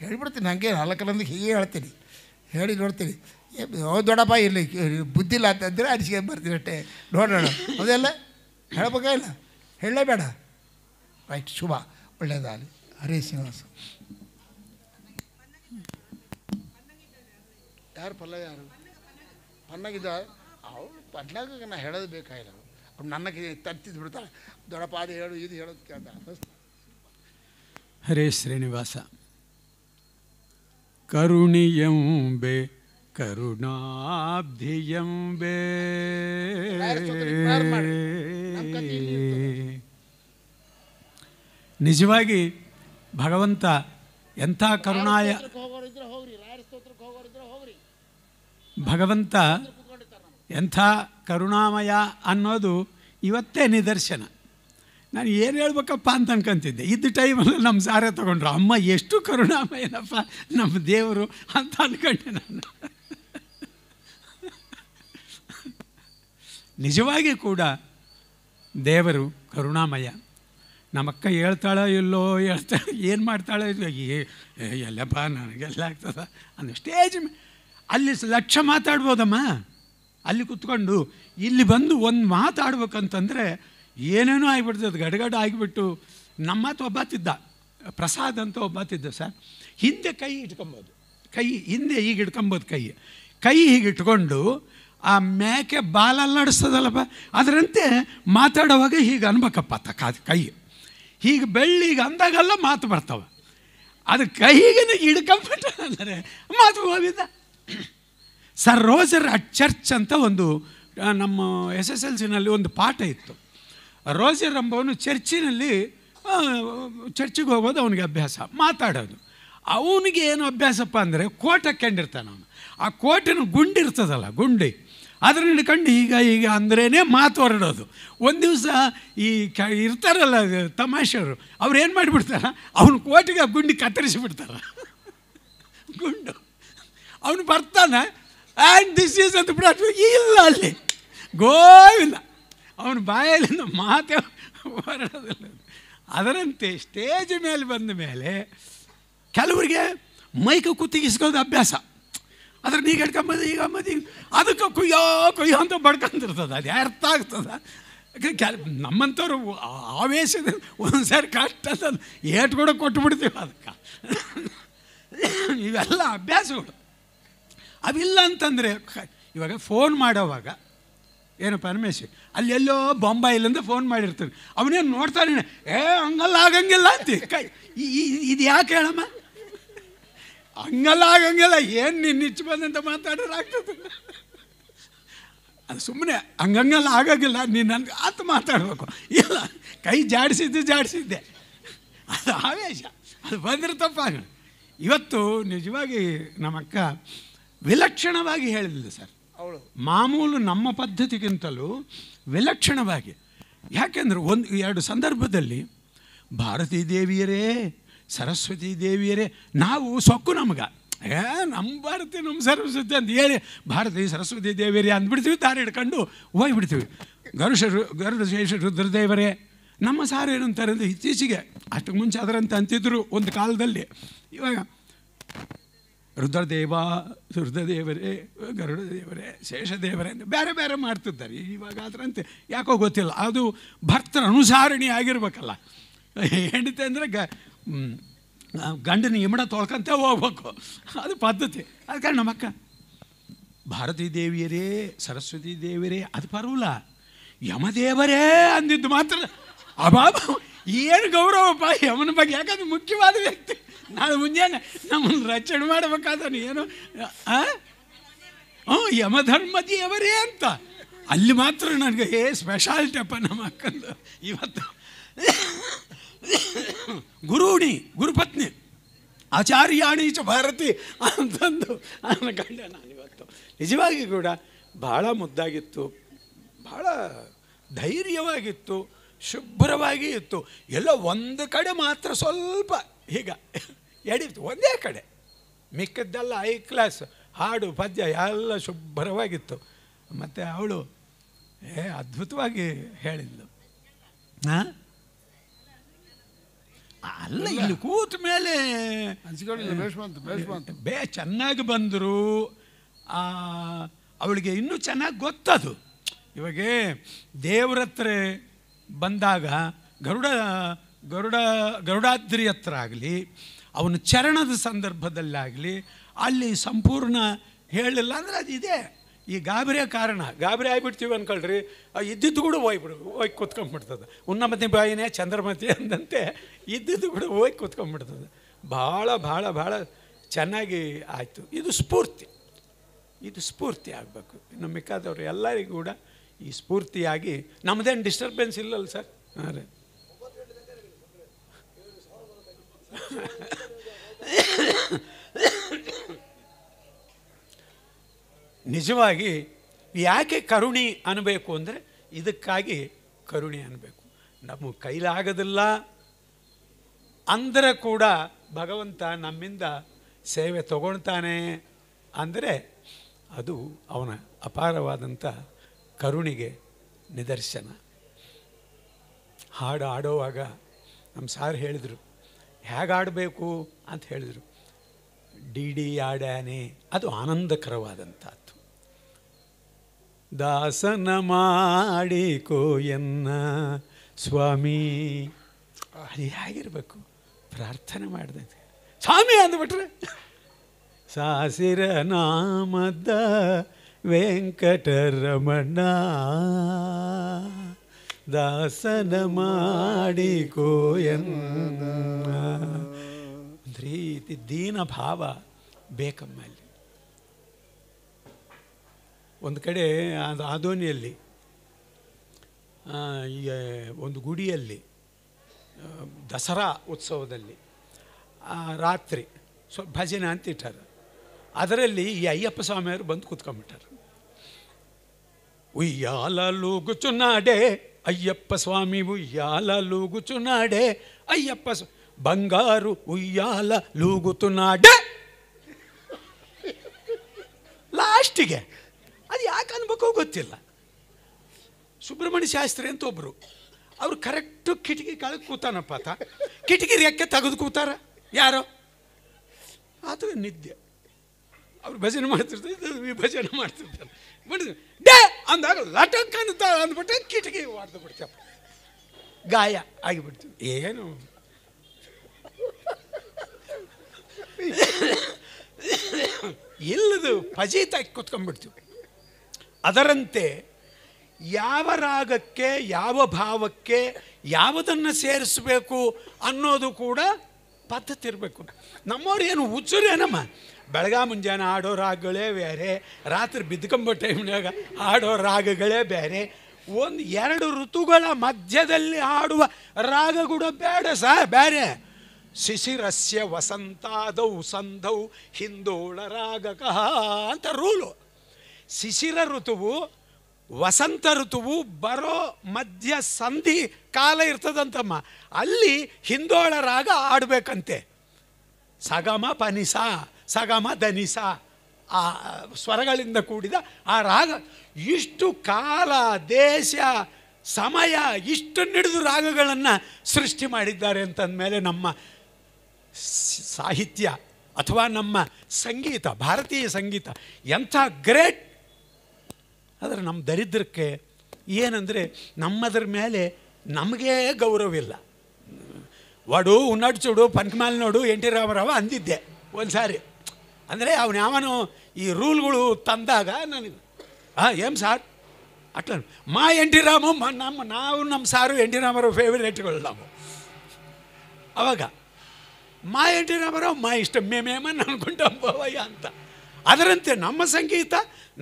ಹೇಳಿಬಿಡ್ತೀನಿ ನನಗೆ ನಾಲ್ಕರಂದು ಹೀಗೆ ಹೇಳ್ತೀನಿ ಹೇಳಿ ನೋಡ್ತೀನಿ ದೊಡ್ಡಪ್ಪ ಇಲ್ಲಿ ಬುದ್ಧಿಲ್ಲ ಅಂದರೆ ಅನಿಸಿಕೆ ಬರ್ತೀನಿ ಅಷ್ಟೇ ನೋಡೋಣ ಅದೆಲ್ಲ ಹೇಳಬೇಕಾ ಇಲ್ಲ ಹೇಳಲೇಬೇಡ ರೈಟ್ ಶುಭ ಒಳ್ಳೆಯದಾಗಲಿ ಹರೇ ಶ್ರೀನಿವಾಸ ಯಾರು ಪಲ್ಲವ ಯಾರು ಪನ್ನಾಗಿದ್ದ ಅವಳು ಪನ್ನಾಗ ನಾನು ಹೇಳೋದು ಬೇಕಾಗಿಲ್ಲ ಅವ್ರು ನನಗೆ ತರ್ತಿದ್ದು ಬಿಡ್ತಾಳೆ ದೊಡ್ಡಪ್ಪ ಅದು ಹೇಳು ಇದು ಹೇಳೋದು ಕೇಳ್ತಾಳೆ
ಹರೇ ಶ್ರೀನಿವಾಸ ಕರುಣಿಯಂಬೆ ಕರುಣಾಬ್ಧಿಯಂಬೆ ನಿಜವಾಗಿ ಭಗವಂತ ಎಂಥ ಕರುಣಾಯ ಭಗವಂತ ಎಂಥ ಕರುಣಾಮಯ ಅನ್ನೋದು ಇವತ್ತೇ ನಿದರ್ಶನ ನಾನು ಏನು ಹೇಳ್ಬೇಕಪ್ಪ ಅಂತ ಅನ್ಕೊಂತಿದ್ದೆ ಇದ್ದ ಟೈಮಲ್ಲಿ ನಮ್ಮ ಸಾರೆ ತೊಗೊಂಡ್ರು ಅಮ್ಮ ಎಷ್ಟು ಕರುಣಾಮಯನಪ್ಪ ನಮ್ಮ ದೇವರು ಅಂತ ಅಂದ್ಕೊಂಡೆ ನಾನು ನಿಜವಾಗಿ ಕೂಡ ದೇವರು ಕರುಣಾಮಯ ನಮ್ಮಕ್ಕ ಹೇಳ್ತಾಳೋ ಇಲ್ಲೋ ಹೇಳ್ತಾಳೆ ಏನು ಮಾಡ್ತಾಳೋ ಎಲ್ಲಪ್ಪ ನನಗೆಲ್ಲ ಆಗ್ತದ ಅಂದರೆ ಸ್ಟೇಜ್ ಅಲ್ಲಿ ಲಕ್ಷ ಮಾತಾಡ್ಬೋದಮ್ಮ ಅಲ್ಲಿ ಕುತ್ಕೊಂಡು ಇಲ್ಲಿ ಬಂದು ಒಂದು ಮಾತಾಡ್ಬೇಕಂತಂದರೆ ಏನೇನೋ ಆಗಿಬಿಡ್ತದೆ ಗಡಗಡ ಆಗಿಬಿಟ್ಟು ನಮ್ಮ ಮಾತು ಒಬ್ಬಾತಿದ್ದ ಪ್ರಸಾದ್ ಅಂತ ಒಬ್ಬಾತಿದ್ದ ಸರ್ ಹಿಂದೆ ಕೈ ಇಟ್ಕೊಬೋದು ಕೈ ಹಿಂದೆ ಈಗ ಇಟ್ಕೊಬೋದು ಕೈ ಕೈ ಹೀಗೆ ಇಟ್ಕೊಂಡು ಆ ಮೇಕೆ ಬಾಲ ನಡೆಸ್ತದಲ್ಲಪ್ಪ ಅದರಂತೆ ಮಾತಾಡುವಾಗ ಹೀಗೆ ಅನ್ಬೇಕಪ್ಪ ತ ಕೈ ಹೀಗೆ ಬೆಳ್ಳಿಗೆ ಅಂದಾಗೆಲ್ಲ ಮಾತು ಬರ್ತಾವೆ ಅದು ಕೈಗೆ ಅಂದರೆ ಮಾತು ಹೋಗಿದ್ದ ಸರ್ ರೋಜರ್ ಅಟ್ ಚರ್ಚ್ ಅಂತ ಒಂದು ನಮ್ಮ ಎಸ್ ಎಸ್ ಎಲ್ ಸಿನಲ್ಲಿ ಒಂದು ಪಾಠ ಇತ್ತು ರೋಜರಂಬವನು ಚರ್ಚಿನಲ್ಲಿ ಚರ್ಚಿಗೆ ಹೋಗೋದು ಅವನಿಗೆ ಅಭ್ಯಾಸ ಮಾತಾಡೋದು ಅವನಿಗೆ ಏನು ಅಭ್ಯಾಸಪ್ಪ ಅಂದರೆ ಕೋಟ ಹಾಕ್ಕೊಂಡಿರ್ತಾನೆ ಅವನು ಆ ಗುಂಡಿ ಗುಂಡಿರ್ತದಲ್ಲ ಗುಂಡಿ ಅದ್ರ ಹಿಡ್ಕೊಂಡು ಈಗ ಈಗ ಅಂದ್ರೇ ಮಾತು ಹೊರಡೋದು ಒಂದು ದಿವಸ ಈ ಕ ಇರ್ತಾರಲ್ಲ ತಮಾಷೆಯವರು ಅವ್ರು ಏನು ಮಾಡಿಬಿಡ್ತಾರೆ ಅವನ ಕೋಟಿಗೆ ಆ ಗುಂಡಿ ಕತ್ತರಿಸಿಬಿಡ್ತಾರೆ ಗುಂಡು ಅವನು ಬರ್ತಾನೆ ಆ್ಯಂಡ್ ದಿಸ್ ಈಸ್ ಅಂತ ಬಿಡ ಇಲ್ಲ ಅಲ್ಲಿ ಗೋವಿಲ್ಲ ಅವನ ಬಾಯಲ್ಲಿಂದ ಮಾತೇ ಹೊರಡೋದಿಲ್ಲ ಅದರಂತೆ ಸ್ಟೇಜ್ ಮೇಲೆ ಬಂದ ಮೇಲೆ ಕೆಲವರಿಗೆ ಮೈಕ ಕುತ್ತಿಗಿಸ್ಕೋದು ಅಭ್ಯಾಸ ಅದ್ರ ನೀ ಹಿಡ್ಕೊಂಬಂದು ಈಗ ಅಂಬದಿ ಈಗ ಅದಕ್ಕೆ ಕುಯ್ಯೋ ಕುಯ್ಯೋ ಅಂತ ಬಡ್ಕೊಂಡಿರ್ತದೆ ಅದು ಅರ್ಥ ಆಗ್ತದೆ ಕೆಲ ನಮ್ಮಂಥವ್ರು ಆವೇಶದ ಸಾರಿ ಕಷ್ಟ ಅಂತ ಏಟ್ ಕೂಡ ಕೊಟ್ಬಿಡ್ತೀವಿ ಅದಕ್ಕೆ ಇವೆಲ್ಲ ಅಭ್ಯಾಸಗಳು ಅವಿಲ್ಲ ಅಂತಂದರೆ ಇವಾಗ ಫೋನ್ ಮಾಡೋವಾಗ ಏನು ಪರಮೇಶ್ವರಿ ಅಲ್ಲೆಲ್ಲೋ ಬಾಂಬಾಯಿಲಿಂದ ಫೋನ್ ಮಾಡಿರ್ತಾನೆ ಅವನೇನು ನೋಡ್ತಾನೆ ಏ ಹಂಗಲ್ಲ ಆಗಂಗಿಲ್ಲ ಅಂತ ಕೈ ಇದು ಯಾಕೆ ಹೇಳಮ್ಮ ಹಂಗಲ್ಲ ಆಗಂಗಿಲ್ಲ ಏನು ನಿನ್ನ ಇಚ್ಚು ಬಂದಂತ ಮಾತಾಡೋರು ಆಗ್ತದೆ ಅದು ಸುಮ್ಮನೆ ಹಂಗಂಗಲ್ಲ ಆಗೋಂಗಿಲ್ಲ ನೀನು ನನಗೆ ಆತ ಮಾತಾಡಬೇಕು ಇಲ್ಲ ಕೈ ಜಾಡಿಸಿದ್ದು ಜಾಡಿಸಿದ್ದೆ ಅದು ಆವೇಶ ಅದು ಬಂದರೆ ತಪ್ಪ ಇವತ್ತು ನಿಜವಾಗಿ ನಮ್ಮಕ್ಕ ವಿಲಕ್ಷಣವಾಗಿ ಹೇಳಿದ್ಲು ಸರ್ ಅವಳು ಮಾಮೂಲು ನಮ್ಮ ಪದ್ಧತಿಗಿಂತಲೂ ವಿಲಕ್ಷಣವಾಗಿ ಯಾಕೆಂದರೆ ಒಂದು ಎರಡು ಸಂದರ್ಭದಲ್ಲಿ ಭಾರತೀ ದೇವಿಯರೇ ಸರಸ್ವತಿ ದೇವಿಯರೇ ನಾವು ಸೊಕ್ಕು ನಮ್ಗೆ ಏ ನಮ್ಮ ಭಾರತೀಯ ನಮ್ಮ ಸರಸ್ವತಿ ಅಂತ ಹೇಳಿ ಭಾರತೀಯ ಸರಸ್ವತಿ ದೇವಿಯರೇ ಅಂದ್ಬಿಡ್ತೀವಿ ದಾರಿ ಹಿಡ್ಕೊಂಡು ಹೋಗ್ಬಿಡ್ತೀವಿ ಗರುಷ ಗರುಡ ಶೇಷ ರುದ್ರದೇವರೇ ನಮ್ಮ ಸಾರು ಅಂತಾರೆ ಅಂದರೆ ಇತ್ತೀಚೆಗೆ ಅಷ್ಟಕ್ಕೆ ಮುಂಚೆ ಅದರಂತೆ ಅಂತಿದ್ರು ಒಂದು ಕಾಲದಲ್ಲಿ ಇವಾಗ ರುದ್ರದೇವ ರುದ್ರದೇವರೇ ಗರುಡದೇವರೇ ಶೇಷದೇವರೇ ಅಂತ ಬೇರೆ ಬೇರೆ ಮಾಡ್ತಿದ್ದಾರೆ ಇವಾಗ ಅದರಂತೆ ಯಾಕೋ ಗೊತ್ತಿಲ್ಲ ಅದು ಭರ್ತರ ಅನುಸಾರಣಿ ಆಗಿರ್ಬೇಕಲ್ಲ ಹೆಂಡತಿ ಅಂದರೆ ಗ ಗಂಡನ ಇಮಡ ತೊಳ್ಕೊಂತ ಹೋಗ್ಬೇಕು ಅದು ಪದ್ಧತಿ ಅದಕ್ಕೆ ನಮ್ಮಕ್ಕ ಭಾರತೀ ದೇವಿಯರೇ ಸರಸ್ವತಿ ದೇವಿಯರೇ ಅದು ಪರವಲ್ಲ ಯಮದೇವರೇ ಅಂದಿದ್ದು ಮಾತ್ರ ಅಬಾಬ ಏನು ಗೌರವಪ್ಪ ಯಮನ ಬಗ್ಗೆ ಯಾಕಂದ್ರೆ ಮುಖ್ಯವಾದ ವ್ಯಕ್ತಿ ನಾಳೆ ಮುಂಜಾನೆ ನಮ್ಮನ್ನು ರಕ್ಷಣೆ ಮಾಡಬೇಕಾದ ಏನು ಹ್ಞೂ ಯಮಧರ್ಮದಿಯವರೇ ಅಂತ ಅಲ್ಲಿ ಮಾತ್ರ ನನಗೆ ಹೇ ಅಪ್ಪ ನಮ್ಮ ಅಕ್ಕಂದು ಇವತ್ತು ಗುರುಣಿ ಗುರುಪತ್ನಿ ಆಚಾರ್ಯಾಣಿ ಚ ಭಾರತಿ ಅಂತಂದು ಕಂಡೆ ನಾನು ಇವತ್ತು ನಿಜವಾಗಿ ಕೂಡ ಭಾಳ ಮುದ್ದಾಗಿತ್ತು ಭಾಳ ಧೈರ್ಯವಾಗಿತ್ತು ಶುಭ್ರವಾಗಿ ಇತ್ತು ಎಲ್ಲ ಒಂದು ಕಡೆ ಮಾತ್ರ ಸ್ವಲ್ಪ ಈಗ ಎಡೀತು ಒಂದೇ ಕಡೆ ಮಿಕ್ಕದ್ದೆಲ್ಲ ಐ ಕ್ಲಾಸ್ ಹಾಡು ಪದ್ಯ ಎಲ್ಲ ಶುಭ್ರವಾಗಿತ್ತು ಮತ್ತು ಅವಳು ಏ ಅದ್ಭುತವಾಗಿ ಹೇಳಿದ್ಲು ಹಾಂ ಅಲ್ಲ ಇಲ್ಲಿ ಕೂತ ಮೇಲೆ ಬೇ ಚೆನ್ನಾಗಿ ಬಂದರು ಅವಳಿಗೆ ಇನ್ನೂ ಚೆನ್ನಾಗಿ ಗೊತ್ತದು ಇವಾಗ ದೇವರತ್ರ ಬಂದಾಗ ಗರುಡ ಗರುಡ ಗರುಡಾದ್ರಿ ಹತ್ರ ಆಗಲಿ ಅವನ ಚರಣದ ಸಂದರ್ಭದಲ್ಲಾಗಲಿ ಅಲ್ಲಿ ಸಂಪೂರ್ಣ ಹೇಳಿಲ್ಲ ಅಂದರೆ ಅದು ಇದೆ ಈ ಗಾಬರಿಯ ಕಾರಣ ಗಾಬರಿ ಆಗಿಬಿಡ್ತೀವಿ ಅನ್ಕೊಳ್ರಿ ಇದ್ದಿದ್ದು ಕೂಡ ಹೋಗ್ಬಿಡು ಹೋಗಿ ಕೂತ್ಕೊಂಡ್ಬಿಡ್ತದೆ ಉನ್ನಮತಿ ಬಾಯಿನೇ ಚಂದ್ರಮತಿ ಅಂದಂತೆ ಇದ್ದಿದ್ದು ಕೂಡ ಹೋಗಿ ಕೂತ್ಕೊಂಡ್ಬಿಡ್ತದೆ ಭಾಳ ಭಾಳ ಭಾಳ ಚೆನ್ನಾಗಿ ಆಯಿತು ಇದು ಸ್ಫೂರ್ತಿ ಇದು ಸ್ಫೂರ್ತಿ ಆಗಬೇಕು ಇನ್ನು ಮಿಕ್ಕಾದವರು ಎಲ್ಲರಿಗೂ ಕೂಡ ಈ ಸ್ಫೂರ್ತಿಯಾಗಿ ನಮ್ಮದೇನು ಡಿಸ್ಟರ್ಬೆನ್ಸ್ ಇಲ್ಲಲ್ಲ ಸರ್ ಹಾಂ ರೀ [COUGHS] ನಿಜವಾಗಿ ಯಾಕೆ ಕರುಣಿ ಅನ್ನಬೇಕು ಅಂದರೆ ಇದಕ್ಕಾಗಿ ಕರುಣಿ ಅನ್ನಬೇಕು ನಮ್ಮ ಕೈಲಾಗದಿಲ್ಲ ಅಂದರೆ ಕೂಡ ಭಗವಂತ ನಮ್ಮಿಂದ ಸೇವೆ ತಗೊಳ್ತಾನೆ ಅಂದರೆ ಅದು ಅವನ ಅಪಾರವಾದಂಥ ಕರುಣಿಗೆ ನಿದರ್ಶನ ಹಾಡು ಆಡೋವಾಗ ನಮ್ಮ ಸಾರ್ ಹೇಳಿದರು ಹೇಗಾಡಬೇಕು ಅಂತ ಹೇಳಿದರು ಡಿ ಡಿ ಆಡ್ಯಾನೆ ಅದು ಆನಂದಕರವಾದಂಥದ್ದು ದಾಸನ ಮಾಡಿಕೋ ಎನ್ನ ಸ್ವಾಮಿ ಅದು ಹೇಗಿರಬೇಕು ಪ್ರಾರ್ಥನೆ ಮಾಡಿದೆ ಸ್ವಾಮಿ ಅಂದ್ಬಿಟ್ರೆ ಸಾಸಿರ ನಾಮದ ವೆಂಕಟರಮಣ್ಣ ದಾಸನ ಮಾಡಿಕೋಯನ್ನ ಒಂದು ರೀತಿ ದೀನ ಭಾವ ಬೇಕಮ್ಮಲ್ಲಿ ಒಂದು ಕಡೆ ಅದು ಆದೋನಿಯಲ್ಲಿ ಒಂದು ಗುಡಿಯಲ್ಲಿ ದಸರಾ ಉತ್ಸವದಲ್ಲಿ ರಾತ್ರಿ ಸ್ವ ಭಜನೆ ಅಂತ ಇಟ್ಟಾರೆ ಅದರಲ್ಲಿ ಈ ಅಯ್ಯಪ್ಪ ಸ್ವಾಮಿಯವರು ಬಂದು ಕೂತ್ಕೊಂಡ್ಬಿಟ್ಟಾರೆ ಉಯ್ಯಾಲ ಲೂಗುಚು ಅಯ್ಯಪ್ಪ ಸ್ವಾಮಿ ఉయ్యాల ಅಯ್ಯಪ್ಪ అయ్యప్ప ಬಂಗಾರು ఉయ్యాల లూగుతున్నాడే ಲಾಸ್ಟಿಗೆ ಅದು ಯಾಕೆ ಅನ್ಬೇಕೋ ಗೊತ್ತಿಲ್ಲ ಸುಬ್ರಹ್ಮಣ್ಯ ಶಾಸ್ತ್ರಿ ಅಂತ ಒಬ್ಬರು ಅವ್ರು ಕರೆಕ್ಟು ಕಿಟಕಿ ಕಳೆದು ಕೂತಾನಪ್ಪ ಆತ ಕಿಟಕಿ ರೆಕ್ಕೆ ತೆಗೆದು ಕೂತಾರ ಯಾರೋ ಅದು ನಿದ್ದೆ ಅವ್ರು ಭಜನೆ ಮಾಡ್ತಿರ್ತಾರೆ ವಿಭಜನೆ ಮಾಡ್ತಿರ್ತಾರೆ ಬಿಡಿದ್ವಿ ಡೇ ಅಂದಾಗ ಲಟಕ್ ಅಂತ ಅಂದ್ಬಿಟ್ಟು ಕಿಟಕಿ ಹೊಡೆದು ಬಿಡ್ತೇವೆ ಗಾಯ ಆಗಿಬಿಡ್ತೀವಿ ಏನು ಇಲ್ಲದು ಫಜೀತಾಗಿ ಕುತ್ಕೊಂಡ್ಬಿಡ್ತೀವಿ ಅದರಂತೆ ಯಾವ ರಾಗಕ್ಕೆ ಯಾವ ಭಾವಕ್ಕೆ ಯಾವುದನ್ನು ಸೇರಿಸಬೇಕು ಅನ್ನೋದು ಕೂಡ ಪದ್ಧತಿ ಇರಬೇಕು ನಮ್ಮವ್ರು ಏನು ಹುಚ್ಚರೇನಮ್ಮ ಬೆಳಗಾ ಮುಂಜಾನೆ ಆಡೋ ರಾಗಗಳೇ ಬೇರೆ ರಾತ್ರಿ ಬಿದ್ಕೊಂಬೋ ಟೈಮ್ನಾಗ ಆಡೋ ರಾಗಗಳೇ ಬೇರೆ ಒಂದು ಎರಡು ಋತುಗಳ ಮಧ್ಯದಲ್ಲಿ ಆಡುವ ರಾಗ ಕೂಡ ಬೇಡ ಸಹ ಬೇರೆ ಶಿಶಿರಸ್ಯ ವಸಂತಾದೌ ಸಂಧೌ ಹಿಂದೋಳ ರಾಗಕ ಅಂತ ರೂಲು ಶಿಶಿರ ಋತುವು ವಸಂತ ಋತುವು ಬರೋ ಮಧ್ಯ ಸಂಧಿ ಕಾಲ ಇರ್ತದಂತಮ್ಮ ಅಲ್ಲಿ ಹಿಂದೋಳ ರಾಗ ಆಡಬೇಕಂತೆ ಸಗಮ ಪನಿಸ ಸಗಮ ದನಿಸ ಆ ಸ್ವರಗಳಿಂದ ಕೂಡಿದ ಆ ರಾಗ ಇಷ್ಟು ಕಾಲ ದೇಶ ಸಮಯ ಇಷ್ಟು ನಿಡಿದು ರಾಗಗಳನ್ನು ಸೃಷ್ಟಿ ಮಾಡಿದ್ದಾರೆ ಅಂತಂದಮೇಲೆ ನಮ್ಮ ಸಾಹಿತ್ಯ ಅಥವಾ ನಮ್ಮ ಸಂಗೀತ ಭಾರತೀಯ ಸಂಗೀತ ಎಂಥ ಗ್ರೇಟ್ ಆದರೆ ನಮ್ಮ ದರಿದ್ರಕ್ಕೆ ಏನಂದರೆ ನಮ್ಮದ್ರ ಮೇಲೆ ನಮಗೇ ಗೌರವಿಲ್ಲ ವಡು ಉನ್ನಡ್ಚುಡು ಪಂಕ್ಮಾಲ್ ನೋಡು ಎನ್ ಟಿ ರಾಮರಾವ ಅಂದಿದ್ದೆ ಒಂದು ಸಾರಿ ಅಂದರೆ ಅವನು ಯಾವನು ಈ ರೂಲ್ಗಳು ತಂದಾಗ ನನಗೆ ಹಾಂ ಏನು ಸಾರ್ ಅಟ್ಲ ಮಾ ಎನ್ ಟಿ ರಾಮು ನಮ್ಮ ನಾವು ನಮ್ಮ ಸಾರು ಎನ್ ಟಿ ರಾಮರು ಫೇವರೇಟ್ಗಳು ನಾವು ಅವಾಗ ಮಾ ಎನ್ ಟಿ ರಾಮರಾವ್ ಮಾ ಇಷ್ಟ ಮೇ ಮೇಮನ್ ಅನ್ಕೊಂಡು ಅಂಬವಯ್ಯ ಅಂತ ಅದರಂತೆ ನಮ್ಮ ಸಂಗೀತ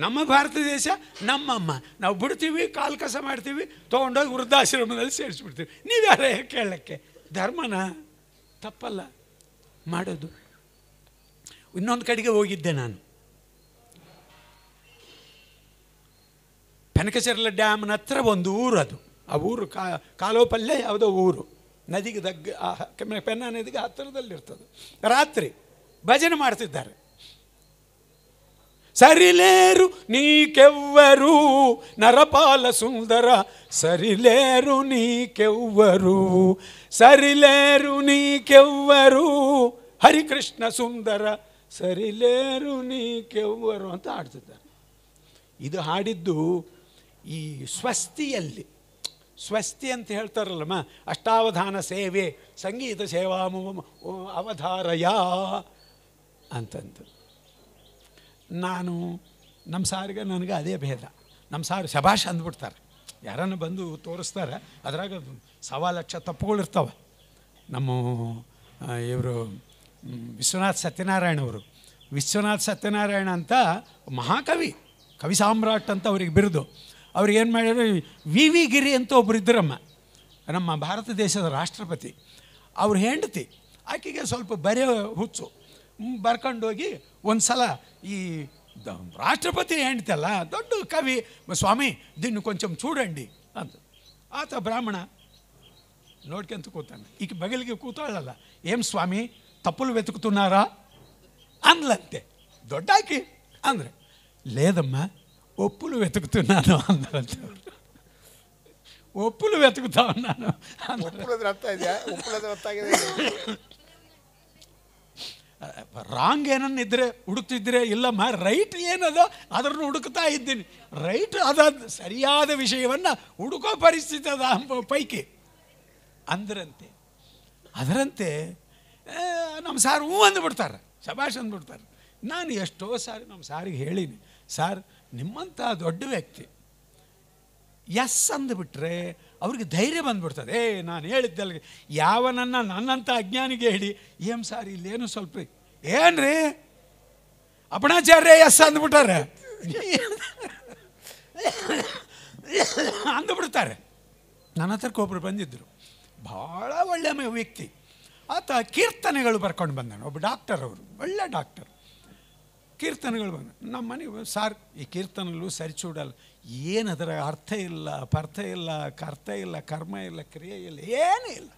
ನಮ್ಮ ಭಾರತ ದೇಶ ನಮ್ಮಮ್ಮ ನಾವು ಬಿಡ್ತೀವಿ ಕಾಲು ಕಸ ಮಾಡ್ತೀವಿ ತೊಗೊಂಡೋಗಿ ವೃದ್ಧಾಶ್ರಮದಲ್ಲಿ ಸೇರಿಸ್ಬಿಡ್ತೀವಿ ಯಾರೇ ಕೇಳೋಕ್ಕೆ ಧರ್ಮನ ತಪ್ಪಲ್ಲ ಮಾಡೋದು ಇನ್ನೊಂದು ಕಡೆಗೆ ಹೋಗಿದ್ದೆ ನಾನು ಪೆನಕಚರ್ಲ ಡ್ಯಾಮ್ನ ಹತ್ರ ಒಂದು ಊರು ಅದು ಆ ಊರು ಕಾ ಕಾಲೋಪಲ್ಲೆ ಯಾವುದೋ ಊರು ನದಿಗೆ ದಗ್ಗ ಪೆನ್ನ ನದಿಗೆ ಹತ್ತಿರದಲ್ಲಿರ್ತದೆ ರಾತ್ರಿ ಭಜನೆ ಮಾಡ್ತಿದ್ದಾರೆ ಸರಿಲೇರು ನೀ ಕೆವ್ವರು ನರಪಾಲ ಸುಂದರ ಸರಿಲೇರು ನೀ ಕೆವ್ವರು ಸರಿಲೇರು ನೀ ಕೆವ್ವರು ಹರಿಕೃಷ್ಣ ಸುಂದರ ಸರಿಲೇರು ನೀ ಕೆವ್ವರು ಅಂತ ಹಾಡ್ತಿದ್ದಾರೆ ಇದು ಹಾಡಿದ್ದು ಈ ಸ್ವಸ್ತಿಯಲ್ಲಿ ಸ್ವಸ್ತಿ ಅಂತ ಹೇಳ್ತಾರಲ್ಲಮ್ಮ ಅಷ್ಟಾವಧಾನ ಸೇವೆ ಸಂಗೀತ ಸೇವಾ ಅವಧಾರಯ ಅಂತಂದು ನಾನು ನಮ್ಮ ಸಾರಿಗೆ ನನಗೆ ಅದೇ ಭೇದ ನಮ್ಮ ಸಾರು ಶಭಾಷ್ ಅಂದ್ಬಿಡ್ತಾರೆ ಯಾರನ್ನು ಬಂದು ತೋರಿಸ್ತಾರೆ ಅದ್ರಾಗ ಸವಾ ಲಕ್ಷ ತಪ್ಪುಗಳಿರ್ತಾವೆ ನಮ್ಮ ಇವರು ವಿಶ್ವನಾಥ್ ಸತ್ಯನಾರಾಯಣ ಅವರು ವಿಶ್ವನಾಥ್ ಸತ್ಯನಾರಾಯಣ ಅಂತ ಮಹಾಕವಿ ಕವಿ ಸಾಮ್ರಾಟ್ ಅಂತ ಅವ್ರಿಗೆ ಬಿರುದು ಅವ್ರಿಗೆ ಏನು ಮಾಡಿದ್ರು ವಿ ವಿ ಗಿರಿ ಅಂತ ಒಬ್ಬರು ಇದ್ದರಮ್ಮ ನಮ್ಮ ಭಾರತ ದೇಶದ ರಾಷ್ಟ್ರಪತಿ ಅವ್ರ ಹೆಂಡತಿ ಆಕೆಗೆ ಸ್ವಲ್ಪ ಬರೆಯೋ ಹುಚ್ಚು ಬರ್ಕೊಂಡೋಗಿ ಒಂದು ಸಲ ಈ ರಾಷ್ಟ್ರಪತಿ ಹೆಂಡ್ತಲ್ಲ ದೊಡ್ಡ ಕವಿ ಸ್ವಾಮಿ ದಿನ್ನು ಕೊಂಚಂ ಚೂಡಂಡಿ ಅಂತ ಆತ ಬ್ರಾಹ್ಮಣ ನೋಡ್ಕೊಂತ ಕೂತಾನೆ ಈಗ ಬಗಲಿಗೆ ಕೂತಾಳಲ್ಲ ಏಮ್ ಸ್ವಾಮಿ తప్పులు వెతుకుతున్నారా అందులంతే ದೊಡ್ಡಾಕಿ ಅಂದ್ರೆ ಲೇದಮ್ಮ ಒಪ್ಪುಲು వెతుకుతున్నాను అందరూ ఒప్పులు వెతుకుతా ఉన్నాను ರಾಂಗ್ ಏನನ್ನ ಇದ್ದರೆ ಹುಡುಕ್ತಿದ್ರೆ ಇಲ್ಲಮ್ಮ ರೈಟ್ ಏನದ ಅದನ್ನು ಹುಡುಕ್ತಾ ಇದ್ದೀನಿ ರೈಟ್ ಅದ ಸರಿಯಾದ ವಿಷಯವನ್ನ ಹುಡುಕೋ ಪರಿಸ್ಥಿತಿ ಅದ ಪೈಕಿ ಅಂದ್ರಂತೆ ಅದರಂತೆ ನಮ್ಮ ಸಾರ್ ಹೂ ಅಂದ್ಬಿಡ್ತಾರೆ ಶಬಾಷ್ ಅಂದ್ಬಿಡ್ತಾರೆ ನಾನು ಎಷ್ಟೋ ಸಾರಿ ನಮ್ಮ ಸಾರಿಗೆ ಹೇಳೀನಿ ಸಾರ್ ನಿಮ್ಮಂಥ ದೊಡ್ಡ ವ್ಯಕ್ತಿ ಎಸ್ ಅಂದುಬಿಟ್ರೆ ಅವ್ರಿಗೆ ಧೈರ್ಯ ಬಂದುಬಿಡ್ತದೆ ಏ ನಾನು ಯಾವ ನನ್ನ ನನ್ನಂಥ ಅಜ್ಞಾನಿಗೆ ಹೇಳಿ ಏನು ಸಾರ್ ಇಲ್ಲೇನು ಸ್ವಲ್ಪ ಏನು ರೀ ಅಪಣಾಚಾರ್ಯ ಎಸ್ ಅಂದ್ಬಿಟ್ಟಾರೆ ಅಂದುಬಿಡ್ತಾರೆ ನನ್ನ ಹತ್ರಕ್ಕೆ ಒಬ್ಬರು ಬಂದಿದ್ದರು ಭಾಳ ಒಳ್ಳೆಯ ವ್ಯಕ್ತಿ ಆತ ಕೀರ್ತನೆಗಳು ಬರ್ಕೊಂಡು ಬಂದಾನೆ ಒಬ್ಬ ಡಾಕ್ಟರ್ ಅವರು ಒಳ್ಳೆ ಡಾಕ್ಟರ್ ಕೀರ್ತನೆಗಳು ಬಂದ ನಮ್ಮ ಮನೆಗೆ ಸಾರ್ ಈ ಕೀರ್ತನೆಲ್ಲೂ ಸರಿಚೂಡಲ್ಲ ಏನು ಅದರ ಅರ್ಥ ಇಲ್ಲ ಪರ್ಥ ಇಲ್ಲ ಕರ್ತ ಇಲ್ಲ ಕರ್ಮ ಇಲ್ಲ ಕ್ರಿಯೆ ಇಲ್ಲ ಏನೂ ಇಲ್ಲ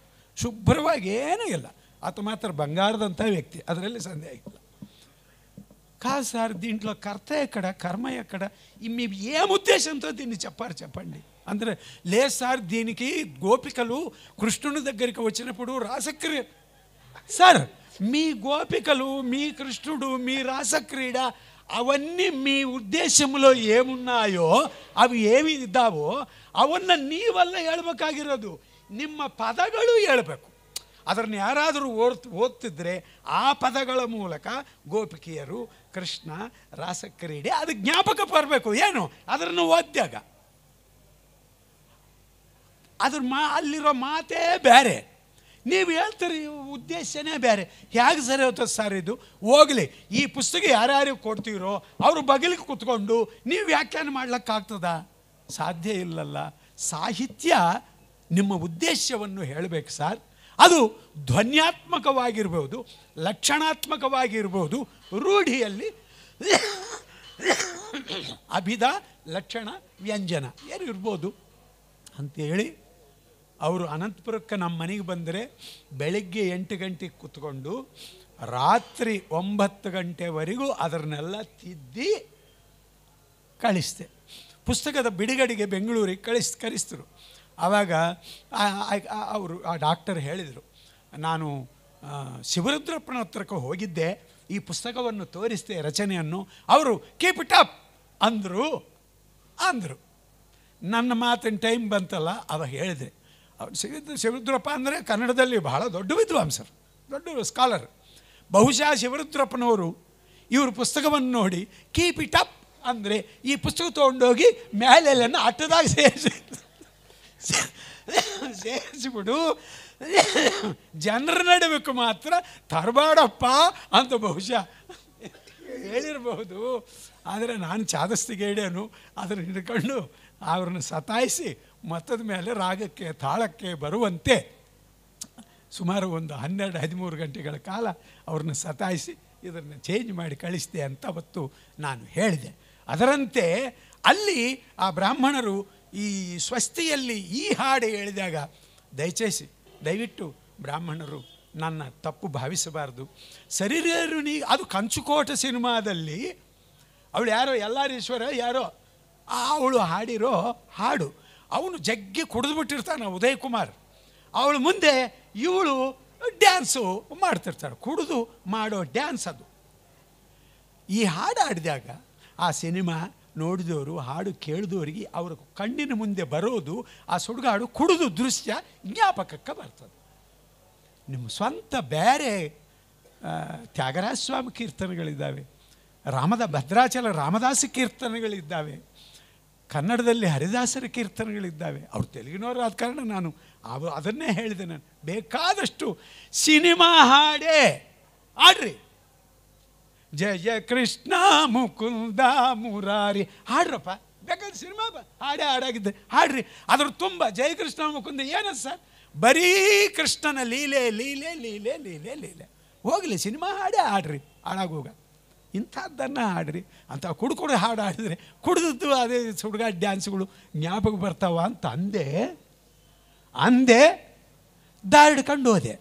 ಶುಭ್ರವಾಗಿ ಏನೂ ಇಲ್ಲ ಆತ ಮಾತ್ರ ಬಂಗಾರದಂಥ ವ್ಯಕ್ತಿ ಅದರಲ್ಲಿ ಸಂದೇಹ ಇಲ್ಲ కా సార్ దీంట్లో కర్త ఎక్కడ కర్మ ఎక్కడ మీ ఏం ఉద్దేశంతో దీన్ని చెప్పారు చెప్పండి అందరూ లేదు సార్ దీనికి గోపికలు కృష్ణుని దగ్గరికి వచ్చినప్పుడు రాసక్రియ ಸರ್ ಮೀ ಗೋಪಿಕಲು మీ కృష్ణుడు మీ రాసక్రీడ అవన్నీ మీ ಉದ್ದೇಶಲೋ ಏಮುನ್ನಾಯೋ ಅವು ಏವಿ ಇದ್ದಾವೋ ಅವನ್ನ ನೀವಲ್ಲ ಹೇಳಬೇಕಾಗಿರೋದು ನಿಮ್ಮ ಪದಗಳು ಹೇಳಬೇಕು ಅದನ್ನು ಯಾರಾದರೂ ಓದ್ ಓದ್ತಿದ್ರೆ ಆ ಪದಗಳ ಮೂಲಕ ಗೋಪಿಕೆಯರು ಕೃಷ್ಣ ರಾಸಕ್ರೀಡೆ ಅದು ಜ್ಞಾಪಕ ಬರಬೇಕು ಏನು ಅದನ್ನು ಓದ್ಯಾಗ ಅದ್ರ ಮಾ ಅಲ್ಲಿರೋ ಮಾತೇ ಬೇರೆ ನೀವು ಹೇಳ್ತೀರಿ ಉದ್ದೇಶನೇ ಬೇರೆ ಹೇಗೆ ಸರಿ ಹೋಗ್ತದೆ ಸರ್ ಇದು ಹೋಗಲಿ ಈ ಪುಸ್ತಕ ಯಾರ್ಯಾರಿಗೆ ಕೊಡ್ತೀರೋ ಅವರು ಬಗಲಿಗೆ ಕುತ್ಕೊಂಡು ನೀವು ವ್ಯಾಖ್ಯಾನ ಮಾಡ್ಲಿಕ್ಕಾಗ್ತದ ಸಾಧ್ಯ ಇಲ್ಲಲ್ಲ ಸಾಹಿತ್ಯ ನಿಮ್ಮ ಉದ್ದೇಶವನ್ನು ಹೇಳಬೇಕು ಸರ್ ಅದು ಧ್ವನ್ಯಾತ್ಮಕವಾಗಿರ್ಬೋದು ಲಕ್ಷಣಾತ್ಮಕವಾಗಿರ್ಬೋದು ರೂಢಿಯಲ್ಲಿ ಅಭಿದ ಲಕ್ಷಣ ವ್ಯಂಜನ ಇರ್ಬೋದು ಅಂತೇಳಿ ಅವರು ಅನಂತಪುರಕ್ಕೆ ನಮ್ಮ ಮನೆಗೆ ಬಂದರೆ ಬೆಳಿಗ್ಗೆ ಎಂಟು ಗಂಟೆಗೆ ಕೂತ್ಕೊಂಡು ರಾತ್ರಿ ಒಂಬತ್ತು ಗಂಟೆವರೆಗೂ ಅದನ್ನೆಲ್ಲ ತಿದ್ದಿ ಕಳಿಸ್ದೆ ಪುಸ್ತಕದ ಬಿಡುಗಡೆಗೆ ಬೆಂಗಳೂರಿಗೆ ಕಳಿಸ್ ಕರೆಸ್ತರು ಆವಾಗ ಅವರು ಆ ಡಾಕ್ಟರ್ ಹೇಳಿದರು ನಾನು ಶಿವರುದ್ರಪ್ಪನ ಹತ್ರಕ್ಕೆ ಹೋಗಿದ್ದೆ ಈ ಪುಸ್ತಕವನ್ನು ತೋರಿಸಿದೆ ರಚನೆಯನ್ನು ಅವರು ಕೀಪ್ ಇಟ್ ಅಪ್ ಅಂದರು ಅಂದರು ನನ್ನ ಮಾತಿನ ಟೈಮ್ ಬಂತಲ್ಲ ಅವಾಗ ಹೇಳಿದೆ ಅವ್ರು ಶಿವಿದ್ರು ಶಿವರುದ್ರಪ್ಪ ಅಂದರೆ ಕನ್ನಡದಲ್ಲಿ ಬಹಳ ದೊಡ್ಡ ವಿದ್ವಾಂಸರು ದೊಡ್ಡ ಸ್ಕಾಲರ್ ಬಹುಶಃ ಶಿವರುದ್ರಪ್ಪನವರು ಇವರು ಪುಸ್ತಕವನ್ನು ನೋಡಿ ಕೀಪ್ ಇಟ್ ಅಪ್ ಅಂದರೆ ಈ ಪುಸ್ತಕ ತೊಗೊಂಡೋಗಿ ಮ್ಯಾಲೆಲ್ಲನ್ನು ಅಟ್ಟದಾಗಿ ಸೇರಿಸಿ ಸೇರಿಸಿಬಿಡು ಜನರ ನಡುವಕ್ಕೆ ಮಾತ್ರ ತರಬಾಡಪ್ಪ ಅಂತ ಬಹುಶಃ ಹೇಳಿರಬಹುದು ಆದರೆ ನಾನು ಚಾದಸ್ತಿಗೆ ಹೇಳೇನು ಅದನ್ನು ಹಿಡ್ಕೊಂಡು ಅವ್ರನ್ನ ಸತಾಯಿಸಿ ಮತ್ತದ ಮೇಲೆ ರಾಗಕ್ಕೆ ತಾಳಕ್ಕೆ ಬರುವಂತೆ ಸುಮಾರು ಒಂದು ಹನ್ನೆರಡು ಹದಿಮೂರು ಗಂಟೆಗಳ ಕಾಲ ಅವ್ರನ್ನ ಸತಾಯಿಸಿ ಇದನ್ನು ಚೇಂಜ್ ಮಾಡಿ ಕಳಿಸಿದೆ ಅಂತ ಅವತ್ತು ನಾನು ಹೇಳಿದೆ ಅದರಂತೆ ಅಲ್ಲಿ ಆ ಬ್ರಾಹ್ಮಣರು ಈ ಸ್ವಸ್ತಿಯಲ್ಲಿ ಈ ಹಾಡು ಹೇಳಿದಾಗ ದಯಚೇಸಿ ದಯವಿಟ್ಟು ಬ್ರಾಹ್ಮಣರು ನನ್ನ ತಪ್ಪು ಭಾವಿಸಬಾರ್ದು ಸರಿರೇರು ನೀ ಅದು ಕಂಚುಕೋಟ ಸಿನಿಮಾದಲ್ಲಿ ಅವಳು ಯಾರೋ ಎಲ್ಲಾರೀಶ್ವರ ಯಾರೋ ಅವಳು ಹಾಡಿರೋ ಹಾಡು ಅವನು ಜಗ್ಗಿ ಕುಡಿದ್ಬಿಟ್ಟಿರ್ತಾನೆ ಉದಯ್ ಕುಮಾರ್ ಅವಳ ಮುಂದೆ ಇವಳು ಡ್ಯಾನ್ಸು ಮಾಡ್ತಿರ್ತಾಳೆ ಕುಡಿದು ಮಾಡೋ ಡ್ಯಾನ್ಸ್ ಅದು ಈ ಹಾಡು ಹಾಡಿದಾಗ ಆ ಸಿನಿಮಾ ನೋಡಿದವರು ಹಾಡು ಕೇಳಿದವರಿಗೆ ಅವರ ಕಣ್ಣಿನ ಮುಂದೆ ಬರೋದು ಆ ಸುಡುಗಾಡು ಕುಡಿದು ದೃಶ್ಯ ಜ್ಞಾಪಕಕ್ಕೆ ಬರ್ತದೆ ನಿಮ್ಮ ಸ್ವಂತ ಬೇರೆ ತ್ಯಾಗರಾಜ ಸ್ವಾಮಿ ಕೀರ್ತನೆಗಳಿದ್ದಾವೆ ರಾಮದ ಭದ್ರಾಚಲ ರಾಮದಾಸ ಕೀರ್ತನೆಗಳಿದ್ದಾವೆ ಕನ್ನಡದಲ್ಲಿ ಹರಿದಾಸರ ಕೀರ್ತನೆಗಳಿದ್ದಾವೆ ಅವ್ರು ತೆಲುಗಿನವರು ಆದ ಕಾರಣ ನಾನು ಅವು ಅದನ್ನೇ ಹೇಳಿದೆ ನಾನು ಬೇಕಾದಷ್ಟು ಸಿನಿಮಾ ಹಾಡೇ ಆಡ್ರಿ ಜಯ ಜಯ ಕೃಷ್ಣ ಮುಕುಂದ ಮುರಾರಿ ಹಾಡ್ರಪ್ಪ ಬೇಕಾದ್ರೆ ಸಿನಿಮಾ ಹಾಡೇ ಹಾಡಾಗಿದ್ದೆ ಹಾಡ್ರಿ ಅದ್ರ ತುಂಬ ಜಯ ಕೃಷ್ಣ ಮುಕುಂದ ಏನು ಸರ್ ಬರೀ ಕೃಷ್ಣನ ಲೀಲೆ ಲೀಲೆ ಲೀಲೆ ಲೀಲೆ ಲೀಲೆ ಹೋಗಲಿ ಸಿನಿಮಾ ಹಾಡೇ ಹಾಡ್ರಿ ಹಾಡಾಗೋಗ ಇಂಥದ್ದನ್ನು ಹಾಡ್ರಿ ಅಂತ ಕುಡುಕುಡು ಹಾಡು ಹಾಡಿದ್ರೆ ಕುಡಿದದ್ದು ಅದೇ ಸುಡುಗಾಡು ಡ್ಯಾನ್ಸ್ಗಳು ಜ್ಞಾಪಕ ಬರ್ತಾವ ಅಂತ ಅಂದೆ ಅಂದೆ ಕಂಡು ಹೋದೆ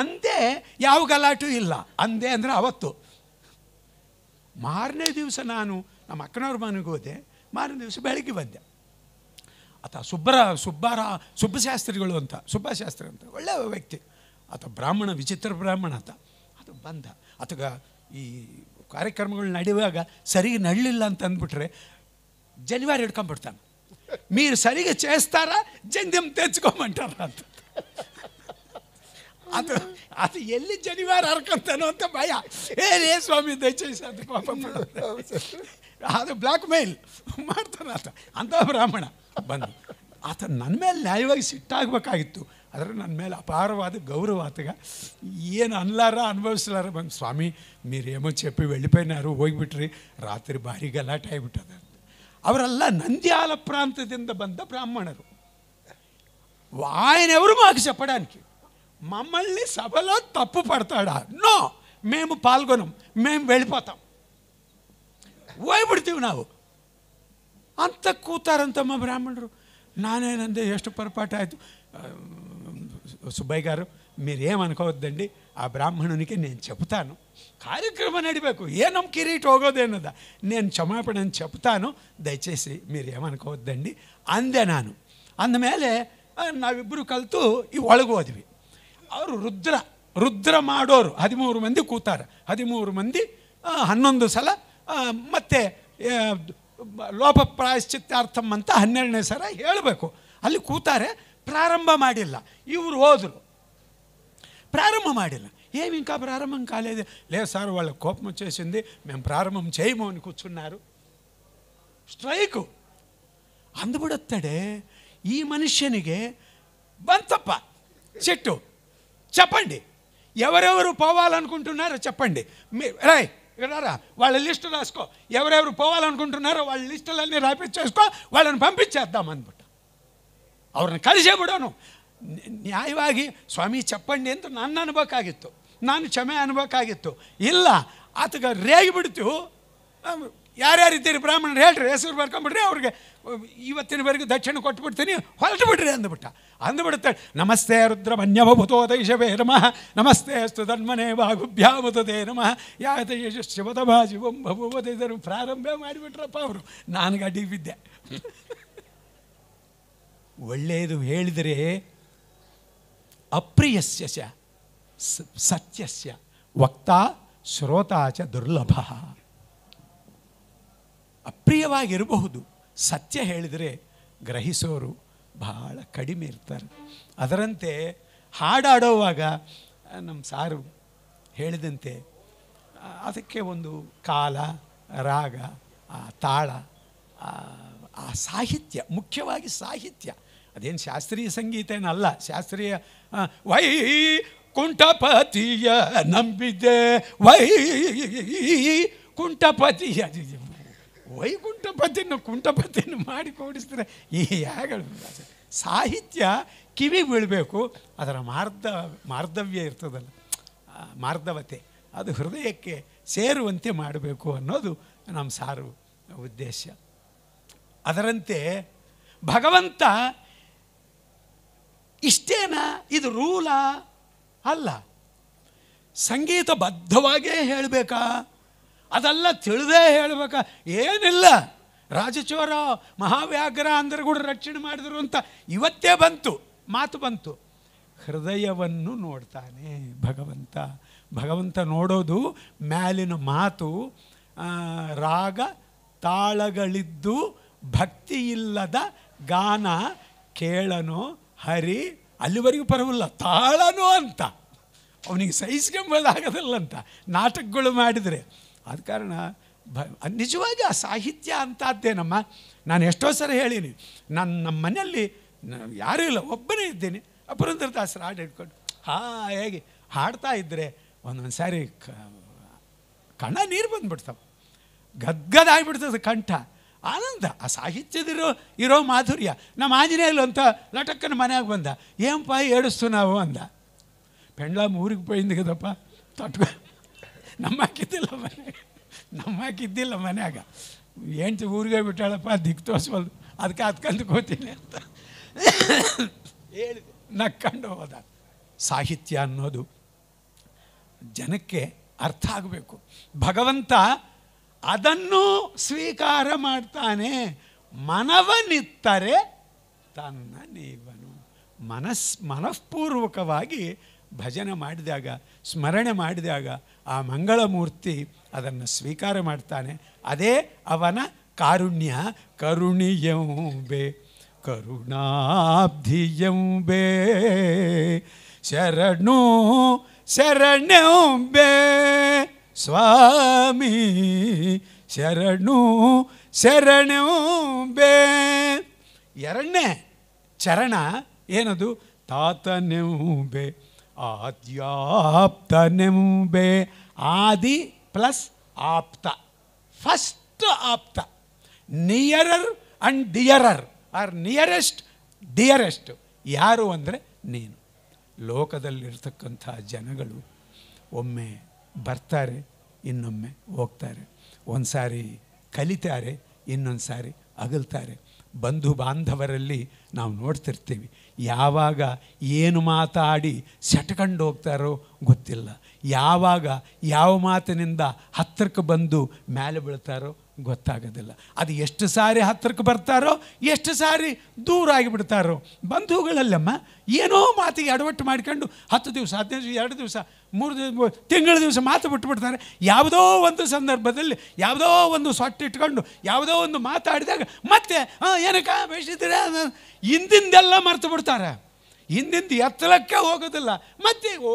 ಅಂದೆ ಯಾವ ಗಲಾಟು ಇಲ್ಲ ಅಂದೆ ಅಂದರೆ ಅವತ್ತು ಮಾರನೇ ದಿವಸ ನಾನು ನಮ್ಮ ಅಕ್ಕನವ್ರ ಮನೆಗೆ ಹೋದೆ ಮಾರನೇ ದಿವಸ ಬೆಳಗ್ಗೆ ಬಂದೆ ಆತ ಸುಬ್ಬರ ಸುಬ್ಬಾರ ಸುಬ್ಬಶಾಸ್ತ್ರಿಗಳು ಅಂತ ಸುಬ್ಬಶಾಸ್ತ್ರಿ ಅಂತ ಒಳ್ಳೆಯ ವ್ಯಕ್ತಿ ಆತ ಬ್ರಾಹ್ಮಣ ವಿಚಿತ್ರ ಬ್ರಾಹ್ಮಣ ಅಂತ ಅದು ಬಂದ ಆತಗ ಈ ಕಾರ್ಯಕ್ರಮಗಳು ನಡೆಯುವಾಗ ಸರಿಗೆ ನಡಲಿಲ್ಲ ಅಂತ ಅಂದ್ಬಿಟ್ರೆ ಜನಿವಾರ ಹಿಡ್ಕೊಂಡ್ಬಿಡ್ತಾನೆ మీరు ಸರಿಗೆ చేస్తారా జంధ్యం ತೆಚ್ಕೊಂಬಂಟಾರ ಅಂತ ಅದು ಅದು ಎಲ್ಲಿ ಜನಿವಾರ ಹರ್ಕೊತಾನೋ ಅಂತ ಭಯ ಏ ಸ್ವಾಮಿ ದಯಚೇಸ ಅದು ಪಾಪ ಅದು ಬ್ಲ್ಯಾಕ್ ಮೇಲ್ ಮಾಡ್ತಾನೆ ಅಂತ ಬ್ರಾಹ್ಮಣ ಬಂದು ಆತ ನನ್ನ ಮೇಲೆ ನ್ಯಾಯವಾಗಿ ಸಿಟ್ಟಾಗಬೇಕಾಗಿತ್ತು అదే నన్ను మేలు అపారవాద గౌరవాతగా ఈయన అనలారా అనుభవిస్తున్నారా మేము స్వామి మీరేమో చెప్పి వెళ్ళిపోయినారు ಹೋಗ್ಬಿಟ್ರಿ ರಾತ್ರಿ ಭಾರಿ ಗಲಾಟೆ ಆಗಿಬಿಟ್ಟದ ಅವರೆಲ್ಲ నంద్యాల ప్రాంతದಿಂದ బంద బ్రాహ్మణరు ఆయన ఎవరు మాకు చెప్పడానికి మమ్మల్ని సభలో తప్పు పడతాడా నో మేము పాల్గొనం మేము వెళ్ళిపోతాం ఓయబుడుతీవి ನಾವು ಅಂತ ಕೂತಾರಂತಮ್ಮ బ్రాహ్మణుడు నానేనందే ಎಷ್ಟು పొరపాటు అయితే సుబ్బయ్య గారు మీరేమనుకోవద్దండి ఆ బ్రాహ్మణునికి నేను చెబుతాను కార్యక్రమం నడిపాకు ఏనం కిరీట్ హోగోదేనదా నేను క్షమాపణ చెప్తాను దయచేసి మీరేమనుకోవద్దండి ಅಂದೆ ನಾನು ಅಂದಮೇಲೆ ನಾವಿಬ್ಬರು ಕಲಿತು ಈ ಒಳಗೆ ಹೋದ್ವಿ ಅವರು ರುದ್ರ ರುದ್ರ ಮಾಡೋರು ಹದಿಮೂರು ಮಂದಿ ಕೂತಾರೆ ಹದಿಮೂರು ಮಂದಿ ಹನ್ನೊಂದು ಸಲ ಮತ್ತು ಲೋಪ ಪ್ರಾಯಶ್ಚಿತ್ತಾರ್ಥಮ್ ಅಂತ ಹನ್ನೆರಡನೇ ಸಲ ಹೇಳಬೇಕು ಅಲ್ಲಿ ಕೂತಾರೆ ప్రారంభ మాడిల్ల ఇవ్వరు ఓదురు ప్రారంభ మాడిల్ల ఏమి ఇంకా ప్రారంభం కాలేదు లేదు సార్ వాళ్ళ కోపం వచ్చేసింది మేము ప్రారంభం చేయము అని కూర్చున్నారు స్ట్రైకు అందుబడొత్తాడే ఈ మనుష్యనిగే బంతప్ప చెట్టు చెప్పండి ఎవరెవరు పోవాలనుకుంటున్నారో చెప్పండి మీ రాయ్ ఇక్కడ రా వాళ్ళ లిస్టు రాసుకో ఎవరెవరు పోవాలనుకుంటున్నారో వాళ్ళ లిస్టులన్నీ రాపిచ్చేసుకో వాళ్ళని పంపించేద్దాం అనుకుంటున్నాను ಅವ್ರನ್ನ ಕಳಿಸೇ ಬಿಡೋನು ನ್ಯಾಯವಾಗಿ ಸ್ವಾಮಿ ಚಪ್ಪಂಡಿ ಅಂತ ನನ್ನ ಅನ್ಬೇಕಾಗಿತ್ತು ನಾನು ಕ್ಷಮೆ ಅನ್ಬೇಕಾಗಿತ್ತು ಇಲ್ಲ ಆತಗ ರೇಗಿ ಬಿಡ್ತೀವಿ ಯಾರ್ಯಾರು ಇದ್ದೀರಿ ಬ್ರಾಹ್ಮಣರು ಹೇಳ್ರಿ ಹೆಸರು ಬರ್ಕೊಂಬಿಡ್ರಿ ಅವ್ರಿಗೆ ಇವತ್ತಿನವರೆಗೂ ದಕ್ಷಿಣ ಕೊಟ್ಬಿಡ್ತೀನಿ ಹೊರಟು ಬಿಡ್ರಿ ಅಂದ್ಬಿಟ್ಟ ಅಂದ್ಬಿಡುತ್ತೆ ನಮಸ್ತೆ ರುದ್ರ ದೈಶವೇ ನಮಃ ನಮಸ್ತೆ ಅಸ್ತು ಧನ್ಮನೆ ಬಾಗುಭ್ಯಾಮುತದೇ ನಮಃ ಯಾತ ಯಶಸ್ವದ ಭಾಜಿ ಒಂಬ ಪ್ರಾರಂಭ ಮಾಡಿಬಿಟ್ರಪ್ಪ ಅವರು ನಾನು ಗಡಿ ಬಿದ್ದೆ ಒಳ್ಳೆಯದು ಹೇಳಿದರೆ ಅಪ್ರಿಯಸ್ಯ ಸತ್ಯಸ್ಯ ವಕ್ತ ಶ್ರೋತಾಚ ದುರ್ಲಭ ಅಪ್ರಿಯವಾಗಿರಬಹುದು ಸತ್ಯ ಹೇಳಿದರೆ ಗ್ರಹಿಸೋರು ಬಹಳ ಕಡಿಮೆ ಇರ್ತಾರೆ ಅದರಂತೆ ಹಾಡಾಡೋವಾಗ ನಮ್ಮ ಸಾರು ಹೇಳಿದಂತೆ ಅದಕ್ಕೆ ಒಂದು ಕಾಲ ರಾಗ ಆ ತಾಳ ಆ ಸಾಹಿತ್ಯ ಮುಖ್ಯವಾಗಿ ಸಾಹಿತ್ಯ ಅದೇನು ಶಾಸ್ತ್ರೀಯ ಸಂಗೀತ ಏನಲ್ಲ ಶಾಸ್ತ್ರೀಯ ವೈ ಕುಂಟಪತಿಯ ನಂಬಿದ್ದೆ ವೈ ವೈ ವೈಕುಂಠಪತಿನ ಕುಂಠಪತಿಯನ್ನು ಮಾಡಿ ಕೂಡಿಸಿದ್ರೆ ಈ ಯಾಗಳು ಸಾಹಿತ್ಯ ಕಿವಿ ಬೀಳಬೇಕು ಅದರ ಮಾರ್ಧ ಮಾರ್ಧವ್ಯ ಇರ್ತದಲ್ಲ ಮಾರ್ಧವತೆ ಅದು ಹೃದಯಕ್ಕೆ ಸೇರುವಂತೆ ಮಾಡಬೇಕು ಅನ್ನೋದು ನಮ್ಮ ಸಾರು ಉದ್ದೇಶ ಅದರಂತೆ ಭಗವಂತ ಇಷ್ಟೇನಾ ಇದು ರೂಲಾ ಅಲ್ಲ ಸಂಗೀತ ಬದ್ಧವಾಗೇ ಹೇಳಬೇಕಾ ಅದೆಲ್ಲ ತಿಳಿದೇ ಹೇಳಬೇಕಾ ಏನಿಲ್ಲ ರಾಜಚೋರ ಮಹಾವ್ಯಾಘ್ರ ಅಂದ್ರೆ ಕೂಡ ರಕ್ಷಣೆ ಮಾಡಿದರು ಅಂತ ಇವತ್ತೇ ಬಂತು ಮಾತು ಬಂತು ಹೃದಯವನ್ನು ನೋಡ್ತಾನೆ ಭಗವಂತ ಭಗವಂತ ನೋಡೋದು ಮ್ಯಾಲಿನ ಮಾತು ರಾಗ ತಾಳಗಳಿದ್ದು ಭಕ್ತಿ ಇಲ್ಲದ ಗಾನ ಕೇಳನು ಹರಿ ಅಲ್ಲಿವರೆಗೂ ಪರವಲ್ಲ ತಾಳನು ಅಂತ ಅವನಿಗೆ ಸಹಿಸ್ಕೊಂಬಲಾಗದಲ್ಲ ಅಂತ ನಾಟಕಗಳು ಮಾಡಿದರೆ ಆದ ಕಾರಣ ಭ ನಿಜವಾಗಿ ಆ ಸಾಹಿತ್ಯ ಅಂತದ್ದೇನಮ್ಮ ನಾನು ಎಷ್ಟೋ ಸರಿ ಹೇಳೀನಿ ನಾನು ನಮ್ಮ ಮನೆಯಲ್ಲಿ ಯಾರೂ ಇಲ್ಲ ಒಬ್ಬನೇ ಇದ್ದೀನಿ ದಾಸರ ಹಾಡು ಹಿಡ್ಕೊಂಡು ಹಾ ಹೇಗೆ ಹಾಡ್ತಾ ಇದ್ದರೆ ಒಂದೊಂದು ಸಾರಿ ಕಣ ನೀರು ಬಂದುಬಿಡ್ತಾವೆ ಗದ್ಗದ ಆಗಿಬಿಡ್ತದೆ ಕಂಠ ಆನಂದ ಆ ಸಾಹಿತ್ಯದಿರೋ ಇರೋ ಮಾಧುರ್ಯ ನಮ್ಮ ಆಂಜನೇಯಲು ಅಂತ ಲಟಕ್ಕನ ಮನೆಯಾಗ ಬಂದ ಏನಪ್ಪ ಏಡಿಸ್ತು ನಾವು ಅಂದ ಪೆಂಡ್ಲ ಊರಿಗೆ ಬೈಂದಿಗದಪ್ಪ ತಟ್ಕೊ ನಮ್ಮ ಹಾಕಿದ್ದಿಲ್ಲ ಮನೆ ನಮ್ಮ ಹಾಕಿದ್ದಿಲ್ಲ ಮನ್ಯಾಗ ಹೆಂಡ್ತಿ ಊರಿಗೆ ಬಿಟ್ಟಾಳಪ್ಪ ದಿಕ್ಕು ತೋರಿಸ್ಬೋದು ಅದಕ್ಕೆ ಹತ್ಕೊಂಡು ಕೂತೀನಿ ಅಂತ ಹೇಳಿದೆ ಕಂಡು ಹೋದ ಸಾಹಿತ್ಯ ಅನ್ನೋದು ಜನಕ್ಕೆ ಅರ್ಥ ಆಗಬೇಕು ಭಗವಂತ ಅದನ್ನು ಸ್ವೀಕಾರ ಮಾಡ್ತಾನೆ ಮನವನಿತ್ತರೆ ತನ್ನ ನೀವನು ಮನಸ್ ಮನಃಪೂರ್ವಕವಾಗಿ ಭಜನೆ ಮಾಡಿದಾಗ ಸ್ಮರಣೆ ಮಾಡಿದಾಗ ಆ ಮಂಗಳಮೂರ್ತಿ ಅದನ್ನು ಸ್ವೀಕಾರ ಮಾಡ್ತಾನೆ ಅದೇ ಅವನ ಕಾರುಣ್ಯ ಕರುಣಿಯಂಬೆ ಕರುಣಾಬ್ಧಿಯಂಬೆ ಶರಣೋ ಶರಣಂಬೆ ಸ್ವಾಮಿ ಶರಣು ಶರಣು ಬೇ ಎರಡನೇ ಚರಣ ಏನದು ತಾತನೆಂಬೆ ಆದ್ಯಾಪ್ತನೆಂಬೆ ಆದಿ ಪ್ಲಸ್ ಆಪ್ತ ಫಸ್ಟ್ ಆಪ್ತ nearer and dearer or nearest dearest ಯಾರು ಅಂದರೆ ನೀನು ಲೋಕದಲ್ಲಿರ್ತಕ್ಕಂಥ ಜನಗಳು ಒಮ್ಮೆ ಬರ್ತಾರೆ ಇನ್ನೊಮ್ಮೆ ಹೋಗ್ತಾರೆ ಒಂದು ಸಾರಿ ಕಲಿತಾರೆ ಇನ್ನೊಂದು ಸಾರಿ ಅಗಲ್ತಾರೆ ಬಂಧು ಬಾಂಧವರಲ್ಲಿ ನಾವು ನೋಡ್ತಿರ್ತೀವಿ ಯಾವಾಗ ಏನು ಮಾತಾಡಿ ಸೆಟ್ಕೊಂಡು ಹೋಗ್ತಾರೋ ಗೊತ್ತಿಲ್ಲ ಯಾವಾಗ ಯಾವ ಮಾತಿನಿಂದ ಹತ್ತಿರಕ್ಕೆ ಬಂದು ಮೇಲೆ ಬೀಳ್ತಾರೋ ಗೊತ್ತಾಗೋದಿಲ್ಲ ಅದು ಎಷ್ಟು ಸಾರಿ ಹತ್ತಿರಕ್ಕೆ ಬರ್ತಾರೋ ಎಷ್ಟು ಸಾರಿ ದೂರ ಆಗಿಬಿಡ್ತಾರೋ ಬಂಧುಗಳಲ್ಲಮ್ಮ ಏನೋ ಮಾತಿಗೆ ಅಡವಟ್ಟು ಮಾಡ್ಕೊಂಡು ಹತ್ತು ದಿವಸ ಹದಿನೈದು ಎರಡು ದಿವಸ ಮೂರು ದಿವಸ ತಿಂಗಳ ದಿವಸ ಮಾತು ಬಿಟ್ಬಿಡ್ತಾರೆ ಯಾವುದೋ ಒಂದು ಸಂದರ್ಭದಲ್ಲಿ ಯಾವುದೋ ಒಂದು ಸೊಟ್ಟಿಟ್ಕೊಂಡು ಯಾವುದೋ ಒಂದು ಮಾತಾಡಿದಾಗ ಮತ್ತೆ ಹಾಂ ಏನಕ್ಕ ಬೇಯಿಸಿದ್ರೆ ಹಿಂದಿಂದೆಲ್ಲ ಮರ್ತು ಬಿಡ್ತಾರೆ ಹಿಂದಿಂದ ಎತ್ತಲಕ್ಕೆ ಹೋಗೋದಿಲ್ಲ ಮತ್ತೆ ಓ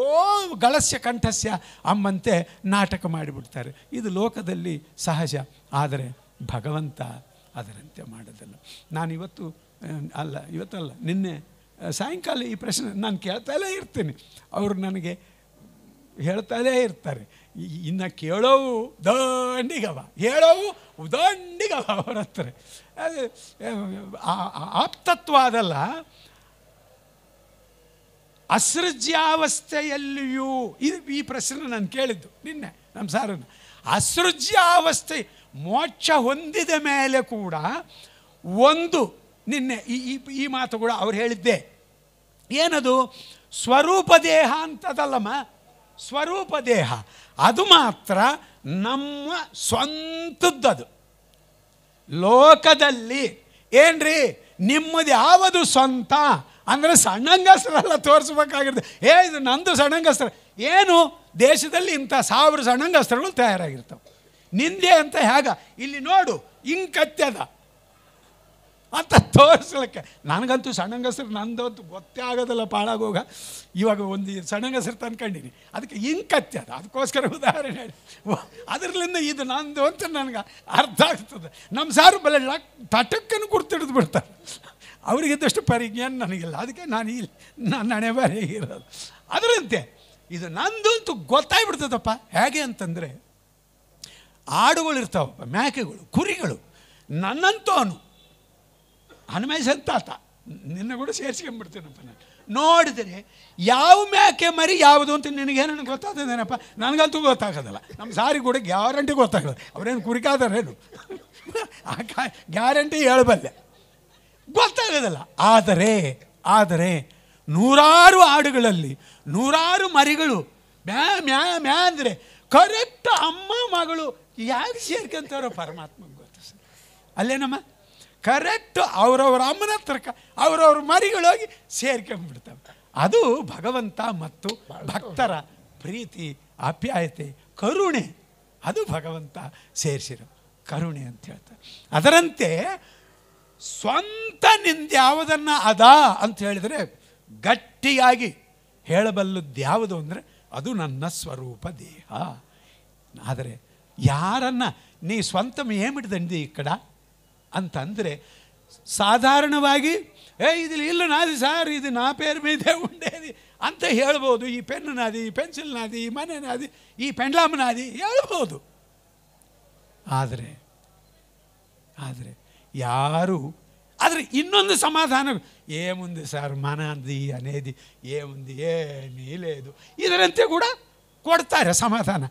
ಗಳಸ್ಯ ಕಂಠಸ್ಯ ಅಮ್ಮಂತೆ ನಾಟಕ ಮಾಡಿಬಿಡ್ತಾರೆ ಇದು ಲೋಕದಲ್ಲಿ ಸಹಜ ಆದರೆ ಭಗವಂತ ಅದರಂತೆ ಮಾಡೋದಿಲ್ಲ ನಾನಿವತ್ತು ಅಲ್ಲ ಇವತ್ತಲ್ಲ ನಿನ್ನೆ ಸಾಯಂಕಾಲ ಈ ಪ್ರಶ್ನೆ ನಾನು ಕೇಳ್ತಾ ಇರ್ತೀನಿ ಅವರು ನನಗೆ ಹೇಳ್ತಾನೇ ಇರ್ತಾರೆ ಇನ್ನು ಕೇಳೋವು ದಂಡಿಗವ ಹೇಳೋವು ದಂಡಿಗವ ಅವ್ರ ಹತ್ರ ಅದು ಆಪ್ತತ್ವ ಅದಲ್ಲ ಅಸೃಜ್ಯಾವಸ್ಥೆಯಲ್ಲಿಯೂ ಇದು ಈ ಪ್ರಶ್ನೆ ನಾನು ಕೇಳಿದ್ದು ನಿನ್ನೆ ನಮ್ಮ ಸಾರನ್ನು ಅಸೃಜ್ಯಾವಸ್ಥೆ ಮೋಕ್ಷ ಹೊಂದಿದ ಮೇಲೆ ಕೂಡ ಒಂದು ನಿನ್ನೆ ಈ ಈ ಮಾತು ಕೂಡ ಅವ್ರು ಹೇಳಿದ್ದೆ ಏನದು ಸ್ವರೂಪ ದೇಹ ಅಂತದಲ್ಲಮ್ಮ ಸ್ವರೂಪ ದೇಹ ಅದು ಮಾತ್ರ ನಮ್ಮ ಸ್ವಂತದ್ದದು ಲೋಕದಲ್ಲಿ ಏನ್ರಿ ನಿಮ್ಮದು ಯಾವುದು ಸ್ವಂತ ಅಂದರೆ ಸಣ್ಣಂಗಸ್ರಲ್ಲ ತೋರಿಸ್ಬೇಕಾಗಿರ್ತದೆ ಏ ಇದು ನಂದು ಸಣ್ಣಂಗಸ್ತ್ರ ಏನು ದೇಶದಲ್ಲಿ ಇಂಥ ಸಾವಿರ ಸಣ್ಣಂಗಸ್ತ್ರಗಳು ತಯಾರಾಗಿರ್ತವೆ ನಿಂದೆ ಅಂತ ಹೇಗ ಇಲ್ಲಿ ನೋಡು ಹಿಂಗೆ ಕತ್ತೆದ ಅಂತ ತೋರಿಸ್ಲಿಕ್ಕೆ ನನಗಂತೂ ಸಣ್ಣಂಗಸರು ನಂದಂತೂ ಗೊತ್ತೇ ಆಗೋದಿಲ್ಲ ಪಾಳಾಗೋಗ ಇವಾಗ ಒಂದು ಸಣ್ಣಂಗಸರು ತಂದ್ಕೊಂಡಿನಿ ಅದಕ್ಕೆ ಇಂಕತ್ತೆ ಅದು ಅದಕ್ಕೋಸ್ಕರ ಉದಾಹರಣೆ ಹೇಳಿ ಅದರಲ್ಲಿಂದ ಇದು ನಂದು ಅಂತ ನನಗೆ ಅರ್ಥ ಆಗ್ತದೆ ನಮ್ಮ ಸಾರು ಬಲೆ ತಟಕ್ಕನ್ನು ಕುರ್ತಿಡ್ದು ಬಿಡ್ತಾರೆ ಅವರಿಗಿದ್ದಷ್ಟು ಪರಿಜ್ಞಾನ ನನಗಿಲ್ಲ ಅದಕ್ಕೆ ನಾನು ಇಲ್ಲಿ ನನ್ನ ಹಣೆ ಬಾರಿ ಇರೋದು ಅದರಂತೆ ಇದು ನಂದು ಅಂತೂ ಗೊತ್ತಾಗ್ಬಿಡ್ತದಪ್ಪ ಹೇಗೆ ಅಂತಂದರೆ ಇರ್ತಾವಪ್ಪ ಮೇಕೆಗಳು ಕುರಿಗಳು ನನ್ನಂತೂ ಅವನು ಹನುಮೇ ನಿನ್ನ ಕೂಡ ಸೇರಿಸ್ಕೊಂಡ್ಬಿಡ್ತೇನಪ್ಪ ನಾನು ನೋಡಿದರೆ ಯಾವ ಮ್ಯಾಕೆ ಮರಿ ಯಾವುದು ಅಂತ ನಿನಗೇನು ಗೊತ್ತಾಗ್ತದೇನಪ್ಪ ನನಗಂತೂ ಗೊತ್ತಾಗೋದಲ್ಲ ನಮ್ಮ ಸಾರಿ ಕೂಡ ಗ್ಯಾರಂಟಿ ಗೊತ್ತಾಗಲ್ಲ ಅವರೇನು ಕುರಿಕಾದಾರೇನು ಆ ಗ್ಯಾರಂಟಿ ಹೇಳಬಲ್ಲೆ ಗೊತ್ತಾಗೋದಲ್ಲ ಆದರೆ ಆದರೆ ನೂರಾರು ಹಾಡುಗಳಲ್ಲಿ ನೂರಾರು ಮರಿಗಳು ಮ್ಯಾ ಮ್ಯಾ ಮ್ಯಾ ಅಂದರೆ ಕರೆಕ್ಟ್ ಅಮ್ಮ ಮಗಳು ಯಾರು ಸೇರ್ಕೊಂತಾರೋ ಪರಮಾತ್ಮ ಗೊತ್ತು ಸರ್ ಅಲ್ಲೇನಮ್ಮ ಕರೆಕ್ಟು ಅವರವ್ರ ಅಮ್ಮನ ತರ್ಕ ಅವರವ್ರ ಮರಿಗಳೋಗಿ ಸೇರ್ಕೊಂಡ್ಬಿಡ್ತವೆ ಅದು ಭಗವಂತ ಮತ್ತು ಭಕ್ತರ ಪ್ರೀತಿ ಅಪ್ಯಾಯತೆ ಕರುಣೆ ಅದು ಭಗವಂತ ಸೇರಿಸಿರೋ ಕರುಣೆ ಅಂತ ಹೇಳ್ತಾರೆ ಅದರಂತೆ ಸ್ವಂತ ನಿಂದ್ಯಾವುದನ್ನು ಅದ ಅಂತ ಹೇಳಿದರೆ ಗಟ್ಟಿಯಾಗಿ ಹೇಳಬಲ್ಲದ್ಯಾವುದು ಅಂದರೆ ಅದು ನನ್ನ ಸ್ವರೂಪ ದೇಹ ಆದರೆ ಯಾರನ್ನು ನೀ ಸ್ವಂತ ಏಮಿಡ್ದಂಡಿ ಈ ಕಡ ಅಂತಂದರೆ ಸಾಧಾರಣವಾಗಿ ಏ ಇದು ಇಲ್ಲ ನಾದಿ ಸಾರ್ ಇದು ನಾ ಪೇರ್ ಮೇಲೆ ಉಂಡೇದಿ ಅಂತ ಹೇಳ್ಬೋದು ಈ ಪೆನ್ನು ನಾದಿ ಈ ಪೆನ್ಸಿಲ್ ನಾದಿ ಈ ಮನೆ ನಾದಿ ಈ ಪೆಂಡ್ಲಾಮ್ ನಾದಿ ಹೇಳ್ಬೋದು ಆದರೆ ಆದರೆ ಯಾರು ಆದರೆ ಇನ್ನೊಂದು ಸಮಾಧಾನ ಏಮುಂದು ಸಾರ್ ಮನ ಅಂದಿ ಅನೇದಿ ಏಮುಂದು ನೀಲೇದು ಇದರಂತೆ ಕೂಡ ಕೊಡ್ತಾರೆ ಸಮಾಧಾನ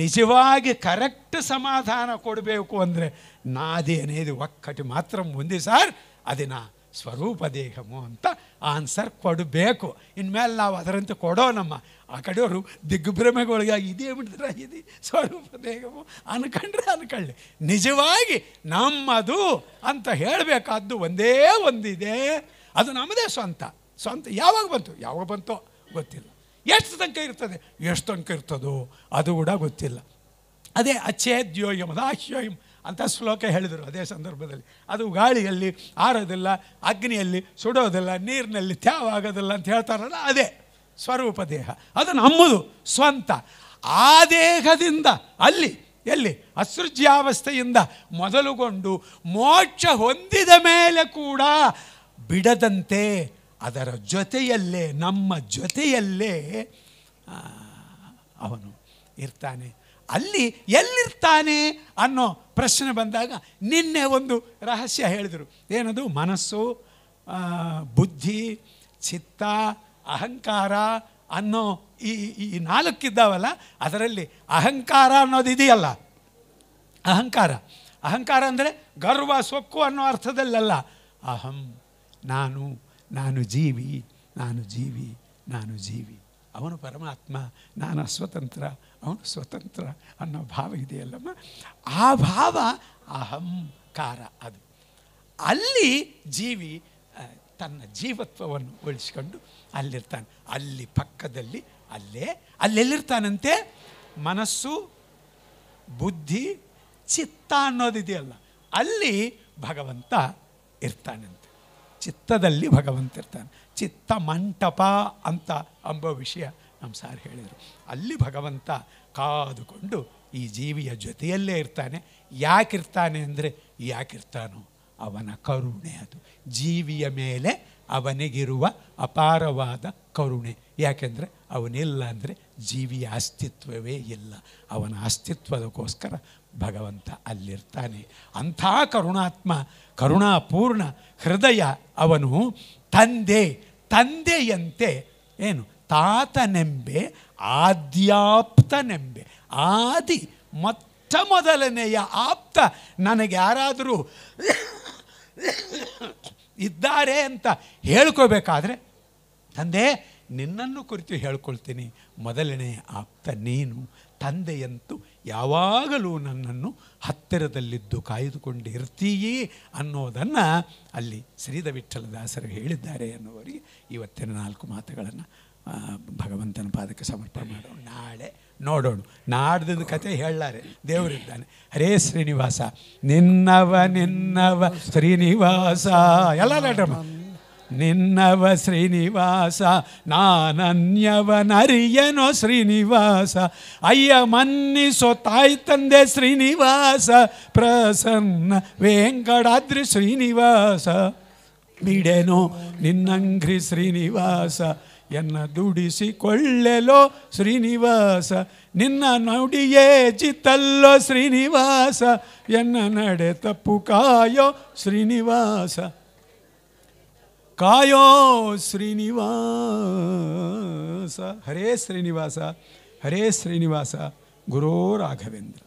ನಿಜವಾಗಿ ಕರೆಕ್ಟ್ ಸಮಾಧಾನ ಕೊಡಬೇಕು ಅಂದರೆ ನಾದಿ ಅನೇದು ಒಕ್ಕಟಿ ಮಾತ್ರ ఉంది ಸರ್ ಸ್ವರೂಪದೇಹಮು ಸ್ವರೂಪ ದೇಹಮು ಅಂತ ಆನ್ಸರ್ ಕೊಡಬೇಕು ಇನ್ಮೇಲೆ ನಾವು ಅದರಂತೆ ನಮ್ಮ ಆ ಕಡೆಯವರು ದಿಗ್ಭ್ರಮೆಗೊಳಗಾಗಿ ಇದೇ ಬಿಡ್ತಾರ ಇದು ಸ್ವರೂಪ ಅಂದ್ಕಂಡ್ರೆ ಅನ್ಕಂಡ್ರೆ ಅನ್ಕೊಳ್ಳಿ ನಿಜವಾಗಿ ನಮ್ಮದು ಅಂತ ಹೇಳಬೇಕಾದ್ದು ಒಂದೇ ಒಂದಿದೆ ಅದು ನಮ್ಮದೇ ಸ್ವಂತ ಸ್ವಂತ ಯಾವಾಗ ಬಂತು ಯಾವಾಗ ಬಂತೋ ಗೊತ್ತಿಲ್ಲ ಎಷ್ಟು ತನಕ ಇರ್ತದೆ ಎಷ್ಟು ತನಕ ಇರ್ತದೋ ಅದು ಕೂಡ ಗೊತ್ತಿಲ್ಲ ಅದೇ ಅಚ್ಛೇದ್ಯೋಯಂ ಅದಾಶ್ಯೋಯಂ ಅಂತ ಶ್ಲೋಕ ಹೇಳಿದರು ಅದೇ ಸಂದರ್ಭದಲ್ಲಿ ಅದು ಗಾಳಿಯಲ್ಲಿ ಆರೋದಿಲ್ಲ ಅಗ್ನಿಯಲ್ಲಿ ಸುಡೋದಿಲ್ಲ ನೀರಿನಲ್ಲಿ ತ್ಯಾವ ಆಗೋದಿಲ್ಲ ಅಂತ ಹೇಳ್ತಾರಲ್ಲ ಅದೇ ಸ್ವರೂಪ ದೇಹ ಅದು ನಮ್ಮದು ಸ್ವಂತ ಆ ದೇಹದಿಂದ ಅಲ್ಲಿ ಎಲ್ಲಿ ಅಸೃಜ್ಯಾವಸ್ಥೆಯಿಂದ ಮೊದಲುಗೊಂಡು ಮೋಕ್ಷ ಹೊಂದಿದ ಮೇಲೆ ಕೂಡ ಬಿಡದಂತೆ ಅದರ ಜೊತೆಯಲ್ಲೇ ನಮ್ಮ ಜೊತೆಯಲ್ಲೇ ಅವನು ಇರ್ತಾನೆ ಅಲ್ಲಿ ಎಲ್ಲಿರ್ತಾನೆ ಅನ್ನೋ ಪ್ರಶ್ನೆ ಬಂದಾಗ ನಿನ್ನೆ ಒಂದು ರಹಸ್ಯ ಹೇಳಿದರು ಏನದು ಮನಸ್ಸು ಬುದ್ಧಿ ಚಿತ್ತ ಅಹಂಕಾರ ಅನ್ನೋ ಈ ಈ ನಾಲ್ಕಿದ್ದಾವಲ್ಲ ಅದರಲ್ಲಿ ಅಹಂಕಾರ ಅನ್ನೋದು ಇದೆಯಲ್ಲ ಅಹಂಕಾರ ಅಹಂಕಾರ ಅಂದರೆ ಗರ್ವ ಸೊಕ್ಕು ಅನ್ನೋ ಅರ್ಥದಲ್ಲಲ್ಲ ಅಹಂ ನಾನು ನಾನು ಜೀವಿ ನಾನು ಜೀವಿ ನಾನು ಜೀವಿ ಅವನು ಪರಮಾತ್ಮ ನಾನು ಅಸ್ವತಂತ್ರ ಅವನು ಸ್ವತಂತ್ರ ಅನ್ನೋ ಭಾವ ಇದೆಯಲ್ಲಮ್ಮ ಆ ಭಾವ ಅಹಂಕಾರ ಅದು ಅಲ್ಲಿ ಜೀವಿ ತನ್ನ ಜೀವತ್ವವನ್ನು ಉಳಿಸ್ಕೊಂಡು ಅಲ್ಲಿರ್ತಾನೆ ಅಲ್ಲಿ ಪಕ್ಕದಲ್ಲಿ ಅಲ್ಲೇ ಅಲ್ಲೆಲ್ಲಿರ್ತಾನಂತೆ ಮನಸ್ಸು ಬುದ್ಧಿ ಚಿತ್ತ ಅನ್ನೋದಿದೆಯಲ್ಲ ಅಲ್ಲಿ ಭಗವಂತ ಇರ್ತಾನಂತೆ ಚಿತ್ತದಲ್ಲಿ ಭಗವಂತ ಇರ್ತಾನೆ ಚಿತ್ತ ಮಂಟಪ ಅಂತ ಅಂಬೋ ವಿಷಯ ನಮ್ಮ ಸಾರ್ ಹೇಳಿದರು ಅಲ್ಲಿ ಭಗವಂತ ಕಾದುಕೊಂಡು ಈ ಜೀವಿಯ ಜೊತೆಯಲ್ಲೇ ಇರ್ತಾನೆ ಯಾಕಿರ್ತಾನೆ ಅಂದರೆ ಯಾಕಿರ್ತಾನೋ ಅವನ ಕರುಣೆ ಅದು ಜೀವಿಯ ಮೇಲೆ ಅವನಿಗಿರುವ ಅಪಾರವಾದ ಕರುಣೆ ಯಾಕೆಂದರೆ ಅವನಿಲ್ಲ ಅಂದರೆ ಜೀವಿಯ ಅಸ್ತಿತ್ವವೇ ಇಲ್ಲ ಅವನ ಅಸ್ತಿತ್ವದಕ್ಕೋಸ್ಕರ ಭಗವಂತ ಅಲ್ಲಿರ್ತಾನೆ ಅಂಥ ಕರುಣಾತ್ಮ ಕರುಣಾಪೂರ್ಣ ಹೃದಯ ಅವನು ತಂದೆ ತಂದೆಯಂತೆ ಏನು ತಾತನೆಂಬೆ ಆದ್ಯಾಪ್ತನೆಂಬೆ ಆದಿ ಮೊತ್ತ ಮೊದಲನೆಯ ಆಪ್ತ ನನಗೆ ಯಾರಾದರೂ ಇದ್ದಾರೆ ಅಂತ ಹೇಳ್ಕೋಬೇಕಾದ್ರೆ ತಂದೆ ನಿನ್ನನ್ನು ಕುರಿತು ಹೇಳ್ಕೊಳ್ತೀನಿ ಮೊದಲನೆಯ ಆಪ್ತ ನೀನು ತಂದೆಯಂತೂ ಯಾವಾಗಲೂ ನನ್ನನ್ನು ಹತ್ತಿರದಲ್ಲಿದ್ದು ಕಾಯ್ದುಕೊಂಡಿರ್ತೀಯಿ ಅನ್ನೋದನ್ನು ಅಲ್ಲಿ ಶ್ರೀಧ ವಿಠಲದಾಸರು ಹೇಳಿದ್ದಾರೆ ಅನ್ನುವರಿಗೆ ಇವತ್ತಿನ ನಾಲ್ಕು ಮಾತುಗಳನ್ನು ಭಗವಂತನ ಪಾದಕ್ಕೆ ಸಮರ್ಪಣೆ ಮಾಡೋಣ ನಾಳೆ ನೋಡೋಣ ನಾಡ್ದ ಕತೆ ಹೇಳಾರೆ ದೇವರಿದ್ದಾನೆ ಹರೇ ಶ್ರೀನಿವಾಸ ನಿನ್ನವ ನಿನ್ನವ ಶ್ರೀನಿವಾಸ ಎಲ್ಲ ಲಾಡ್ರಮ್ಮ ನಿನ್ನವ ಶ್ರೀನಿವಾಸ ನಾನನ್ಯವನರಿಯನೋ ಶ್ರೀನಿವಾಸ ಅಯ್ಯ ಮನ್ನಿಸೋ ತಾಯಿ ತಂದೆ ಶ್ರೀನಿವಾಸ ಪ್ರಸನ್ನ ವೆಂಕಟಾದ್ರಿ ಶ್ರೀನಿವಾಸ ಬಿಡೆನೋ ನಿನ್ನಂಗ್ರಿ ಶ್ರೀನಿವಾಸ ಎನ್ನ ದುಡಿಸಿಕೊಳ್ಳೆಲೋ ಶ್ರೀನಿವಾಸ ನಿನ್ನ ನುಡಿಯೇ ಚಿತ್ತಲ್ಲೋ ಶ್ರೀನಿವಾಸ ಎನ್ನ ನಡೆ ತಪ್ಪು ಕಾಯೋ ಶ್ರೀನಿವಾಸ ಕಾಯೋ ಶ್ರೀನಿವಾಸ ಹರೇ ಶ್ರೀನಿವಾಸ ಹರೇ ಶ್ರೀನಿವಾಸ ಗುರೋ ರಾಘವೇಂದ್ರ